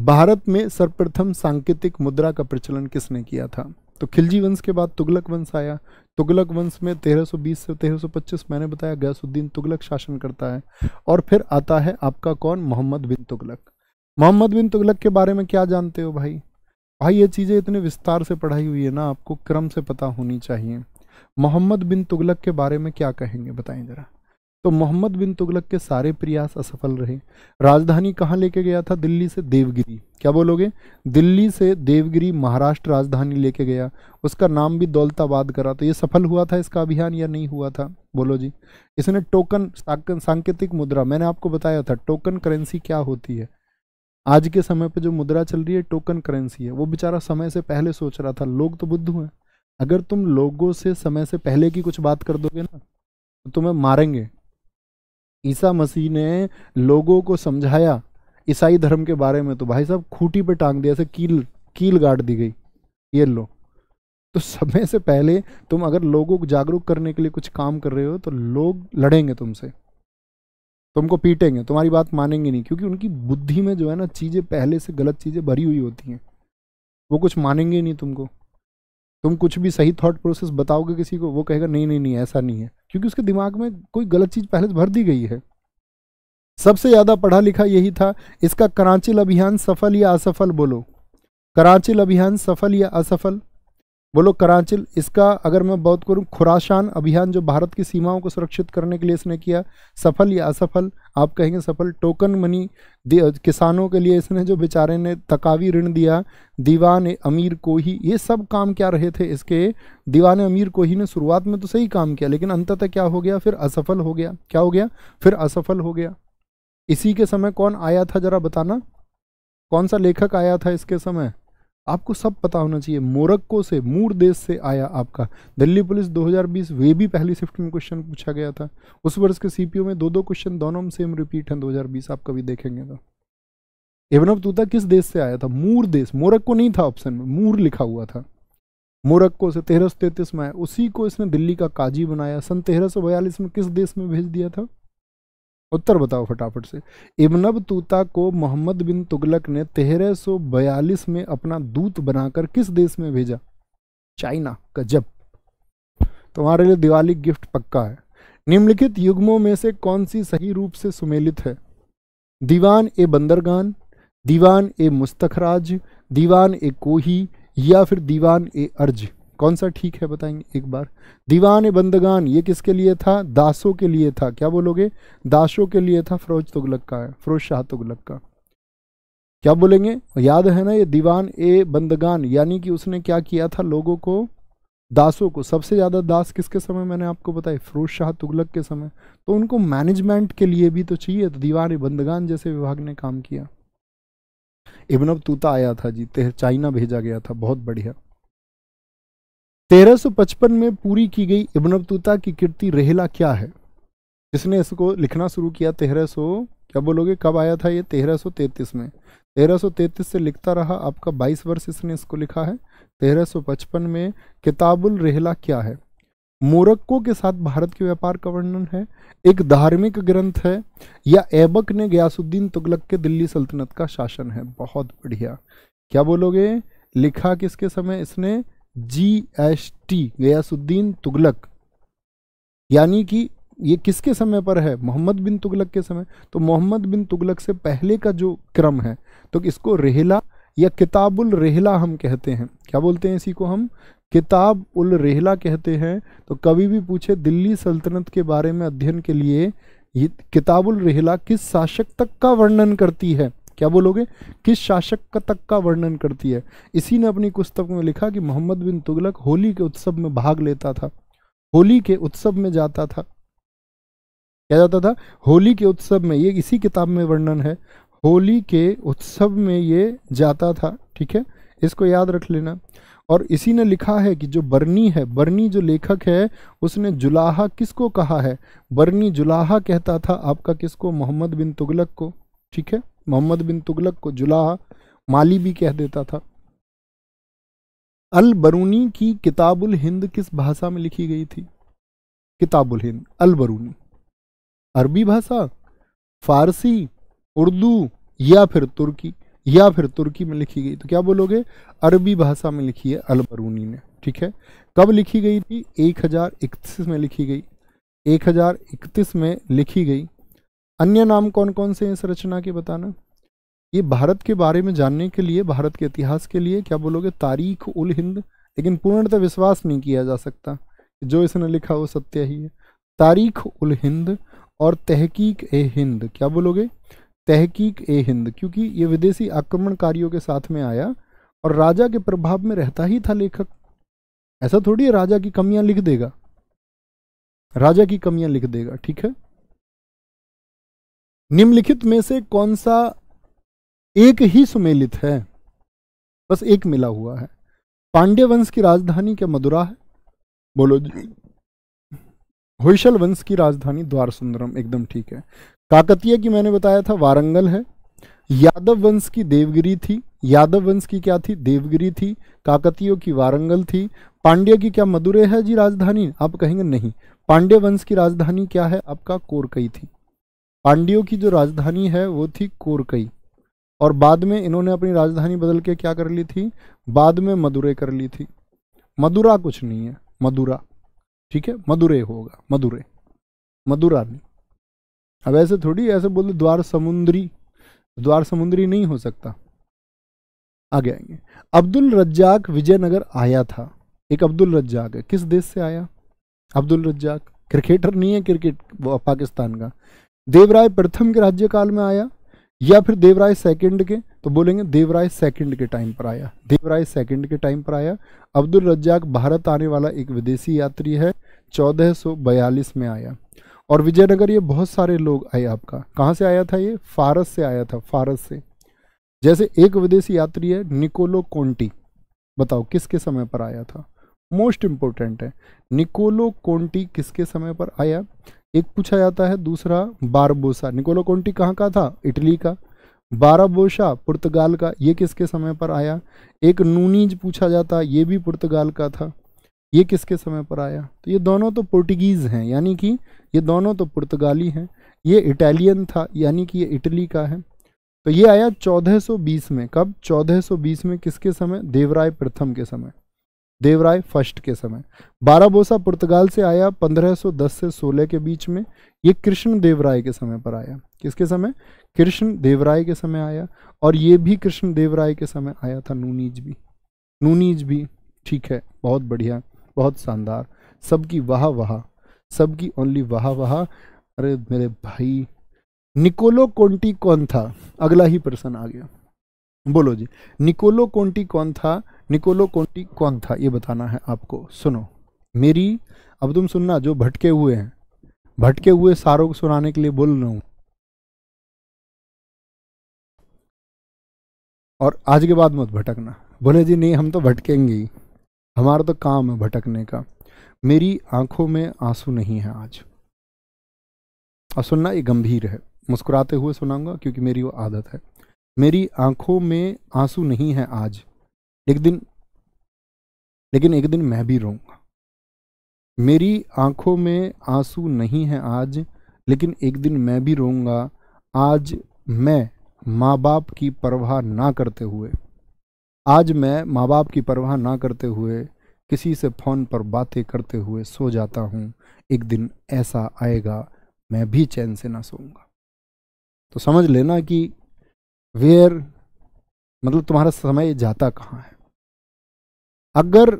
भारत में सर्वप्रथम सांकेतिक मुद्रा का प्रचलन किसने किया था तो खिलजी वंश के बाद तुगलक वंश आया तुगलक वंश में 1320 से 1325 मैंने बताया गयासुद्दीन तुगलक शासन करता है और फिर आता है आपका कौन मोहम्मद बिन तुगलक मोहम्मद बिन तुगलक के बारे में क्या जानते हो भाई भाई ये चीज़ें इतने विस्तार से पढ़ाई हुई है ना आपको क्रम से पता होनी चाहिए मोहम्मद बिन तुगलक के बारे में क्या कहेंगे बताएं ज़रा तो मोहम्मद बिन तुगलक के सारे प्रयास असफल रहे राजधानी कहाँ लेके गया था दिल्ली से देवगिरी क्या बोलोगे दिल्ली से देवगिरी महाराष्ट्र राजधानी लेके गया उसका नाम भी दौलताबाद करा तो ये सफल हुआ था इसका अभियान या नहीं हुआ था बोलो जी इसने टोकन सांकेतिक मुद्रा मैंने आपको बताया था टोकन करेंसी क्या होती है आज के समय पे जो मुद्रा चल रही है टोकन करेंसी है वो बेचारा समय से पहले सोच रहा था लोग तो बुद्ध हैं अगर तुम लोगों से समय से पहले की कुछ बात कर दोगे ना तो तुम्हें मारेंगे ईसा मसीह ने लोगों को समझाया ईसाई धर्म के बारे में तो भाई साहब खूटी पे टांग दिया ऐसे कील कील गाड़ दी गई ये लो तो समय से पहले तुम अगर लोगों को जागरूक करने के लिए कुछ काम कर रहे हो तो लोग लड़ेंगे तुमसे तुमको पीटेंगे तुम्हारी बात मानेंगे नहीं क्योंकि उनकी बुद्धि में जो है ना चीज़ें पहले से गलत चीज़ें भरी हुई होती हैं वो कुछ मानेंगे नहीं तुमको तुम कुछ भी सही थॉट प्रोसेस बताओगे किसी को वो कहेगा नहीं नहीं नहीं ऐसा नहीं है क्योंकि उसके दिमाग में कोई गलत चीज़ पहले से भर दी गई है सबसे ज़्यादा पढ़ा लिखा यही था इसका कराचिल अभियान सफल या असफल बोलो कराचिल अभियान सफल या असफल बोलो कराचिल इसका अगर मैं बहुत करूँ खुराशान अभियान जो भारत की सीमाओं को सुरक्षित करने के लिए इसने किया सफल या असफल आप कहेंगे सफल टोकन मनी किसानों के लिए इसने जो बेचारे ने तकावी ऋण दिया दीवान अमीर को ही ये सब काम क्या रहे थे इसके दीवान अमीर को ही ने शुरुआत में तो सही काम किया लेकिन अंततः क्या हो गया फिर असफल हो गया क्या हो गया फिर असफल हो गया इसी के समय कौन आया था ज़रा बताना कौन सा लेखक आया था इसके समय आपको सब पता होना चाहिए मोरक्को से मूर देश से आया आपका दिल्ली पुलिस 2020 वे भी पहली शिफ्ट में क्वेश्चन पूछा गया था उस वर्ष के सीपीओ में दो दो क्वेश्चन दोनों में सेम रिपीट हैं 2020 आप कभी देखेंगे तो एवनव तूता किस देश से आया था मूर देश मोरक्को नहीं था ऑप्शन में मूर लिखा हुआ था मोरक्को से तेरह में आया उसी को इसने दिल्ली का काजी बनाया सन तेरह में किस देश में भेज दिया था उत्तर बताओ फटाफट से इबनब तूता को मोहम्मद बिन तुगलक ने तेरह सौ बयालीस में अपना दूत बनाकर किस देश में भेजा चाइना गजब तुम्हारे लिए दिवाली गिफ्ट पक्का है निम्नलिखित युग्मों में से कौन सी सही रूप से सुमेलित है दीवान ए बंदरगान दीवान ए मुस्तखराज दीवान ए कोही या फिर दीवान ए अर्ज कौन सा ठीक है बताएंगे एक बार दीवान बंदगान ये किसके लिए था दासों के लिए था क्या बोलोगे दासों के लिए था फरोज तुगलक का फरोज शाह तुगलक का क्या बोलेंगे याद है ना ये दीवान ए बंदगान यानी कि उसने क्या किया था लोगों को दासों को सबसे ज़्यादा दास किसके समय मैंने आपको बताया फरोज शाह तुगलक के समय तो उनको मैनेजमेंट के लिए भी तो चाहिए तो दीवान बंदगान जैसे विभाग ने काम किया इबन तूता आया था जी चाइना भेजा गया था बहुत बढ़िया 1355 में पूरी की गई इब्न अबतूता की कीर्ति रेहला क्या है जिसने इसको लिखना शुरू किया 1300 क्या बोलोगे कब आया था ये 1333 में 1333 से लिखता रहा आपका 22 वर्ष इसने इसको लिखा है 1355 में किताबुल रेहला क्या है मोरक्को के साथ भारत के व्यापार का वर्णन है एक धार्मिक ग्रंथ है या ऐबक ने गयासुद्दीन तुगलक के दिल्ली सल्तनत का शासन है बहुत बढ़िया क्या बोलोगे लिखा किसके समय इसने G S T Ghiyasuddin Tughlaq यानी कि ये किसके समय पर है मोहम्मद बिन तुगलक के समय तो मोहम्मद बिन तुगलक से पहले का जो क्रम है तो इसको रेहला या किताबुल रेहला हम कहते हैं क्या बोलते हैं इसी को हम किताब उल रेहला कहते हैं तो कभी भी पूछे दिल्ली सल्तनत के बारे में अध्ययन के लिए ये किताबुल रेहला किस शासक तक का वर्णन करती है क्या बोलोगे किस शासक का तक का वर्णन करती है इसी ने अपनी पुस्तक में लिखा कि मोहम्मद बिन तुगलक होली के उत्सव में भाग लेता था होली के उत्सव में जाता था क्या जाता था होली के उत्सव में ये इसी किताब में वर्णन है होली के उत्सव में ये जाता था ठीक है इसको याद रख लेना और इसी ने लिखा है कि जो बर्नी है बर्नी जो लेखक है उसने जुलाहा किसको कहा है बर्नी जुलाहा कहता था आपका किसको मोहम्मद बिन तुगलक को ठीक है मोहम्मद बिन तुगलक को जुलाहा माली भी कह देता था अल बरूनी की किताबुल हिंद किस भाषा में लिखी गई थी किताबुल हिंद अल बरूनी अरबी भाषा फारसी उर्दू या फिर तुर्की या फिर तुर्की में लिखी गई तो क्या बोलोगे अरबी भाषा में लिखी है अल बरूनी ने ठीक है कब लिखी गई थी 1031 में लिखी गई 1031 में लिखी गई अन्य नाम कौन कौन से हैं इस रचना के बताना ये भारत के बारे में जानने के लिए भारत के इतिहास के लिए क्या बोलोगे तारीख उल हिंद लेकिन पूर्णतः विश्वास नहीं किया जा सकता जो इसने लिखा वो सत्य ही है तारीख उल हिंद और तहकीक ए हिंद क्या बोलोगे तहकीक ए हिंद क्योंकि ये विदेशी आक्रमणकारियों के साथ में आया और राजा के प्रभाव में रहता ही था लेखक ऐसा थोड़ी है राजा की कमियां लिख देगा राजा की कमियां लिख देगा ठीक है निम्नलिखित में से कौन सा एक ही सुमेलित है बस एक मिला हुआ है पांड्य वंश की राजधानी क्या मदुरा है बोलो जी होयशल वंश की राजधानी द्वार सुंदरम एकदम ठीक है काकतिया की मैंने बताया था वारंगल है यादव वंश की देवगिरी थी यादव वंश की क्या थी देवगिरी थी काकतियों की वारंगल थी पांड्य की क्या मदुरे है जी राजधानी आप कहेंगे नहीं पांड्य वंश की राजधानी क्या है आपका कोरकई थी पांड्यों की जो राजधानी है वो थी कोरकई और बाद में इन्होंने अपनी राजधानी बदल के क्या कर ली थी बाद में मदुरे कर ली थी मदुरा कुछ नहीं है मदुरा ठीक है मदुरे होगा मदुरे मदुरा नहीं अब ऐसे थोड़ी ऐसे बोले द्वार समुद्री द्वार समुद्री नहीं हो सकता आगे आएंगे अब्दुल रज्जाक विजयनगर आया था एक अब्दुल रज्जाक है किस देश से आया अब्दुल रज्जाक क्रिकेटर नहीं है क्रिकेट पाकिस्तान का देवराय प्रथम के राज्यकाल में आया या फिर देवराय सेकंड के तो बोलेंगे देवराय सेकंड के टाइम पर आया देवराय सेकंड के टाइम पर आया अब्दुल रज्जाक भारत आने वाला एक विदेशी यात्री है 1442 में आया और विजयनगर ये बहुत सारे लोग आए आपका कहाँ से आया था ये फारस से आया था फारस से जैसे एक विदेशी यात्री है निकोलो कोंटी बताओ किसके समय पर आया था मोस्ट इम्पोर्टेंट है निकोलो कोंटी किसके समय पर आया एक पूछा जाता है दूसरा बारबोसा निकोलो कोंटी कहाँ का था इटली का बाराबोशा पुर्तगाल का ये किसके समय पर आया एक नूनीज पूछा जाता ये भी पुर्तगाल का था ये किसके समय पर आया तो ये दोनों तो पोर्टुगीज़ हैं यानी कि ये दोनों तो पुर्तगाली हैं ये इटालियन था यानी कि ये इटली का है तो ये आया 1420 में कब 1420 में किसके समय देवराय प्रथम के समय देवराय फर्स्ट के समय बाराबोसा पुर्तगाल से आया 1510 से 16 के बीच में ये कृष्ण देवराय के समय पर आया किसके समय कृष्ण देवराय के समय आया और ये भी कृष्ण देवराय के समय आया था नूनीज भी नूनीज भी ठीक है बहुत बढ़िया बहुत शानदार सबकी वाह वाह सबकी ओनली वाह वाह अरे मेरे भाई निकोलो कोंटी कौन था अगला ही प्रश्न आ गया बोलो जी निकोलो कोंटी कौन था निकोलो कोंटी कौन था ये बताना है आपको सुनो मेरी अब तुम सुनना जो भटके हुए हैं भटके हुए सारों को सुनाने के लिए बोल रहा हूँ और आज के बाद मत भटकना बोले जी नहीं हम तो भटकेंगे ही हमारा तो काम है भटकने का मेरी आंखों में आंसू नहीं है आज और सुनना ये गंभीर है मुस्कुराते हुए सुनाऊंगा क्योंकि मेरी वो आदत है मेरी आंखों में आंसू नहीं है आज एक दिन लेकिन एक दिन मैं भी रोऊंगा मेरी आंखों में आंसू नहीं है आज लेकिन एक दिन मैं भी रोऊंगा आज मैं माँ बाप की परवाह ना करते हुए आज मैं माँ बाप की परवाह ना करते हुए किसी से फ़ोन पर बातें करते हुए सो जाता हूँ एक दिन ऐसा आएगा मैं भी चैन से ना सोऊंगा तो समझ लेना कि वेयर मतलब तुम्हारा समय जाता कहाँ है अगर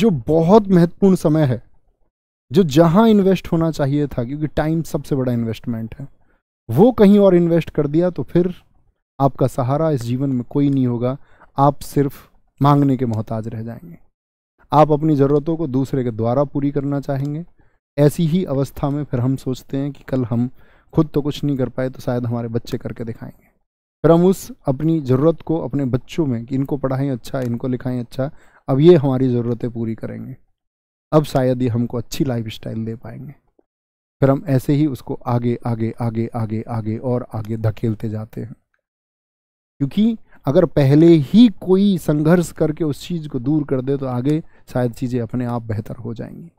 जो बहुत महत्वपूर्ण समय है जो जहां इन्वेस्ट होना चाहिए था क्योंकि टाइम सबसे बड़ा इन्वेस्टमेंट है वो कहीं और इन्वेस्ट कर दिया तो फिर आपका सहारा इस जीवन में कोई नहीं होगा आप सिर्फ मांगने के मोहताज रह जाएंगे आप अपनी ज़रूरतों को दूसरे के द्वारा पूरी करना चाहेंगे ऐसी ही अवस्था में फिर हम सोचते हैं कि कल हम खुद तो कुछ नहीं कर पाए तो शायद हमारे बच्चे करके दिखाएंगे फिर हम उस अपनी ज़रूरत को अपने बच्चों में कि इनको पढ़ाएं अच्छा इनको लिखाएं अच्छा अब ये हमारी ज़रूरतें पूरी करेंगे अब शायद ये हमको अच्छी लाइफ स्टाइल दे पाएंगे फिर हम ऐसे ही उसको आगे आगे आगे आगे आगे और आगे धकेलते जाते हैं क्योंकि अगर पहले ही कोई संघर्ष करके उस चीज़ को दूर कर दे तो आगे शायद चीज़ें अपने आप बेहतर हो जाएंगी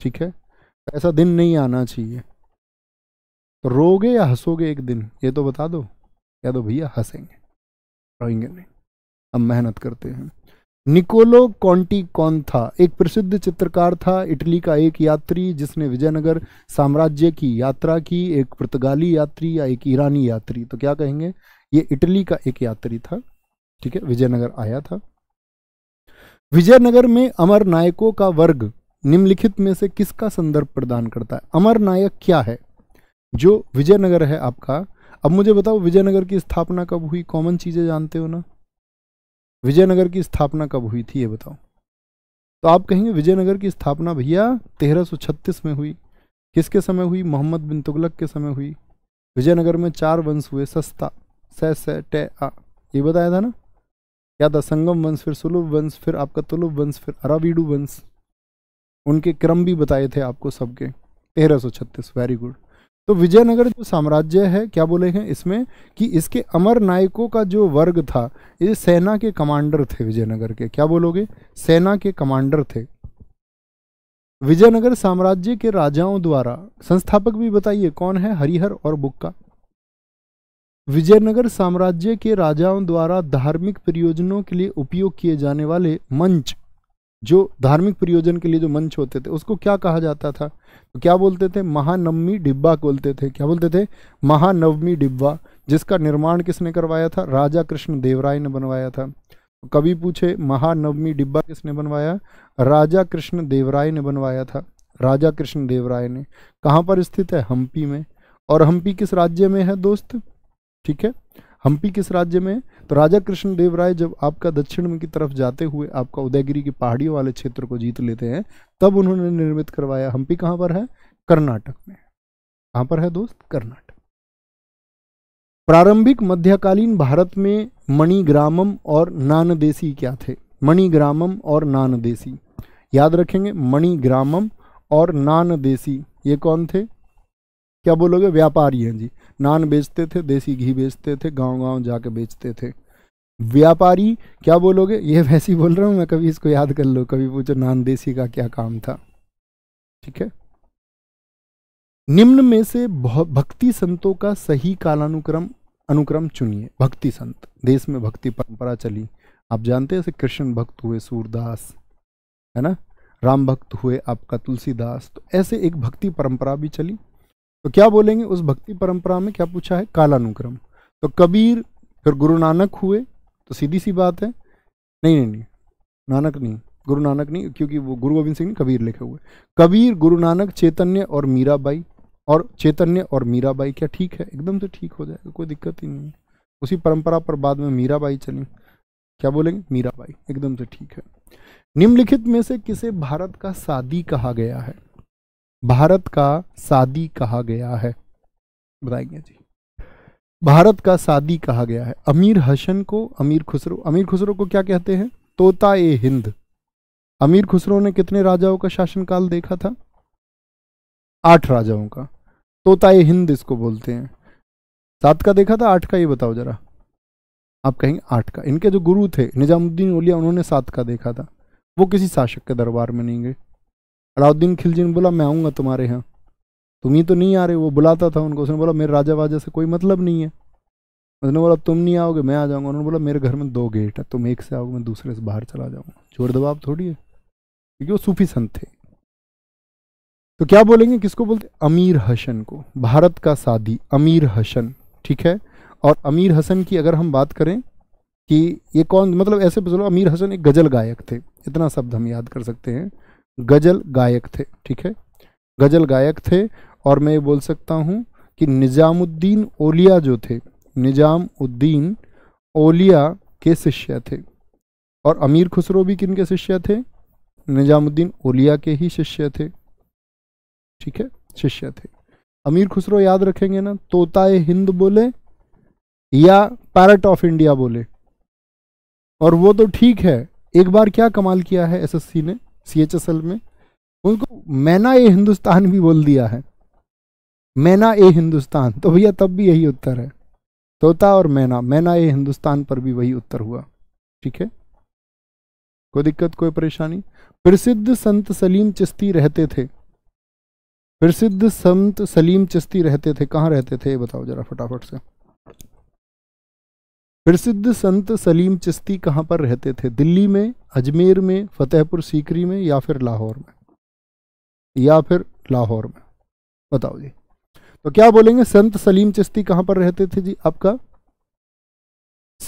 ठीक है ऐसा दिन नहीं आना चाहिए तो रोगे या हंसोगे एक दिन ये तो बता दो या तो भैया हंसेंगे रोएंगे नहीं हम मेहनत करते हैं निकोलो कॉन्टी कौन था एक प्रसिद्ध चित्रकार था इटली का एक यात्री जिसने विजयनगर साम्राज्य की यात्रा की एक पुर्तगाली यात्री या एक ईरानी यात्री तो क्या कहेंगे ये इटली का एक यात्री था ठीक है विजयनगर आया था विजयनगर में अमर नायकों का वर्ग निम्नलिखित में से किसका संदर्भ प्रदान करता है अमर नायक क्या है जो विजयनगर है आपका अब मुझे बताओ विजयनगर की स्थापना कब हुई कॉमन चीज़ें जानते हो ना विजयनगर की स्थापना कब हुई थी ये बताओ तो आप कहेंगे विजयनगर की स्थापना भैया तेरह में हुई किसके समय हुई मोहम्मद बिन तुगलक के समय हुई विजयनगर में चार वंश हुए सस्ता स स टे आ ये बताया था ना या था संगम वंश फिर सुलभ वंश फिर आपका तुलभ वंश फिर अराबीडू वंश उनके क्रम भी बताए थे आपको सबके तेरह सौ छत्तीस वेरी गुड तो विजयनगर जो साम्राज्य है क्या बोले हैं इसमें कि इसके अमर नायकों का जो वर्ग था ये सेना के कमांडर थे विजयनगर के क्या बोलोगे सेना के कमांडर थे विजयनगर साम्राज्य के राजाओं द्वारा संस्थापक भी बताइए कौन है हरिहर और बुक्का विजयनगर साम्राज्य के राजाओं द्वारा धार्मिक प्रयोजनों के लिए उपयोग किए जाने वाले मंच जो धार्मिक प्रयोजन के लिए जो मंच होते थे उसको क्या कहा जाता था तो क्या बोलते थे महानवमी डिब्बा बोलते थे क्या बोलते थे महानवमी डिब्बा जिसका निर्माण किसने करवाया था राजा कृष्ण देवराय ने बनवाया था कभी पूछे महानवमी डिब्बा किसने बनवाया राजा कृष्ण देवराय ने बनवाया था राजा कृष्ण देवराय ने कहाँ पर स्थित है हम्पी में और हम्पी किस राज्य में है दोस्त ठीक है हम्पी किस राज्य में तो राजा कृष्ण देव राय जब आपका दक्षिण की तरफ जाते हुए आपका उदयगिरी की पहाड़ियों वाले क्षेत्र को जीत लेते हैं तब उन्होंने निर्मित करवाया हम्पी कहाँ पर है कर्नाटक में कहाँ पर है दोस्त कर्नाटक प्रारंभिक मध्यकालीन भारत में मणिग्रामम और नानदेसी क्या थे मणिग्रामम और नानदेसी याद रखेंगे मणिग्रामम और नानदेसी ये कौन थे क्या बोलोगे व्यापारी हैं जी नान बेचते थे देसी घी बेचते थे गांव गांव जाके बेचते थे व्यापारी क्या बोलोगे ये वैसे ही बोल रहा हूँ मैं कभी इसको याद कर लो कभी पूछो नान देसी का क्या काम था ठीक है निम्न में से भक्ति संतों का सही कालानुक्रम अनुक्रम चुनिए भक्ति संत देश में भक्ति परंपरा चली आप जानते हैं कृष्ण भक्त हुए सूरदास है ना राम भक्त हुए आपका तुलसीदास तो ऐसे एक भक्ति परंपरा भी चली तो क्या बोलेंगे उस भक्ति परंपरा में क्या पूछा है कालानुक्रम तो कबीर फिर गुरु नानक हुए तो सीधी सी बात है नहीं नहीं नहीं नानक नहीं गुरु नानक नहीं क्योंकि वो गुरु गोविंद सिंह ने कबीर लिखे हुए कबीर गुरु नानक चैतन्य और मीराबाई और चैतन्य और मीराबाई क्या ठीक है एकदम से ठीक हो जाएगा कोई दिक्कत ही नहीं है उसी परंपरा पर बाद में मीराबाई चली क्या बोलेंगे मीराबाई एकदम से ठीक है निम्नलिखित में से किसे भारत का सादी कहा गया है भारत का सादी कहा गया है बताएंगे जी भारत का सादी कहा गया है अमीर हसन को अमीर खुसरो अमीर खुसरो को क्या कहते हैं तोता ए हिंद अमीर खुसरो ने कितने राजाओं का शासनकाल देखा था आठ राजाओं का तोता ए हिंद इसको बोलते हैं सात का देखा था आठ का ये बताओ जरा आप कहेंगे आठ का इनके जो गुरु थे निजामुद्दीन ओलिया उन्होंने सात का देखा था वो किसी शासक के दरबार में नहीं गए अलाउद्दीन खिलजी ने बोला मैं आऊँगा तुम्हारे यहाँ तुम ही तो नहीं आ रहे वो बुलाता था उनको उसने बोला मेरे राजा वाजा से कोई मतलब नहीं है उसने बोला तुम नहीं आओगे मैं आ जाऊँगा उन्होंने बोला मेरे घर में दो गेट है तुम एक से आओगे मैं दूसरे से बाहर चला जाऊँगा जोर दबाव थोड़ी है क्योंकि वो सूफी संत थे तो क्या बोलेंगे किसको बोलते अमीर हसन को भारत का सादी अमीर हसन ठीक है और अमीर हसन की अगर हम बात करें कि ये कौन मतलब ऐसे बोलो अमीर हसन एक गज़ल गायक थे इतना शब्द हम याद कर सकते हैं गज़ल गायक थे ठीक है गज़ल गायक थे और मैं ये बोल सकता हूँ कि निज़ामुद्दीन ओलिया जो थे निज़ाम उद्दीन ओलिया के शिष्य थे और अमीर खुसरो भी किन के शिष्य थे निज़ामुद्दीन ओलिया के ही शिष्य थे ठीक है शिष्य थे अमीर खुसरो याद रखेंगे ना तोताए हिंद बोले या पैरट ऑफ इंडिया बोले और वो तो ठीक है एक बार क्या कमाल किया है एसएससी ने सी एच एस एल में उनको मैना ए हिंदुस्तान भी बोल दिया है मैना ए हिंदुस्तान तो भैया तब भी यही उत्तर है तोता और मैना मैना ए हिंदुस्तान पर भी वही उत्तर हुआ ठीक है कोई दिक्कत कोई परेशानी प्रसिद्ध संत सलीम चिश्ती रहते थे प्रसिद्ध संत सलीम चिश्ती रहते थे कहाँ रहते थे बताओ जरा फटाफट से प्रसिद्ध संत सलीम चिश्ती कहाँ पर रहते थे दिल्ली में अजमेर में फतेहपुर सीकरी में या फिर लाहौर में या फिर लाहौर में बताओ जी तो क्या बोलेंगे संत सलीम चिश्ती कहां पर रहते थे जी आपका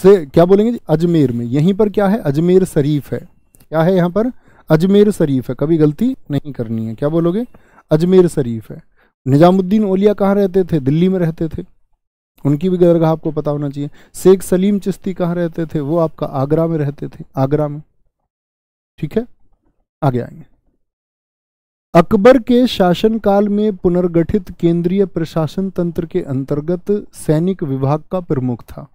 से क्या बोलेंगे जी अजमेर में यहीं पर क्या है अजमेर शरीफ है क्या है यहां पर अजमेर शरीफ है कभी गलती नहीं करनी है क्या बोलोगे अजमेर शरीफ है निजामुद्दीन ओलिया कहाँ रहते थे दिल्ली में रहते थे उनकी भी दरगाह आपको पता होना चाहिए शेख सलीम चिश्ती कहाँ रहते थे वो आपका आगरा में रहते थे आगरा में ठीक है आगे आएंगे अकबर के शासनकाल में पुनर्गठित केंद्रीय प्रशासन तंत्र के अंतर्गत सैनिक विभाग का प्रमुख था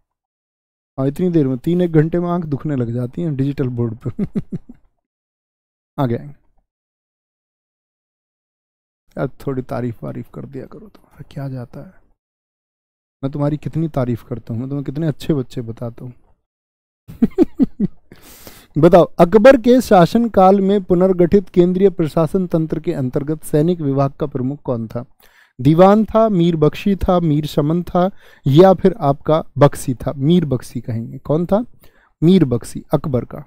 हाँ, इतनी देर में तीन एक घंटे में आंख दुखने लग जाती है डिजिटल बोर्ड पर आगे आएंगे यार थोड़ी तारीफ वारीफ कर दिया करो तुम्हारा तो, क्या जाता है मैं तुम्हारी कितनी तारीफ करता हूँ मैं तुम्हें कितने अच्छे बच्चे बताता हूँ बताओ अकबर के शासनकाल में पुनर्गठित केंद्रीय प्रशासन तंत्र के अंतर्गत सैनिक विभाग का प्रमुख कौन था दीवान था मीर बख्शी था मीर शमन था या फिर आपका बख्शी था मीर बख्शी कहेंगे कौन था मीर बख्शी अकबर का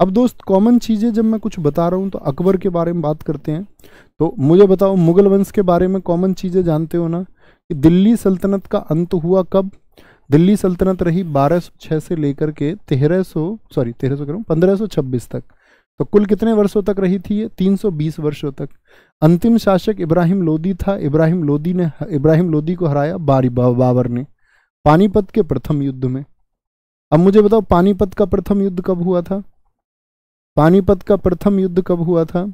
अब दोस्त कॉमन चीज़ें जब मैं कुछ बता रहा हूँ तो अकबर के बारे में बात करते हैं तो मुझे बताओ मुगल वंश के बारे में कॉमन चीज़ें जानते हो ना कि दिल्ली सल्तनत का अंत हुआ कब दिल्ली सल्तनत रही 1206 से लेकर के 1300 सॉरी 1300 सौ करूँ पंद्रह तक तो कुल कितने वर्षों तक रही थी ये 320 वर्षों तक अंतिम शासक इब्राहिम लोदी था इब्राहिम लोदी ने इब्राहिम लोदी को हराया बारी बाबर ने पानीपत के प्रथम युद्ध में अब मुझे बताओ पानीपत का प्रथम युद्ध कब हुआ था पानीपत का प्रथम युद्ध कब हुआ था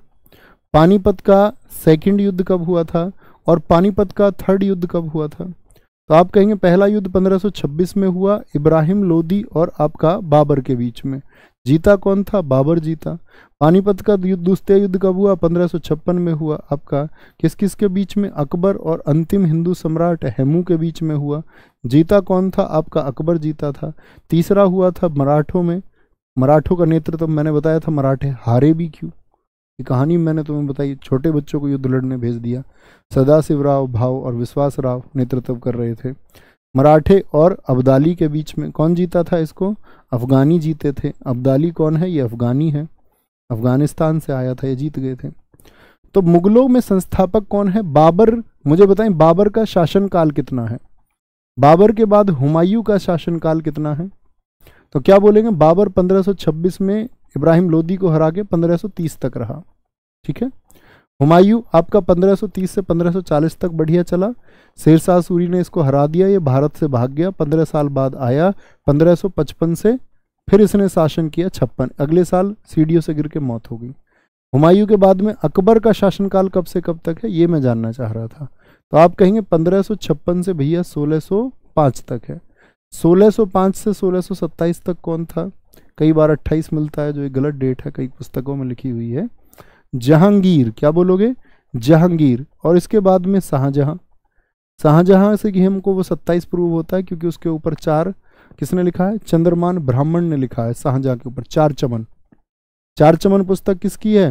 पानीपत का सेकंड युद्ध कब हुआ था और पानीपत का थर्ड युद्ध कब हुआ था तो आप कहेंगे पहला युद्ध 1526 में हुआ इब्राहिम लोदी और आपका बाबर के बीच में जीता कौन था बाबर जीता पानीपत का युद्ध दूसरे युद्ध कब हुआ पंद्रह में हुआ आपका किस किस के बीच में अकबर और अंतिम हिंदू सम्राट हेमू के बीच में हुआ जीता कौन था आपका अकबर जीता था तीसरा हुआ था मराठों में मराठों का नेतृत्व तो मैंने बताया था मराठे हारे भी क्यों ये कहानी मैंने तुम्हें बताई छोटे बच्चों को युद्ध लड़ने भेज दिया सदाशिव राव भाव और विश्वास राव नेतृत्व कर रहे थे मराठे और अब्दाली के बीच में कौन जीता था इसको अफगानी जीते थे अब्दाली कौन है ये अफगानी है अफगानिस्तान से आया था ये जीत गए थे तो मुगलों में संस्थापक कौन है बाबर मुझे बताएं बाबर का शासनकाल कितना है बाबर के बाद हुमायूं का शासनकाल कितना है तो क्या बोलेंगे बाबर 1526 में इब्राहिम लोदी को हरा के 1530 तक रहा ठीक है हुमायूं आपका 1530 से 1540 तक बढ़िया चला शेरशाह सूरी ने इसको हरा दिया ये भारत से भाग गया 15 साल बाद आया 1555 से फिर इसने शासन किया छप्पन अगले साल सीढ़ियों से गिर के मौत हो गई हुमायूं के बाद में अकबर का शासनकाल कब से कब तक है ये मैं जानना चाह रहा था तो आप कहेंगे पंद्रह से भैया सोलह तक है सोलह से सोलह तक कौन था कई बार 28 मिलता है जो एक गलत डेट है कई पुस्तकों में लिखी हुई है जहांगीर क्या बोलोगे जहांगीर और इसके बाद में शाहजहां शाहजहां से कि हमको वो 27 प्रूव होता है क्योंकि उसके ऊपर चार किसने लिखा है चंद्रमान ब्राह्मण ने लिखा है शाहजहाँ के ऊपर चार चमन चार चमन पुस्तक किसकी है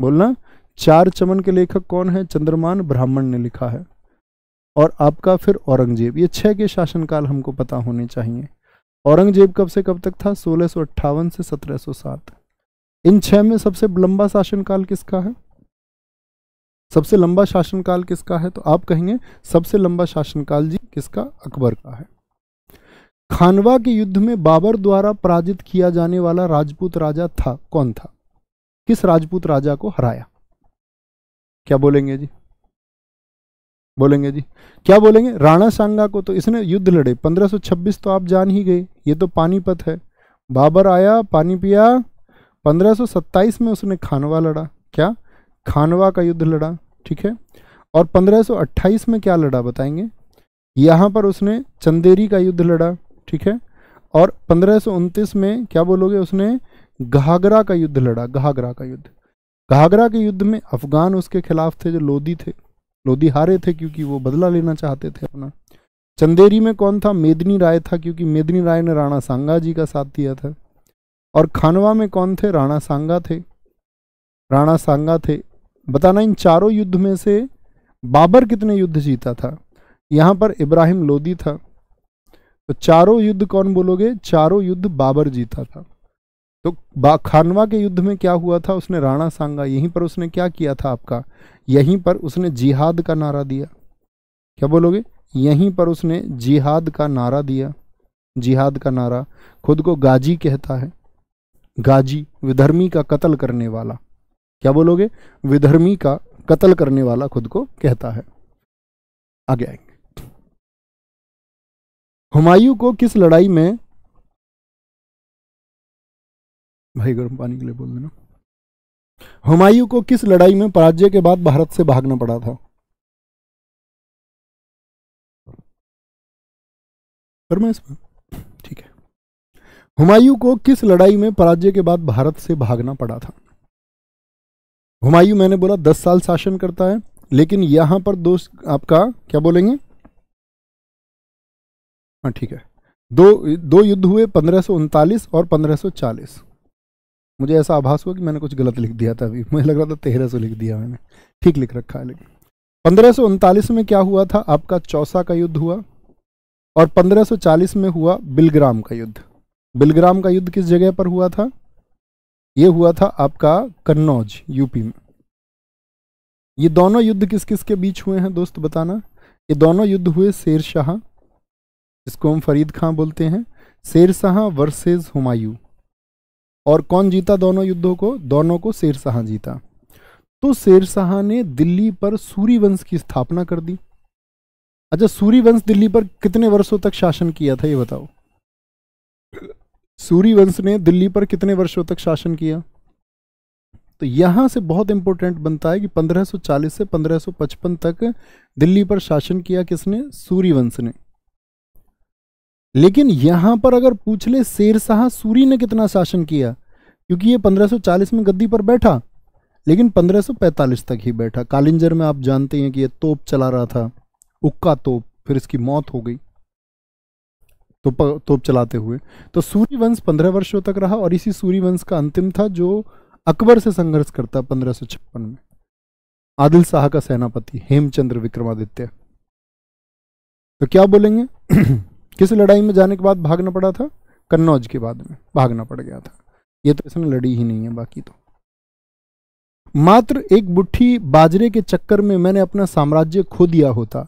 बोलना चार चमन के लेखक कौन है चंद्रमान ब्राह्मण ने लिखा है और आपका फिर औरंगजेब ये छह के शासनकाल हमको पता होने चाहिए औरंगजेब कब से कब तक था सोलह से 1707 इन छह में सबसे लंबा शासनकाल किसका है सबसे लंबा शासनकाल किसका है तो आप कहेंगे सबसे लंबा शासनकाल जी किसका अकबर का है खानवा के युद्ध में बाबर द्वारा पराजित किया जाने वाला राजपूत राजा था कौन था किस राजपूत राजा को हराया क्या बोलेंगे जी बोलेंगे जी क्या बोलेंगे राणा सांगा को तो इसने युद्ध लड़े 1526 तो आप जान ही गए ये तो पानीपत है बाबर आया पानी पिया 1527 में उसने खानवा लड़ा क्या खानवा का युद्ध लड़ा ठीक है और 1528 में क्या लड़ा बताएंगे यहाँ पर उसने चंदेरी का युद्ध लड़ा ठीक है और पंद्रह में क्या बोलोगे उसने घाघरा का युद्ध लड़ा घाघरा का युद्ध घाघरा के युद्ध में अफगान उसके खिलाफ थे जो लोदी थे लोधी हारे थे क्योंकि वो बदला लेना चाहते थे अपना चंदेरी में कौन था मेदनी राय था क्योंकि मेदनी राय ने राणा सांगा जी का साथ दिया था और खानवा में कौन थे राणा सांगा थे राणा सांगा थे बताना इन चारों युद्ध में से बाबर कितने युद्ध जीता था यहाँ पर इब्राहिम लोदी था तो चारों युद्ध कौन बोलोगे चारों युद्ध बाबर जीता था तो खानवा के युद्ध में क्या हुआ था उसने राणा सांगा यहीं पर उसने क्या किया था आपका यहीं पर उसने जिहाद का नारा दिया क्या बोलोगे यहीं पर उसने जिहाद का नारा दिया जिहाद का नारा खुद को गाजी कहता है गाजी विधर्मी का कत्ल करने वाला क्या बोलोगे विधर्मी का कत्ल करने वाला खुद को कहता है आगे आएंगे हुमायूं को किस लड़ाई में भाई गर्म पानी के लिए बोल देना हुमायूं को किस लड़ाई में पराजय के बाद भारत से भागना पड़ा था ठीक है हुमायूं को किस लड़ाई में पराजय के बाद भारत से भागना पड़ा था हुमायूं मैंने बोला दस साल शासन करता है लेकिन यहां पर दोस्त आपका क्या बोलेंगे हाँ ठीक है दो दो युद्ध हुए पंद्रह और पंद्रह मुझे ऐसा आभास हुआ कि मैंने कुछ गलत लिख दिया था अभी मुझे लग रहा था तेरह सौ लिख दिया मैंने ठीक लिख रखा है लेकिन पंद्रह सौ उनतालीस में क्या हुआ था आपका चौसा का युद्ध हुआ और पंद्रह सौ चालीस में हुआ बिलग्राम का युद्ध बिलग्राम का युद्ध किस जगह पर हुआ था ये हुआ था आपका कन्नौज यूपी में ये दोनों युद्ध किस किस के बीच हुए हैं दोस्त बताना ये दोनों युद्ध हुए शेरशाह शाह जिसको हम फरीद खां बोलते हैं शेरशाह वर्सेज हुमायूं और कौन जीता दोनों युद्धों को दोनों को शेरशाह जीता तो शेरशाह ने दिल्ली पर वंश की स्थापना कर दी अच्छा सूर्यवंश दिल्ली पर कितने वर्षों तक शासन किया था ये बताओ सूर्यवंश ने दिल्ली पर कितने वर्षों तक शासन किया तो यहां से बहुत इंपॉर्टेंट बनता है कि 1540 से 1555 तक दिल्ली पर शासन किया किसने सूर्यवंश ने लेकिन यहां पर अगर पूछ ले शेर शाह सूरी ने कितना शासन किया क्योंकि ये 1540 में गद्दी पर बैठा लेकिन 1545 तक ही बैठा कालिंजर में आप जानते हैं कि ये तोप चला रहा था उक्का तोप फिर इसकी मौत हो गई तो तोप चलाते हुए तो वंश पंद्रह वर्षों तक रहा और इसी वंश का अंतिम था जो अकबर से संघर्ष करता पंद्रह छप्पन में आदिल शाह का सेनापति हेमचंद्र विक्रमादित्य तो क्या बोलेंगे किस लड़ाई में जाने के बाद भागना पड़ा था कन्नौज के बाद में भागना पड़ गया था ये तो इसने लड़ी ही नहीं है बाकी तो मात्र एक बुट्ठी बाजरे के चक्कर में मैंने अपना साम्राज्य खो दिया होता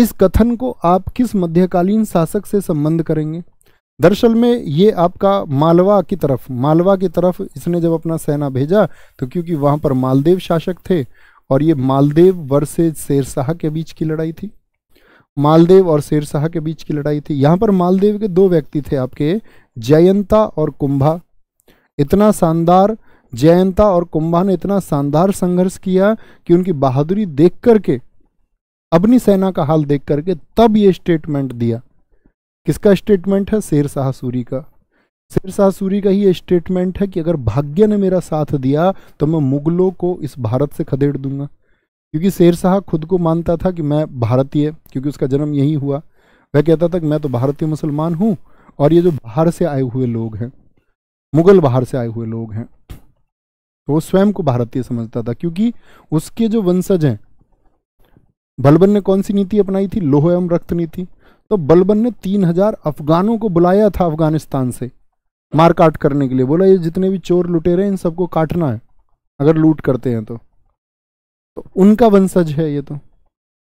इस कथन को आप किस मध्यकालीन शासक से संबंध करेंगे दरअसल में ये आपका मालवा की तरफ मालवा की तरफ इसने जब अपना सेना भेजा तो क्योंकि वहां पर मालदेव शासक थे और ये मालदेव वर्सेज शेरशाह के बीच की लड़ाई थी मालदेव और शेरशाह के बीच की लड़ाई थी यहाँ पर मालदेव के दो व्यक्ति थे आपके जयंता और कुंभा इतना शानदार जयंता और कुंभा ने इतना शानदार संघर्ष किया कि उनकी बहादुरी देख करके अपनी सेना का हाल देख करके तब ये स्टेटमेंट दिया किसका स्टेटमेंट है शेरशाह सूरी का शेरशाह सूरी का ही ये स्टेटमेंट है कि अगर भाग्य ने मेरा साथ दिया तो मैं मुगलों को इस भारत से खदेड़ दूंगा क्योंकि शेर शाह खुद को मानता था कि मैं भारतीय क्योंकि उसका जन्म यही हुआ वह कहता था कि मैं तो भारतीय मुसलमान हूँ और ये जो बाहर से आए हुए लोग हैं मुगल बाहर से आए हुए लोग हैं तो वो स्वयं को भारतीय समझता था क्योंकि उसके जो वंशज हैं बलबन ने कौन सी नीति अपनाई थी लोह एवं रक्त नीति तो बलबन ने तीन हजार अफगानों को बुलाया था अफगानिस्तान से मार काट करने के लिए बोला ये जितने भी चोर लुटेरे हैं इन सबको काटना है अगर लूट करते हैं तो तो उनका वंशज है ये तो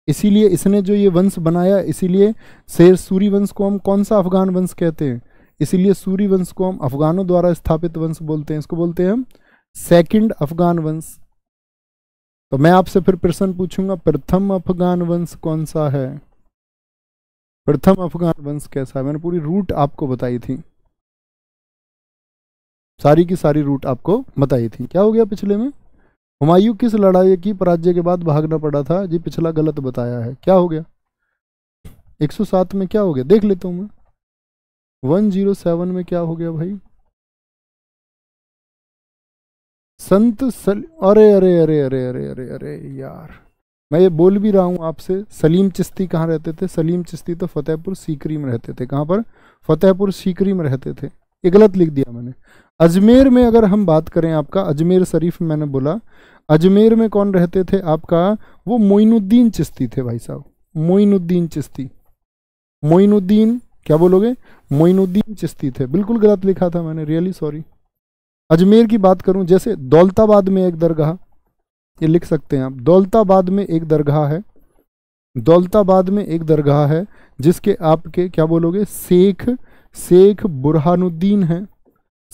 इसीलिए इसने जो ये वंश बनाया इसीलिए शेर सूरी वंश को हम कौन सा अफगान वंश कहते हैं इसीलिए सूरी वंश को हम अफगानों द्वारा स्थापित वंश बोलते हैं इसको बोलते हैं हम सेकंड अफगान वंश तो मैं आपसे फिर प्रश्न पूछूंगा प्रथम अफगान वंश कौन सा है प्रथम अफगान वंश कैसा है मैंने पूरी रूट आपको बताई थी सारी की सारी रूट आपको बताई थी क्या हो गया पिछले में हुमायूं किस लड़ाई की पराजय के बाद भागना पड़ा था जी पिछला गलत बताया है क्या हो गया 107 में क्या हो गया देख लेता हूँ मैं 107 में क्या हो गया भाई संत सल अरे अरे अरे अरे अरे अरे अरे यार मैं ये बोल भी रहा हूँ आपसे सलीम चिश्ती कहाँ रहते थे सलीम चिश्ती तो फतेहपुर सीकरी में रहते थे कहाँ पर फतेहपुर सीकरी में रहते थे ये गलत लिख दिया मैंने अजमेर में अगर हम बात करें आपका अजमेर शरीफ मैंने बोला अजमेर में कौन रहते थे आपका वो मोइनुद्दीन चिश्ती थे भाई साहब मोइनुद्दीन चिश्ती मोइनुद्दीन क्या बोलोगे मोइनुद्दीन चिश्ती थे बिल्कुल गलत लिखा था मैंने रियली सॉरी अजमेर की बात करूं जैसे दौलताबाद में एक दरगाह ये लिख सकते हैं आप दौलताबाद में एक दरगाह है दौलताबाद में एक दरगाह है जिसके आपके क्या बोलोगे शेख शेख बुरहानुद्दीन है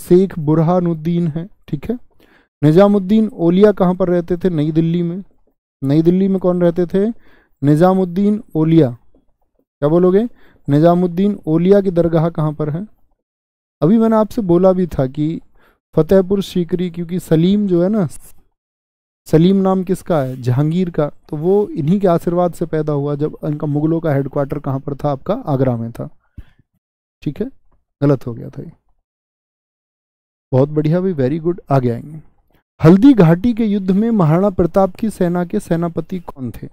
शेख बुरहानुद्दीन है ठीक है निज़ामुद्दीन ओलिया कहाँ पर रहते थे नई दिल्ली में नई दिल्ली में कौन रहते थे निज़ामुद्दीन ओलिया क्या बोलोगे निज़ामुद्दीन ओलिया की दरगाह कहाँ पर है अभी मैंने आपसे बोला भी था कि फतेहपुर सीकरी क्योंकि सलीम जो है ना सलीम नाम किसका है जहांगीर का तो वो इन्हीं के आशीर्वाद से पैदा हुआ जब इनका मुगलों का हेडक्वार्टर कहाँ पर था आपका आगरा में था ठीक है गलत हो गया था ये बहुत बढ़िया भाई वेरी गुड आगे आएंगे हल्दी घाटी के युद्ध में महाराणा प्रताप की सेना के सेनापति कौन थे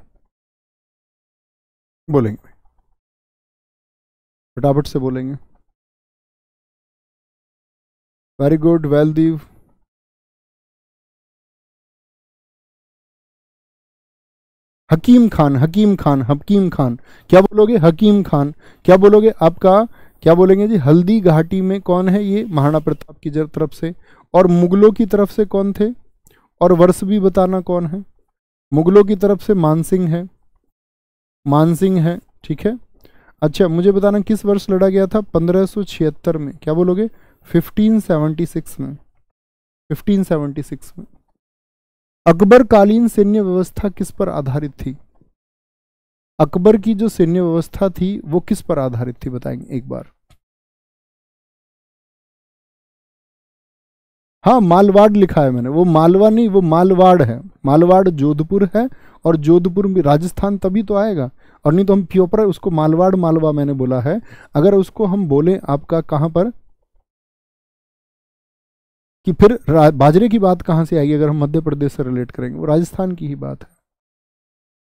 बोलेंगे फटाफट से बोलेंगे वेरी गुड वेलदीव हकीम खान हकीम खान हकीम खान क्या बोलोगे हकीम खान क्या बोलोगे आपका क्या बोलेंगे जी हल्दी घाटी में कौन है ये महाराणा प्रताप की तरफ से और मुगलों की तरफ से कौन थे और वर्ष भी बताना कौन है मुगलों की तरफ से मानसिंह है मानसिंह है ठीक है अच्छा मुझे बताना किस वर्ष लड़ा गया था 1576 में क्या बोलोगे 1576 में 1576 में अकबर कालीन सैन्य व्यवस्था किस पर आधारित थी अकबर की जो सैन्य व्यवस्था थी वो किस पर आधारित थी बताएंगे एक बार हाँ मालवाड़ लिखा है मैंने वो मालवा नहीं वो मालवाड़ है मालवाड़ जोधपुर है और जोधपुर में राजस्थान तभी तो आएगा और नहीं तो हम प्योपर उसको मालवाड़ मालवा मैंने बोला है अगर उसको हम बोले आपका कहाँ पर कि फिर बाजरे की बात कहाँ से आएगी अगर हम मध्य प्रदेश से रिलेट करेंगे वो राजस्थान की ही बात है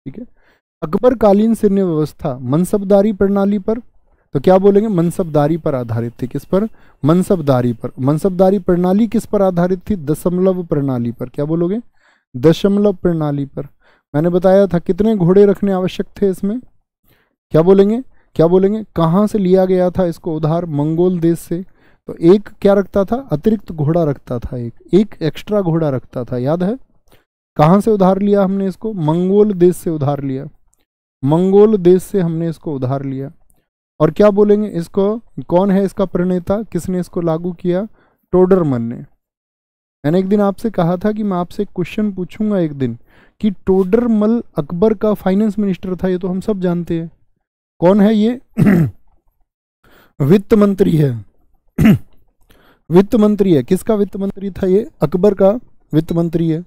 ठीक है अकबर कालीन सैन्य व्यवस्था मनसबदारी प्रणाली पर तो क्या बोलेंगे मनसबदारी पर आधारित थी किस पर मनसबदारी पर मनसबदारी प्रणाली किस पर आधारित थी दशमलव प्रणाली पर क्या बोलोगे दशमलव प्रणाली पर मैंने बताया था कितने घोड़े रखने आवश्यक थे इसमें क्या बोलेंगे क्या बोलेंगे कहाँ से लिया गया था इसको उधार मंगोल देश से तो एक क्या रखता था अतिरिक्त घोड़ा रखता था एक एक एक्स्ट्रा घोड़ा रखता था याद है कहाँ से उधार लिया हमने इसको मंगोल देश से उधार लिया मंगोल देश से हमने इसको उधार लिया और क्या बोलेंगे इसको कौन है इसका प्रणेता किसने इसको लागू किया टोडरमन ने मैंने एक दिन आपसे कहा था कि मैं आपसे क्वेश्चन पूछूंगा एक दिन कि टोडरमल अकबर का फाइनेंस मिनिस्टर था ये तो हम सब जानते हैं कौन है ये वित्त मंत्री है वित्त मंत्री है किसका वित्त मंत्री था ये अकबर का वित्त मंत्री है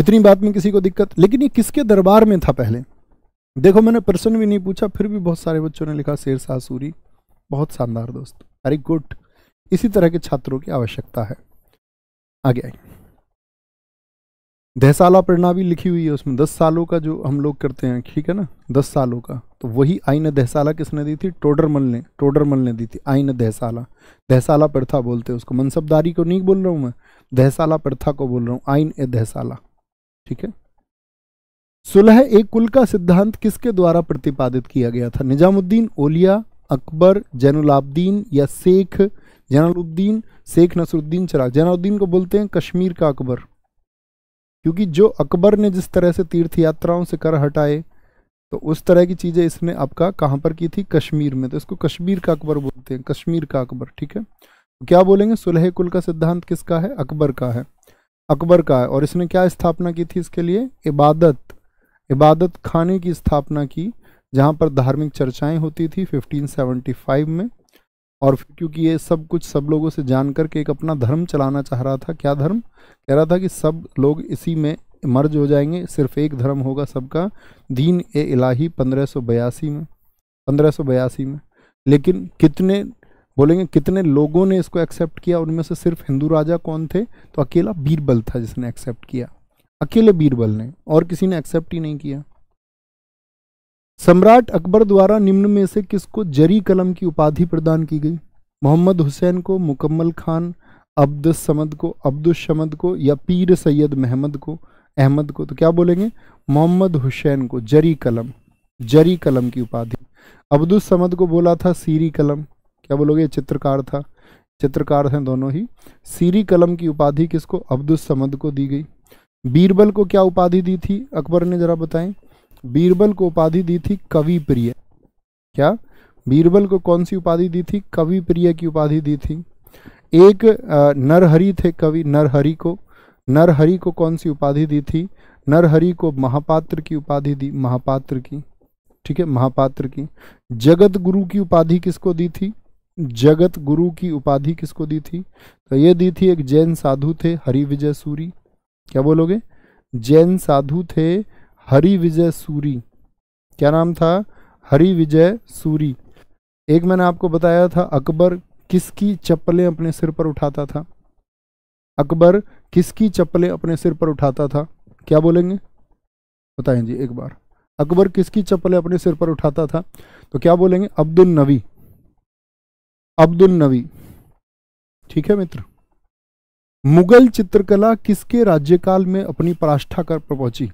इतनी बात में किसी को दिक्कत लेकिन ये किसके दरबार में था पहले देखो मैंने प्रश्न भी नहीं पूछा फिर भी बहुत सारे बच्चों ने लिखा शेर शाह सूरी बहुत शानदार दोस्त वेरी गुड इसी तरह के छात्रों की आवश्यकता है आगे आई दहसाला भी लिखी हुई है उसमें दस सालों का जो हम लोग करते हैं ठीक है ना दस सालों का तो वही आइन दहसाला किसने दी थी टोडरमल ने टोडरमल ने दी थी आइन दहसाला दहसाला प्रथा बोलते हैं उसको मनसबदारी को नहीं बोल रहा हूँ मैं दहसाला प्रथा को बोल रहा हूँ आइन ए दहसाला ठीक है सुलह एक कुल का सिद्धांत किसके द्वारा प्रतिपादित किया गया था निजामुद्दीन ओलिया अकबर जैनुलाब्दीन या शेख जैनुद्दीन शेख नसरुद्दीन चराग जैनुद्दीन को बोलते हैं कश्मीर का अकबर क्योंकि जो अकबर ने जिस तरह से तीर्थ यात्राओं से कर हटाए तो उस तरह की चीज़ें इसने आपका कहां पर की थी कश्मीर में तो इसको कश्मीर का अकबर बोलते हैं कश्मीर का अकबर ठीक है क्या बोलेंगे सुलह कुल का सिद्धांत किसका है अकबर का है अकबर का है और इसने क्या स्थापना की थी इसके लिए इबादत इबादत खाने की स्थापना की जहाँ पर धार्मिक चर्चाएं होती थी 1575 में और क्योंकि ये सब कुछ सब लोगों से जान करके एक अपना धर्म चलाना चाह रहा था क्या धर्म कह रहा था कि सब लोग इसी में मर्ज हो जाएंगे सिर्फ एक धर्म होगा सबका दीन ए इलाही पंद्रह में पंद्रह में लेकिन कितने बोलेंगे कितने लोगों ने इसको एक्सेप्ट किया उनमें से सिर्फ हिंदू राजा कौन थे तो अकेला बीरबल था जिसने एक्सेप्ट किया अकेले बीरबल ने और किसी ने एक्सेप्ट ही नहीं किया सम्राट अकबर द्वारा निम्न में से किसको जरी कलम की उपाधि प्रदान की गई मोहम्मद हुसैन को मुकम्मल खान अब्द समद को अब्दुलशमद को या पीर सैयद महमद को अहमद को तो क्या बोलेंगे मोहम्मद हुसैन को जरी कलम जरी कलम की उपाधि अब्दुल समद को बोला था सीरी कलम क्या बोलोगे चित्रकार था चित्रकार हैं दोनों ही सीरी कलम की उपाधि किसको अब्दुल समद को दी गई बीरबल को क्या उपाधि दी थी अकबर ने जरा बताएं बीरबल को उपाधि दी थी कवि प्रिय क्या बीरबल को कौन सी उपाधि दी थी कवि प्रिय की उपाधि दी थी एक नरहरि थे कवि नरहरि को नरहरि को कौन सी उपाधि दी थी नरहरि को महापात्र की उपाधि दी महापात्र की ठीक है महापात्र की जगत गुरु की उपाधि किसको दी थी जगत गुरु की उपाधि किसको दी थी तो ये दी थी एक जैन साधु थे हरि विजय सूरी क्या बोलोगे जैन साधु थे हरि विजय सूरी क्या नाम था हरि विजय सूरी एक मैंने आपको बताया था अकबर किसकी चप्पलें अपने सिर पर उठाता था अकबर किसकी चप्पलें अपने सिर पर उठाता था क्या बोलेंगे बताएं जी एक बार अकबर किसकी चप्पलें अपने सिर पर उठाता था तो क्या बोलेंगे अब्दुल नबी अब्दुल नबी ठीक है मित्र मुगल चित्रकला किसके राज्यकाल में अपनी पराष्ठा कर पहुंची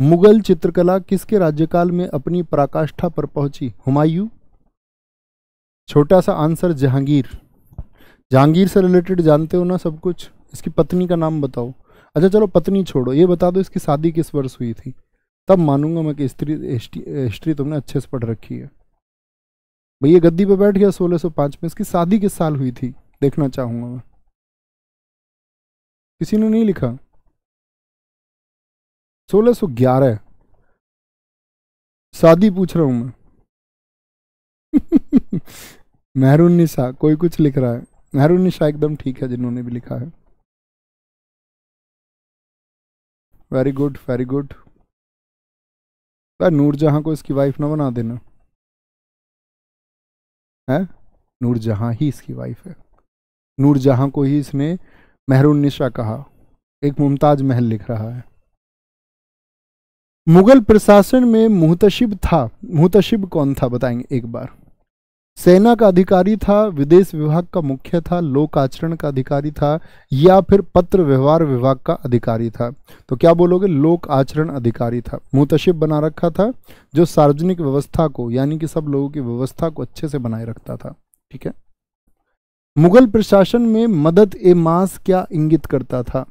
मुगल चित्रकला किसके राज्यकाल में अपनी पराकाष्ठा पर पहुंची हुमायूं छोटा सा आंसर जहांगीर जहांगीर से रिलेटेड जानते हो ना सब कुछ इसकी पत्नी का नाम बताओ अच्छा चलो पत्नी छोड़ो ये बता दो इसकी शादी किस वर्ष हुई थी तब मानूंगा मैं कि स्त्री हिस्ट्री तुमने अच्छे से पढ़ रखी है भैया गद्दी पे बैठ गया 1605 में इसकी शादी किस साल हुई थी देखना चाहूंगा मैं किसी ने नहीं लिखा 1611 शादी पूछ रहा हूं मैं मेहरून निशा कोई कुछ लिख रहा है मेहरून निशा एकदम ठीक है जिन्होंने भी लिखा है very good very good Noor Jahan को इसकी वाइफ ना बना देना है नूरजहाँ ही इसकी वाइफ है नूरजहाँ को ही इसने मेहरुन्निशा कहा एक मुमताज महल लिख रहा है मुगल प्रशासन में मुहतशिब था मुहतशिब कौन था बताएंगे एक बार सेना का अधिकारी था विदेश विभाग का मुख्य था लोक आचरण का अधिकारी था या फिर पत्र व्यवहार विभाग का अधिकारी था तो क्या बोलोगे लोक आचरण अधिकारी था मुतशिब बना रखा था जो सार्वजनिक व्यवस्था को यानी कि सब लोगों की व्यवस्था को अच्छे से बनाए रखता था ठीक है मुगल प्रशासन में मदद ए मास क्या इंगित करता था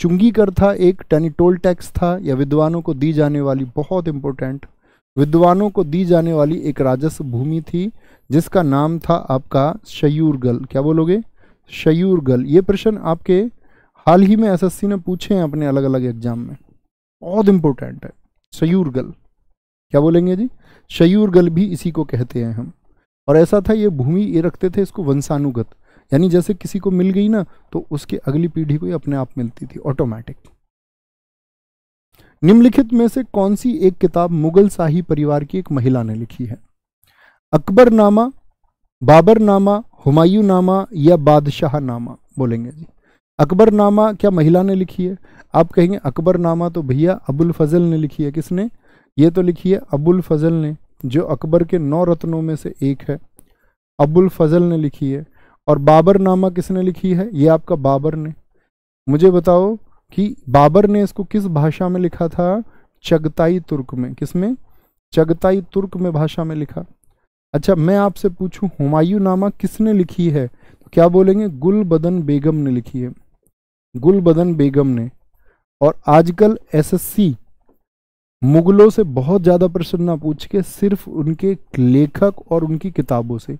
चुंगी कर था एक टेनिटोल टैक्स था या विद्वानों को दी जाने वाली बहुत इंपॉर्टेंट विद्वानों को दी जाने वाली एक राजस्व भूमि थी जिसका नाम था आपका शयूरगल क्या बोलोगे शयूरगल ये प्रश्न आपके हाल ही में एसएससी ने पूछे हैं अपने अलग अलग एग्जाम में बहुत इंपॉर्टेंट है शयूरगल क्या बोलेंगे जी शयूरगल भी इसी को कहते हैं हम और ऐसा था ये भूमि ये रखते थे इसको वंशानुगत यानी जैसे किसी को मिल गई ना तो उसके अगली पीढ़ी को ही अपने आप मिलती थी ऑटोमेटिक निम्नलिखित में से कौन सी एक किताब मुगल शाही परिवार की एक महिला ने लिखी है अकबरनामा बाबरनामा नामा या बादशाह नामा बोलेंगे जी अकबरनामा क्या महिला ने लिखी है आप कहेंगे अकबरनामा तो भैया अबुल फजल ने लिखी है किसने ये तो लिखी है अबुल फजल ने जो अकबर के नौ रत्नों में से एक है अबुल फजल ने लिखी है और बाबरनामा किसने लिखी है ये आपका बाबर ने मुझे बताओ कि बाबर ने इसको किस भाषा में लिखा था चगताई तुर्क में किस में चगताई तुर्क में भाषा में लिखा अच्छा मैं आपसे पूछूं हुमायूं नामा किसने लिखी है तो क्या बोलेंगे गुल बदन बेगम ने लिखी है गुल बदन बेगम ने और आजकल एसएससी मुगलों से बहुत ज़्यादा प्रश्न ना पूछ के सिर्फ उनके लेखक और उनकी किताबों से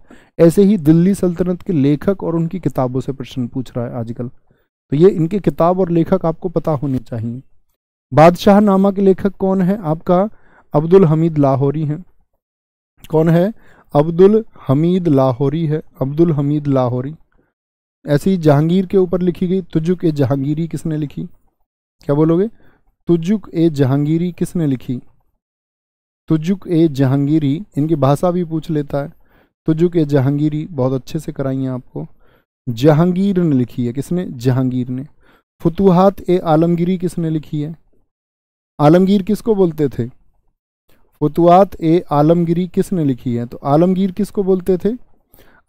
ऐसे ही दिल्ली सल्तनत के लेखक और उनकी किताबों से प्रश्न पूछ रहा है आजकल तो ये इनके किताब और लेखक आपको पता होने चाहिए बादशाह नामा के लेखक कौन है आपका अब्दुल हमीद लाहौरी हैं कौन है अब्दुल हमीद लाहौरी है अब्दुल हमीद लाहौरी ऐसी जहांगीर के ऊपर लिखी गई तुजुक ए जहांगीरी किसने लिखी क्या बोलोगे तुजुक ए जहांगीरी किसने लिखी तुजुक ए जहांगीरी इनकी भाषा भी पूछ लेता है तुजुक ए जहांगीरी बहुत अच्छे से कराई है आपको जहांगीर ने लिखी है किसने जहांगीर ने फतुहात ए आलमगिरी किसने लिखी है आलमगीर किसको बोलते थे फतुआत ए आलमगिरी किसने लिखी है तो आलमगीर किसको बोलते थे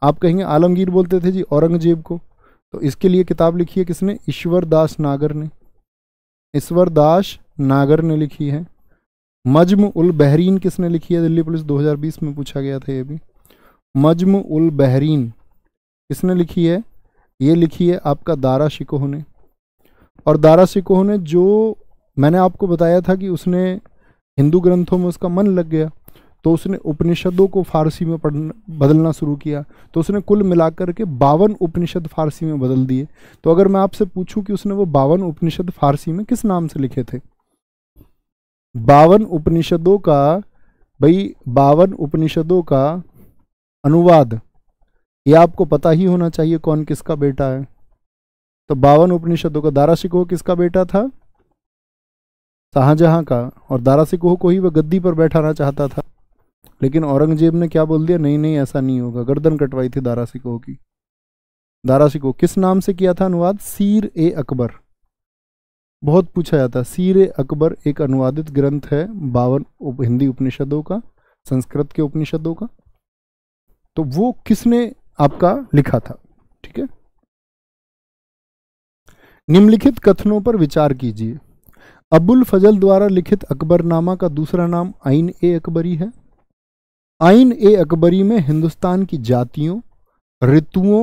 आप कहेंगे आलमगीर बोलते थे जी औरंगजेब को तो इसके लिए किताब लिखी है किसने ईश्वर दास नागर ने ईश्वर दास नागर ने लिखी है मजम उल बहरीन किसने लिखी है दिल्ली पुलिस 2020 में पूछा गया था ये भी मजम उल बहरीन किसने लिखी है ये लिखी है आपका दारा शिकोह ने और दारा शिकोह ने जो मैंने आपको बताया था कि उसने हिंदू ग्रंथों में उसका मन लग गया तो उसने उपनिषदों को फारसी में पढ़ना बदलना शुरू किया तो उसने कुल मिलाकर के बावन उपनिषद फारसी में बदल दिए तो अगर मैं आपसे पूछूं कि उसने वो बावन उपनिषद फारसी में किस नाम से लिखे थे बावन उपनिषदों का भाई बावन उपनिषदों का अनुवाद ये आपको पता ही होना चाहिए कौन किसका बेटा है तो बावन उपनिषदों का दाराशिकोह किसका बेटा था शाहजहाँ का और दारा सिकोह को ही वह गद्दी पर बैठाना चाहता था लेकिन औरंगजेब ने क्या बोल दिया नहीं नहीं ऐसा नहीं होगा गर्दन कटवाई थी दारा सिकोह की दारा सिकोह किस नाम से किया था अनुवाद सीर ए अकबर बहुत पूछा जाता सीर ए अकबर एक अनुवादित ग्रंथ है बावन उप, हिंदी उपनिषदों का संस्कृत के उपनिषदों का तो वो किसने आपका लिखा था ठीक है निम्नलिखित कथनों पर विचार कीजिए अबुल फजल द्वारा लिखित अकबरनामा का दूसरा नाम आइन ए अकबरी है आइन ए अकबरी में हिंदुस्तान की जातियों ऋतुओं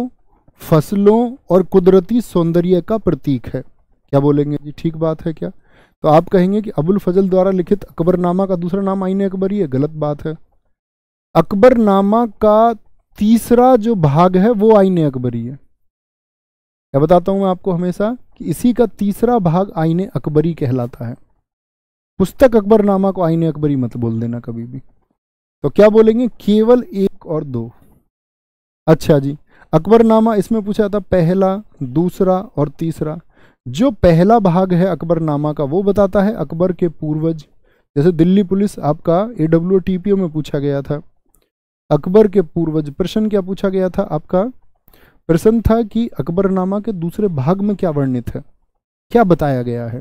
फसलों और कुदरती सौंदर्य का प्रतीक है क्या बोलेंगे जी ठीक बात है क्या तो आप कहेंगे कि अबुल फजल द्वारा लिखित अकबरनामा का दूसरा नाम आइन अकबरी है गलत बात है अकबरनामा का तीसरा जो भाग है वो आइन अकबरी है क्या बताता हूँ मैं आपको हमेशा कि इसी का तीसरा भाग आईने अकबरी कहलाता है पुस्तक अकबरनामा को आईने अकबरी मत बोल देना कभी भी तो क्या बोलेंगे केवल एक और दो अच्छा जी अकबरनामा इसमें पूछा था पहला दूसरा और तीसरा जो पहला भाग है अकबरनामा का वो बताता है अकबर के पूर्वज जैसे दिल्ली पुलिस आपका A W T P O में पूछा गया था अकबर के पूर्वज प्रश्न क्या पूछा गया था आपका प्रसन्न था कि अकबरनामा के दूसरे भाग में क्या वर्णित है क्या बताया गया है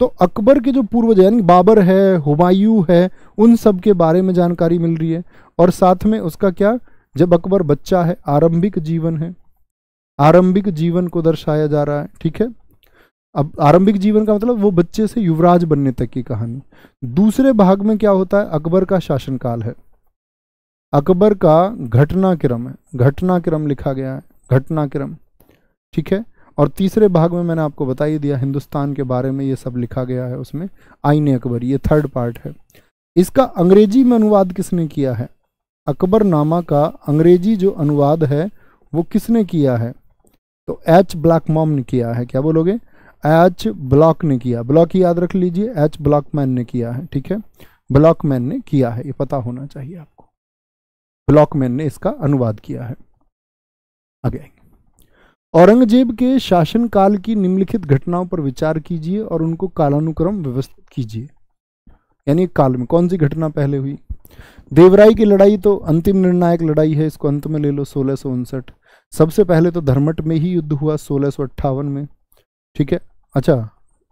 तो अकबर के जो पूर्वज यानी बाबर है हुमायूं है उन सब के बारे में जानकारी मिल रही है और साथ में उसका क्या जब अकबर बच्चा है आरंभिक जीवन है आरंभिक जीवन को दर्शाया जा रहा है ठीक है अब आरंभिक जीवन का मतलब वो बच्चे से युवराज बनने तक की कहानी दूसरे भाग में क्या होता है अकबर का शासनकाल है अकबर का घटनाक्रम है घटनाक्रम लिखा गया है घटनाक्रम ठीक है और तीसरे भाग में मैंने आपको बता ही दिया हिंदुस्तान के बारे में ये सब लिखा गया है उसमें आईने अकबर ये थर्ड पार्ट है इसका अंग्रेजी में अनुवाद किसने किया है अकबर नामा का अंग्रेजी जो अनुवाद है वो किसने किया है तो एच मॉम ने किया है क्या बोलोगे एच ब्लॉक ने किया ब्लॉक याद रख लीजिए एच मैन ने किया है ठीक है मैन ने किया है ये पता होना चाहिए आप ब्लॉकमैन ने इसका अनुवाद किया है आगे औरंगजेब के शासनकाल की निम्नलिखित घटनाओं पर विचार कीजिए और उनको कालानुक्रम व्यवस्थित कीजिए यानी काल में कौन सी घटना पहले हुई देवराय की लड़ाई तो अंतिम निर्णायक लड़ाई है इसको अंत में ले लो सोलह सबसे पहले तो धर्मट में ही युद्ध हुआ सोलह में ठीक है अच्छा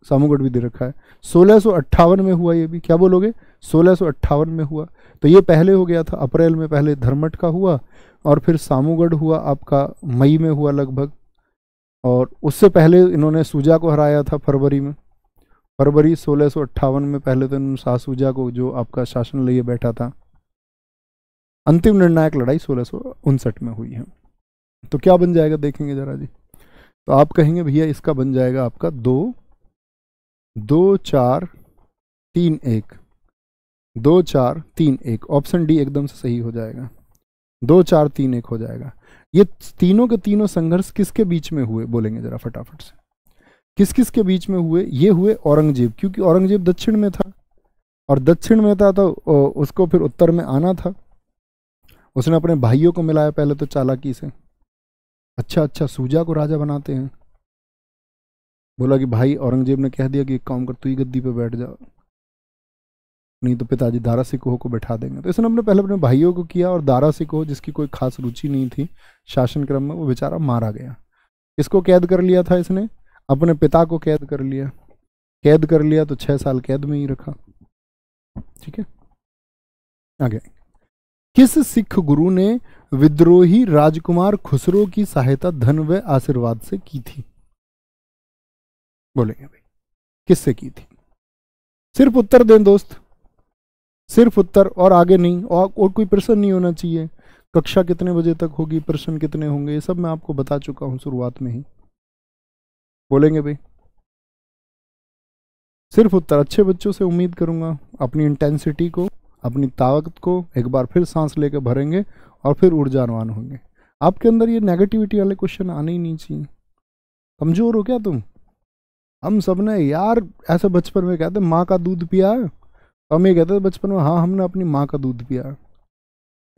सामूगढ़ भी दे रखा है सोलह में हुआ ये भी क्या बोलोगे सोलह में हुआ तो ये पहले हो गया था अप्रैल में पहले धर्मठ का हुआ और फिर सामूगढ़ हुआ आपका मई में हुआ लगभग और उससे पहले इन्होंने सूजा को हराया था फरवरी में फरवरी सोलह में पहले तो इन्होंने सासूजा को जो आपका शासन लिए बैठा था अंतिम निर्णायक लड़ाई सोलह में हुई है तो क्या बन जाएगा देखेंगे जरा जी तो आप कहेंगे भैया इसका बन जाएगा आपका दो दो चार तीन एक दो चार तीन एक ऑप्शन डी एकदम से सही हो जाएगा दो चार तीन एक हो जाएगा ये तीनों के तीनों संघर्ष किसके बीच में हुए बोलेंगे जरा फटाफट से किस किस के बीच में हुए ये हुए औरंगजेब क्योंकि औरंगजेब दक्षिण में था और दक्षिण में था तो उसको फिर उत्तर में आना था उसने अपने भाइयों को मिलाया पहले तो चालाकी से अच्छा अच्छा सूजा को राजा बनाते हैं बोला कि भाई औरंगजेब ने कह दिया कि एक काम कर तू ही गद्दी पे बैठ जाओ नहीं तो पिताजी दारा सिकोह को बैठा देंगे तो इसने अपने पहले अपने भाइयों को किया और दारा सिकोह जिसकी कोई खास रुचि नहीं थी शासन क्रम में वो बेचारा मारा गया इसको कैद कर लिया था इसने अपने पिता को कैद कर लिया कैद कर लिया तो छः साल कैद में ही रखा ठीक है आगे किस सिख गुरु ने विद्रोही राजकुमार खुसरो की सहायता धन व आशीर्वाद से की थी बोलेंगे भाई किससे की थी सिर्फ उत्तर दें दोस्त सिर्फ उत्तर और आगे नहीं और, और कोई प्रश्न नहीं होना चाहिए कक्षा कितने बजे तक होगी प्रश्न कितने होंगे ये सब मैं आपको बता चुका हूँ शुरुआत में ही बोलेंगे भाई सिर्फ उत्तर अच्छे बच्चों से उम्मीद करूँगा अपनी इंटेंसिटी को अपनी ताकत को एक बार फिर सांस लेकर भरेंगे और फिर ऊर्जावान होंगे आपके अंदर ये नेगेटिविटी वाले क्वेश्चन आने ही नहीं चाहिए कमज़ोर हो क्या तुम हम सब ने यार ऐसे बचपन में कहते माँ का दूध पिया है तो हम ये कहते थे बचपन में हाँ हमने अपनी माँ का दूध पिया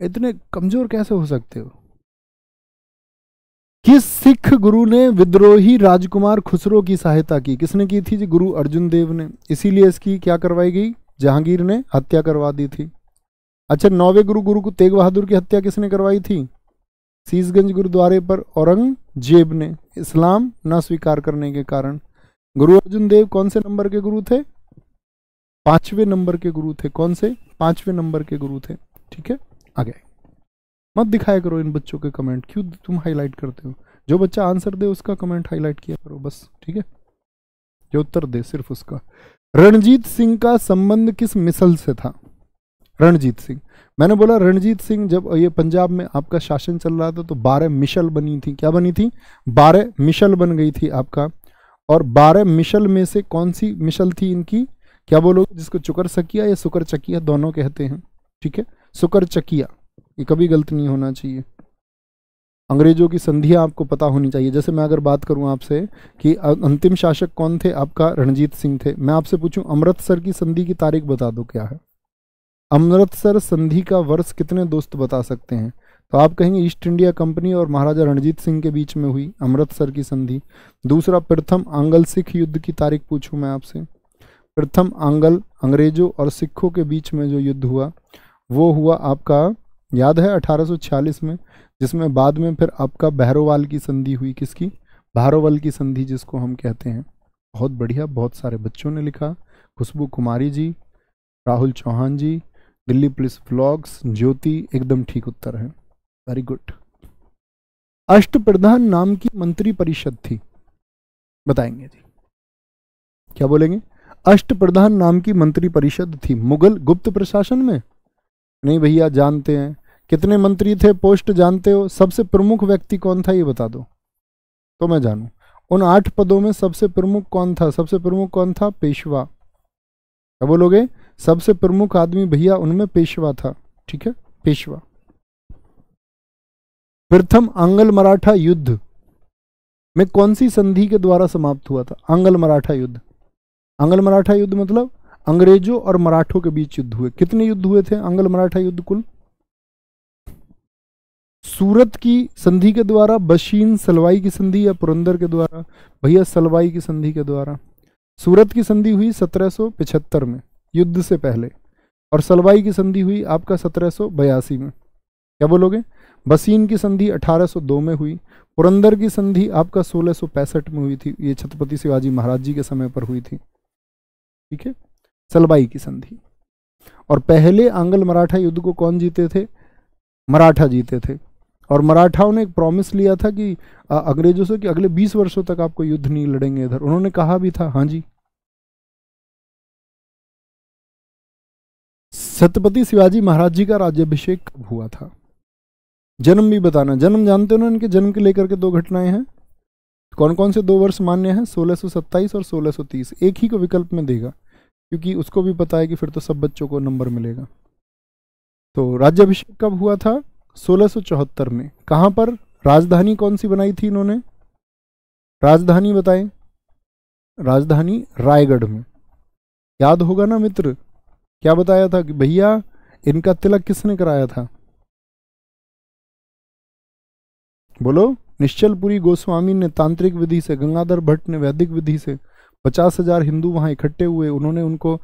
इतने कमजोर कैसे हो सकते हो किस सिख गुरु ने विद्रोही राजकुमार खुसरो की सहायता की किसने की थी जी गुरु अर्जुन देव ने इसीलिए इसकी क्या करवाई गई जहांगीर ने हत्या करवा दी थी अच्छा नौवे गुरु गुरु को तेग बहादुर की हत्या किसने करवाई थी सीसगंज गुरुद्वारे पर औरंगजेब ने इस्लाम ना स्वीकार करने के कारण गुरु अर्जुन देव कौन से नंबर के गुरु थे पांचवें नंबर के गुरु थे कौन से पांचवें नंबर के गुरु थे ठीक है आगे मत दिखाया करो इन बच्चों के कमेंट क्यों तुम हाईलाइट करते हो जो बच्चा आंसर दे उसका कमेंट हाईलाइट किया करो बस ठीक है जो उत्तर दे सिर्फ उसका रणजीत सिंह का संबंध किस मिसल से था रणजीत सिंह मैंने बोला रणजीत सिंह जब ये पंजाब में आपका शासन चल रहा था तो बारह मिशल बनी थी क्या बनी थी बारह मिशल बन गई थी आपका और बारह मिशल में से कौन सी मिशल थी इनकी क्या बोलोगे जिसको चुकर सकिया या सुकर चकिया दोनों कहते हैं ठीक है सुकर चकिया ये कभी गलत नहीं होना चाहिए अंग्रेजों की संधियाँ आपको पता होनी चाहिए जैसे मैं अगर बात करूँ आपसे कि अंतिम शासक कौन थे आपका रणजीत सिंह थे मैं आपसे पूछूं अमृतसर की संधि की तारीख बता दो क्या है अमृतसर संधि का वर्ष कितने दोस्त बता सकते हैं तो आप कहेंगे ईस्ट इंडिया कंपनी और महाराजा रणजीत सिंह के बीच में हुई अमृतसर की संधि दूसरा प्रथम आंगल सिख युद्ध की तारीख पूछूं मैं आपसे प्रथम आंगल अंग्रेजों और सिखों के बीच में जो युद्ध हुआ वो हुआ आपका याद है 1846 में जिसमें बाद में फिर आपका भैरोवाल की संधि हुई किसकी बहरोवाल की संधि जिसको हम कहते हैं बहुत बढ़िया बहुत सारे बच्चों ने लिखा खुशबू कुमारी जी राहुल चौहान जी दिल्ली पुलिस ब्लॉग्स ज्योति एकदम ठीक उत्तर है वेरी गुड अष्ट प्रधान नाम की मंत्री परिषद थी बताएंगे जी क्या बोलेंगे अष्ट प्रधान नाम की मंत्री परिषद थी मुगल गुप्त प्रशासन में नहीं भैया जानते हैं कितने मंत्री थे पोस्ट जानते हो सबसे प्रमुख व्यक्ति कौन था ये बता दो तो मैं जानू उन आठ पदों में सबसे प्रमुख कौन था सबसे प्रमुख कौन था पेशवा क्या बोलोगे सबसे प्रमुख आदमी भैया उनमें पेशवा था ठीक है पेशवा प्रथम आंगल मराठा युद्ध में कौन सी संधि के द्वारा समाप्त हुआ था आंगल मराठा युद्ध अंगल मराठा युद्ध मतलब अंग्रेजों और मराठों के बीच युद्ध हुए कितने युद्ध हुए थे अंगल मराठा युद्ध कुल सूरत की संधि के द्वारा बशीन सलवाई की संधि या पुरंदर के द्वारा भैया सलवाई की संधि के द्वारा सूरत की संधि हुई 1775 में युद्ध से पहले और सलवाई की संधि हुई आपका 1782 में क्या बोलोगे बसीन की संधि 1802 में हुई पुरंदर की संधि आपका सोलह में हुई थी ये छत्रपति शिवाजी महाराज जी के समय पर हुई थी ठीक है सलबाई की संधि और पहले आंगल मराठा युद्ध को कौन जीते थे मराठा जीते थे और मराठाओं ने एक प्रॉमिस लिया था कि अंग्रेजों से कि अगले 20 वर्षों तक आपको युद्ध नहीं लड़ेंगे इधर उन्होंने कहा भी था हाँ जी छत्रपति शिवाजी महाराज जी का राज्याभिषेक कब हुआ था जन्म भी बताना जन्म जानते हो ना इनके जन्म के लेकर के दो घटनाएं हैं कौन कौन से दो वर्ष मान्य है सोलह और सोलह एक ही को विकल्प में देगा क्योंकि उसको भी पता है कि फिर तो सब बच्चों को नंबर मिलेगा तो राज्याभिषेक कब हुआ था सोलह में कहाँ पर राजधानी कौन सी बनाई थी इन्होंने राजधानी बताएं राजधानी रायगढ़ में याद होगा ना मित्र क्या बताया था कि भैया इनका तिलक किसने कराया था बोलो निश्चलपुरी गोस्वामी ने तांत्रिक विधि से गंगाधर भट्ट ने वैदिक विधि से पचास हज़ार हिंदू वहाँ इकट्ठे हुए उन्होंने उनको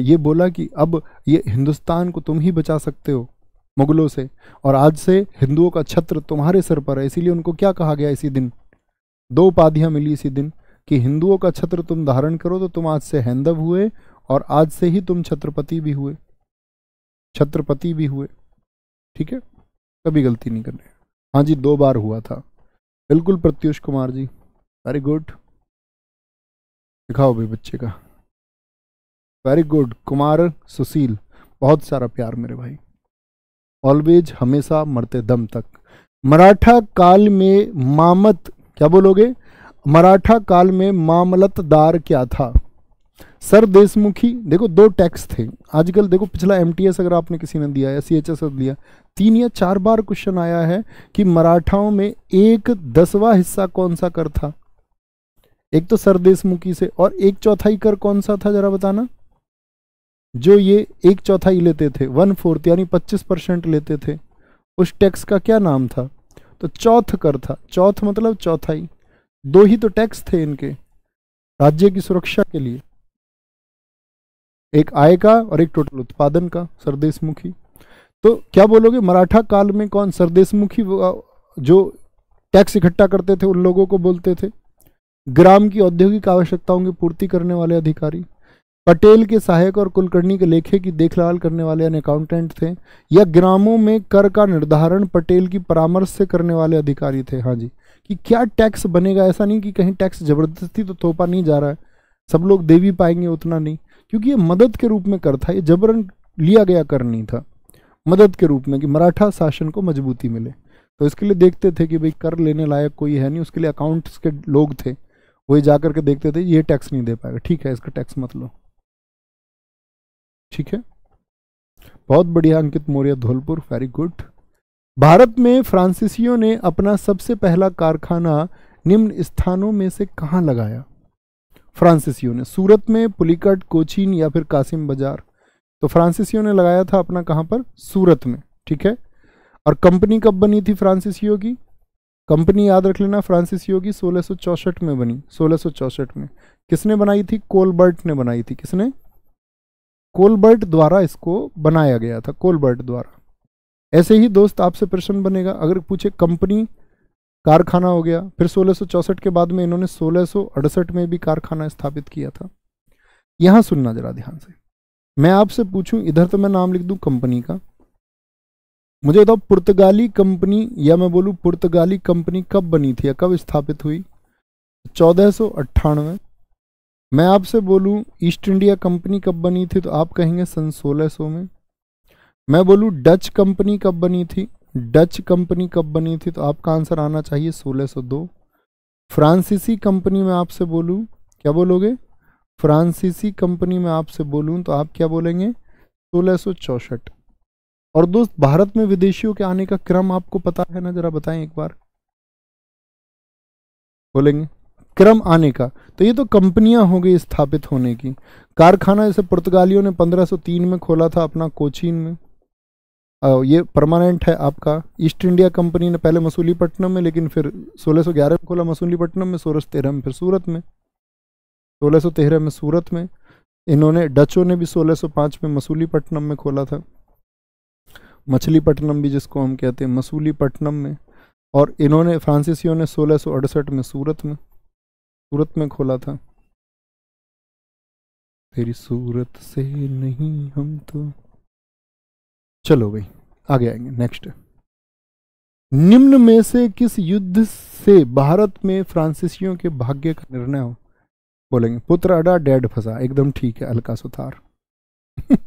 ये बोला कि अब ये हिंदुस्तान को तुम ही बचा सकते हो मुगलों से और आज से हिंदुओं का छत्र तुम्हारे सर पर है इसीलिए उनको क्या कहा गया इसी दिन दो उपाधियाँ मिली इसी दिन कि हिंदुओं का छत्र तुम धारण करो तो तुम आज से हैंदव हुए और आज से ही तुम छत्रपति भी हुए छत्रपति भी हुए ठीक है कभी गलती नहीं करनी हाँ जी दो बार हुआ था बिल्कुल प्रत्युष कुमार जी वेरी गुड दिखाओ भाई बच्चे का वेरी गुड कुमार सुशील बहुत सारा प्यार मेरे भाई ऑलवेज हमेशा मरते दम तक मराठा काल में मामत क्या बोलोगे मराठा काल में मामलतदार क्या था सर देशमुखी देखो दो टैक्स थे आजकल देखो पिछला एम अगर आपने किसी ने दिया या सी एच दिया तीन या चार बार क्वेश्चन आया है कि मराठाओं में एक दसवा हिस्सा कौन सा कर था एक तो सरदेश मुखी से और एक चौथाई कर कौन सा था जरा बताना जो ये एक चौथाई लेते थे वन फोर्थ यानी पच्चीस परसेंट लेते थे उस टैक्स का क्या नाम था तो चौथ कर था चौथ मतलब चौथाई दो ही तो टैक्स थे इनके राज्य की सुरक्षा के लिए एक आय का और एक टोटल उत्पादन का सरदेशमुखी तो क्या बोलोगे मराठा काल में कौन सरदेशमुखी जो टैक्स इकट्ठा करते थे उन लोगों को बोलते थे ग्राम की औद्योगिक आवश्यकताओं की पूर्ति करने वाले अधिकारी पटेल के सहायक और कुलकर्णी के लेखे की देखभाल करने वाले अन अकाउंटेंट थे या ग्रामों में कर का निर्धारण पटेल की परामर्श से करने वाले अधिकारी थे हाँ जी कि क्या टैक्स बनेगा ऐसा नहीं कि कहीं टैक्स जबरदस्ती तो थोपा नहीं जा रहा है सब लोग दे भी पाएंगे उतना नहीं क्योंकि ये मदद के रूप में कर था ये जबरन लिया गया कर नहीं था मदद के रूप में कि मराठा शासन को मजबूती मिले तो इसके लिए देखते थे कि भाई कर लेने लायक कोई है नहीं उसके लिए अकाउंट्स के लोग थे वही जा करके देखते थे ये टैक्स नहीं दे पाएगा ठीक है इसका टैक्स मत लो ठीक है बहुत बढ़िया अंकित मौर्य धौलपुर वेरी गुड भारत में फ्रांसीसियों ने अपना सबसे पहला कारखाना निम्न स्थानों में से कहाँ लगाया फ्रांसीसियों ने सूरत में पुलिकट कोचीन या फिर कासिम बाजार तो फ्रांसीसियों ने लगाया था अपना कहाँ पर सूरत में ठीक है और कंपनी कब बनी थी फ्रांसीसियों की कंपनी याद रख लेना फ्रांसिस योगी सोलह में बनी सोलह में किसने बनाई थी कोलबर्ट ने बनाई थी किसने कोलबर्ट द्वारा इसको बनाया गया था कोलबर्ट द्वारा ऐसे ही दोस्त आपसे प्रश्न बनेगा अगर पूछे कंपनी कारखाना हो गया फिर सोलह के बाद में इन्होंने सोलह में भी कारखाना स्थापित किया था यहां सुनना जरा ध्यान से मैं आपसे पूछूं इधर तो मैं नाम लिख दूं कंपनी का मुझे बताओ पुर्तगाली कंपनी या मैं बोलूँ पुर्तगाली कंपनी कब बनी थी या कब स्थापित हुई चौदह सौ अट्ठानवे मैं आपसे बोलूँ ईस्ट इंडिया कंपनी कब बनी थी तो आप कहेंगे सन सोलह सो में मैं बोलूँ डच कंपनी कब बनी थी डच कंपनी कब बनी थी तो आपका आंसर आना चाहिए सोलह दो फ्रांसीसी कंपनी में आपसे बोलूँ क्या बोलोगे फ्रांसीसी कंपनी में आपसे बोलूँ तो आप क्या बोलेंगे सोलह चौसठ और दोस्त भारत में विदेशियों के आने का क्रम आपको पता है ना जरा बताएं एक बार बोलेंगे क्रम आने का तो ये तो कंपनियां हो गई स्थापित होने की कारखाना जैसे पुर्तगालियों ने 1503 में खोला था अपना कोचीन में आ, ये परमानेंट है आपका ईस्ट इंडिया कंपनी ने पहले मसूलीपट्टनम में लेकिन फिर 1611 में खोला मसूलीपट्टनम में सोलह तेरह में फिर सूरत में 1613 में सूरत में इन्होंने डचों ने भी 1605 में मसूलीपट्टनम में खोला था मछलीपट्टनम भी जिसको हम कहते हैं मसूलीपट्टनम में और इन्होंने फ्रांसीसियों ने सोलह में सूरत में सूरत में खोला था तेरी सूरत से नहीं हम तो चलो भाई आगे आएंगे नेक्स्ट निम्न में से किस युद्ध से भारत में फ्रांसीसियों के भाग्य का निर्णय हो बोलेंगे पुत्र अडा डेड फंसा एकदम ठीक है अलका सुथार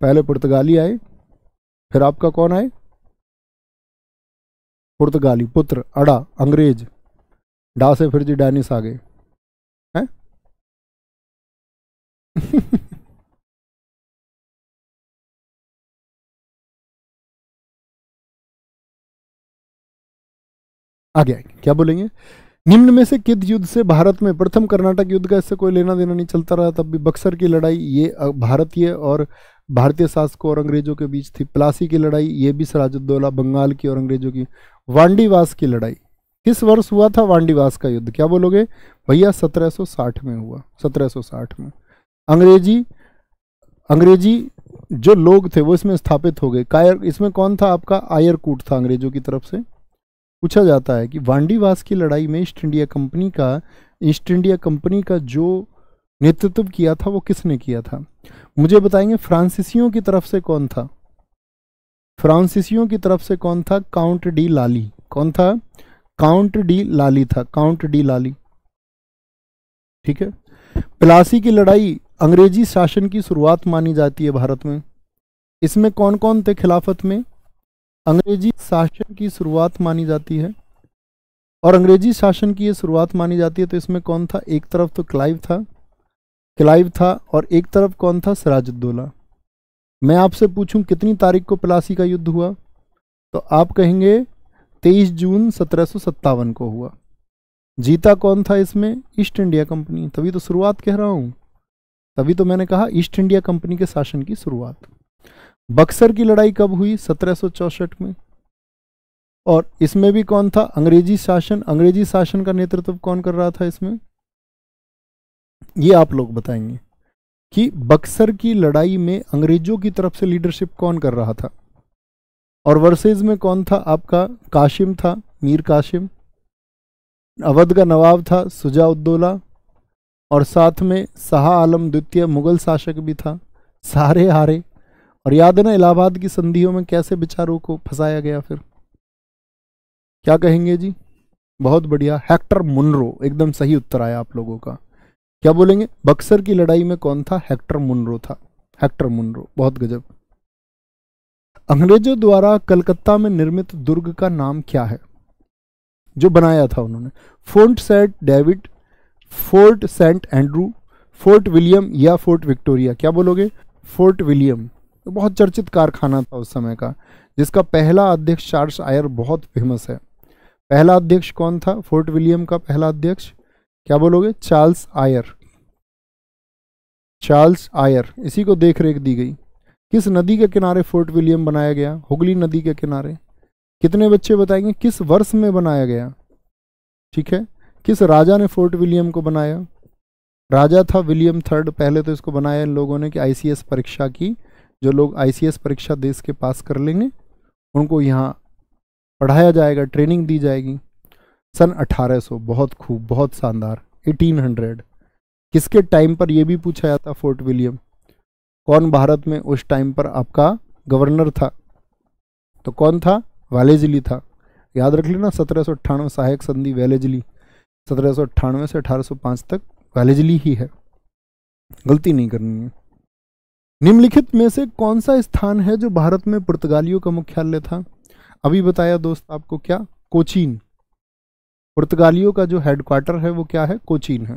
पहले पुर्तगाली आए फिर आपका कौन आए पुर्तगाली पुत्र अड़ा अंग्रेज डा से फिर जी डैनिस आ गए हैं आगे आएंगे क्या बोलेंगे निम्न में से किद युद्ध से भारत में प्रथम कर्नाटक युद्ध का इससे कोई लेना देना नहीं चलता रहा तब भी बक्सर की लड़ाई ये भारतीय और भारतीय शासकों और अंग्रेजों के बीच थी प्लासी की लड़ाई ये भी सराजुद्दौला बंगाल की और अंग्रेजों की वांडीवास की लड़ाई किस वर्ष हुआ था वांडीवास का युद्ध क्या बोलोगे भैया 1760 में हुआ 1760 में अंग्रेजी अंग्रेजी जो लोग थे वो इसमें स्थापित हो गए कायर इसमें कौन था आपका आयरकूट था अंग्रेजों की तरफ से पूछा जाता है कि वांडीवास की लड़ाई में ईस्ट इंडिया कंपनी का ईस्ट इंडिया कंपनी का जो नेतृत्व किया था वो किसने किया था मुझे बताएंगे फ्रांसिसियों की तरफ से कौन था फ्रांसिसियों की तरफ से कौन था काउंट डी लाली कौन था काउंट डी लाली था काउंट डी लाली ठीक है प्लासी की लड़ाई अंग्रेजी शासन की शुरुआत मानी जाती है भारत में इसमें कौन कौन थे खिलाफत में अंग्रेजी शासन की शुरुआत मानी जाती है और अंग्रेजी शासन की ये शुरुआत मानी जाती है तो इसमें कौन था एक तरफ तो क्लाइव था क्लाइव था और एक तरफ कौन था सराजुद्दोला मैं आपसे पूछूं कितनी तारीख को प्लासी का युद्ध हुआ तो आप कहेंगे 23 जून सत्रह को हुआ जीता कौन था इसमें ईस्ट इंडिया कंपनी तभी तो शुरुआत कह रहा हूँ तभी तो मैंने कहा ईस्ट इंडिया कंपनी के शासन की शुरुआत बक्सर की लड़ाई कब हुई सत्रह में और इसमें भी कौन था अंग्रेजी शासन अंग्रेजी शासन का नेतृत्व कौन कर रहा था इसमें ये आप लोग बताएंगे कि बक्सर की लड़ाई में अंग्रेजों की तरफ से लीडरशिप कौन कर रहा था और वर्सेज में कौन था आपका काशिम था मीर काशिम अवध का नवाब था सुजाउद्दोला और साथ में शाह आलम द्वितीय मुगल शासक भी था सारे हारे और याद है ना इलाहाबाद की संधियों में कैसे बिचारों को फंसाया गया फिर क्या कहेंगे जी बहुत बढ़िया हेक्टर मुनरो एकदम सही उत्तर आया आप लोगों का क्या बोलेंगे बक्सर की लड़ाई में कौन था हेक्टर मुनरो था हेक्टर मुनरो बहुत गजब अंग्रेजों द्वारा कलकत्ता में निर्मित दुर्ग का नाम क्या है जो बनाया था उन्होंने Fort Saint David Fort Saint Andrew Fort William या फोर्ट विक्टोरिया क्या बोलोगे फोर्ट विलियम बहुत चर्चित कारखाना था उस समय का जिसका पहला अध्यक्ष चार्ल्स आयर बहुत फेमस है पहला अध्यक्ष कौन था फोर्ट विलियम का पहला अध्यक्ष क्या बोलोगे चार्ल्स आयर चार्ल्स आयर इसी को देख रेख दी गई किस नदी के किनारे फोर्ट विलियम बनाया गया हुगली नदी के किनारे कितने बच्चे बताएंगे किस वर्ष में बनाया गया ठीक है किस राजा ने फोर्ट विलियम को बनाया राजा था विलियम थर्ड पहले तो इसको बनाया इन लोगों ने कि आईसीएस परीक्षा की जो लोग आईसीएस परीक्षा देश के पास कर लेंगे उनको यहाँ पढ़ाया जाएगा ट्रेनिंग दी जाएगी सन 1800 बहुत खूब बहुत शानदार 1800 किसके टाइम पर यह भी पूछा जाता फोर्ट विलियम कौन भारत में उस टाइम पर आपका गवर्नर था तो कौन था वालेजली था याद रख लेना सत्रह सहायक संधि वैलेजली सत्रह से 1805 तक वैलेजली ही है गलती नहीं करनी है निम्नलिखित में से कौन सा स्थान है जो भारत में पुर्तगालियों का मुख्यालय था अभी बताया दोस्त आपको क्या कोचीन पुर्तगालियों का जो हेडक्वार्टर है वो क्या है कोचीन है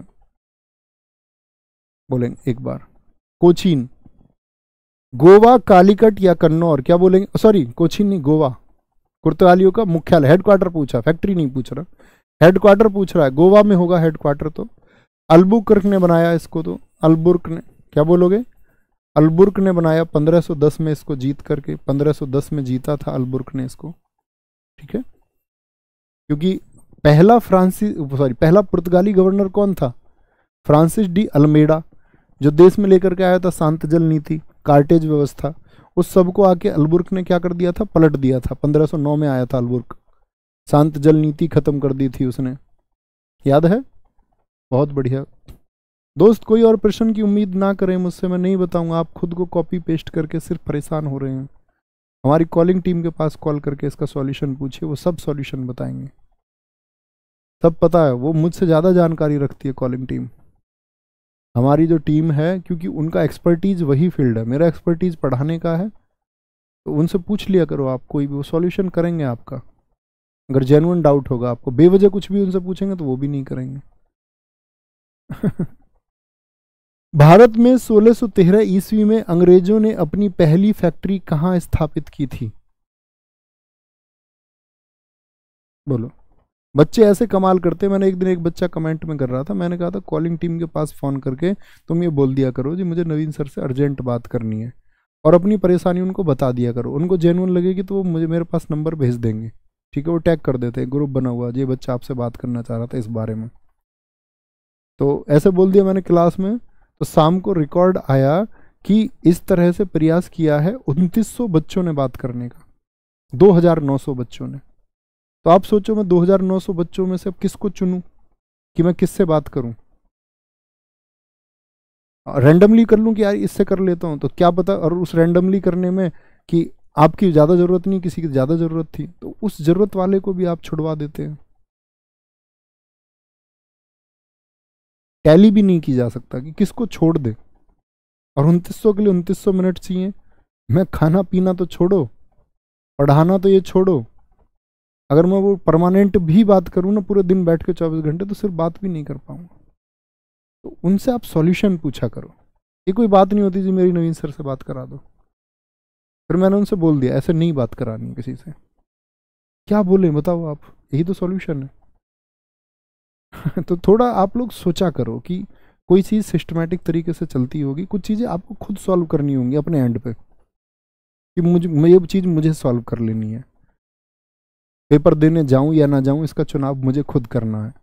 बोलेंगे एक बार कोचीन गोवा कालीकट या कन्नौर क्या बोलेंगे सॉरी कोचीन नहीं गोवा पुर्तगालियों का मुख्यालय हेडक्वार्टर पूछा फैक्ट्री नहीं पूछ रहा हेडक्वार्टर पूछ रहा है गोवा में होगा हेडक्वार्टर तो अल्बुकर्क ने बनाया इसको तो अल्बुर्क ने क्या बोलोगे अल्बुर्क ने बनाया 1510 में इसको जीत करके 1510 में जीता था अल्बुर्क ने इसको ठीक है क्योंकि पहला फ्रांसिस सॉरी पहला पुर्तगाली गवर्नर कौन था फ्रांसिस डी अल्मेडा जो देश में लेकर के आया था शांत जल नीति कार्टेज व्यवस्था उस सब को आके अलबुर्क ने क्या कर दिया था पलट दिया था 1509 में आया था अलबुर्क शांत जल नीति खत्म कर दी थी उसने याद है बहुत बढ़िया दोस्त कोई और प्रश्न की उम्मीद ना करें मुझसे मैं नहीं बताऊंगा आप खुद को कॉपी पेस्ट करके सिर्फ परेशान हो रहे हैं हमारी कॉलिंग टीम के पास कॉल करके इसका सॉल्यूशन पूछिए वो सब सॉल्यूशन बताएंगे सब पता है वो मुझसे ज़्यादा जानकारी रखती है कॉलिंग टीम हमारी जो टीम है क्योंकि उनका एक्सपर्टीज़ वही फील्ड है मेरा एक्सपर्टीज़ पढ़ाने का है तो उनसे पूछ लिया करो आप कोई भी वो सॉल्यूशन करेंगे आपका अगर जेनुअन डाउट होगा आपको बेवजह कुछ भी उनसे पूछेंगे तो वो भी नहीं करेंगे भारत में 1613 ईस्वी में अंग्रेजों ने अपनी पहली फैक्ट्री कहाँ स्थापित की थी बोलो बच्चे ऐसे कमाल करते हैं मैंने एक दिन एक बच्चा कमेंट में कर रहा था मैंने कहा था कॉलिंग टीम के पास फ़ोन करके तुम ये बोल दिया करो जी मुझे नवीन सर से अर्जेंट बात करनी है और अपनी परेशानी उनको बता दिया करो उनको जेनुअन लगेगी तो वो मुझे मेरे पास नंबर भेज देंगे ठीक है वो टैग कर देते हैं ग्रुप बना हुआ जी बच्चा आपसे बात करना चाह रहा था इस बारे में तो ऐसे बोल दिया मैंने क्लास में तो शाम को रिकॉर्ड आया कि इस तरह से प्रयास किया है उनतीस बच्चों ने बात करने का दो बच्चों ने तो आप सोचो मैं 2900 बच्चों में से अब किसको चुनूं कि मैं किससे बात करूं रैंडमली कर लूं कि यार इससे कर लेता हूं तो क्या पता और उस रैंडमली करने में कि आपकी ज़्यादा ज़रूरत नहीं किसी की ज़्यादा ज़रूरत थी तो उस ज़रूरत वाले को भी आप छुड़वा देते हैं टैली भी नहीं की जा सकता कि किसको छोड़ दे और उनतीस के लिए उनतीस मिनट चाहिए मैं खाना पीना तो छोड़ो पढ़ाना तो ये छोड़ो अगर मैं वो परमानेंट भी बात करूँ ना पूरे दिन बैठ के चौबीस घंटे तो सिर्फ बात भी नहीं कर पाऊँगा तो उनसे आप सॉल्यूशन पूछा करो ये कोई बात नहीं होती जी मेरी नवीन सर से बात करा दो फिर मैंने उनसे बोल दिया ऐसे नहीं बात करानी किसी से क्या बोले बताओ आप यही तो सॉल्यूशन है तो थोड़ा आप लोग सोचा करो कि कोई चीज़ सिस्टमेटिक तरीके से चलती होगी कुछ चीज़ें आपको खुद सॉल्व करनी होंगी अपने एंड पे कि मुझे ये चीज़ मुझे सॉल्व कर लेनी है पेपर देने जाऊं या ना जाऊं इसका चुनाव मुझे खुद करना है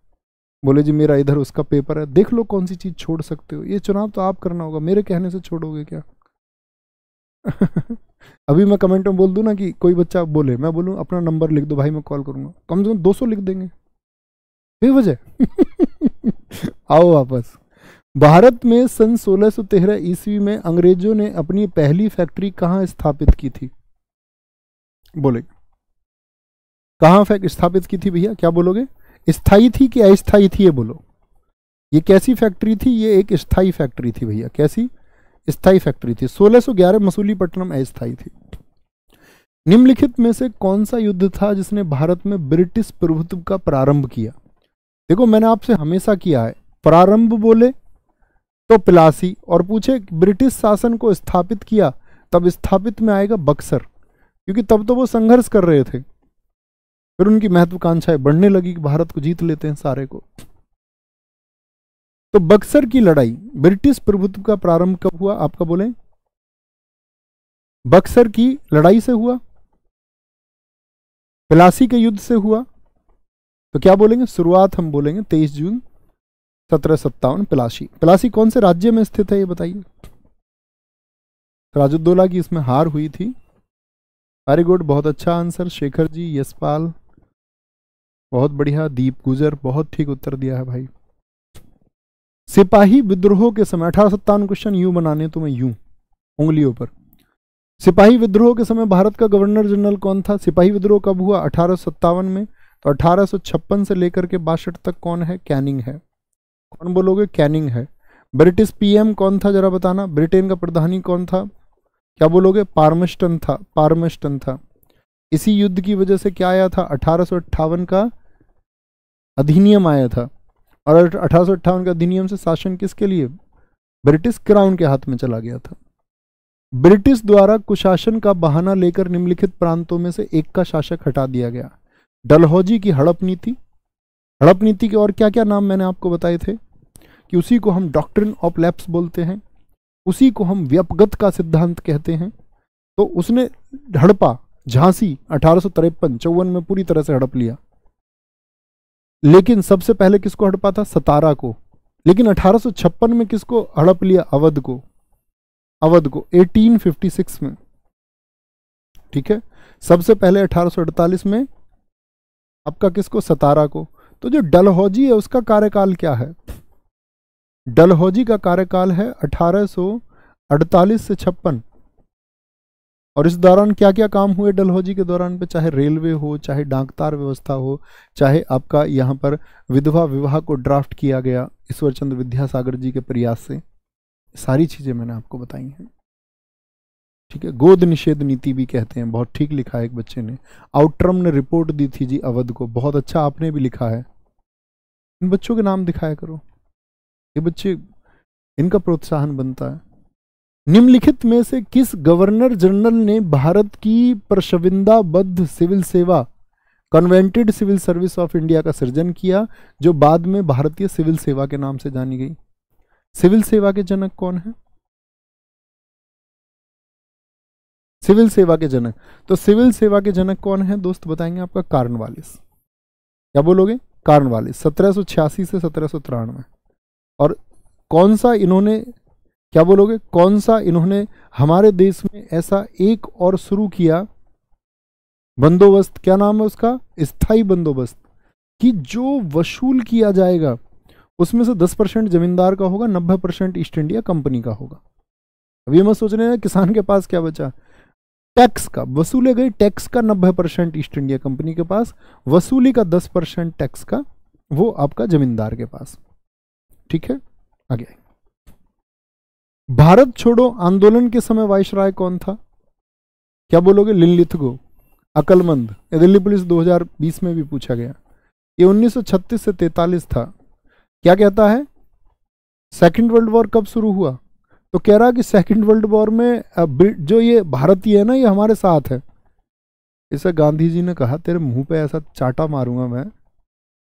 बोले जी मेरा इधर उसका पेपर है देख लो कौन सी चीज़ छोड़ सकते हो ये चुनाव तो आप करना होगा मेरे कहने से छोड़ोगे क्या अभी मैं कमेंट में बोल दूँ ना कि कोई बच्चा बोले मैं बोलूँ अपना नंबर लिख दो भाई मैं कॉल करूँगा कम से कम दो सौ लिख देंगे बेवजह आओ वापस भारत में सन 1613 ईस्वी में अंग्रेजों ने अपनी पहली फैक्ट्री कहाँ स्थापित की थी बोले कहाँ फैक्ट स्थापित की थी भैया क्या बोलोगे स्थाई थी कि अस्थाई थी ये बोलो ये कैसी फैक्ट्री थी ये एक स्थाई फैक्ट्री थी भैया कैसी स्थाई फैक्ट्री थी 1611 मसूलीपट्टनम अस्थाई थी निम्नलिखित में से कौन सा युद्ध था जिसने भारत में ब्रिटिश प्रभुत्व का प्रारंभ किया देखो मैंने आपसे हमेशा किया है प्रारंभ बोले तो पिलासी और पूछे ब्रिटिश शासन को स्थापित किया तब स्थापित में आएगा बक्सर क्योंकि तब तो वो संघर्ष कर रहे थे फिर उनकी महत्वाकांक्षाएं बढ़ने लगी कि भारत को जीत लेते हैं सारे को तो बक्सर की लड़ाई ब्रिटिश प्रभुत्व का प्रारंभ कब हुआ आपका बोले बक्सर की लड़ाई से हुआ पिलासी के युद्ध से हुआ तो क्या बोलेंगे शुरुआत हम बोलेंगे तेईस जून सत्रह सत्तावन पिलासी पिलासी कौन से राज्य में स्थित है ये बताइए राजुद्दोला की इसमें हार हुई थी वेरी गुड बहुत अच्छा आंसर शेखर जी यशपाल बहुत बढ़िया दीप गुजर बहुत ठीक उत्तर दिया है भाई सिपाही विद्रोह के समय अठारह सत्तावन क्वेश्चन यू बनाने तुम्हें तो यू उंगलियों पर सिपाही विद्रोह के समय भारत का गवर्नर जनरल कौन था सिपाही विद्रोह कब हुआ अठारह में तो अठारह से लेकर के बासठ तक कौन है कैनिंग है कौन बोलोगे कैनिंग है ब्रिटिश पीएम कौन था जरा बताना ब्रिटेन का प्रधानी कौन था क्या बोलोगे पार्मस्टन था पार्मस्टन था इसी युद्ध की वजह से क्या आया था अठारह का अधिनियम आया था और अठारह का अधिनियम से शासन किसके लिए ब्रिटिश क्राउन के हाथ में चला गया था ब्रिटिश द्वारा कुशासन का बहाना लेकर निम्नलिखित प्रांतों में से एक का शासक हटा दिया गया डलहौजी की हड़प नीति हड़प नीति के और क्या क्या नाम मैंने आपको बताए थे कि उसी को हम डॉक्ट्रिन ऑफ लैप्स बोलते हैं उसी को हम व्यपगत का सिद्धांत कहते हैं तो उसने हड़पा झांसी अठारह सौ चौवन में पूरी तरह से हड़प लिया लेकिन सबसे पहले किसको हड़पा था सतारा को लेकिन 1856 में किसको हड़प लिया अवध को अवध को 1856 में ठीक है सबसे पहले 1848 में आपका किसको सतारा को तो जो डलहौजी है उसका कार्यकाल क्या है डलहौजी का कार्यकाल है 1848 से छप्पन और इस दौरान क्या क्या काम हुए डलहौजी के दौरान पे चाहे रेलवे हो चाहे डाकतार व्यवस्था हो चाहे आपका यहाँ पर विधवा विवाह को ड्राफ्ट किया गया ईश्वरचंद विद्यासागर जी के प्रयास से सारी चीज़ें मैंने आपको बताई हैं ठीक है गोद निषेध नीति भी कहते हैं बहुत ठीक लिखा है एक बच्चे ने आउटरम ने रिपोर्ट दी थी जी अवध को बहुत अच्छा आपने भी लिखा है इन बच्चों के नाम दिखाया करो ये बच्चे इनका प्रोत्साहन बनता है निम्नलिखित में से किस गवर्नर जनरल ने भारत की प्रशविंदाबद्ध सिविल सेवा covenanted civil service of India का सृजन किया जो बाद में भारतीय सिविल सेवा के नाम से जानी गई सिविल सेवा के जनक कौन है सिविल सेवा के जनक तो सिविल सेवा के जनक कौन है दोस्त बताएंगे आपका कार्नवालिस क्या बोलोगे कार्नवालिस सत्रह से सत्रह और कौन सा इन्होंने क्या बोलोगे कौन सा इन्होंने हमारे देश में ऐसा एक और शुरू किया बंदोबस्त क्या नाम है उसका स्थाई बंदोबस्त कि जो वसूल किया जाएगा उसमें से 10 परसेंट जमींदार का होगा 90 परसेंट ईस्ट इंडिया कंपनी का होगा अब ये मैं सोच रहे हैं किसान के पास क्या बचा टैक्स का वसूले गए टैक्स का 90 परसेंट ईस्ट इंडिया कंपनी के पास वसूली का 10 परसेंट टैक्स का वो आपका जमींदार के पास ठीक है आगे भारत छोड़ो आंदोलन के समय राय कौन था क्या बोलोगे लिल्लिथगो अकलमंद ये दिल्ली पुलिस 2020 में भी पूछा गया ये 1936 से 43 था क्या कहता है सेकेंड वर्ल्ड वॉर कब शुरू हुआ तो कह रहा कि सेकेंड वर्ल्ड वॉर में जो ये भारतीय है ना ये हमारे साथ है इसे गांधी जी ने कहा तेरे मुंह पे ऐसा चाटा मारूंगा मैं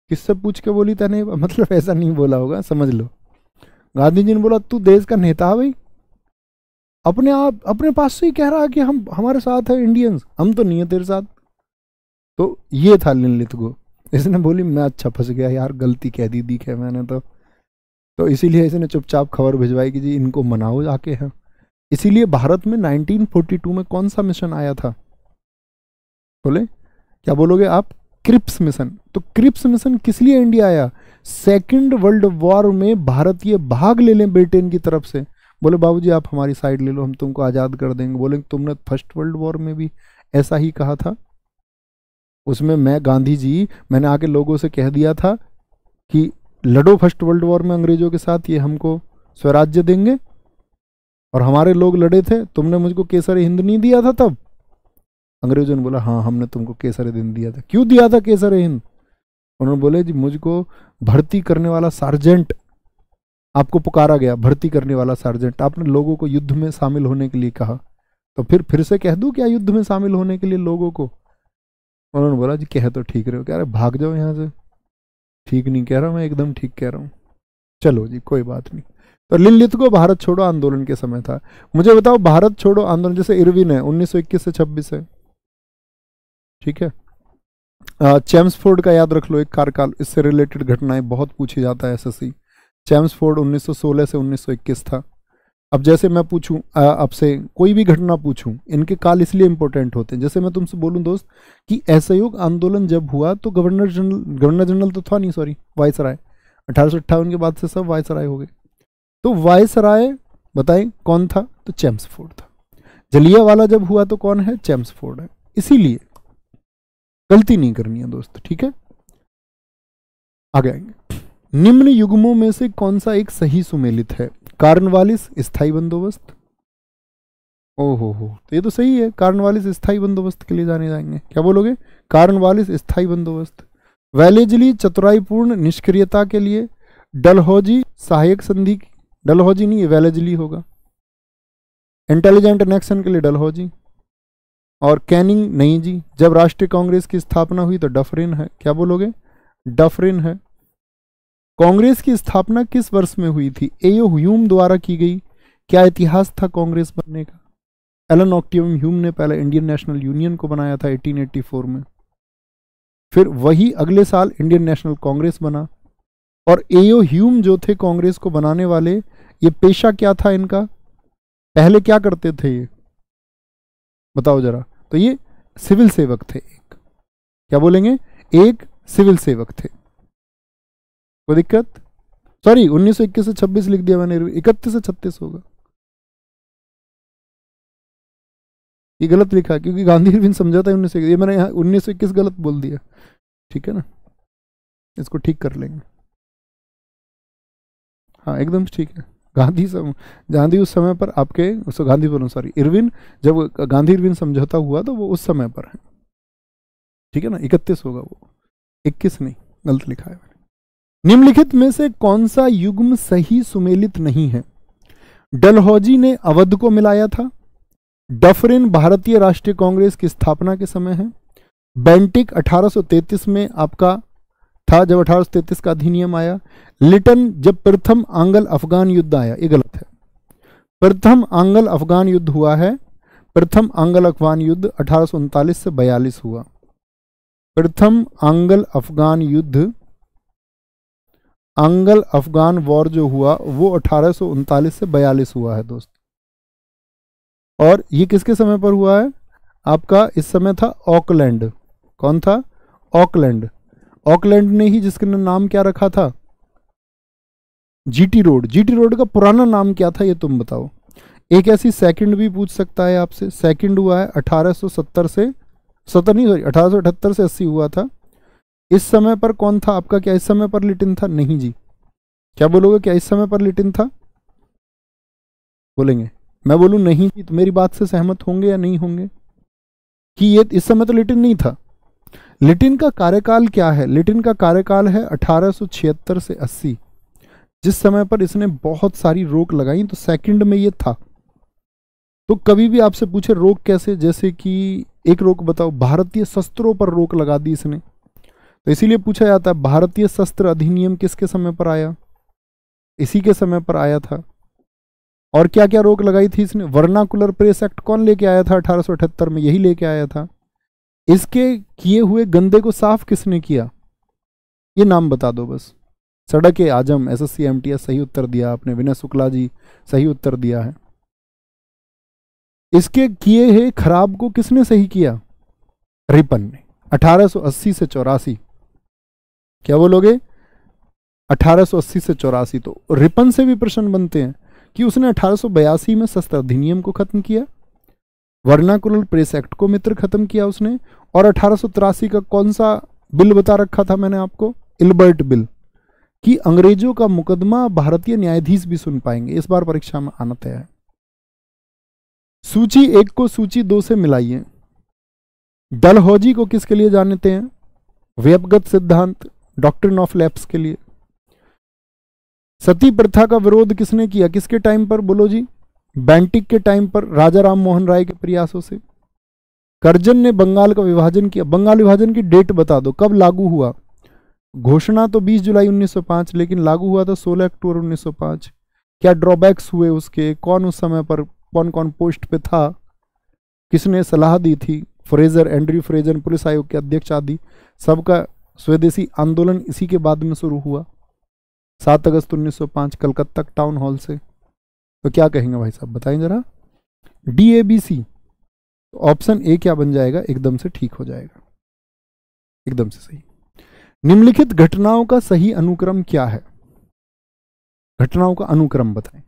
किससे पूछ के बोली था नहीं मतलब ऐसा नहीं बोला होगा समझ लो गांधी जी ने बोला तू देश का नेता है भाई अपने आप अपने पास से ही कह रहा है कि हम हमारे साथ है इंडियंस हम तो नहीं है तेरे साथ तो ये था ललित को इसने बोली मैं अच्छा फंस गया यार गलती कह दी दी है मैंने तो तो इसीलिए इसने चुपचाप खबर भिजवाई कि जी इनको मनाओ जाके हैं इसीलिए भारत में 1942 में कौन सा मिशन आया था बोले क्या बोलोगे आप क्रिप्स मिशन तो क्रिप्स मिशन किस लिए इंडिया आया सेकंड वर्ल्ड वॉर में भारतीय भाग ले लें ब्रिटेन की तरफ से बोले बाबूजी आप हमारी साइड ले लो हम तुमको आज़ाद कर देंगे बोले तुमने फर्स्ट वर्ल्ड वॉर में भी ऐसा ही कहा था उसमें मैं गांधी जी मैंने आके लोगों से कह दिया था कि लड़ो फर्स्ट वर्ल्ड वॉर में अंग्रेज़ों के साथ ये हमको स्वराज्य देंगे और हमारे लोग लड़े थे तुमने मुझको केसर हिंद नहीं दिया था तब अंग्रेजों ने बोला हाँ हमने तुमको केसर हिंद दिया था क्यों दिया था केसर हिंद उन्होंने बोले जी मुझको भर्ती करने वाला सार्जेंट आपको पुकारा गया भर्ती करने वाला सार्जेंट आपने लोगों को युद्ध में शामिल होने के लिए कहा तो फिर फिर से कह दू क्या युद्ध में शामिल होने के लिए लोगों को उन्होंने बोला जी कह तो ठीक रहे हो क्या अरे भाग जाओ यहाँ से ठीक नहीं कह रहा मैं एकदम ठीक कह रहा हूँ चलो जी कोई बात नहीं तो लिलित को भारत छोड़ो आंदोलन के समय था मुझे बताओ भारत छोड़ो आंदोलन जैसे इरविन है 1921 से 26 है ठीक है चैम्सफोर्ड का याद रख लो एक कार्यकाल इससे रिलेटेड घटनाएं बहुत पूछी जाता है एसएससी चैम्सफोर्ड 1916 से 1921 था अब जैसे मैं पूछूं आपसे कोई भी घटना पूछूं इनके काल इसलिए इंपॉर्टेंट होते हैं जैसे मैं तुमसे बोलूं दोस्त कि असहयोग आंदोलन जब हुआ तो गवर्नर जनरल गवर्नर जनरल तो था नहीं सॉरी वायसराय अठारह के बाद से सब वायसराय हो गए तो वायसराय बताएं कौन था तो चैम्सफोर्ड था जलिया वाला जब हुआ तो कौन है चैम्सफोर्ड है इसीलिए गलती नहीं करनी है दोस्त ठीक है आगे आएंगे निम्न युग्मों में से कौन सा एक सही सुमेलित है कारण वालिस स्थाई बंदोबस्त ओहो हो तो ये तो सही है कारण वालिस स्थाई बंदोबस्त के लिए जाने जाएंगे क्या बोलोगे कारण वालिस स्थाई बंदोबस्त वैलेजली चतुराईपूर्ण निष्क्रियता के लिए डलहौजी सहायक संधि डलहौजी नहीं वैलेजली होगा इंटेलिजेंट नेक्सन के लिए डलहौजी और कैनिंग नहीं जी जब राष्ट्रीय कांग्रेस की स्थापना हुई तो डफरिन है क्या बोलोगे डफरिन है कांग्रेस की स्थापना किस वर्ष में हुई थी एयो ह्यूम द्वारा की गई क्या इतिहास था कांग्रेस बनने का एलन ऑक्टियम ह्यूम ने पहले इंडियन नेशनल यूनियन को बनाया था 1884 में फिर वही अगले साल इंडियन नेशनल कांग्रेस बना और एयो ह्यूम जो थे कांग्रेस को बनाने वाले ये पेशा क्या था इनका पहले क्या करते थे ये बताओ जरा तो ये सिविल सेवक थे एक क्या बोलेंगे एक सिविल सेवक थे कोई दिक्कत सॉरी 1921 से 26 लिख दिया मैंने इकतीस से छत्तीस होगा ये गलत लिखा क्योंकि गांधी भी समझाता है उन्नीस ये मैंने यहाँ उन्नीस सौ इक्कीस गलत बोल दिया ठीक है ना इसको ठीक कर लेंगे हाँ एकदम ठीक है गांधी सम गांधी उस समय पर आपके उस गांधी पर सॉरी इरविन जब गांधी इरविन समझौता हुआ तो वो उस समय पर है ठीक है ना इकतीस होगा वो इक्कीस नहीं गलत लिखा है निम्नलिखित में से कौन सा युग्म सही सुमेलित नहीं है डलहौजी ने अवध को मिलाया था डफरिन भारतीय राष्ट्रीय कांग्रेस की स्थापना के समय है बेंटिक 1833 में आपका था जब अठारह का अधिनियम आया लिटन जब प्रथम आंगल अफगान युद्ध आया ये गलत है प्रथम आंगल अफगान युद्ध हुआ है प्रथम आंगल अफगान युद्ध अठारह से बयालीस हुआ प्रथम आंगल अफगान युद्ध आंगल अफगान वॉर जो हुआ वो अठारह से बयालीस हुआ है दोस्त और ये किसके समय पर हुआ है आपका इस समय था ऑकलैंड कौन था ऑकलैंड ऑकलैंड ने ही जिसका नाम क्या रखा था जीटी रोड जीटी रोड का पुराना नाम क्या था ये तुम बताओ एक ऐसी सेकंड भी पूछ सकता है आपसे सेकंड हुआ है 1870 से सत्तर नहीं सॉरी अठारह से अस्सी हुआ था इस समय पर कौन था आपका क्या इस समय पर लिटिन था नहीं जी क्या बोलोगे क्या इस समय पर लिटिन था बोलेंगे मैं बोलूं नहीं जी तो मेरी बात से सहमत होंगे या नहीं होंगे कि ये इस समय तो लिटिन नहीं था लिटिन का कार्यकाल क्या है लिटिन का कार्यकाल है 1876 से 80 जिस समय पर इसने बहुत सारी रोक लगाई तो सेकंड में ये था तो कभी भी आपसे पूछे रोक कैसे जैसे कि एक रोक बताओ भारतीय शस्त्रों पर रोक लगा दी इसने तो इसीलिए पूछा जाता है भारतीय शस्त्र अधिनियम किसके समय पर आया इसी के समय पर आया था और क्या क्या रोक लगाई थी इसने वर्नाकुलर प्रेस एक्ट कौन लेके आया था अठारह में यही लेके आया था इसके किए हुए गंदे को साफ किसने किया ये नाम बता दो बस Sadak Azam S S C M T S सही उत्तर दिया आपने विनय शुक्ला जी सही उत्तर दिया है इसके किए हुए खराब को किसने सही किया रिपन ने 1880 से चौरासी क्या बोलोगे 1880 से चौरासी तो रिपन से भी प्रश्न बनते हैं कि उसने 1882 में शस्त्र अधिनियम को खत्म किया वर्नाकुलर प्रेस एक्ट को मित्र ख़त्म किया उसने और अठारह का कौन सा बिल बता रखा था मैंने आपको इल्बर्ट बिल कि अंग्रेजों का मुकदमा भारतीय न्यायाधीश भी सुन पाएंगे इस बार परीक्षा में आना तय है सूची एक को सूची दो से मिलाइए डलहौजी को किसके लिए जानते हैं व्यपगत सिद्धांत डॉक्ट्रिन ऑफ लैप्स के लिए सती प्रथा का विरोध किसने किया किसके टाइम पर बोलो जी बैंटिक के टाइम पर राजा राम मोहन राय के प्रयासों से करजन ने बंगाल का विभाजन किया बंगाल विभाजन की डेट बता दो कब लागू हुआ घोषणा तो 20 जुलाई 1905 लेकिन लागू हुआ था 16 अक्टूबर 1905 क्या ड्रॉबैक्स हुए उसके कौन उस समय पर कौन कौन पोस्ट पे था किसने सलाह दी थी फ्रेजर एंड्री फ्रेजर पुलिस आयोग के अध्यक्ष आदि सबका स्वदेशी आंदोलन इसी के बाद में शुरू हुआ सात अगस्त 1905 कलकत्ता टाउन हॉल से तो क्या कहेंगे भाई साहब बताएं जरा D A B C option A क्या बन जाएगा एकदम से ठीक हो जाएगा एकदम से सही निम्नलिखित घटनाओं का सही अनुक्रम क्या है घटनाओं का अनुक्रम बताएं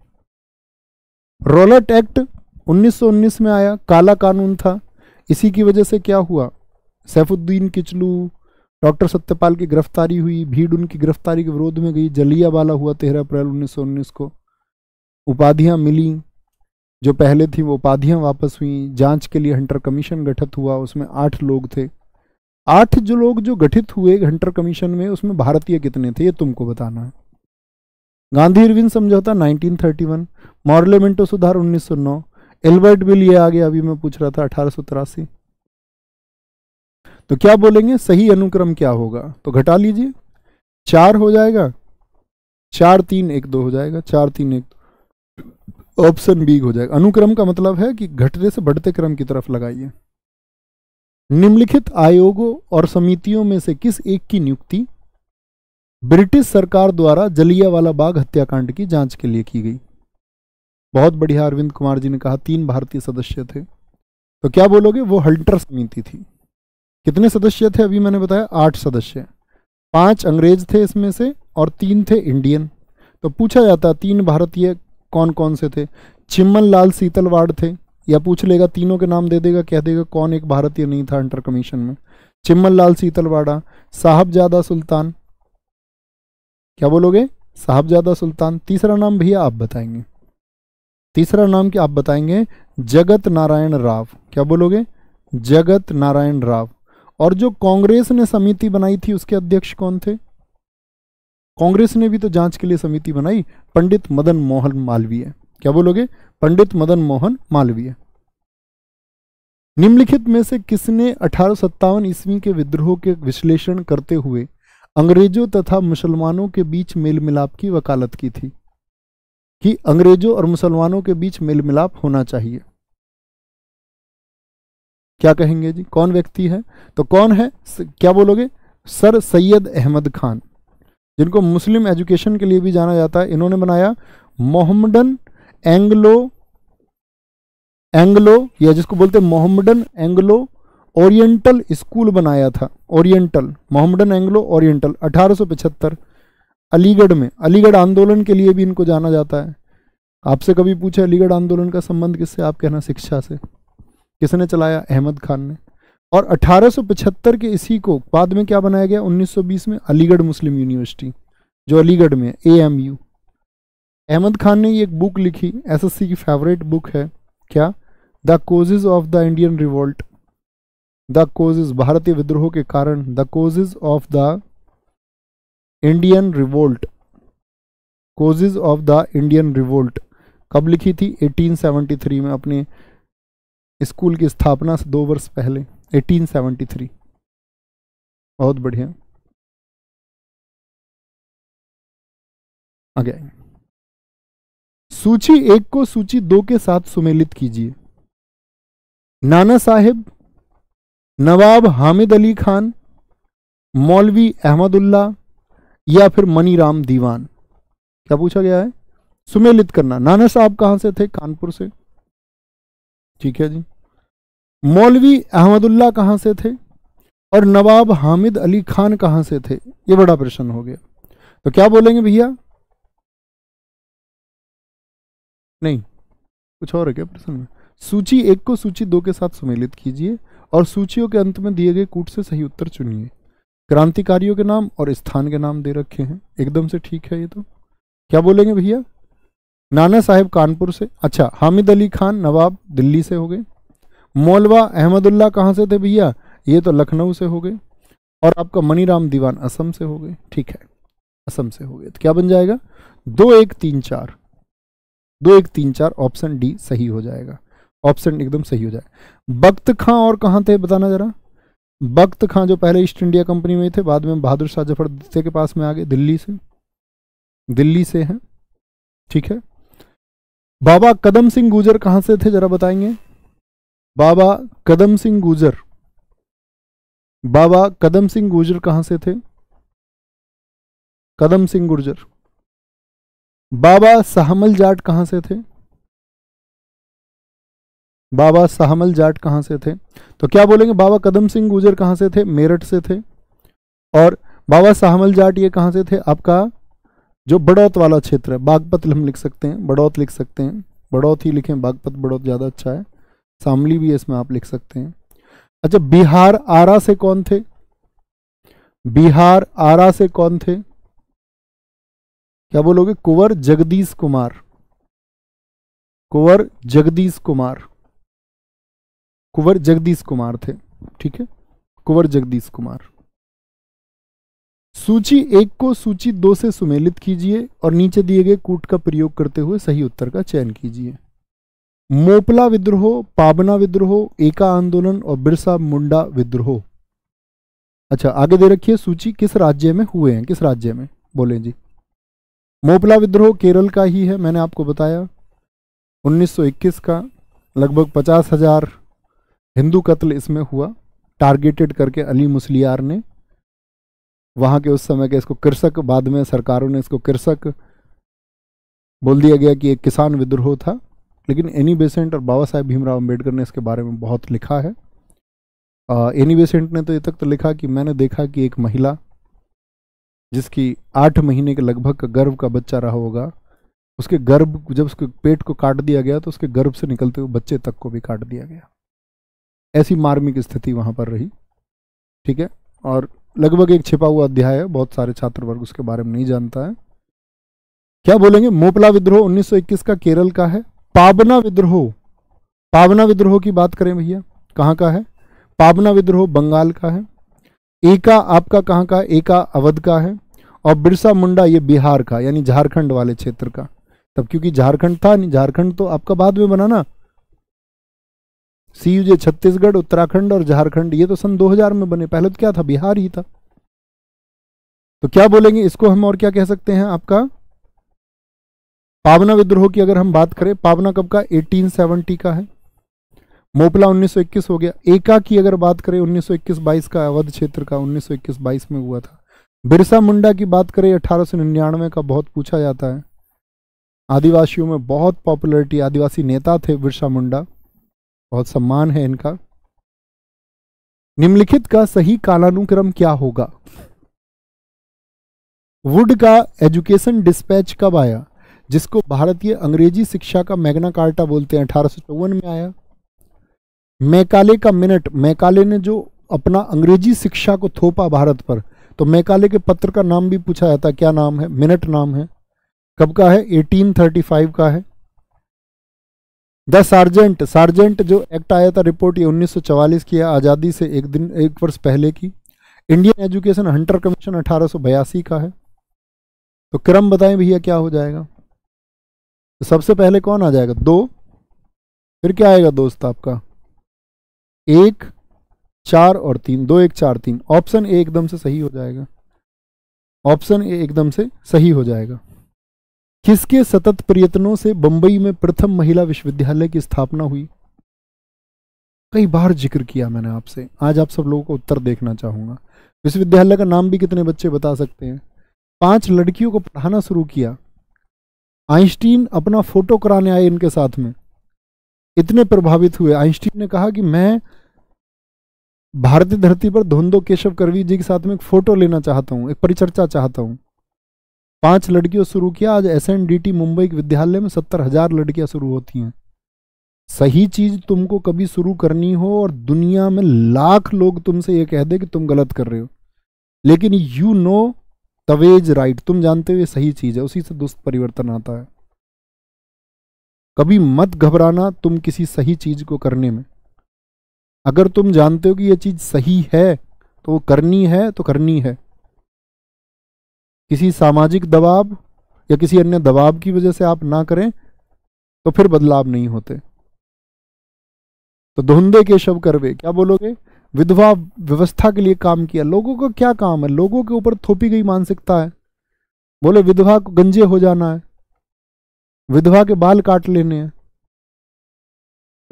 रोलट एक्ट 1919 में आया काला कानून था इसी की वजह से क्या हुआ सैफुद्दीन किचलू डॉक्टर सत्यपाल की गिरफ्तारी हुई भीड़ उनकी गिरफ्तारी के विरोध में गई जलिया वाला हुआ तेरह अप्रैल 1919 को उपाधियां मिली जो पहले थी वो उपाधियां वापस हुई जांच के लिए हंटर कमीशन गठित हुआ उसमें आठ लोग थे आठ जो लोग जो गठित हुए हंटर कमीशन में उसमें भारतीय कितने थे ये तुमको बताना है गांधी अरविंद समझौता 1931 वन मिंटो सुधार नौ एल्बर्ट बिल ये आगे अभी मैं पूछ रहा था अठारह तो क्या बोलेंगे सही अनुक्रम क्या होगा तो घटा लीजिए चार हो जाएगा चार तीन एक दो हो जाएगा चार तीन एक दो ऑप्शन बी हो जाएगा अनुक्रम का मतलब है कि घटने से बढ़ते क्रम की तरफ लगाइए निम्नलिखित आयोगों और समितियों में से किस एक की नियुक्ति ब्रिटिश सरकार द्वारा जलियावाला बाग हत्याकांड की जांच के लिए की गई बहुत बढ़िया अरविंद कुमार जी ने कहा तीन भारतीय सदस्य थे तो क्या बोलोगे वो हल्टर समिति थी कितने सदस्य थे अभी मैंने बताया आठ सदस्य पांच अंग्रेज थे इसमें से और तीन थे इंडियन तो पूछा जाता तीन भारतीय कौन कौन से थे चिम्मन लाल सीतलवाड़ थे या पूछ लेगा तीनों के नाम दे देगा कह देगा कौन एक भारतीय नहीं था अंटर कमीशन में चिम्मन लाल सीतलवाड़ा साहबजादा सुल्तान क्या बोलोगे साहबजादा सुल्तान तीसरा नाम भैया आप बताएंगे तीसरा नाम क्या आप बताएंगे जगत नारायण राव क्या बोलोगे जगत नारायण राव और जो कांग्रेस ने समिति बनाई थी उसके अध्यक्ष कौन थे कांग्रेस ने भी तो जांच के लिए समिति बनाई पंडित मदन मोहन मालवीय क्या बोलोगे पंडित मदन मोहन मालवीय निम्नलिखित में से किसने अठारह ईस्वी के विद्रोह के विश्लेषण करते हुए अंग्रेजों तथा मुसलमानों के बीच मेल मिलाप की वकालत की थी कि अंग्रेजों और मुसलमानों के बीच मेल मिलाप होना चाहिए क्या कहेंगे जी कौन व्यक्ति है तो कौन है क्या बोलोगे सर सैयद अहमद खान जिनको मुस्लिम एजुकेशन के लिए भी जाना जाता है इन्होंने बनाया मोहम्मडन एंग्लो एंग्लो या जिसको बोलते हैं मोहम्मडन एंग्लो ओरिएंटल स्कूल बनाया था Oriental Mohammedan Anglo Oriental 1875 Aligarh में अलीगढ़ आंदोलन के लिए भी इनको जाना जाता है आपसे कभी पूछे अलीगढ़ आंदोलन का संबंध किससे आप कहना शिक्षा से किसने चलाया अहमद खान ने और 1875 के इसी को बाद में क्या बनाया गया 1920 में अलीगढ़ मुस्लिम यूनिवर्सिटी जो अलीगढ़ में A M U Ahmad Khan ने ये एक बुक लिखी एसएससी की फेवरेट बुक है क्या the causes of the Indian revolt the causes भारतीय विद्रोह के कारण the causes of the Indian revolt causes of the Indian revolt कब लिखी थी 1873 में अपने स्कूल की स्थापना से दो वर्ष पहले 1873 बहुत बढ़िया आगे सूची एक को सूची दो के साथ सुमेलित कीजिए नाना साहेब नवाब हामिद अली खान मौलवी अहमदुल्ला या फिर मनीराम दीवान क्या पूछा गया है सुमेलित करना नाना साहब कहां से थे कानपुर से ठीक है जी मौलवी अहमदुल्ला कहाँ से थे और नवाब हामिद अली खान कहाँ से थे ये बड़ा प्रश्न हो गया तो क्या बोलेंगे भैया नहीं कुछ और है क्या प्रश्न में सूची एक को सूची दो के साथ सम्मिलित कीजिए और सूचियों के अंत में दिए गए कूट से सही उत्तर चुनिए क्रांतिकारियों के नाम और स्थान के नाम दे रखे हैं एकदम से ठीक है ये तो क्या बोलेंगे भैया नाना साहेब कानपुर से अच्छा हामिद अली खान नवाब दिल्ली से हो गए मौलवा अहमदुल्ला कहाँ से थे भैया ये तो लखनऊ से हो गए और आपका मनीराम दीवान असम से हो गए ठीक है असम से हो गए तो क्या बन जाएगा दो एक तीन चार दो एक तीन चार ऑप्शन डी सही हो जाएगा ऑप्शन एकदम सही हो जाए बख्त खां और कहाँ थे बताना ज़रा बख्त खां जो पहले ईस्ट इंडिया कंपनी में थे बाद में बहादुर शाह जफर द्वितीय के पास में आ गए दिल्ली से दिल्ली से हैं ठीक है बाबा कदम सिंह गुजर कहाँ से थे जरा बताएंगे बाबा कदम सिंह गुजर बाबा कदम सिंह गुजर कहां से थे कदम सिंह गुर्जर बाबा सहमल जाट कहां से थे बाबा सहमल जाट कहां से थे तो क्या बोलेंगे बाबा कदम सिंह गुजर कहां से थे मेरठ से थे और बाबा साहमल जाट ये कहां से थे आपका जो बड़ौत वाला क्षेत्र है बागपत हम लिख सकते हैं बड़ौत लिख सकते हैं बड़ौत ही लिखें बागपत बड़ौत ज़्यादा अच्छा है शामली भी इसमें आप लिख सकते हैं अच्छा बिहार आरा से कौन थे बिहार आरा से कौन थे क्या बोलोगे कुंवर जगदीश कुमार कुंवर जगदीश कुमार कुंवर जगदीश कुमार थे ठीक है कुंवर जगदीश कुमार सूची एक को सूची दो से सुमेलित कीजिए और नीचे दिए गए कूट का प्रयोग करते हुए सही उत्तर का चयन कीजिए मोपला विद्रोह पाबना विद्रोह एका आंदोलन और बिरसा मुंडा विद्रोह अच्छा आगे दे रखिए सूची किस राज्य में हुए हैं किस राज्य में बोले जी मोपला विद्रोह केरल का ही है मैंने आपको बताया 1921 का लगभग पचास हजार हिंदू कत्ल इसमें हुआ टारगेटेड करके अली मुसलियार ने वहां के उस समय के इसको कृषक बाद में सरकारों ने इसको कृषक बोल दिया गया कि एक किसान विद्रोह था लेकिन एनी बेसेंट और बाबा साहेब भीमराव अम्बेडकर ने इसके बारे में बहुत लिखा है एनी बेसेंट ने तो ये तक तो लिखा कि मैंने देखा कि एक महिला जिसकी आठ महीने के लगभग का गर्भ का बच्चा रहा होगा उसके गर्भ जब उसके पेट को काट दिया गया तो उसके गर्भ से निकलते हुए बच्चे तक को भी काट दिया गया ऐसी मार्मिक स्थिति वहाँ पर रही ठीक है और लगभग एक छिपा हुआ अध्याय है बहुत सारे छात्र वर्ग उसके बारे में नहीं जानता है क्या बोलेंगे मोपला विद्रोह 1921 का केरल का है पावना विद्रोह पावना विद्रोह की बात करें भैया कहाँ का है पावना विद्रोह बंगाल का है एका आपका कहाँ का एका अवध का है और बिरसा मुंडा ये बिहार का यानी झारखंड वाले क्षेत्र का तब क्योंकि झारखंड था नहीं झारखंड तो आपका बाद में बना ना सी यूजे छत्तीसगढ़ उत्तराखंड और झारखंड ये तो सन 2000 में बने पहले तो क्या था बिहार ही था तो क्या बोलेंगे इसको हम और क्या कह सकते हैं आपका पावना विद्रोह की अगर हम बात करें पावना कब का 1870 का है मोपला 1921 हो गया एका की अगर बात करें 1921-22 का अवध क्षेत्र का 1921-22 में हुआ था बिरसा मुंडा की बात करें अठारह का बहुत पूछा जाता है आदिवासियों में बहुत पॉपुलरिटी आदिवासी नेता थे बिरसा मुंडा बहुत सम्मान है इनका निम्नलिखित का सही कालानुक्रम क्या होगा वुड का एजुकेशन डिस्पैच कब आया जिसको भारतीय अंग्रेजी शिक्षा का मैग्ना कार्टा बोलते हैं अठारह में आया मैकाले का मिनट मैकाले ने जो अपना अंग्रेजी शिक्षा को थोपा भारत पर तो मैकाले के पत्र का नाम भी पूछा जाता क्या नाम है मिनट नाम है कब का है 1835 का है द सार्जेंट सार्जेंट जो एक्ट आया था रिपोर्ट ये 1944 की है आज़ादी से एक दिन एक वर्ष पहले की इंडियन एजुकेशन हंटर कमीशन अठारह का है तो क्रम बताएं भैया क्या हो जाएगा तो सबसे पहले कौन आ जाएगा दो फिर क्या आएगा दोस्त आपका एक चार और तीन दो एक चार तीन ऑप्शन ए एकदम से सही हो जाएगा ऑप्शन ए एकदम से सही हो जाएगा किसके सतत प्रयत्नों से बंबई में प्रथम महिला विश्वविद्यालय की स्थापना हुई कई बार जिक्र किया मैंने आपसे आज आप सब लोगों को उत्तर देखना चाहूंगा विश्वविद्यालय का नाम भी कितने बच्चे बता सकते हैं पांच लड़कियों को पढ़ाना शुरू किया आइंस्टीन अपना फोटो कराने आए इनके साथ में इतने प्रभावित हुए आइंस्टीन ने कहा कि मैं भारतीय धरती पर धोंदो केशव करवी जी के साथ में एक फोटो लेना चाहता हूँ एक परिचर्चा चाहता हूँ पांच लड़कियों शुरू किया आज एस मुंबई के विद्यालय में सत्तर हजार लड़कियां शुरू होती हैं सही चीज तुमको कभी शुरू करनी हो और दुनिया में लाख लोग तुमसे ये कह दे कि तुम गलत कर रहे हो लेकिन यू नो तवेज राइट तुम जानते हो ये सही चीज है उसी से दुष्ट परिवर्तन आता है कभी मत घबराना तुम किसी सही चीज को करने में अगर तुम जानते हो कि ये चीज सही है तो वो करनी है तो करनी है किसी सामाजिक दबाव या किसी अन्य दबाव की वजह से आप ना करें तो फिर बदलाव नहीं होते तो धुंधे के शव करवे क्या बोलोगे विधवा व्यवस्था के लिए काम किया लोगों का क्या काम है लोगों के ऊपर थोपी गई मानसिकता है बोले विधवा को गंजे हो जाना है विधवा के बाल काट लेने हैं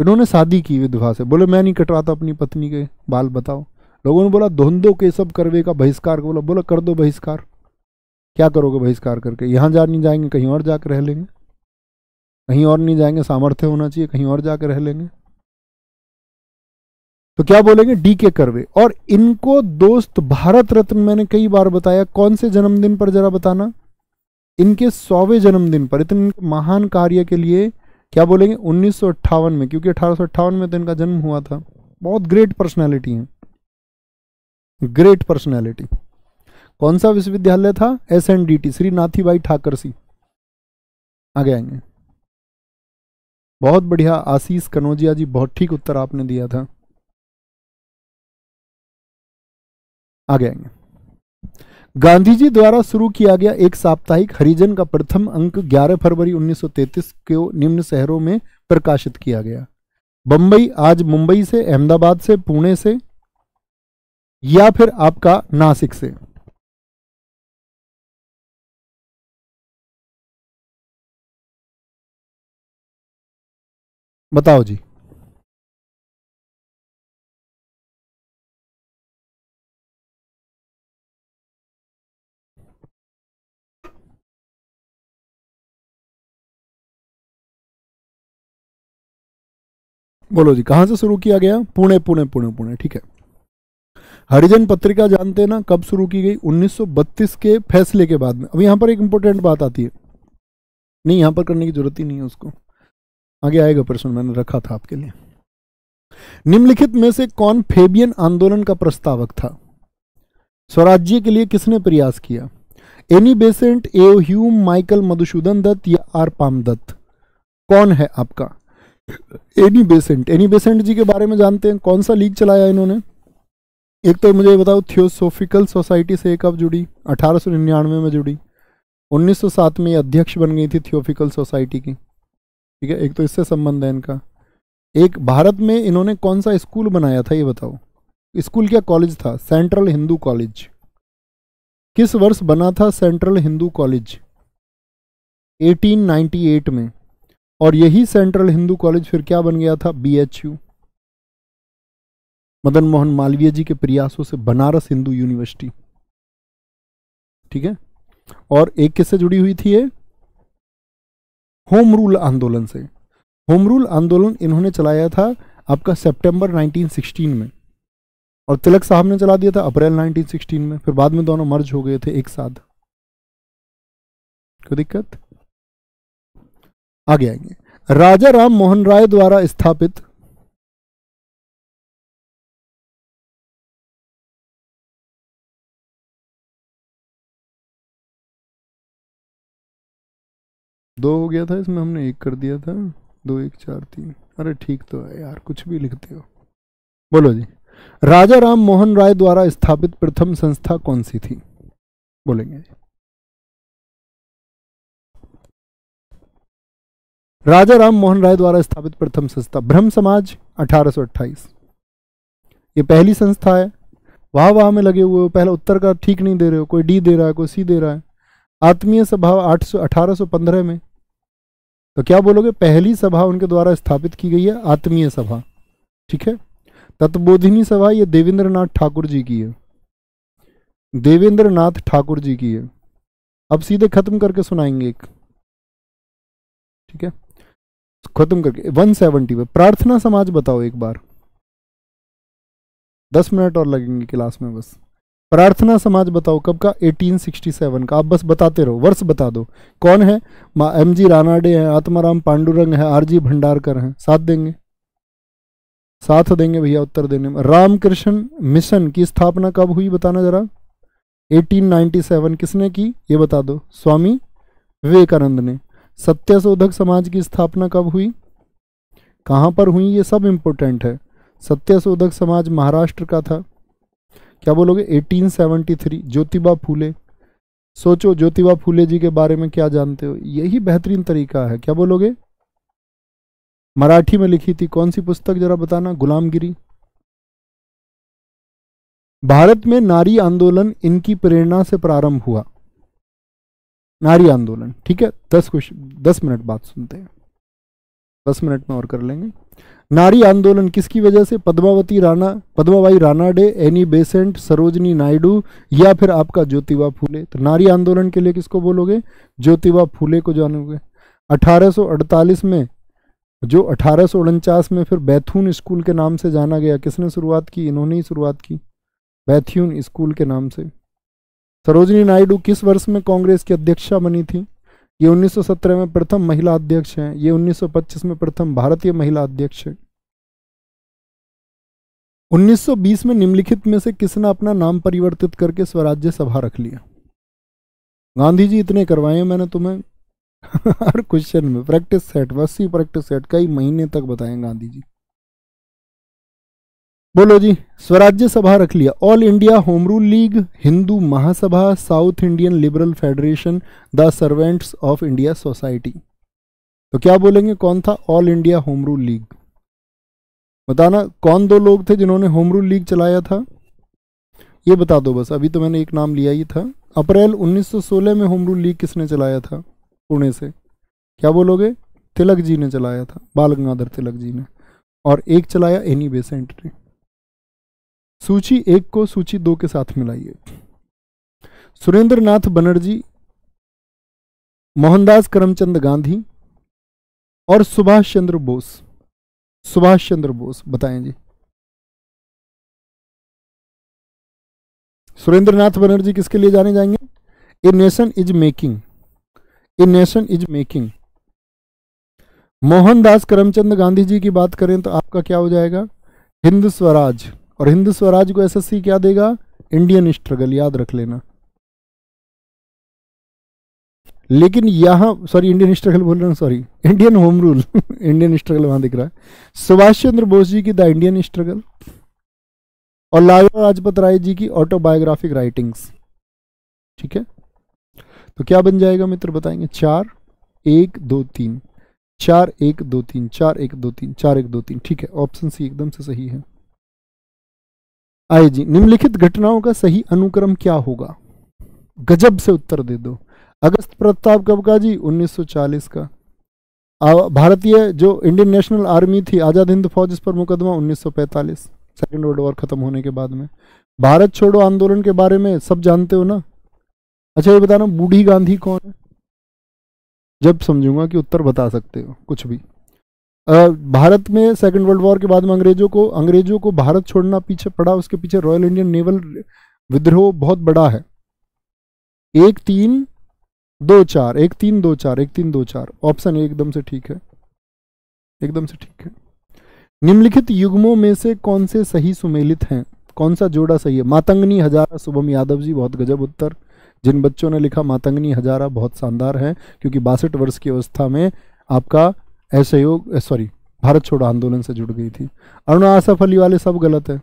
इन्होंने शादी की विधवा से बोले मैं नहीं कटवाता अपनी पत्नी के बाल बताओ लोगों ने बोला धोंदो के सब करवे का बहिष्कार बोला बोला कर दो बहिष्कार क्या करोगे बहिष्कार करके यहाँ जा नहीं जाएंगे कहीं और जाकर रह लेंगे कहीं और नहीं जाएंगे सामर्थ्य होना चाहिए कहीं और जाकर रह लेंगे तो क्या बोलेंगे डी के करवे और इनको दोस्त भारत रत्न मैंने कई बार बताया कौन से जन्मदिन पर जरा बताना इनके सौवे जन्मदिन पर इतने महान कार्य के लिए क्या बोलेंगे उन्नीस में क्योंकि अठारह में तो इनका जन्म हुआ था बहुत ग्रेट पर्सनैलिटी है ग्रेट पर्सनैलिटी कौन सा विश्वविद्यालय था S N D T Shri Nathibai Thakar सी आगे आएंगे बहुत बढ़िया आशीष कनौजिया जी बहुत ठीक उत्तर आपने दिया था आगे आएंगे गांधी जी द्वारा शुरू किया गया एक साप्ताहिक हरिजन का प्रथम अंक 11 फरवरी 1933 को निम्न शहरों में प्रकाशित किया गया बंबई आज मुंबई से अहमदाबाद से पुणे से या फिर आपका नासिक से बताओ जी बोलो जी कहाँ से शुरू किया गया पुणे पुणे पुणे पुणे ठीक है हरिजन पत्रिका जानते हैं ना कब शुरू की गई 1932 के फैसले के बाद में अब यहाँ पर एक इम्पोर्टेंट बात आती है नहीं यहाँ पर करने की जरूरत ही नहीं है उसको आगे आएगा प्रश्न मैंने रखा था आपके लिए निम्नलिखित में से कौन फेबियन आंदोलन का प्रस्तावक था स्वराज्य के लिए किसने प्रयास किया एनी बेसेंट एव ह्यूम माइकल मधुसूदन दत्त या आर पाम दत्त कौन है आपका Annie Besant Annie Besant ji के बारे में जानते हैं कौन सा लीग चलाया इन्होंने एक तो मुझे बताओ थियोसोफिकल सोसाइटी से कब जुड़ी अठारह में, में जुड़ी 1907 में अध्यक्ष बन गई थी थियोफिकल सोसाइटी की ठीक है एक तो इससे संबंध है इनका एक भारत में इन्होंने कौन सा स्कूल बनाया था ये बताओ स्कूल क्या कॉलेज था सेंट्रल हिंदू कॉलेज किस वर्ष बना था सेंट्रल हिंदू कॉलेज 1898 में और यही सेंट्रल हिंदू कॉलेज फिर क्या बन गया था बीएचयू मदन मोहन मालवीय जी के प्रयासों से बनारस हिंदू यूनिवर्सिटी ठीक है और एक किससे जुड़ी हुई थी ये होम रूल आंदोलन से होम रूल आंदोलन इन्होंने चलाया था आपका सितंबर 1916 में और तिलक साहब ने चला दिया था अप्रैल 1916 में फिर बाद में दोनों मर्ज हो गए थे एक साथ कोई दिक्कत आगे आएंगे राजा राम मोहन राय द्वारा स्थापित दो हो गया था इसमें हमने एक कर दिया था दो एक चार तीन अरे ठीक तो है यार कुछ भी लिखते हो बोलो जी राजा राम मोहन राय द्वारा स्थापित प्रथम संस्था कौन सी थी बोलेंगे जी राजा राम मोहन राय द्वारा स्थापित प्रथम संस्था ब्रह्म समाज अठारह ये पहली संस्था है वाह वाह में लगे हुए हो पहला उत्तर का ठीक नहीं दे रहे हो कोई डी दे रहा है कोई सी दे रहा है आत्मीय सभा आठ सौ अठारह पंद्रह में तो क्या बोलोगे पहली सभा उनके द्वारा स्थापित की गई है आत्मीय सभा ठीक है तत्बोधिनी सभा ये देवेंद्र नाथ ठाकुर जी की है देवेंद्र नाथ ठाकुर जी की है अब सीधे खत्म करके सुनाएंगे एक ठीक है खत्म करके 170 पे प्रार्थना समाज बताओ एक बार दस मिनट और लगेंगे क्लास में बस प्रार्थना समाज बताओ कब का 1867 का आप बस बताते रहो वर्ष बता दो कौन है एम जी रानाडे हैं आत्माराम पांडुरंग हैं आर जी भंडारकर हैं साथ देंगे साथ देंगे भैया उत्तर देने में रामकृष्ण मिशन की स्थापना कब हुई बताना जरा 1897 किसने की ये बता दो स्वामी विवेकानंद ने सत्यशोधक समाज की स्थापना कब हुई कहाँ पर हुई ये सब इम्पोर्टेंट है सत्यशोधक समाज महाराष्ट्र का था क्या बोलोगे 1873 ज्योतिबा फूले सोचो ज्योतिबा फूले जी के बारे में क्या जानते हो यही बेहतरीन तरीका है क्या बोलोगे मराठी में लिखी थी कौन सी पुस्तक जरा बताना गुलामगिरी भारत में नारी आंदोलन इनकी प्रेरणा से प्रारंभ हुआ नारी आंदोलन ठीक है दस क्वेश्चन दस मिनट बाद सुनते हैं दस मिनट में और कर लेंगे नारी आंदोलन किसकी वजह से पद्मावती राणा पद्माबाई राणा डे एनी बेसेंट सरोजनी नायडू या फिर आपका ज्योतिबा फूले तो नारी आंदोलन के लिए किसको बोलोगे ज्योतिबा फूले को जानोगे 1848 में जो अठारह में फिर बैथून स्कूल के नाम से जाना गया किसने शुरुआत की इन्होंने ही शुरुआत की बैथ्यून स्कूल के नाम से सरोजनी नायडू किस वर्ष में कांग्रेस की अध्यक्षा बनी थी ये 1917 में प्रथम महिला अध्यक्ष हैं ये 1925 में प्रथम भारतीय महिला अध्यक्ष है 1920 में निम्नलिखित में से किसने अपना नाम परिवर्तित करके स्वराज्य सभा रख लिया गांधी जी इतने करवाए मैंने तुम्हें हर क्वेश्चन में प्रैक्टिस सेट वसी प्रैक्टिस सेट कई महीने तक बताए गांधी जी बोलो जी स्वराज्य सभा रख लिया All India Home Rule League Hindu Mahasabha South Indian Liberal Federation the Servants of India Society तो क्या बोलेंगे कौन था All India Home Rule League बताना कौन दो लोग थे जिन्होंने होम रूल लीग चलाया था ये बता दो बस अभी तो मैंने एक नाम लिया ही था अप्रैल 1916 में होम रूल लीग किसने चलाया था पुणे से क्या बोलोगे तिलक जी ने चलाया था बाल गंगाधर तिलक जी ने और एक चलाया एनी बेसेंट ने सूची एक को सूची दो के साथ मिलाइए सुरेंद्र नाथ बनर्जी मोहनदास करमचंद गांधी और सुभाष चंद्र बोस सुभाष चंद्र बोस बताएं जी सुरेंद्र नाथ बनर्जी किसके लिए जाने जाएंगे a nation is making a nation is making Mohandas Karamchand Gandhi ji की बात करें तो आपका क्या हो जाएगा हिंद स्वराज और हिंद स्वराज को एसएससी क्या देगा इंडियन स्ट्रगल याद रख लेना लेकिन यहां सॉरी इंडियन स्ट्रगल बोल रहे sorry Indian Home Rule Indian struggle वहां दिख रहा है सुभाष चंद्र बोस जी की द इंडियन स्ट्रगल और लाला राजपत राय जी की ऑटोबायोग्राफिक राइटिंग्स ठीक है तो क्या बन जाएगा मित्र बताएंगे चार एक दो तीन चार एक दो तीन चार एक दो तीन चार एक दो तीन ठीक है ऑप्शन सी एकदम से सही है आए जी निम्नलिखित घटनाओं का सही अनुक्रम क्या होगा गजब से उत्तर दे दो अगस्त प्रताप कब का जी 1940 का भारतीय जो इंडियन नेशनल आर्मी थी आज़ाद हिंद फौज इस पर मुकदमा 1945 सेकेंड वर्ल्ड वॉर खत्म होने के बाद में भारत छोड़ो आंदोलन के बारे में सब जानते हो ना अच्छा ये बताना बूढ़ी गांधी कौन है जब समझूंगा कि उत्तर बता सकते हो कुछ भी भारत में सेकेंड वर्ल्ड वॉर के बाद में अंग्रेजों को अंग्रेजों को भारत छोड़ना पीछे पड़ा उसके पीछे रॉयल इंडियन नेवल विद्रोह बहुत बड़ा है एक तीन दो चार एक तीन दो चार एक तीन दो चार ऑप्शन एकदम से ठीक है एकदम से ठीक है निम्नलिखित युग्मों में से कौन से सही सुमेलित हैं कौन सा जोड़ा सही है मातंगनी हजारा शुभम यादव जी बहुत गजब उत्तर जिन बच्चों ने लिखा मातंगनी हजारा बहुत शानदार है क्योंकि बासठ वर्ष की अवस्था में आपका असहयोग सॉरी भारत छोड़ो आंदोलन से जुड़ गई थी अरुणा आसफ अली वाले सब गलत है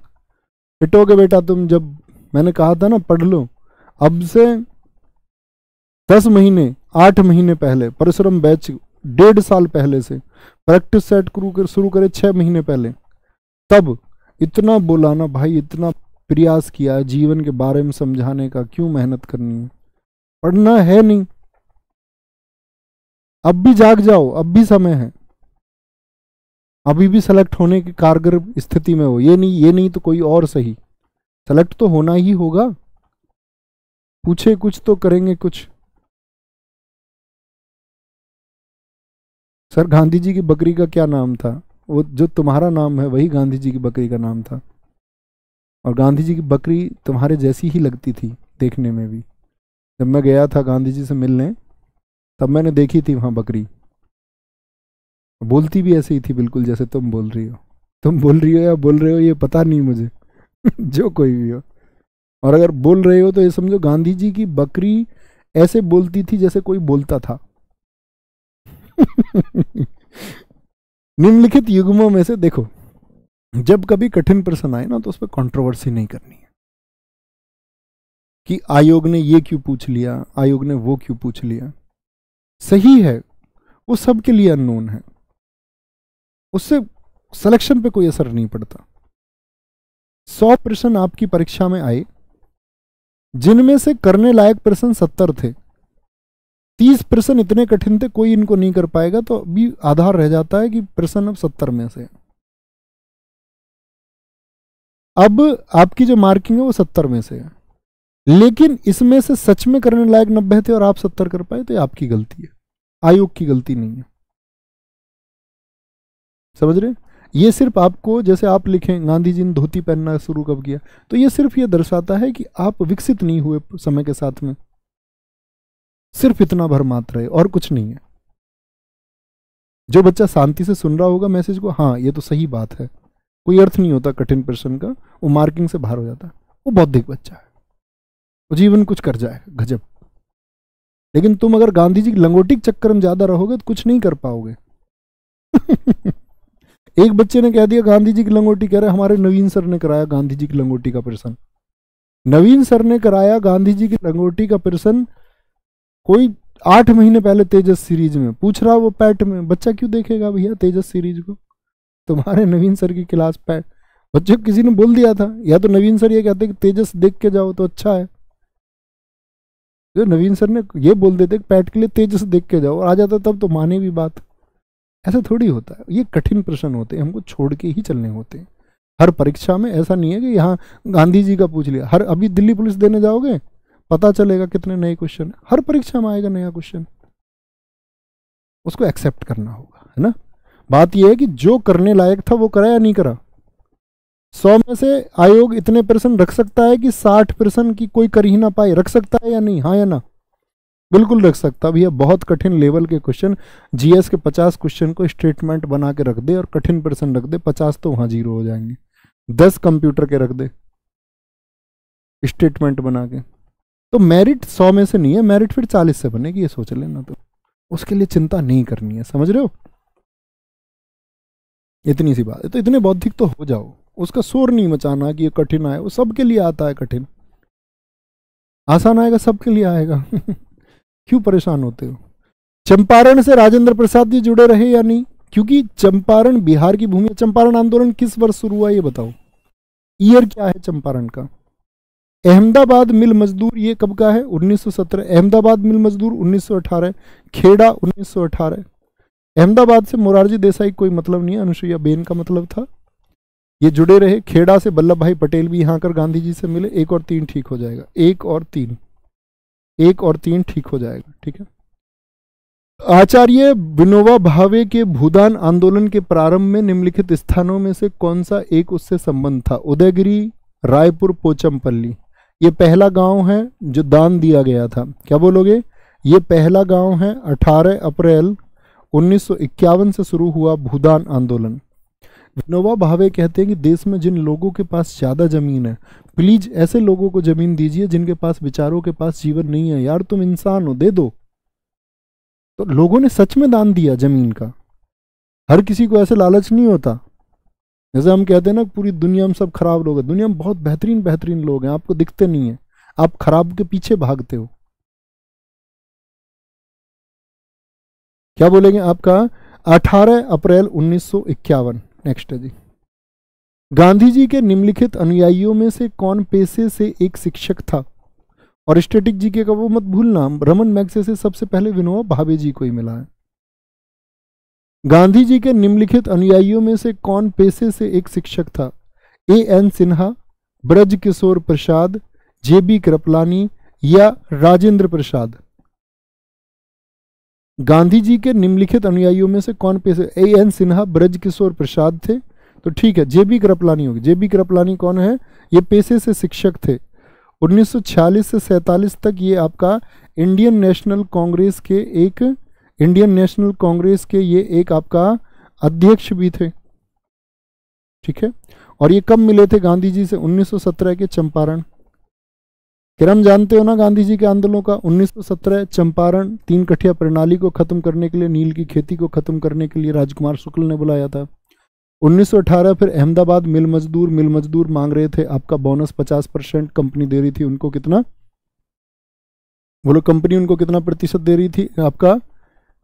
के बेटा तुम जब मैंने कहा था ना पढ़ लो अब से दस महीने आठ महीने पहले परिश्रम बैच डेढ़ साल पहले से प्रैक्टिस सेट कर, शुरू करे छः महीने पहले तब इतना बोलाना भाई इतना प्रयास किया जीवन के बारे में समझाने का क्यों मेहनत करनी है पढ़ना है नहीं अब भी जाग जाओ अब भी समय है अभी भी सेलेक्ट होने की कारगर स्थिति में हो ये नहीं ये नहीं तो कोई और सही सेलेक्ट तो होना ही होगा पूछे कुछ तो करेंगे कुछ सर गांधी जी की बकरी का क्या नाम था वो जो तुम्हारा नाम है वही गांधी जी की बकरी का नाम था और गांधी जी की बकरी तुम्हारे जैसी ही लगती थी देखने में भी जब मैं गया था गांधी जी से मिलने तब मैंने देखी थी वहाँ बकरी बोलती भी ऐसे ही थी बिल्कुल जैसे तुम बोल रही हो तुम बोल रही हो या बोल रहे हो ये पता नहीं मुझे जो कोई भी हो और अगर बोल रहे हो तो ये समझो गांधी जी की बकरी ऐसे बोलती थी जैसे कोई बोलता था निम्नलिखित युग्मों में से देखो जब कभी कठिन प्रश्न आए ना तो उस पर कॉन्ट्रोवर्सी नहीं करनी है कि आयोग ने ये क्यों पूछ लिया आयोग ने वो क्यों पूछ लिया सही है वो सबके लिए अननोन है उससे सिलेक्शन पे कोई असर नहीं पड़ता सौ प्रश्न आपकी परीक्षा में आए जिनमें से करने लायक प्रश्न सत्तर थे तीस प्रश्न इतने कठिन थे कोई इनको नहीं कर पाएगा तो अभी आधार रह जाता है कि प्रश्न अब सत्तर में से अब आपकी जो मार्किंग है वो सत्तर में से है लेकिन इसमें से सच में करने लायक नब्बे थे और आप सत्तर कर पाए तो ये आपकी गलती है आयोग की गलती नहीं है समझ रहे ये सिर्फ आपको जैसे आप लिखें गांधी जी ने धोती पहनना शुरू कब किया तो ये सिर्फ ये दर्शाता है कि आप विकसित नहीं हुए समय के साथ में सिर्फ इतना भर मात्र है और कुछ नहीं है जो बच्चा शांति से सुन रहा होगा मैसेज को हाँ ये तो सही बात है कोई अर्थ नहीं होता कठिन प्रश्न का वो मार्किंग से बाहर हो जाता है वो बौद्धिक बच्चा है वो जीवन कुछ कर जाए गजब लेकिन तुम अगर गांधी जी की के चक्कर में ज्यादा रहोगे तो कुछ नहीं कर पाओगे एक बच्चे ने कह दिया गांधी जी की लंगोटी कह रहे हमारे नवीन सर ने कराया गांधी जी की लंगोटी का प्रश्न नवीन सर ने कराया गांधी जी की लंगोटी का प्रश्न कोई आठ महीने पहले तेजस सीरीज में पूछ रहा वो पैट में बच्चा क्यों देखेगा भैया तेजस सीरीज को तुम्हारे नवीन सर की क्लास पैट बच्चे किसी ने बोल दिया था या तो नवीन सर ये कहते कि तेजस देख के जाओ तो अच्छा है जो नवीन सर ने ये बोल देते पैट के लिए तेज से देख के जाओ और आ जाता तब तो माने भी बात ऐसा थोड़ी होता है ये कठिन प्रश्न होते हैं हमको छोड़ के ही चलने होते हैं हर परीक्षा में ऐसा नहीं है कि यहाँ गांधी जी का पूछ लिया हर अभी दिल्ली पुलिस देने जाओगे पता चलेगा कितने नए क्वेश्चन हर परीक्षा में आएगा नया क्वेश्चन उसको एक्सेप्ट करना होगा है ना बात यह है कि जो करने लायक था वो करा या नहीं करा सौ में से आयोग इतने परसेंट रख सकता है कि साठ परसेंट की कोई कर ही ना पाए रख सकता है या नहीं हाँ या ना बिल्कुल रख सकता भैया बहुत कठिन लेवल के क्वेश्चन जीएस के पचास क्वेश्चन को स्टेटमेंट बना के रख दे और कठिन परसेंट रख दे पचास तो वहां जीरो हो जाएंगे दस कंप्यूटर के रख दे स्टेटमेंट बना के तो मेरिट सौ में से नहीं है मेरिट फिर चालीस से बनेगी ये सोच लेना तो उसके लिए चिंता नहीं करनी है समझ रहे हो इतनी सी बात है तो इतने बौद्धिक तो हो जाओ उसका शोर नहीं मचाना कि ये कठिन आए वो सबके लिए आता है कठिन आसान आएगा सबके लिए आएगा क्यों परेशान होते हो चंपारण से राजेंद्र प्रसाद जी जुड़े रहे या नहीं क्योंकि चंपारण बिहार की भूमि चंपारण आंदोलन किस वर्ष शुरू हुआ ये बताओ ईयर क्या है चंपारण का अहमदाबाद मिल मजदूर ये कब का है 1917 अहमदाबाद मिल मजदूर 1918 खेड़ा 1918 अहमदाबाद से मोरारजी देसाई कोई मतलब नहीं है अनुसुईया बेन का मतलब था ये जुड़े रहे खेड़ा से वल्लभ भाई पटेल भी यहाँ कर गांधी जी से मिले एक और तीन ठीक हो जाएगा एक और तीन एक और तीन ठीक हो जाएगा ठीक है आचार्य विनोबा भावे के भूदान आंदोलन के प्रारंभ में निम्नलिखित स्थानों में से कौन सा एक उससे संबंध था उदयगिरी रायपुर पोचमपल्ली ये पहला गांव है जो दान दिया गया था क्या बोलोगे ये पहला गांव है 18 अप्रैल 1951 से शुरू हुआ भूदान आंदोलन विनोबा भावे कहते हैं कि देश में जिन लोगों के पास ज़्यादा ज़मीन है प्लीज़ ऐसे लोगों को ज़मीन दीजिए जिनके पास विचारों के पास जीवन नहीं है यार तुम इंसान हो दे दो तो लोगों ने सच में दान दिया ज़मीन का हर किसी को ऐसे लालच नहीं होता जैसे हम कहते हैं ना पूरी दुनिया में सब खराब लोग हैं दुनिया में बहुत बेहतरीन बेहतरीन लोग हैं आपको दिखते नहीं हैं आप खराब के पीछे भागते हो क्या बोलेंगे आपका 18 अप्रैल उन्नीस नेक्स्ट है जी गांधी जी के निम्नलिखित अनुयायियों में से कौन पेशे से एक शिक्षक था और स्टेटिक जी के का वो मत भूलना रमन मैक्से से सबसे पहले विनोबा भावे जी को ही मिला है गांधी जी के निम्नलिखित अनुयायियों में से कौन पेशे से एक शिक्षक था A N Sinha Braj Kishore Prasad J B Kripalani या राजेंद्र प्रसाद गांधी जी के निम्नलिखित अनुयायियों में से कौन पे ए एन सिन्हा ब्रज किशोर प्रसाद थे तो ठीक है जे बी कृपलानी होगी जे बी कृपलानी कौन है ये पेशे से शिक्षक थे 1946 से सैतालीस तक ये आपका इंडियन नेशनल कांग्रेस के एक इंडियन नेशनल कांग्रेस के ये एक आपका अध्यक्ष भी थे ठीक है और ये कब मिले थे गांधी जी से 1917 के चंपारण फिर हम जानते हो ना गांधी जी के आंदोलन का 1917 चंपारण तीन कठिया प्रणाली को खत्म करने के लिए नील की खेती को खत्म करने के लिए राजकुमार शुक्ल ने बुलाया था 1918 फिर अहमदाबाद मिल मजदूर मिल मजदूर मांग रहे थे आपका बोनस 50 परसेंट कंपनी दे रही थी उनको कितना बोलो कंपनी उनको कितना प्रतिशत दे रही थी आपका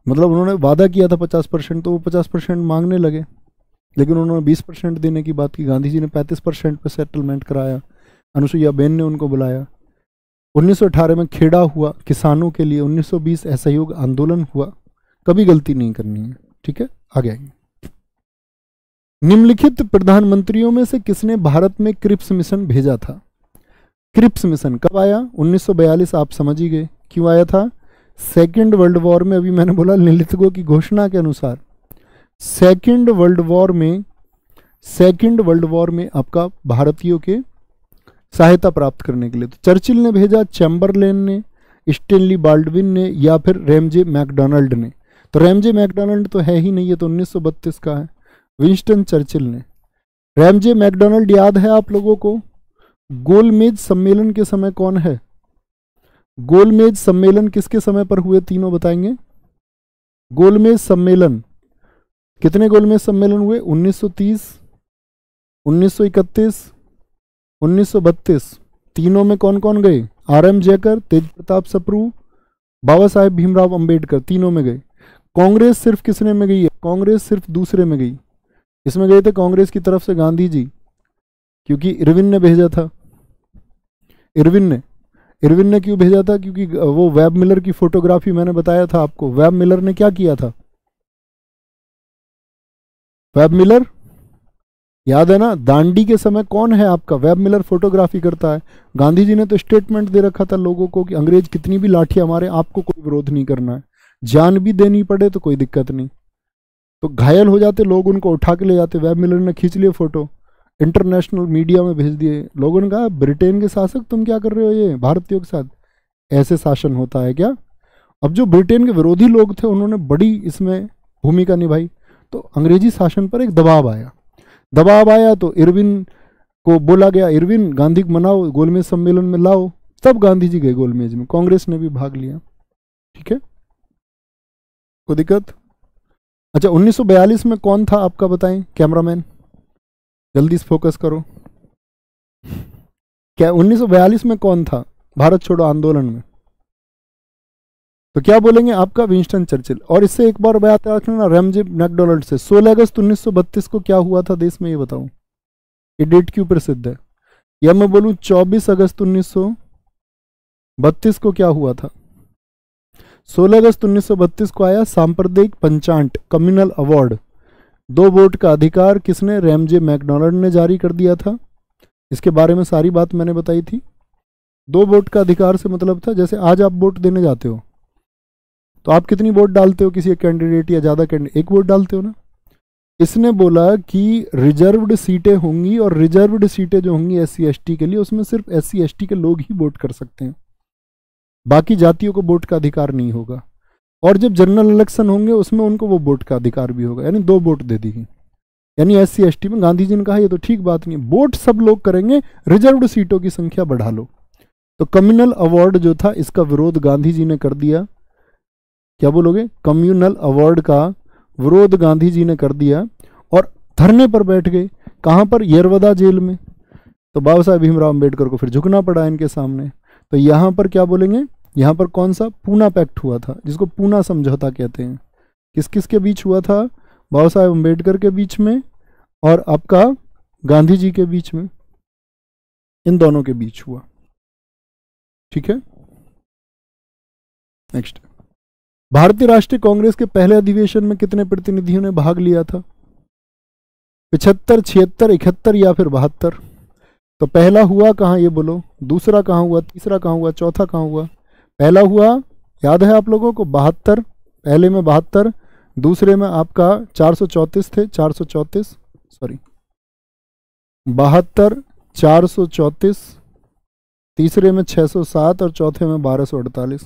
मतलब उन्होंने वादा किया था पचास परसेंट तो वो पचास परसेंट मांगने लगे लेकिन उन्होंने बीस परसेंट देने की बात की गांधी जी ने पैंतीस परसेंट पर सेटलमेंट कराया अनुसुईया बेन ने उनको बुलाया 1918 में खेड़ा हुआ किसानों के लिए 1920 असहयोग आंदोलन हुआ कभी गलती नहीं करनी है ठीक है आगे आइए निम्नलिखित प्रधानमंत्रियों में से किसने भारत में क्रिप्स मिशन भेजा था क्रिप्स मिशन कब आया 1942 आप समझ ही गए क्यों आया था सेकेंड वर्ल्ड वॉर में अभी मैंने बोला लिलिथगो की घोषणा के अनुसार सेकेंड वर्ल्ड वॉर में सेकेंड वर्ल्ड वॉर में आपका भारतीयों के सहायता प्राप्त करने के लिए तो चर्चिल ने भेजा चैम्बरलेन ने स्टेनली बाल्डविन ने या फिर रेमजे मैकडोनल्ड ने तो रेमजे मैकडोनल्ड तो है ही नहीं है तो उन्नीस का है विंस्टन चर्चिल ने रेमजे मैकडोनल्ड याद है आप लोगों को गोलमेज सम्मेलन के समय कौन है गोलमेज सम्मेलन किसके समय पर हुए तीनों बताएंगे गोलमेज सम्मेलन कितने गोलमेज सम्मेलन हुए 1930, 1931, 1932 तीनों में कौन कौन गए आर एम जयकर तेज प्रताप सप्रू बाबा साहेब भीमराव अंबेडकर तीनों में गए कांग्रेस सिर्फ किसने में गई है कांग्रेस सिर्फ दूसरे में गई इसमें गए थे कांग्रेस की तरफ से गांधी जी क्योंकि इरविन ने भेजा था इरविन ने इरविन ने क्यों भेजा था क्योंकि वो वेब मिलर की फोटोग्राफी मैंने बताया था आपको वेब मिलर ने क्या किया था वेब मिलर याद है ना दांडी के समय कौन है आपका वेब मिलर फोटोग्राफी करता है गांधी जी ने तो स्टेटमेंट दे रखा था लोगों को कि अंग्रेज कितनी भी लाठी हमारे आपको कोई विरोध नहीं करना है जान भी देनी पड़े तो कोई दिक्कत नहीं तो घायल हो जाते लोग उनको उठा के ले जाते वेब मिलर ने खींच लिए फोटो इंटरनेशनल मीडिया में भेज दिए लोगों ने कहा ब्रिटेन के शासक तुम क्या कर रहे हो ये भारतीयों के साथ ऐसे शासन होता है क्या अब जो ब्रिटेन के विरोधी लोग थे उन्होंने बड़ी इसमें भूमिका निभाई तो अंग्रेजी शासन पर एक दबाव आया दबाव आया तो इरविन को बोला गया इरविन गांधी को मनाओ गोलमेज सम्मेलन में लाओ तब गांधी जी गए गोलमेज में कांग्रेस ने भी भाग लिया ठीक है कोई दिक्कत अच्छा 1942 में कौन था आपका बताएं कैमरामैन जल्दी से फोकस करो क्या 1942 में कौन था भारत छोड़ो आंदोलन में तो क्या बोलेंगे आपका विंस्टन चर्चिल और इससे एक बार बयात याद रखना रेमजे मैकडोनल्ड से 16 अगस्त 1932 को क्या हुआ था देश में ये बताऊं ये डेट क्यों प्रसिद्ध है या मैं बोलूं 24 अगस्त 1932 को क्या हुआ था 16 अगस्त 1932 को आया सांप्रदायिक पंचांट कम्युनल अवार्ड दो वोट का अधिकार किसने रेमजे मैकडोनल्ड ने जारी कर दिया था इसके बारे में सारी बात मैंने बताई थी दो वोट का अधिकार से मतलब था जैसे आज आप वोट देने जाते हो तो आप कितनी वोट डालते हो किसी एक कैंडिडेट या ज़्यादा कैंडिडेट एक वोट डालते हो ना इसने बोला कि रिजर्व्ड सीटें होंगी और रिजर्व्ड सीटें जो होंगी एस सी के लिए उसमें सिर्फ एस सी के लोग ही वोट कर सकते हैं बाकी जातियों को वोट का अधिकार नहीं होगा और जब जनरल इलेक्शन होंगे उसमें उनको वो वोट का अधिकार भी होगा यानी दो वोट दे दी यानी एस सी में गांधी जी ने कहा ये तो ठीक बात नहीं वोट सब लोग करेंगे रिजर्व्ड सीटों की संख्या बढ़ा लो तो कम्युनल अवार्ड जो था इसका विरोध गांधी जी ने कर दिया क्या बोलोगे कम्युनल अवार्ड का विरोध गांधी जी ने कर दिया और धरने पर बैठ गए कहाँ पर यरवदा जेल में तो बाबा साहेब भीमराव अम्बेडकर को फिर झुकना पड़ा इनके सामने तो यहाँ पर क्या बोलेंगे यहाँ पर कौन सा पूना पैक्ट हुआ था जिसको पूना समझौता कहते हैं किस किस के बीच हुआ था बाबा साहेब अम्बेडकर के बीच में और आपका गांधी जी के बीच में इन दोनों के बीच हुआ ठीक है नेक्स्ट भारतीय राष्ट्रीय कांग्रेस के पहले अधिवेशन में कितने प्रतिनिधियों ने भाग लिया था पिछहत्तर छिहत्तर इकहत्तर या फिर बहत्तर तो पहला हुआ कहाँ ये बोलो दूसरा कहाँ हुआ तीसरा कहाँ हुआ चौथा कहाँ हुआ पहला हुआ याद है आप लोगों को बहत्तर पहले में बहत्तर दूसरे में आपका चार सौ चौंतीस थे चार सौ चौंतीस सॉरी बहत्तर चार सौ तीसरे में 607 सौ सात और चौथे में बारह सौ अड़तालीस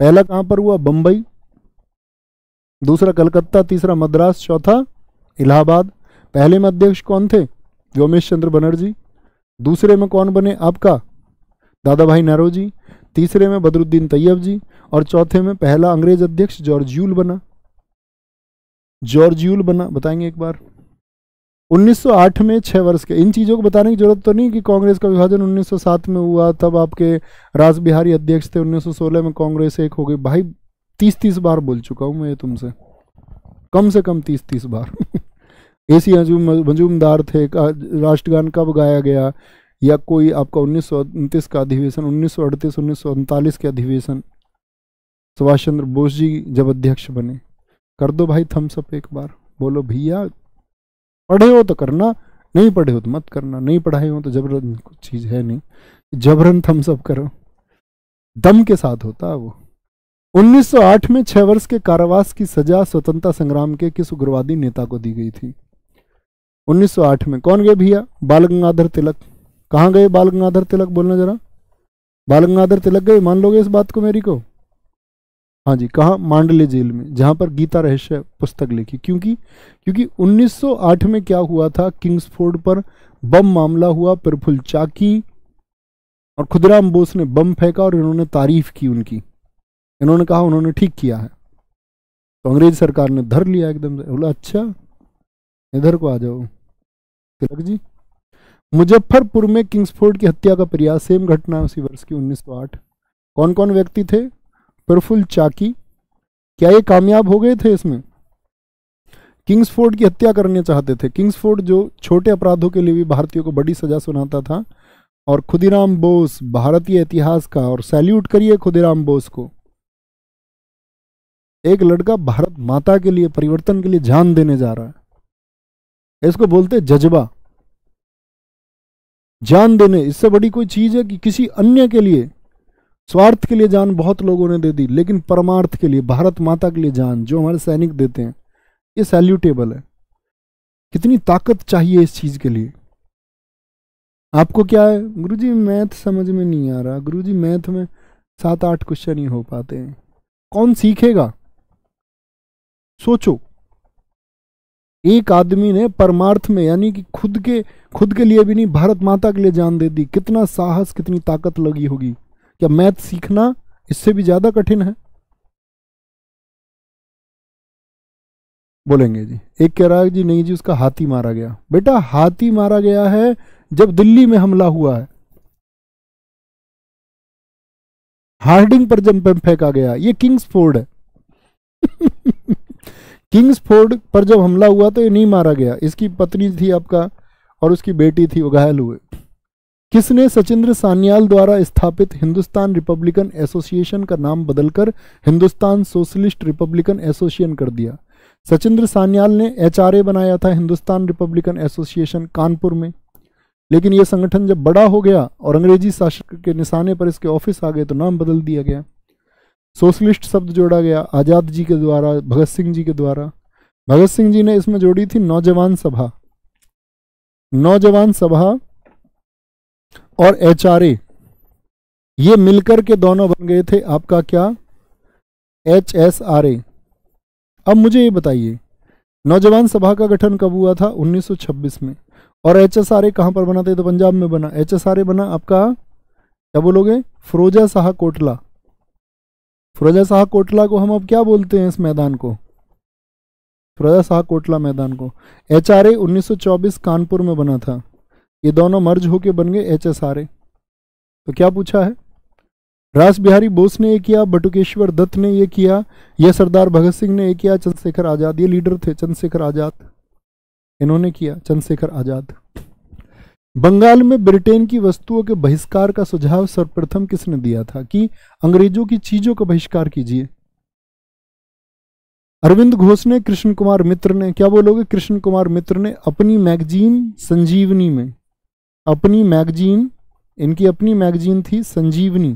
पहला कहाँ पर हुआ बम्बई दूसरा कलकत्ता तीसरा मद्रास चौथा इलाहाबाद पहले में अध्यक्ष कौन थे व्योमेश चंद्र बनर्जी दूसरे में कौन बने आपका दादा भाई नेहरू जी तीसरे में बदरुद्दीन तैयब जी और चौथे में पहला अंग्रेज अध्यक्ष यूल बना यूल बना बताएंगे एक बार 1908 में छः वर्ष के इन चीज़ों को बताने की जरूरत तो नहीं कि कांग्रेस का विभाजन 1907 में हुआ तब आपके राज बिहारी अध्यक्ष थे 1916 में कांग्रेस एक हो गई भाई तीस तीस बार बोल चुका हूँ मैं तुमसे कम से कम तीस तीस बार ए सी मजूमदार थे राष्ट्रगान कब गाया गया या कोई आपका उन्नीस का अधिवेशन उन्नीस सौ अड़तीस उन्नीस सौ उनतालीस के अधिवेशन सुभाष चंद्र बोस जी जब अध्यक्ष बने कर दो भाई थम्सअप एक बार बोलो भैया पढ़े हो तो करना नहीं पढ़े हो तो मत करना नहीं पढ़ाए हो तो जबरन कुछ चीज़ है नहीं जबरन थम सब करो दम के साथ होता है वो 1908 में छह वर्ष के कारावास की सजा स्वतंत्रता संग्राम के किस उग्रवादी नेता को दी गई थी 1908 में कौन गए भैया बाल गंगाधर तिलक कहाँ गए बाल गंगाधर तिलक बोलना जरा बाल गंगाधर तिलक गए मान लोगे इस बात को मेरी को हाँ जी कहाँ मांडले जेल में जहाँ पर गीता रहस्य पुस्तक लिखी क्योंकि क्योंकि 1908 में क्या हुआ था किंग्सफोर्ड पर बम मामला हुआ प्रफुल चाकी और खुदराम बोस ने बम फेंका और इन्होंने तारीफ की उनकी इन्होंने कहा उन्होंने ठीक किया है तो अंग्रेज सरकार ने धर लिया एकदम से बोला अच्छा इधर को आ जाओ तिलक जी मुजफ्फरपुर में किंग्सफोर्ड की हत्या का प्रयास सेम घटना उसी वर्ष की 1908 कौन कौन व्यक्ति थे प्रफुल्ल चाकी क्या ये कामयाब हो गए थे इसमें किंग्सफोर्ड की हत्या करने चाहते थे किंग्सफोर्ड जो छोटे अपराधों के लिए भी भारतीयों को बड़ी सजा सुनाता था और खुदीराम बोस भारतीय इतिहास का और सैल्यूट करिए खुदीराम बोस को एक लड़का भारत माता के लिए परिवर्तन के लिए जान देने जा रहा है इसको बोलते जज्बा जान देने इससे बड़ी कोई चीज है कि किसी अन्य के लिए स्वार्थ के लिए जान बहुत लोगों ने दे दी लेकिन परमार्थ के लिए भारत माता के लिए जान जो हमारे सैनिक देते हैं ये सैल्यूटेबल है कितनी ताकत चाहिए इस चीज़ के लिए आपको क्या है गुरु जी मैथ समझ में नहीं आ रहा गुरु जी मैथ में सात आठ क्वेश्चन ही हो पाते हैं कौन सीखेगा सोचो एक आदमी ने परमार्थ में यानी कि खुद के खुद के लिए भी नहीं भारत माता के लिए जान दे दी कितना साहस कितनी ताकत लगी होगी क्या मैथ सीखना इससे भी ज़्यादा कठिन है बोलेंगे जी एक कह रहा है जी नहीं जी उसका हाथी मारा गया बेटा हाथी मारा गया है जब दिल्ली में हमला हुआ है हार्डिंग पर जब फेंका गया ये किंग्स फोर्ड है किंग्स फोर्ड पर जब हमला हुआ तो ये नहीं मारा गया इसकी पत्नी थी आपका और उसकी बेटी थी वो घायल हुए किसने सचिंद्र सान्याल द्वारा स्थापित हिंदुस्तान रिपब्लिकन एसोसिएशन का नाम बदलकर हिंदुस्तान सोशलिस्ट रिपब्लिकन एसोसिएशन कर दिया सचिंद्र सान्याल ने एच बनाया था हिंदुस्तान रिपब्लिकन एसोसिएशन कानपुर में लेकिन यह संगठन जब बड़ा हो गया और अंग्रेजी शासक के निशाने पर इसके ऑफिस आ गए तो नाम बदल दिया गया सोशलिस्ट शब्द जोड़ा गया आज़ाद जी के द्वारा भगत सिंह जी के द्वारा भगत सिंह जी ने इसमें जोड़ी थी नौजवान सभा नौजवान सभा और एच ये मिलकर के दोनों बन गए थे आपका क्या एच एस आर ए अब मुझे ये बताइए नौजवान सभा का गठन कब हुआ था 1926 में और एच एस आर ए कहाँ पर बना था तो पंजाब में बना एच एस आर ए बना आपका क्या बोलोगे फिरोजा शाह कोटला फिरोजा शाह कोटला को हम अब क्या बोलते हैं इस मैदान को फिरोजा शाह कोटला मैदान को एच आर ए चौबीस कानपुर में बना था ये दोनों मर्ज होके बन गए एच एस आर ए तो क्या पूछा है रास बिहारी बोस ने ये किया बटुकेश्वर दत्त ने ये किया यह सरदार भगत सिंह ने ये किया चंद्रशेखर आज़ाद ये लीडर थे चंद्रशेखर आज़ाद इन्होंने किया चंद्रशेखर आज़ाद बंगाल में ब्रिटेन की वस्तुओं के बहिष्कार का सुझाव सर्वप्रथम किसने दिया था कि अंग्रेजों की चीजों का बहिष्कार कीजिए अरविंद घोष ने कृष्ण कुमार मित्र ने क्या बोलोगे कृष्ण कुमार मित्र ने अपनी मैगजीन संजीवनी में अपनी मैगजीन इनकी अपनी मैगजीन थी संजीवनी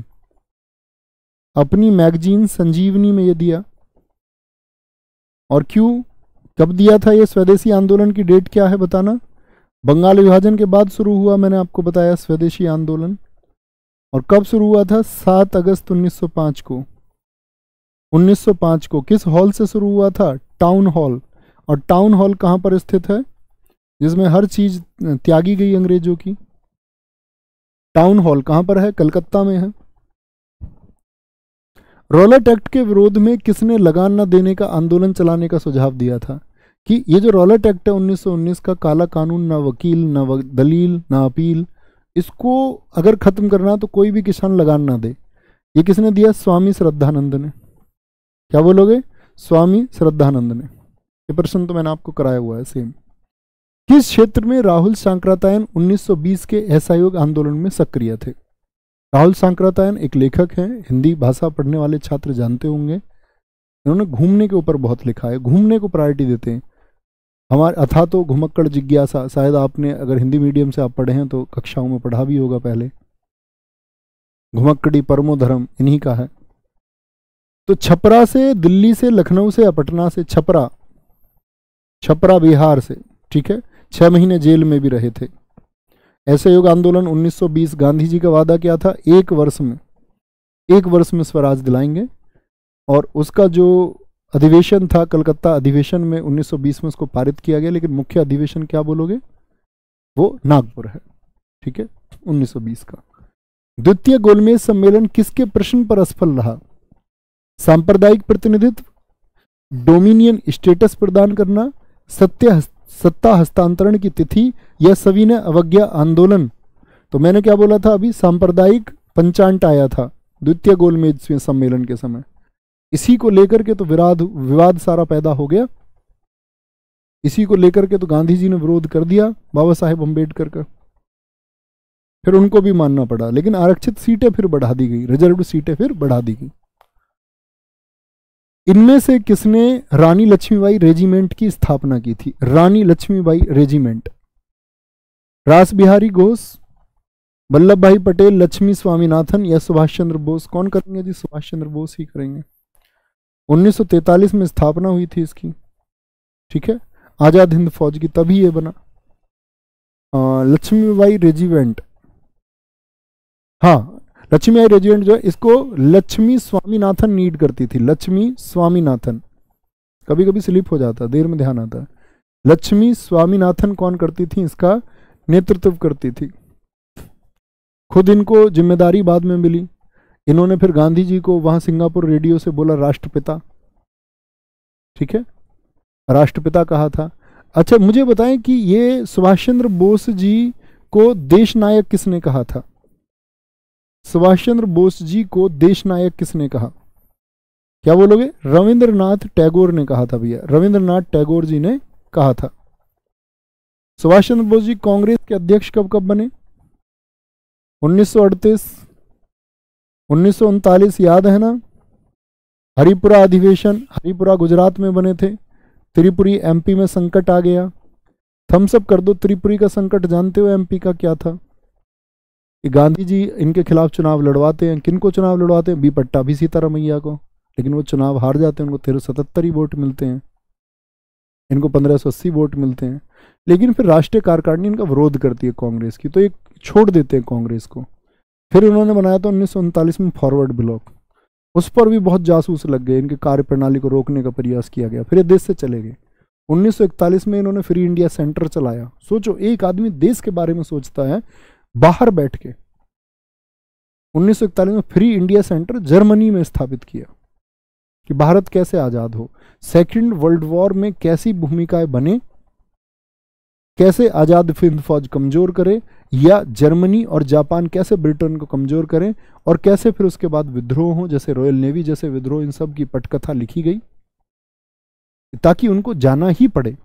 अपनी मैगजीन संजीवनी में ये दिया और क्यों कब दिया था ये स्वदेशी आंदोलन की डेट क्या है बताना बंगाल विभाजन के बाद शुरू हुआ मैंने आपको बताया स्वदेशी आंदोलन और कब शुरू हुआ था सात अगस्त 1905 को 1905 को किस हॉल से शुरू हुआ था टाउन हॉल और टाउन हॉल कहां पर स्थित है जिसमें हर चीज़ त्यागी गई अंग्रेजों की टाउन हॉल कहां पर है कलकत्ता में है रोलेट एक्ट के विरोध में किसने लगान न देने का आंदोलन चलाने का सुझाव दिया था कि ये जो रॉलेट एक्ट है 1919 का काला कानून ना वकील ना वक, दलील ना अपील इसको अगर ख़त्म करना तो कोई भी किसान लगान ना दे ये किसने दिया स्वामी श्रद्धानंद ने क्या बोलोगे स्वामी श्रद्धानंद ने ये प्रश्न तो मैंने आपको कराया हुआ है सेम किस क्षेत्र में राहुल सांक्रातायन 1920 के असहयोग आंदोलन में सक्रिय थे राहुल सांक्रातायन एक लेखक हैं हिंदी भाषा पढ़ने वाले छात्र जानते होंगे इन्होंने घूमने के ऊपर बहुत लिखा है घूमने को प्रायोरिटी देते हैं हमारे अथा तो घुमक्कड़ जिज्ञासा शायद आपने अगर हिंदी मीडियम से आप पढ़े हैं तो कक्षाओं में पढ़ा भी होगा पहले घुमक्कड़ी परमो धर्म इन्हीं का है तो छपरा से दिल्ली से लखनऊ से या पटना से छपरा छपरा बिहार से ठीक है छः महीने जेल में भी रहे थे ऐसे योग आंदोलन 1920 गांधी जी का वादा क्या था एक वर्ष में एक वर्ष में स्वराज दिलाएंगे और उसका जो अधिवेशन था कलकत्ता अधिवेशन में 1920 में उसको पारित किया गया लेकिन मुख्य अधिवेशन क्या बोलोगे वो नागपुर है ठीक है 1920 का द्वितीय गोलमेज सम्मेलन किसके प्रश्न पर असफल रहा सांप्रदायिक प्रतिनिधित्व डोमिनियन स्टेटस प्रदान करना सत्य सत्ता हस्तांतरण की तिथि यह सभी ने अवज्ञा आंदोलन तो मैंने क्या बोला था अभी सांप्रदायिक पंचांट आया था द्वितीय गोलमेज सम्मेलन के समय इसी को लेकर के तो विराध विवाद सारा पैदा हो गया इसी को लेकर के तो गांधी जी ने विरोध कर दिया बाबा साहेब अम्बेडकर का फिर उनको भी मानना पड़ा लेकिन आरक्षित सीटें फिर बढ़ा दी गई रिजर्व सीटें फिर बढ़ा दी गई इनमें से किसने रानी लक्ष्मीबाई रेजिमेंट की स्थापना की थी रानी लक्ष्मीबाई रेजिमेंट रास बिहारी घोष वल्लभ भाई पटेल लक्ष्मी स्वामीनाथन या सुभाष चंद्र बोस कौन करेंगे जी सुभाष चंद्र बोस ही करेंगे 1943 में स्थापना हुई थी इसकी ठीक है आज़ाद हिंद फौज की तभी ये बना लक्ष्मीबाई रेजिमेंट हाँ लक्ष्मी आई रेजिडेंट जो है इसको लक्ष्मी स्वामीनाथन नीड करती थी लक्ष्मी स्वामीनाथन कभी कभी स्लिप हो जाता देर में ध्यान आता लक्ष्मी स्वामीनाथन कौन करती थी इसका नेतृत्व करती थी खुद इनको जिम्मेदारी बाद में मिली इन्होंने फिर गांधी जी को वहां सिंगापुर रेडियो से बोला राष्ट्रपिता ठीक है राष्ट्रपिता कहा था अच्छा मुझे बताएं कि ये सुभाष चंद्र बोस जी को देश नायक किसने कहा था सुभाष चंद्र बोस जी को देश नायक किसने कहा क्या बोलोगे रविंद्रनाथ टैगोर ने कहा था भैया रविंद्रनाथ टैगोर जी ने कहा था सुभाष चंद्र बोस जी कांग्रेस के अध्यक्ष कब कब बने 1938 उन्नीस याद है ना हरिपुरा अधिवेशन हरिपुरा गुजरात में बने थे त्रिपुरी एमपी में संकट आ गया थम्सअप कर दो त्रिपुरी का संकट जानते हो एमपी का क्या था कि गांधी जी इनके खिलाफ चुनाव लड़वाते हैं किन को चुनाव लड़वाते हैं बी पट्टा भी सीतारामैया को लेकिन वो चुनाव हार जाते हैं उनको तेरह सतहत्तर ही वोट मिलते हैं इनको पंद्रह सौ अस्सी वोट मिलते हैं लेकिन फिर राष्ट्रीय कार्यकारिणी इनका विरोध करती है कांग्रेस की तो ये छोड़ देते हैं कांग्रेस को फिर उन्होंने बनाया था उन्नीस में फॉरवर्ड ब्लॉक उस पर भी बहुत जासूस लग गए इनकी कार्य प्रणाली को रोकने का प्रयास किया गया फिर ये देश से चले गए 1941 में इन्होंने फ्री इंडिया सेंटर चलाया सोचो एक आदमी देश के बारे में सोचता है बाहर बैठ के उन्नीस में फ्री इंडिया सेंटर जर्मनी में स्थापित किया कि भारत कैसे आज़ाद हो सेकेंड वर्ल्ड वॉर में कैसी भूमिकाएं बने कैसे आज़ाद फिंद फौज कमज़ोर करे या जर्मनी और जापान कैसे ब्रिटेन को कमज़ोर करें और कैसे फिर उसके बाद विद्रोह हो जैसे रॉयल नेवी जैसे विद्रोह इन सब की पटकथा लिखी गई ताकि उनको जाना ही पड़े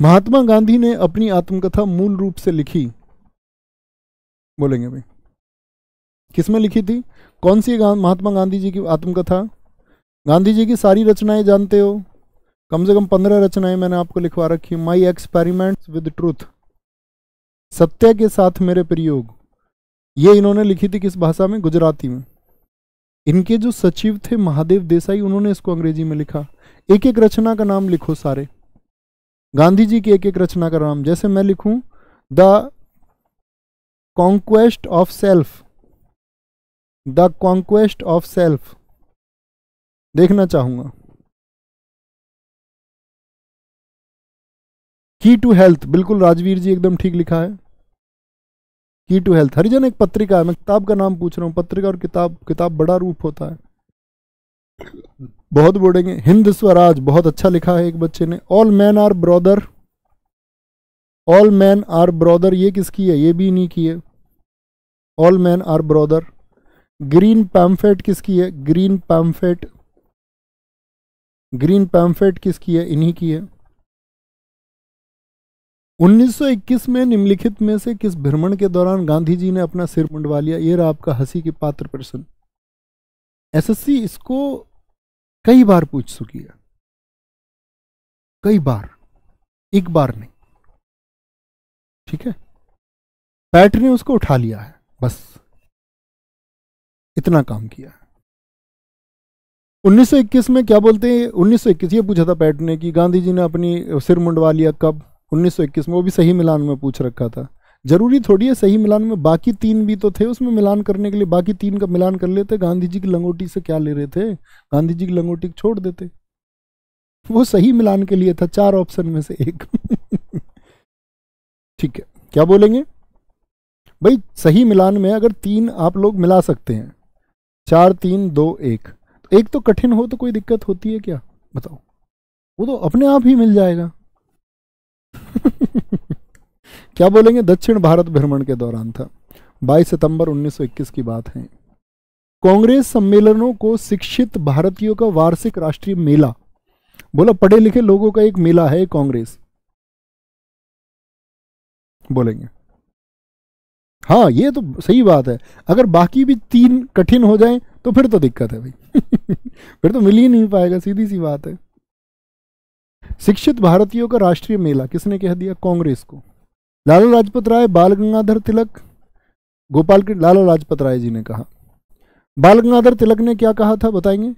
महात्मा गांधी ने अपनी आत्मकथा मूल रूप से लिखी बोलेंगे भाई किसमें लिखी थी कौन सी महात्मा गांधी जी की आत्मकथा गांधी जी की सारी रचनाएं जानते हो कम से कम पंद्रह रचनाएं मैंने आपको लिखवा रखी माई एक्सपेरिमेंट्स विद ट्रूथ सत्य के साथ मेरे प्रयोग ये इन्होंने लिखी थी किस भाषा में गुजराती में इनके जो सचिव थे महादेव देसाई उन्होंने इसको अंग्रेजी में लिखा एक एक रचना का नाम लिखो सारे गांधी जी की एक एक रचना का नाम जैसे मैं लिखूं the conquest of self the conquest of self देखना चाहूंगा की टू हेल्थ बिल्कुल राजवीर जी एकदम ठीक लिखा है की टू हेल्थ हरिजन एक पत्रिका है मैं किताब का नाम पूछ रहा हूं पत्रिका और किताब किताब बड़ा रूप होता है बहुत बोलेंगे हिंद स्वराज बहुत अच्छा लिखा है एक बच्चे ने all man are brother all man are brother ये किसकी है ये भी इन्हीं की है all man are brother green pamphlet किसकी है ग्रीन पैम्फेट ग्रीन पैम्फेट किसकी है इन्हीं की है 1921 में निम्नलिखित में से किस भ्रमण के दौरान गांधी जी ने अपना सिर मुंडवा लिया ये रहा आपका हंसी के पात्र प्रश्न एसएससी इसको कई बार पूछ चुकी है कई बार एक बार नहीं ठीक है पैट ने उसको उठा लिया है बस इतना काम किया है 1921 में क्या बोलते हैं 1921 ये पूछा था पैट ने कि गांधी जी ने अपनी सिर मुंडवा लिया कब 1921 में वो भी सही मिलान में पूछ रखा था जरूरी थोड़ी है सही मिलान में बाकी तीन भी तो थे उसमें मिलान करने के लिए बाकी तीन का मिलान कर लेते गांधी जी की लंगोटी से क्या ले रहे थे गांधी जी की लंगोटी छोड़ देते वो सही मिलान के लिए था चार ऑप्शन में से एक ठीक है क्या बोलेंगे भाई सही मिलान में अगर तीन आप लोग मिला सकते हैं चार तीन दो एक तो एक तो कठिन हो तो कोई दिक्कत होती है क्या बताओ वो तो अपने आप ही मिल जाएगा क्या बोलेंगे दक्षिण भारत भ्रमण के दौरान था 22 सितंबर 1921 की बात है कांग्रेस सम्मेलनों को शिक्षित भारतीयों का वार्षिक राष्ट्रीय मेला बोला पढ़े लिखे लोगों का एक मेला है कांग्रेस बोलेंगे हाँ ये तो सही बात है अगर बाकी भी तीन कठिन हो जाएं तो फिर तो दिक्कत है भाई फिर तो मिल ही नहीं पाएगा सीधी सी बात है शिक्षित भारतीयों का राष्ट्रीय मेला किसने कह दिया कांग्रेस को लाला लाजपत राय बाल गंगाधर तिलक गोपाल की लाला लाजपत राय जी ने कहा बाल गंगाधर तिलक ने क्या कहा था बताएंगे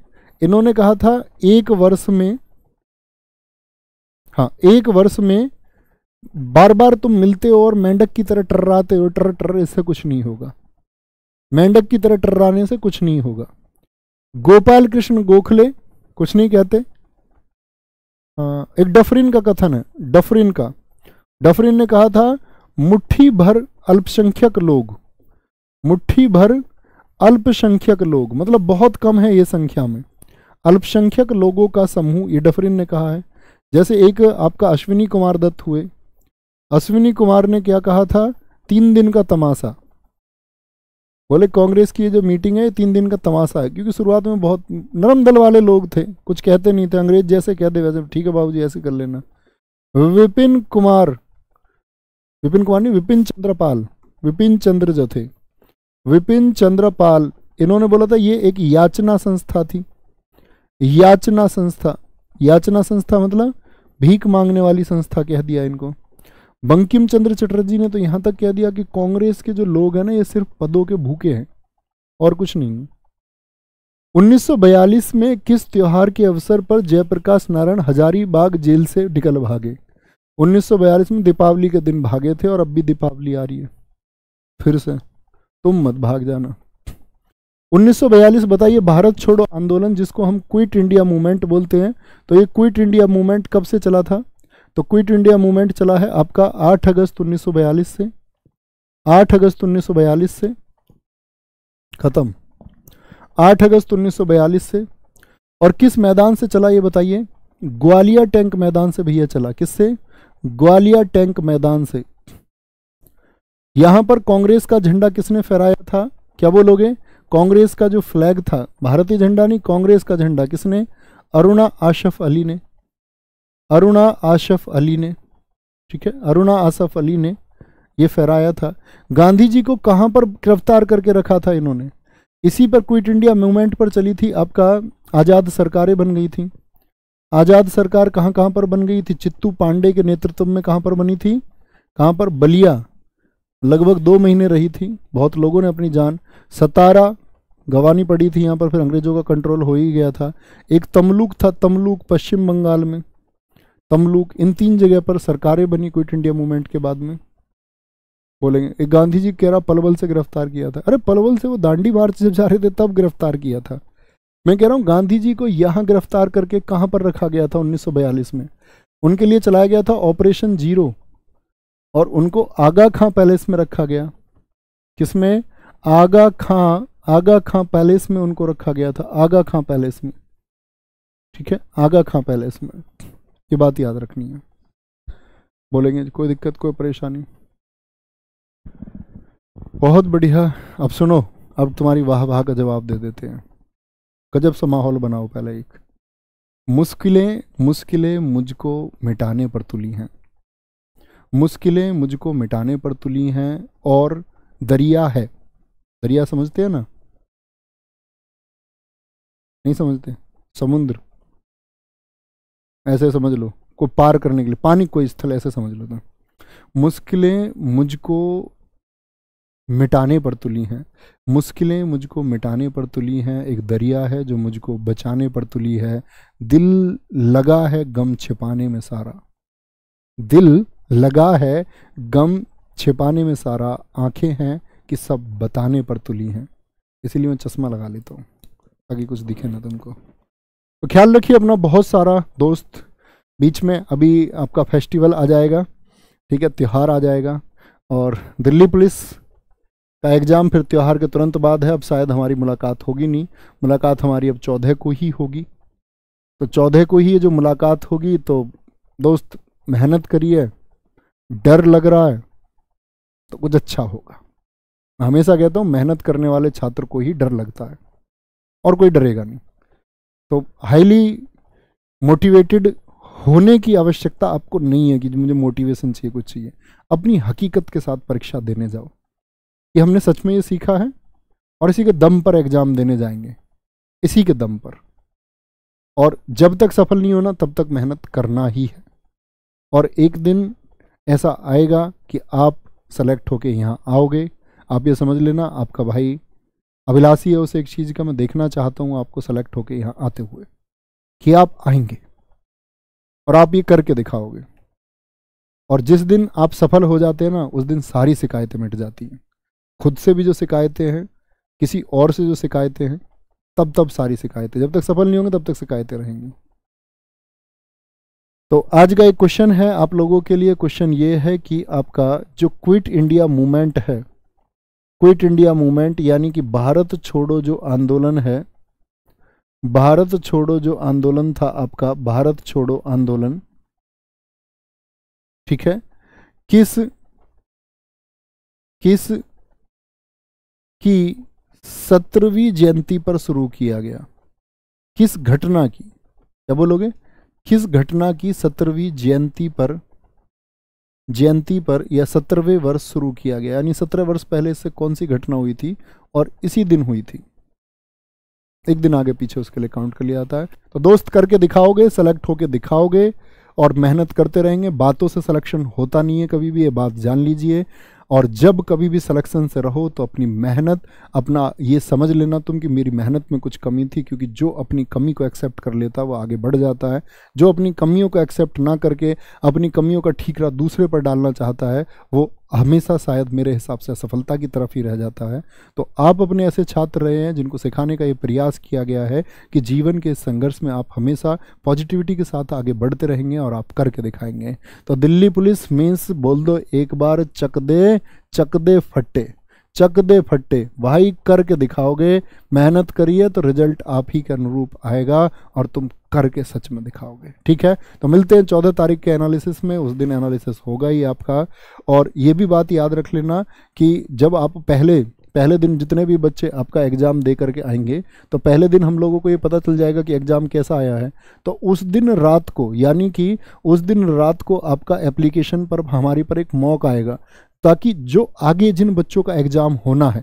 इन्होंने कहा था एक वर्ष में हाँ एक वर्ष में बार बार तुम मिलते हो और मेंढक की तरह टर्राते हो टर टर इससे कुछ नहीं होगा मेंढक की तरह टर्राने से कुछ नहीं होगा गोपाल कृष्ण गोखले कुछ नहीं कहते आ, हाँ, एक डफरिन का कथन है डफरिन का डफरिन ने कहा था मुट्ठी भर अल्पसंख्यक लोग मुट्ठी भर अल्पसंख्यक लोग मतलब बहुत कम है ये संख्या में अल्पसंख्यक लोगों का समूह ये डफरिन ने कहा है जैसे एक आपका अश्विनी कुमार दत्त हुए अश्विनी कुमार ने क्या कहा था तीन दिन का तमाशा बोले कांग्रेस की ये जो मीटिंग है तीन दिन का तमाशा है क्योंकि शुरुआत में बहुत नरम दल वाले लोग थे कुछ कहते नहीं थे अंग्रेज जैसे कहते वैसे ठीक है बाबू जी ऐसे कर लेना विपिन कुमार विपिन कुमार नहीं विपिन चंद्रपाल विपिन चंद्र जो थे विपिन चंद्रपाल इन्होंने बोला था ये एक याचना संस्था थी याचना संस्था याचना संस्था मतलब भीख मांगने वाली संस्था कह दिया इनको बंकिम चंद्र चटर्जी ने तो यहां तक कह दिया कि कांग्रेस के जो लोग हैं ना ये सिर्फ पदों के भूखे हैं और कुछ नहीं 1942 में किस त्योहार के अवसर पर जयप्रकाश नारायण हजारीबाग जेल से निकल भागे उन्नीस में दीपावली के दिन भागे थे और अब भी दीपावली आ रही है फिर से तुम मत भाग जाना 1942 बताइए भारत छोड़ो आंदोलन जिसको हम क्विट इंडिया मूवमेंट बोलते हैं तो ये क्विट इंडिया मूवमेंट कब से चला था तो क्विट इंडिया मूवमेंट चला है आपका 8 अगस्त 1942 से 8 अगस्त 1942 से खत्म 8 अगस्त 1942 से और किस मैदान से चला ये बताइए ग्वालियर टैंक मैदान से भैया चला किससे ग्वालियर टैंक मैदान से यहां पर कांग्रेस का झंडा किसने फहराया था क्या बोलोगे कांग्रेस का जो फ्लैग था भारतीय झंडा नहीं कांग्रेस का झंडा किसने अरुणा आशफ अली ने अरुणा आशफ अली ने ठीक है अरुणा आशफ अली ने यह फहराया था गांधी जी को कहां पर गिरफ्तार करके रखा था इन्होंने इसी पर क्विट इंडिया मूवमेंट पर चली थी आपका आज़ाद सरकारें बन गई थी आज़ाद सरकार कहाँ कहाँ पर बन गई थी चित्तू पांडे के नेतृत्व में कहाँ पर बनी थी कहाँ पर बलिया लगभग दो महीने रही थी बहुत लोगों ने अपनी जान सतारा गवानी पड़ी थी यहाँ पर फिर अंग्रेज़ों का कंट्रोल हो ही गया था एक तमलुक था तमलुक पश्चिम बंगाल में तमलुक इन तीन जगह पर सरकारें बनी क्विट इंडिया मूवमेंट के बाद में बोलेंगे एक गांधी जी कह रहा पलवल से गिरफ्तार किया था अरे पलवल से वो दांडी मार्च जब जा रहे थे तब गिरफ्तार किया था मैं कह रहा हूँ गांधी जी को यहाँ गिरफ्तार करके कहाँ पर रखा गया था 1942 में उनके लिए चलाया गया था ऑपरेशन जीरो और उनको आगा खां पैलेस में रखा गया किसमें आगा खां आगा खां पैलेस में उनको रखा गया था आगा खां पैलेस में ठीक है आगा खां पैलेस में ये बात याद रखनी है बोलेंगे कोई दिक्कत कोई परेशानी बहुत बढ़िया अब सुनो अब तुम्हारी वाह वाह का जवाब दे देते हैं गजब सा माहौल बनाओ पहले एक मुश्किलें मुश्किलें मुझको मिटाने पर तुली हैं मुश्किलें मुझको मिटाने पर तुली हैं और दरिया है दरिया समझते हैं ना नहीं समझते समुद्र ऐसे समझ लो को पार करने के लिए पानी कोई स्थल ऐसे समझ लो ना तो। मुश्किलें मुझको मिटाने पर तुली हैं मुश्किलें मुझको मिटाने पर तुली हैं एक दरिया है जो मुझको बचाने पर तुली है दिल लगा है गम छिपाने में सारा दिल लगा है गम छिपाने में सारा आंखें हैं कि सब बताने पर तुली हैं इसीलिए मैं चश्मा लगा लेता हूँ ताकि कुछ दिखे ना तुमको तो ख्याल रखिए अपना बहुत सारा दोस्त बीच में अभी आपका फेस्टिवल आ जाएगा ठीक है त्यौहार आ जाएगा और दिल्ली पुलिस का एग्ज़ाम फिर त्यौहार के तुरंत बाद है अब शायद हमारी मुलाकात होगी नहीं मुलाकात हमारी अब चौदह को ही होगी तो चौदह को ही ये जो मुलाकात होगी तो दोस्त मेहनत करिए डर लग रहा है तो कुछ अच्छा होगा मैं हमेशा कहता हूँ मेहनत करने वाले छात्र को ही डर लगता है और कोई डरेगा नहीं तो हाईली मोटिवेटेड होने की आवश्यकता आपको नहीं है कि मुझे मोटिवेशन चाहिए कुछ चाहिए अपनी हकीकत के साथ परीक्षा देने जाओ कि हमने सच में ये सीखा है और इसी के दम पर एग्ज़ाम देने जाएंगे इसी के दम पर और जब तक सफल नहीं होना तब तक मेहनत करना ही है और एक दिन ऐसा आएगा कि आप सेलेक्ट होके यहाँ आओगे आप ये समझ लेना आपका भाई अभिलाषी है उसे एक चीज़ का मैं देखना चाहता हूँ आपको सेलेक्ट होके यहाँ आते हुए कि आप आएंगे और आप ये करके दिखाओगे और जिस दिन आप सफल हो जाते हैं ना उस दिन सारी शिकायतें मिट जाती हैं खुद से भी जो शिकायतें हैं किसी और से जो शिकायतें हैं तब तब सारी शिकायतें जब तक सफल नहीं होंगे तब तक शिकायतें रहेंगी तो आज का एक क्वेश्चन है आप लोगों के लिए क्वेश्चन ये है कि आपका जो क्विट इंडिया मूवमेंट है क्विट इंडिया मूवमेंट यानी कि भारत छोड़ो जो आंदोलन है भारत छोड़ो जो आंदोलन था आपका भारत छोड़ो आंदोलन ठीक है किस किस की सत्रहवीं जयंती पर शुरू किया गया किस घटना की क्या बोलोगे किस घटना की सत्रहवीं जयंती पर जयंती पर या सत्रहवें वर्ष शुरू किया गया यानी सत्रह वर्ष पहले इससे कौन सी घटना हुई थी और इसी दिन हुई थी एक दिन आगे पीछे उसके लिए काउंट कर लिया जाता है तो दोस्त करके दिखाओगे सेलेक्ट होके दिखाओगे और मेहनत करते रहेंगे बातों से सिलेक्शन होता नहीं है कभी भी ये बात जान लीजिए और जब कभी भी सिलेक्शन से रहो तो अपनी मेहनत अपना ये समझ लेना तुम कि मेरी मेहनत में कुछ कमी थी क्योंकि जो अपनी कमी को एक्सेप्ट कर लेता वो आगे बढ़ जाता है जो अपनी कमियों को एक्सेप्ट ना करके अपनी कमियों का ठीकरा दूसरे पर डालना चाहता है वो हमेशा शायद मेरे हिसाब से असफलता की तरफ ही रह जाता है तो आप अपने ऐसे छात्र रहे हैं जिनको सिखाने का ये प्रयास किया गया है कि जीवन के संघर्ष में आप हमेशा पॉजिटिविटी के साथ आगे बढ़ते रहेंगे और आप करके दिखाएंगे तो दिल्ली पुलिस मीन्स बोल दो एक बार चक दे चक दे फटे चक दे फट्टे भाई करके दिखाओगे मेहनत करिए तो रिजल्ट आप ही के अनुरूप आएगा और तुम करके सच में दिखाओगे ठीक है तो मिलते हैं चौदह तारीख के एनालिसिस में उस दिन एनालिसिस होगा ही आपका और ये भी बात याद रख लेना कि जब आप पहले पहले दिन जितने भी बच्चे आपका एग्ज़ाम दे करके आएंगे तो पहले दिन हम लोगों को ये पता चल जाएगा कि एग्ज़ाम कैसा आया है तो उस दिन रात को यानी कि उस दिन रात को आपका एप्लीकेशन पर हमारी पर एक मॉक आएगा ताकि जो आगे जिन बच्चों का एग्ज़ाम होना है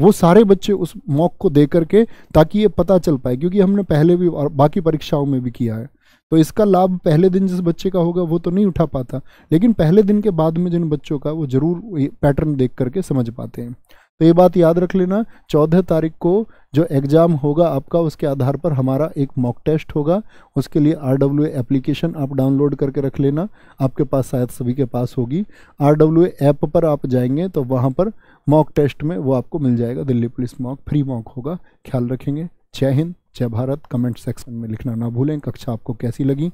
वो सारे बच्चे उस मॉक को दे करके ताकि ये पता चल पाए क्योंकि हमने पहले भी और बाकी परीक्षाओं में भी किया है तो इसका लाभ पहले दिन जिस बच्चे का होगा वो तो नहीं उठा पाता लेकिन पहले दिन के बाद में जिन बच्चों का वो ज़रूर पैटर्न देख करके समझ पाते हैं तो ये बात याद रख लेना चौदह तारीख को जो एग्ज़ाम होगा आपका उसके आधार पर हमारा एक मॉक टेस्ट होगा उसके लिए आर डब्ल्यू एप्लीकेशन आप डाउनलोड करके रख लेना आपके पास शायद सभी के पास होगी आर डब्ल्यू ऐप पर आप जाएंगे तो वहाँ पर मॉक टेस्ट में वो आपको मिल जाएगा Delhi police mock free mock होगा ख्याल रखेंगे जय हिंद जय भारत कमेंट सेक्शन में लिखना ना भूलें कक्षा आपको कैसी लगी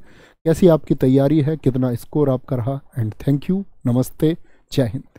कैसी आपकी तैयारी है कितना स्कोर आपका रहा एंड थैंक यू नमस्ते जय हिंद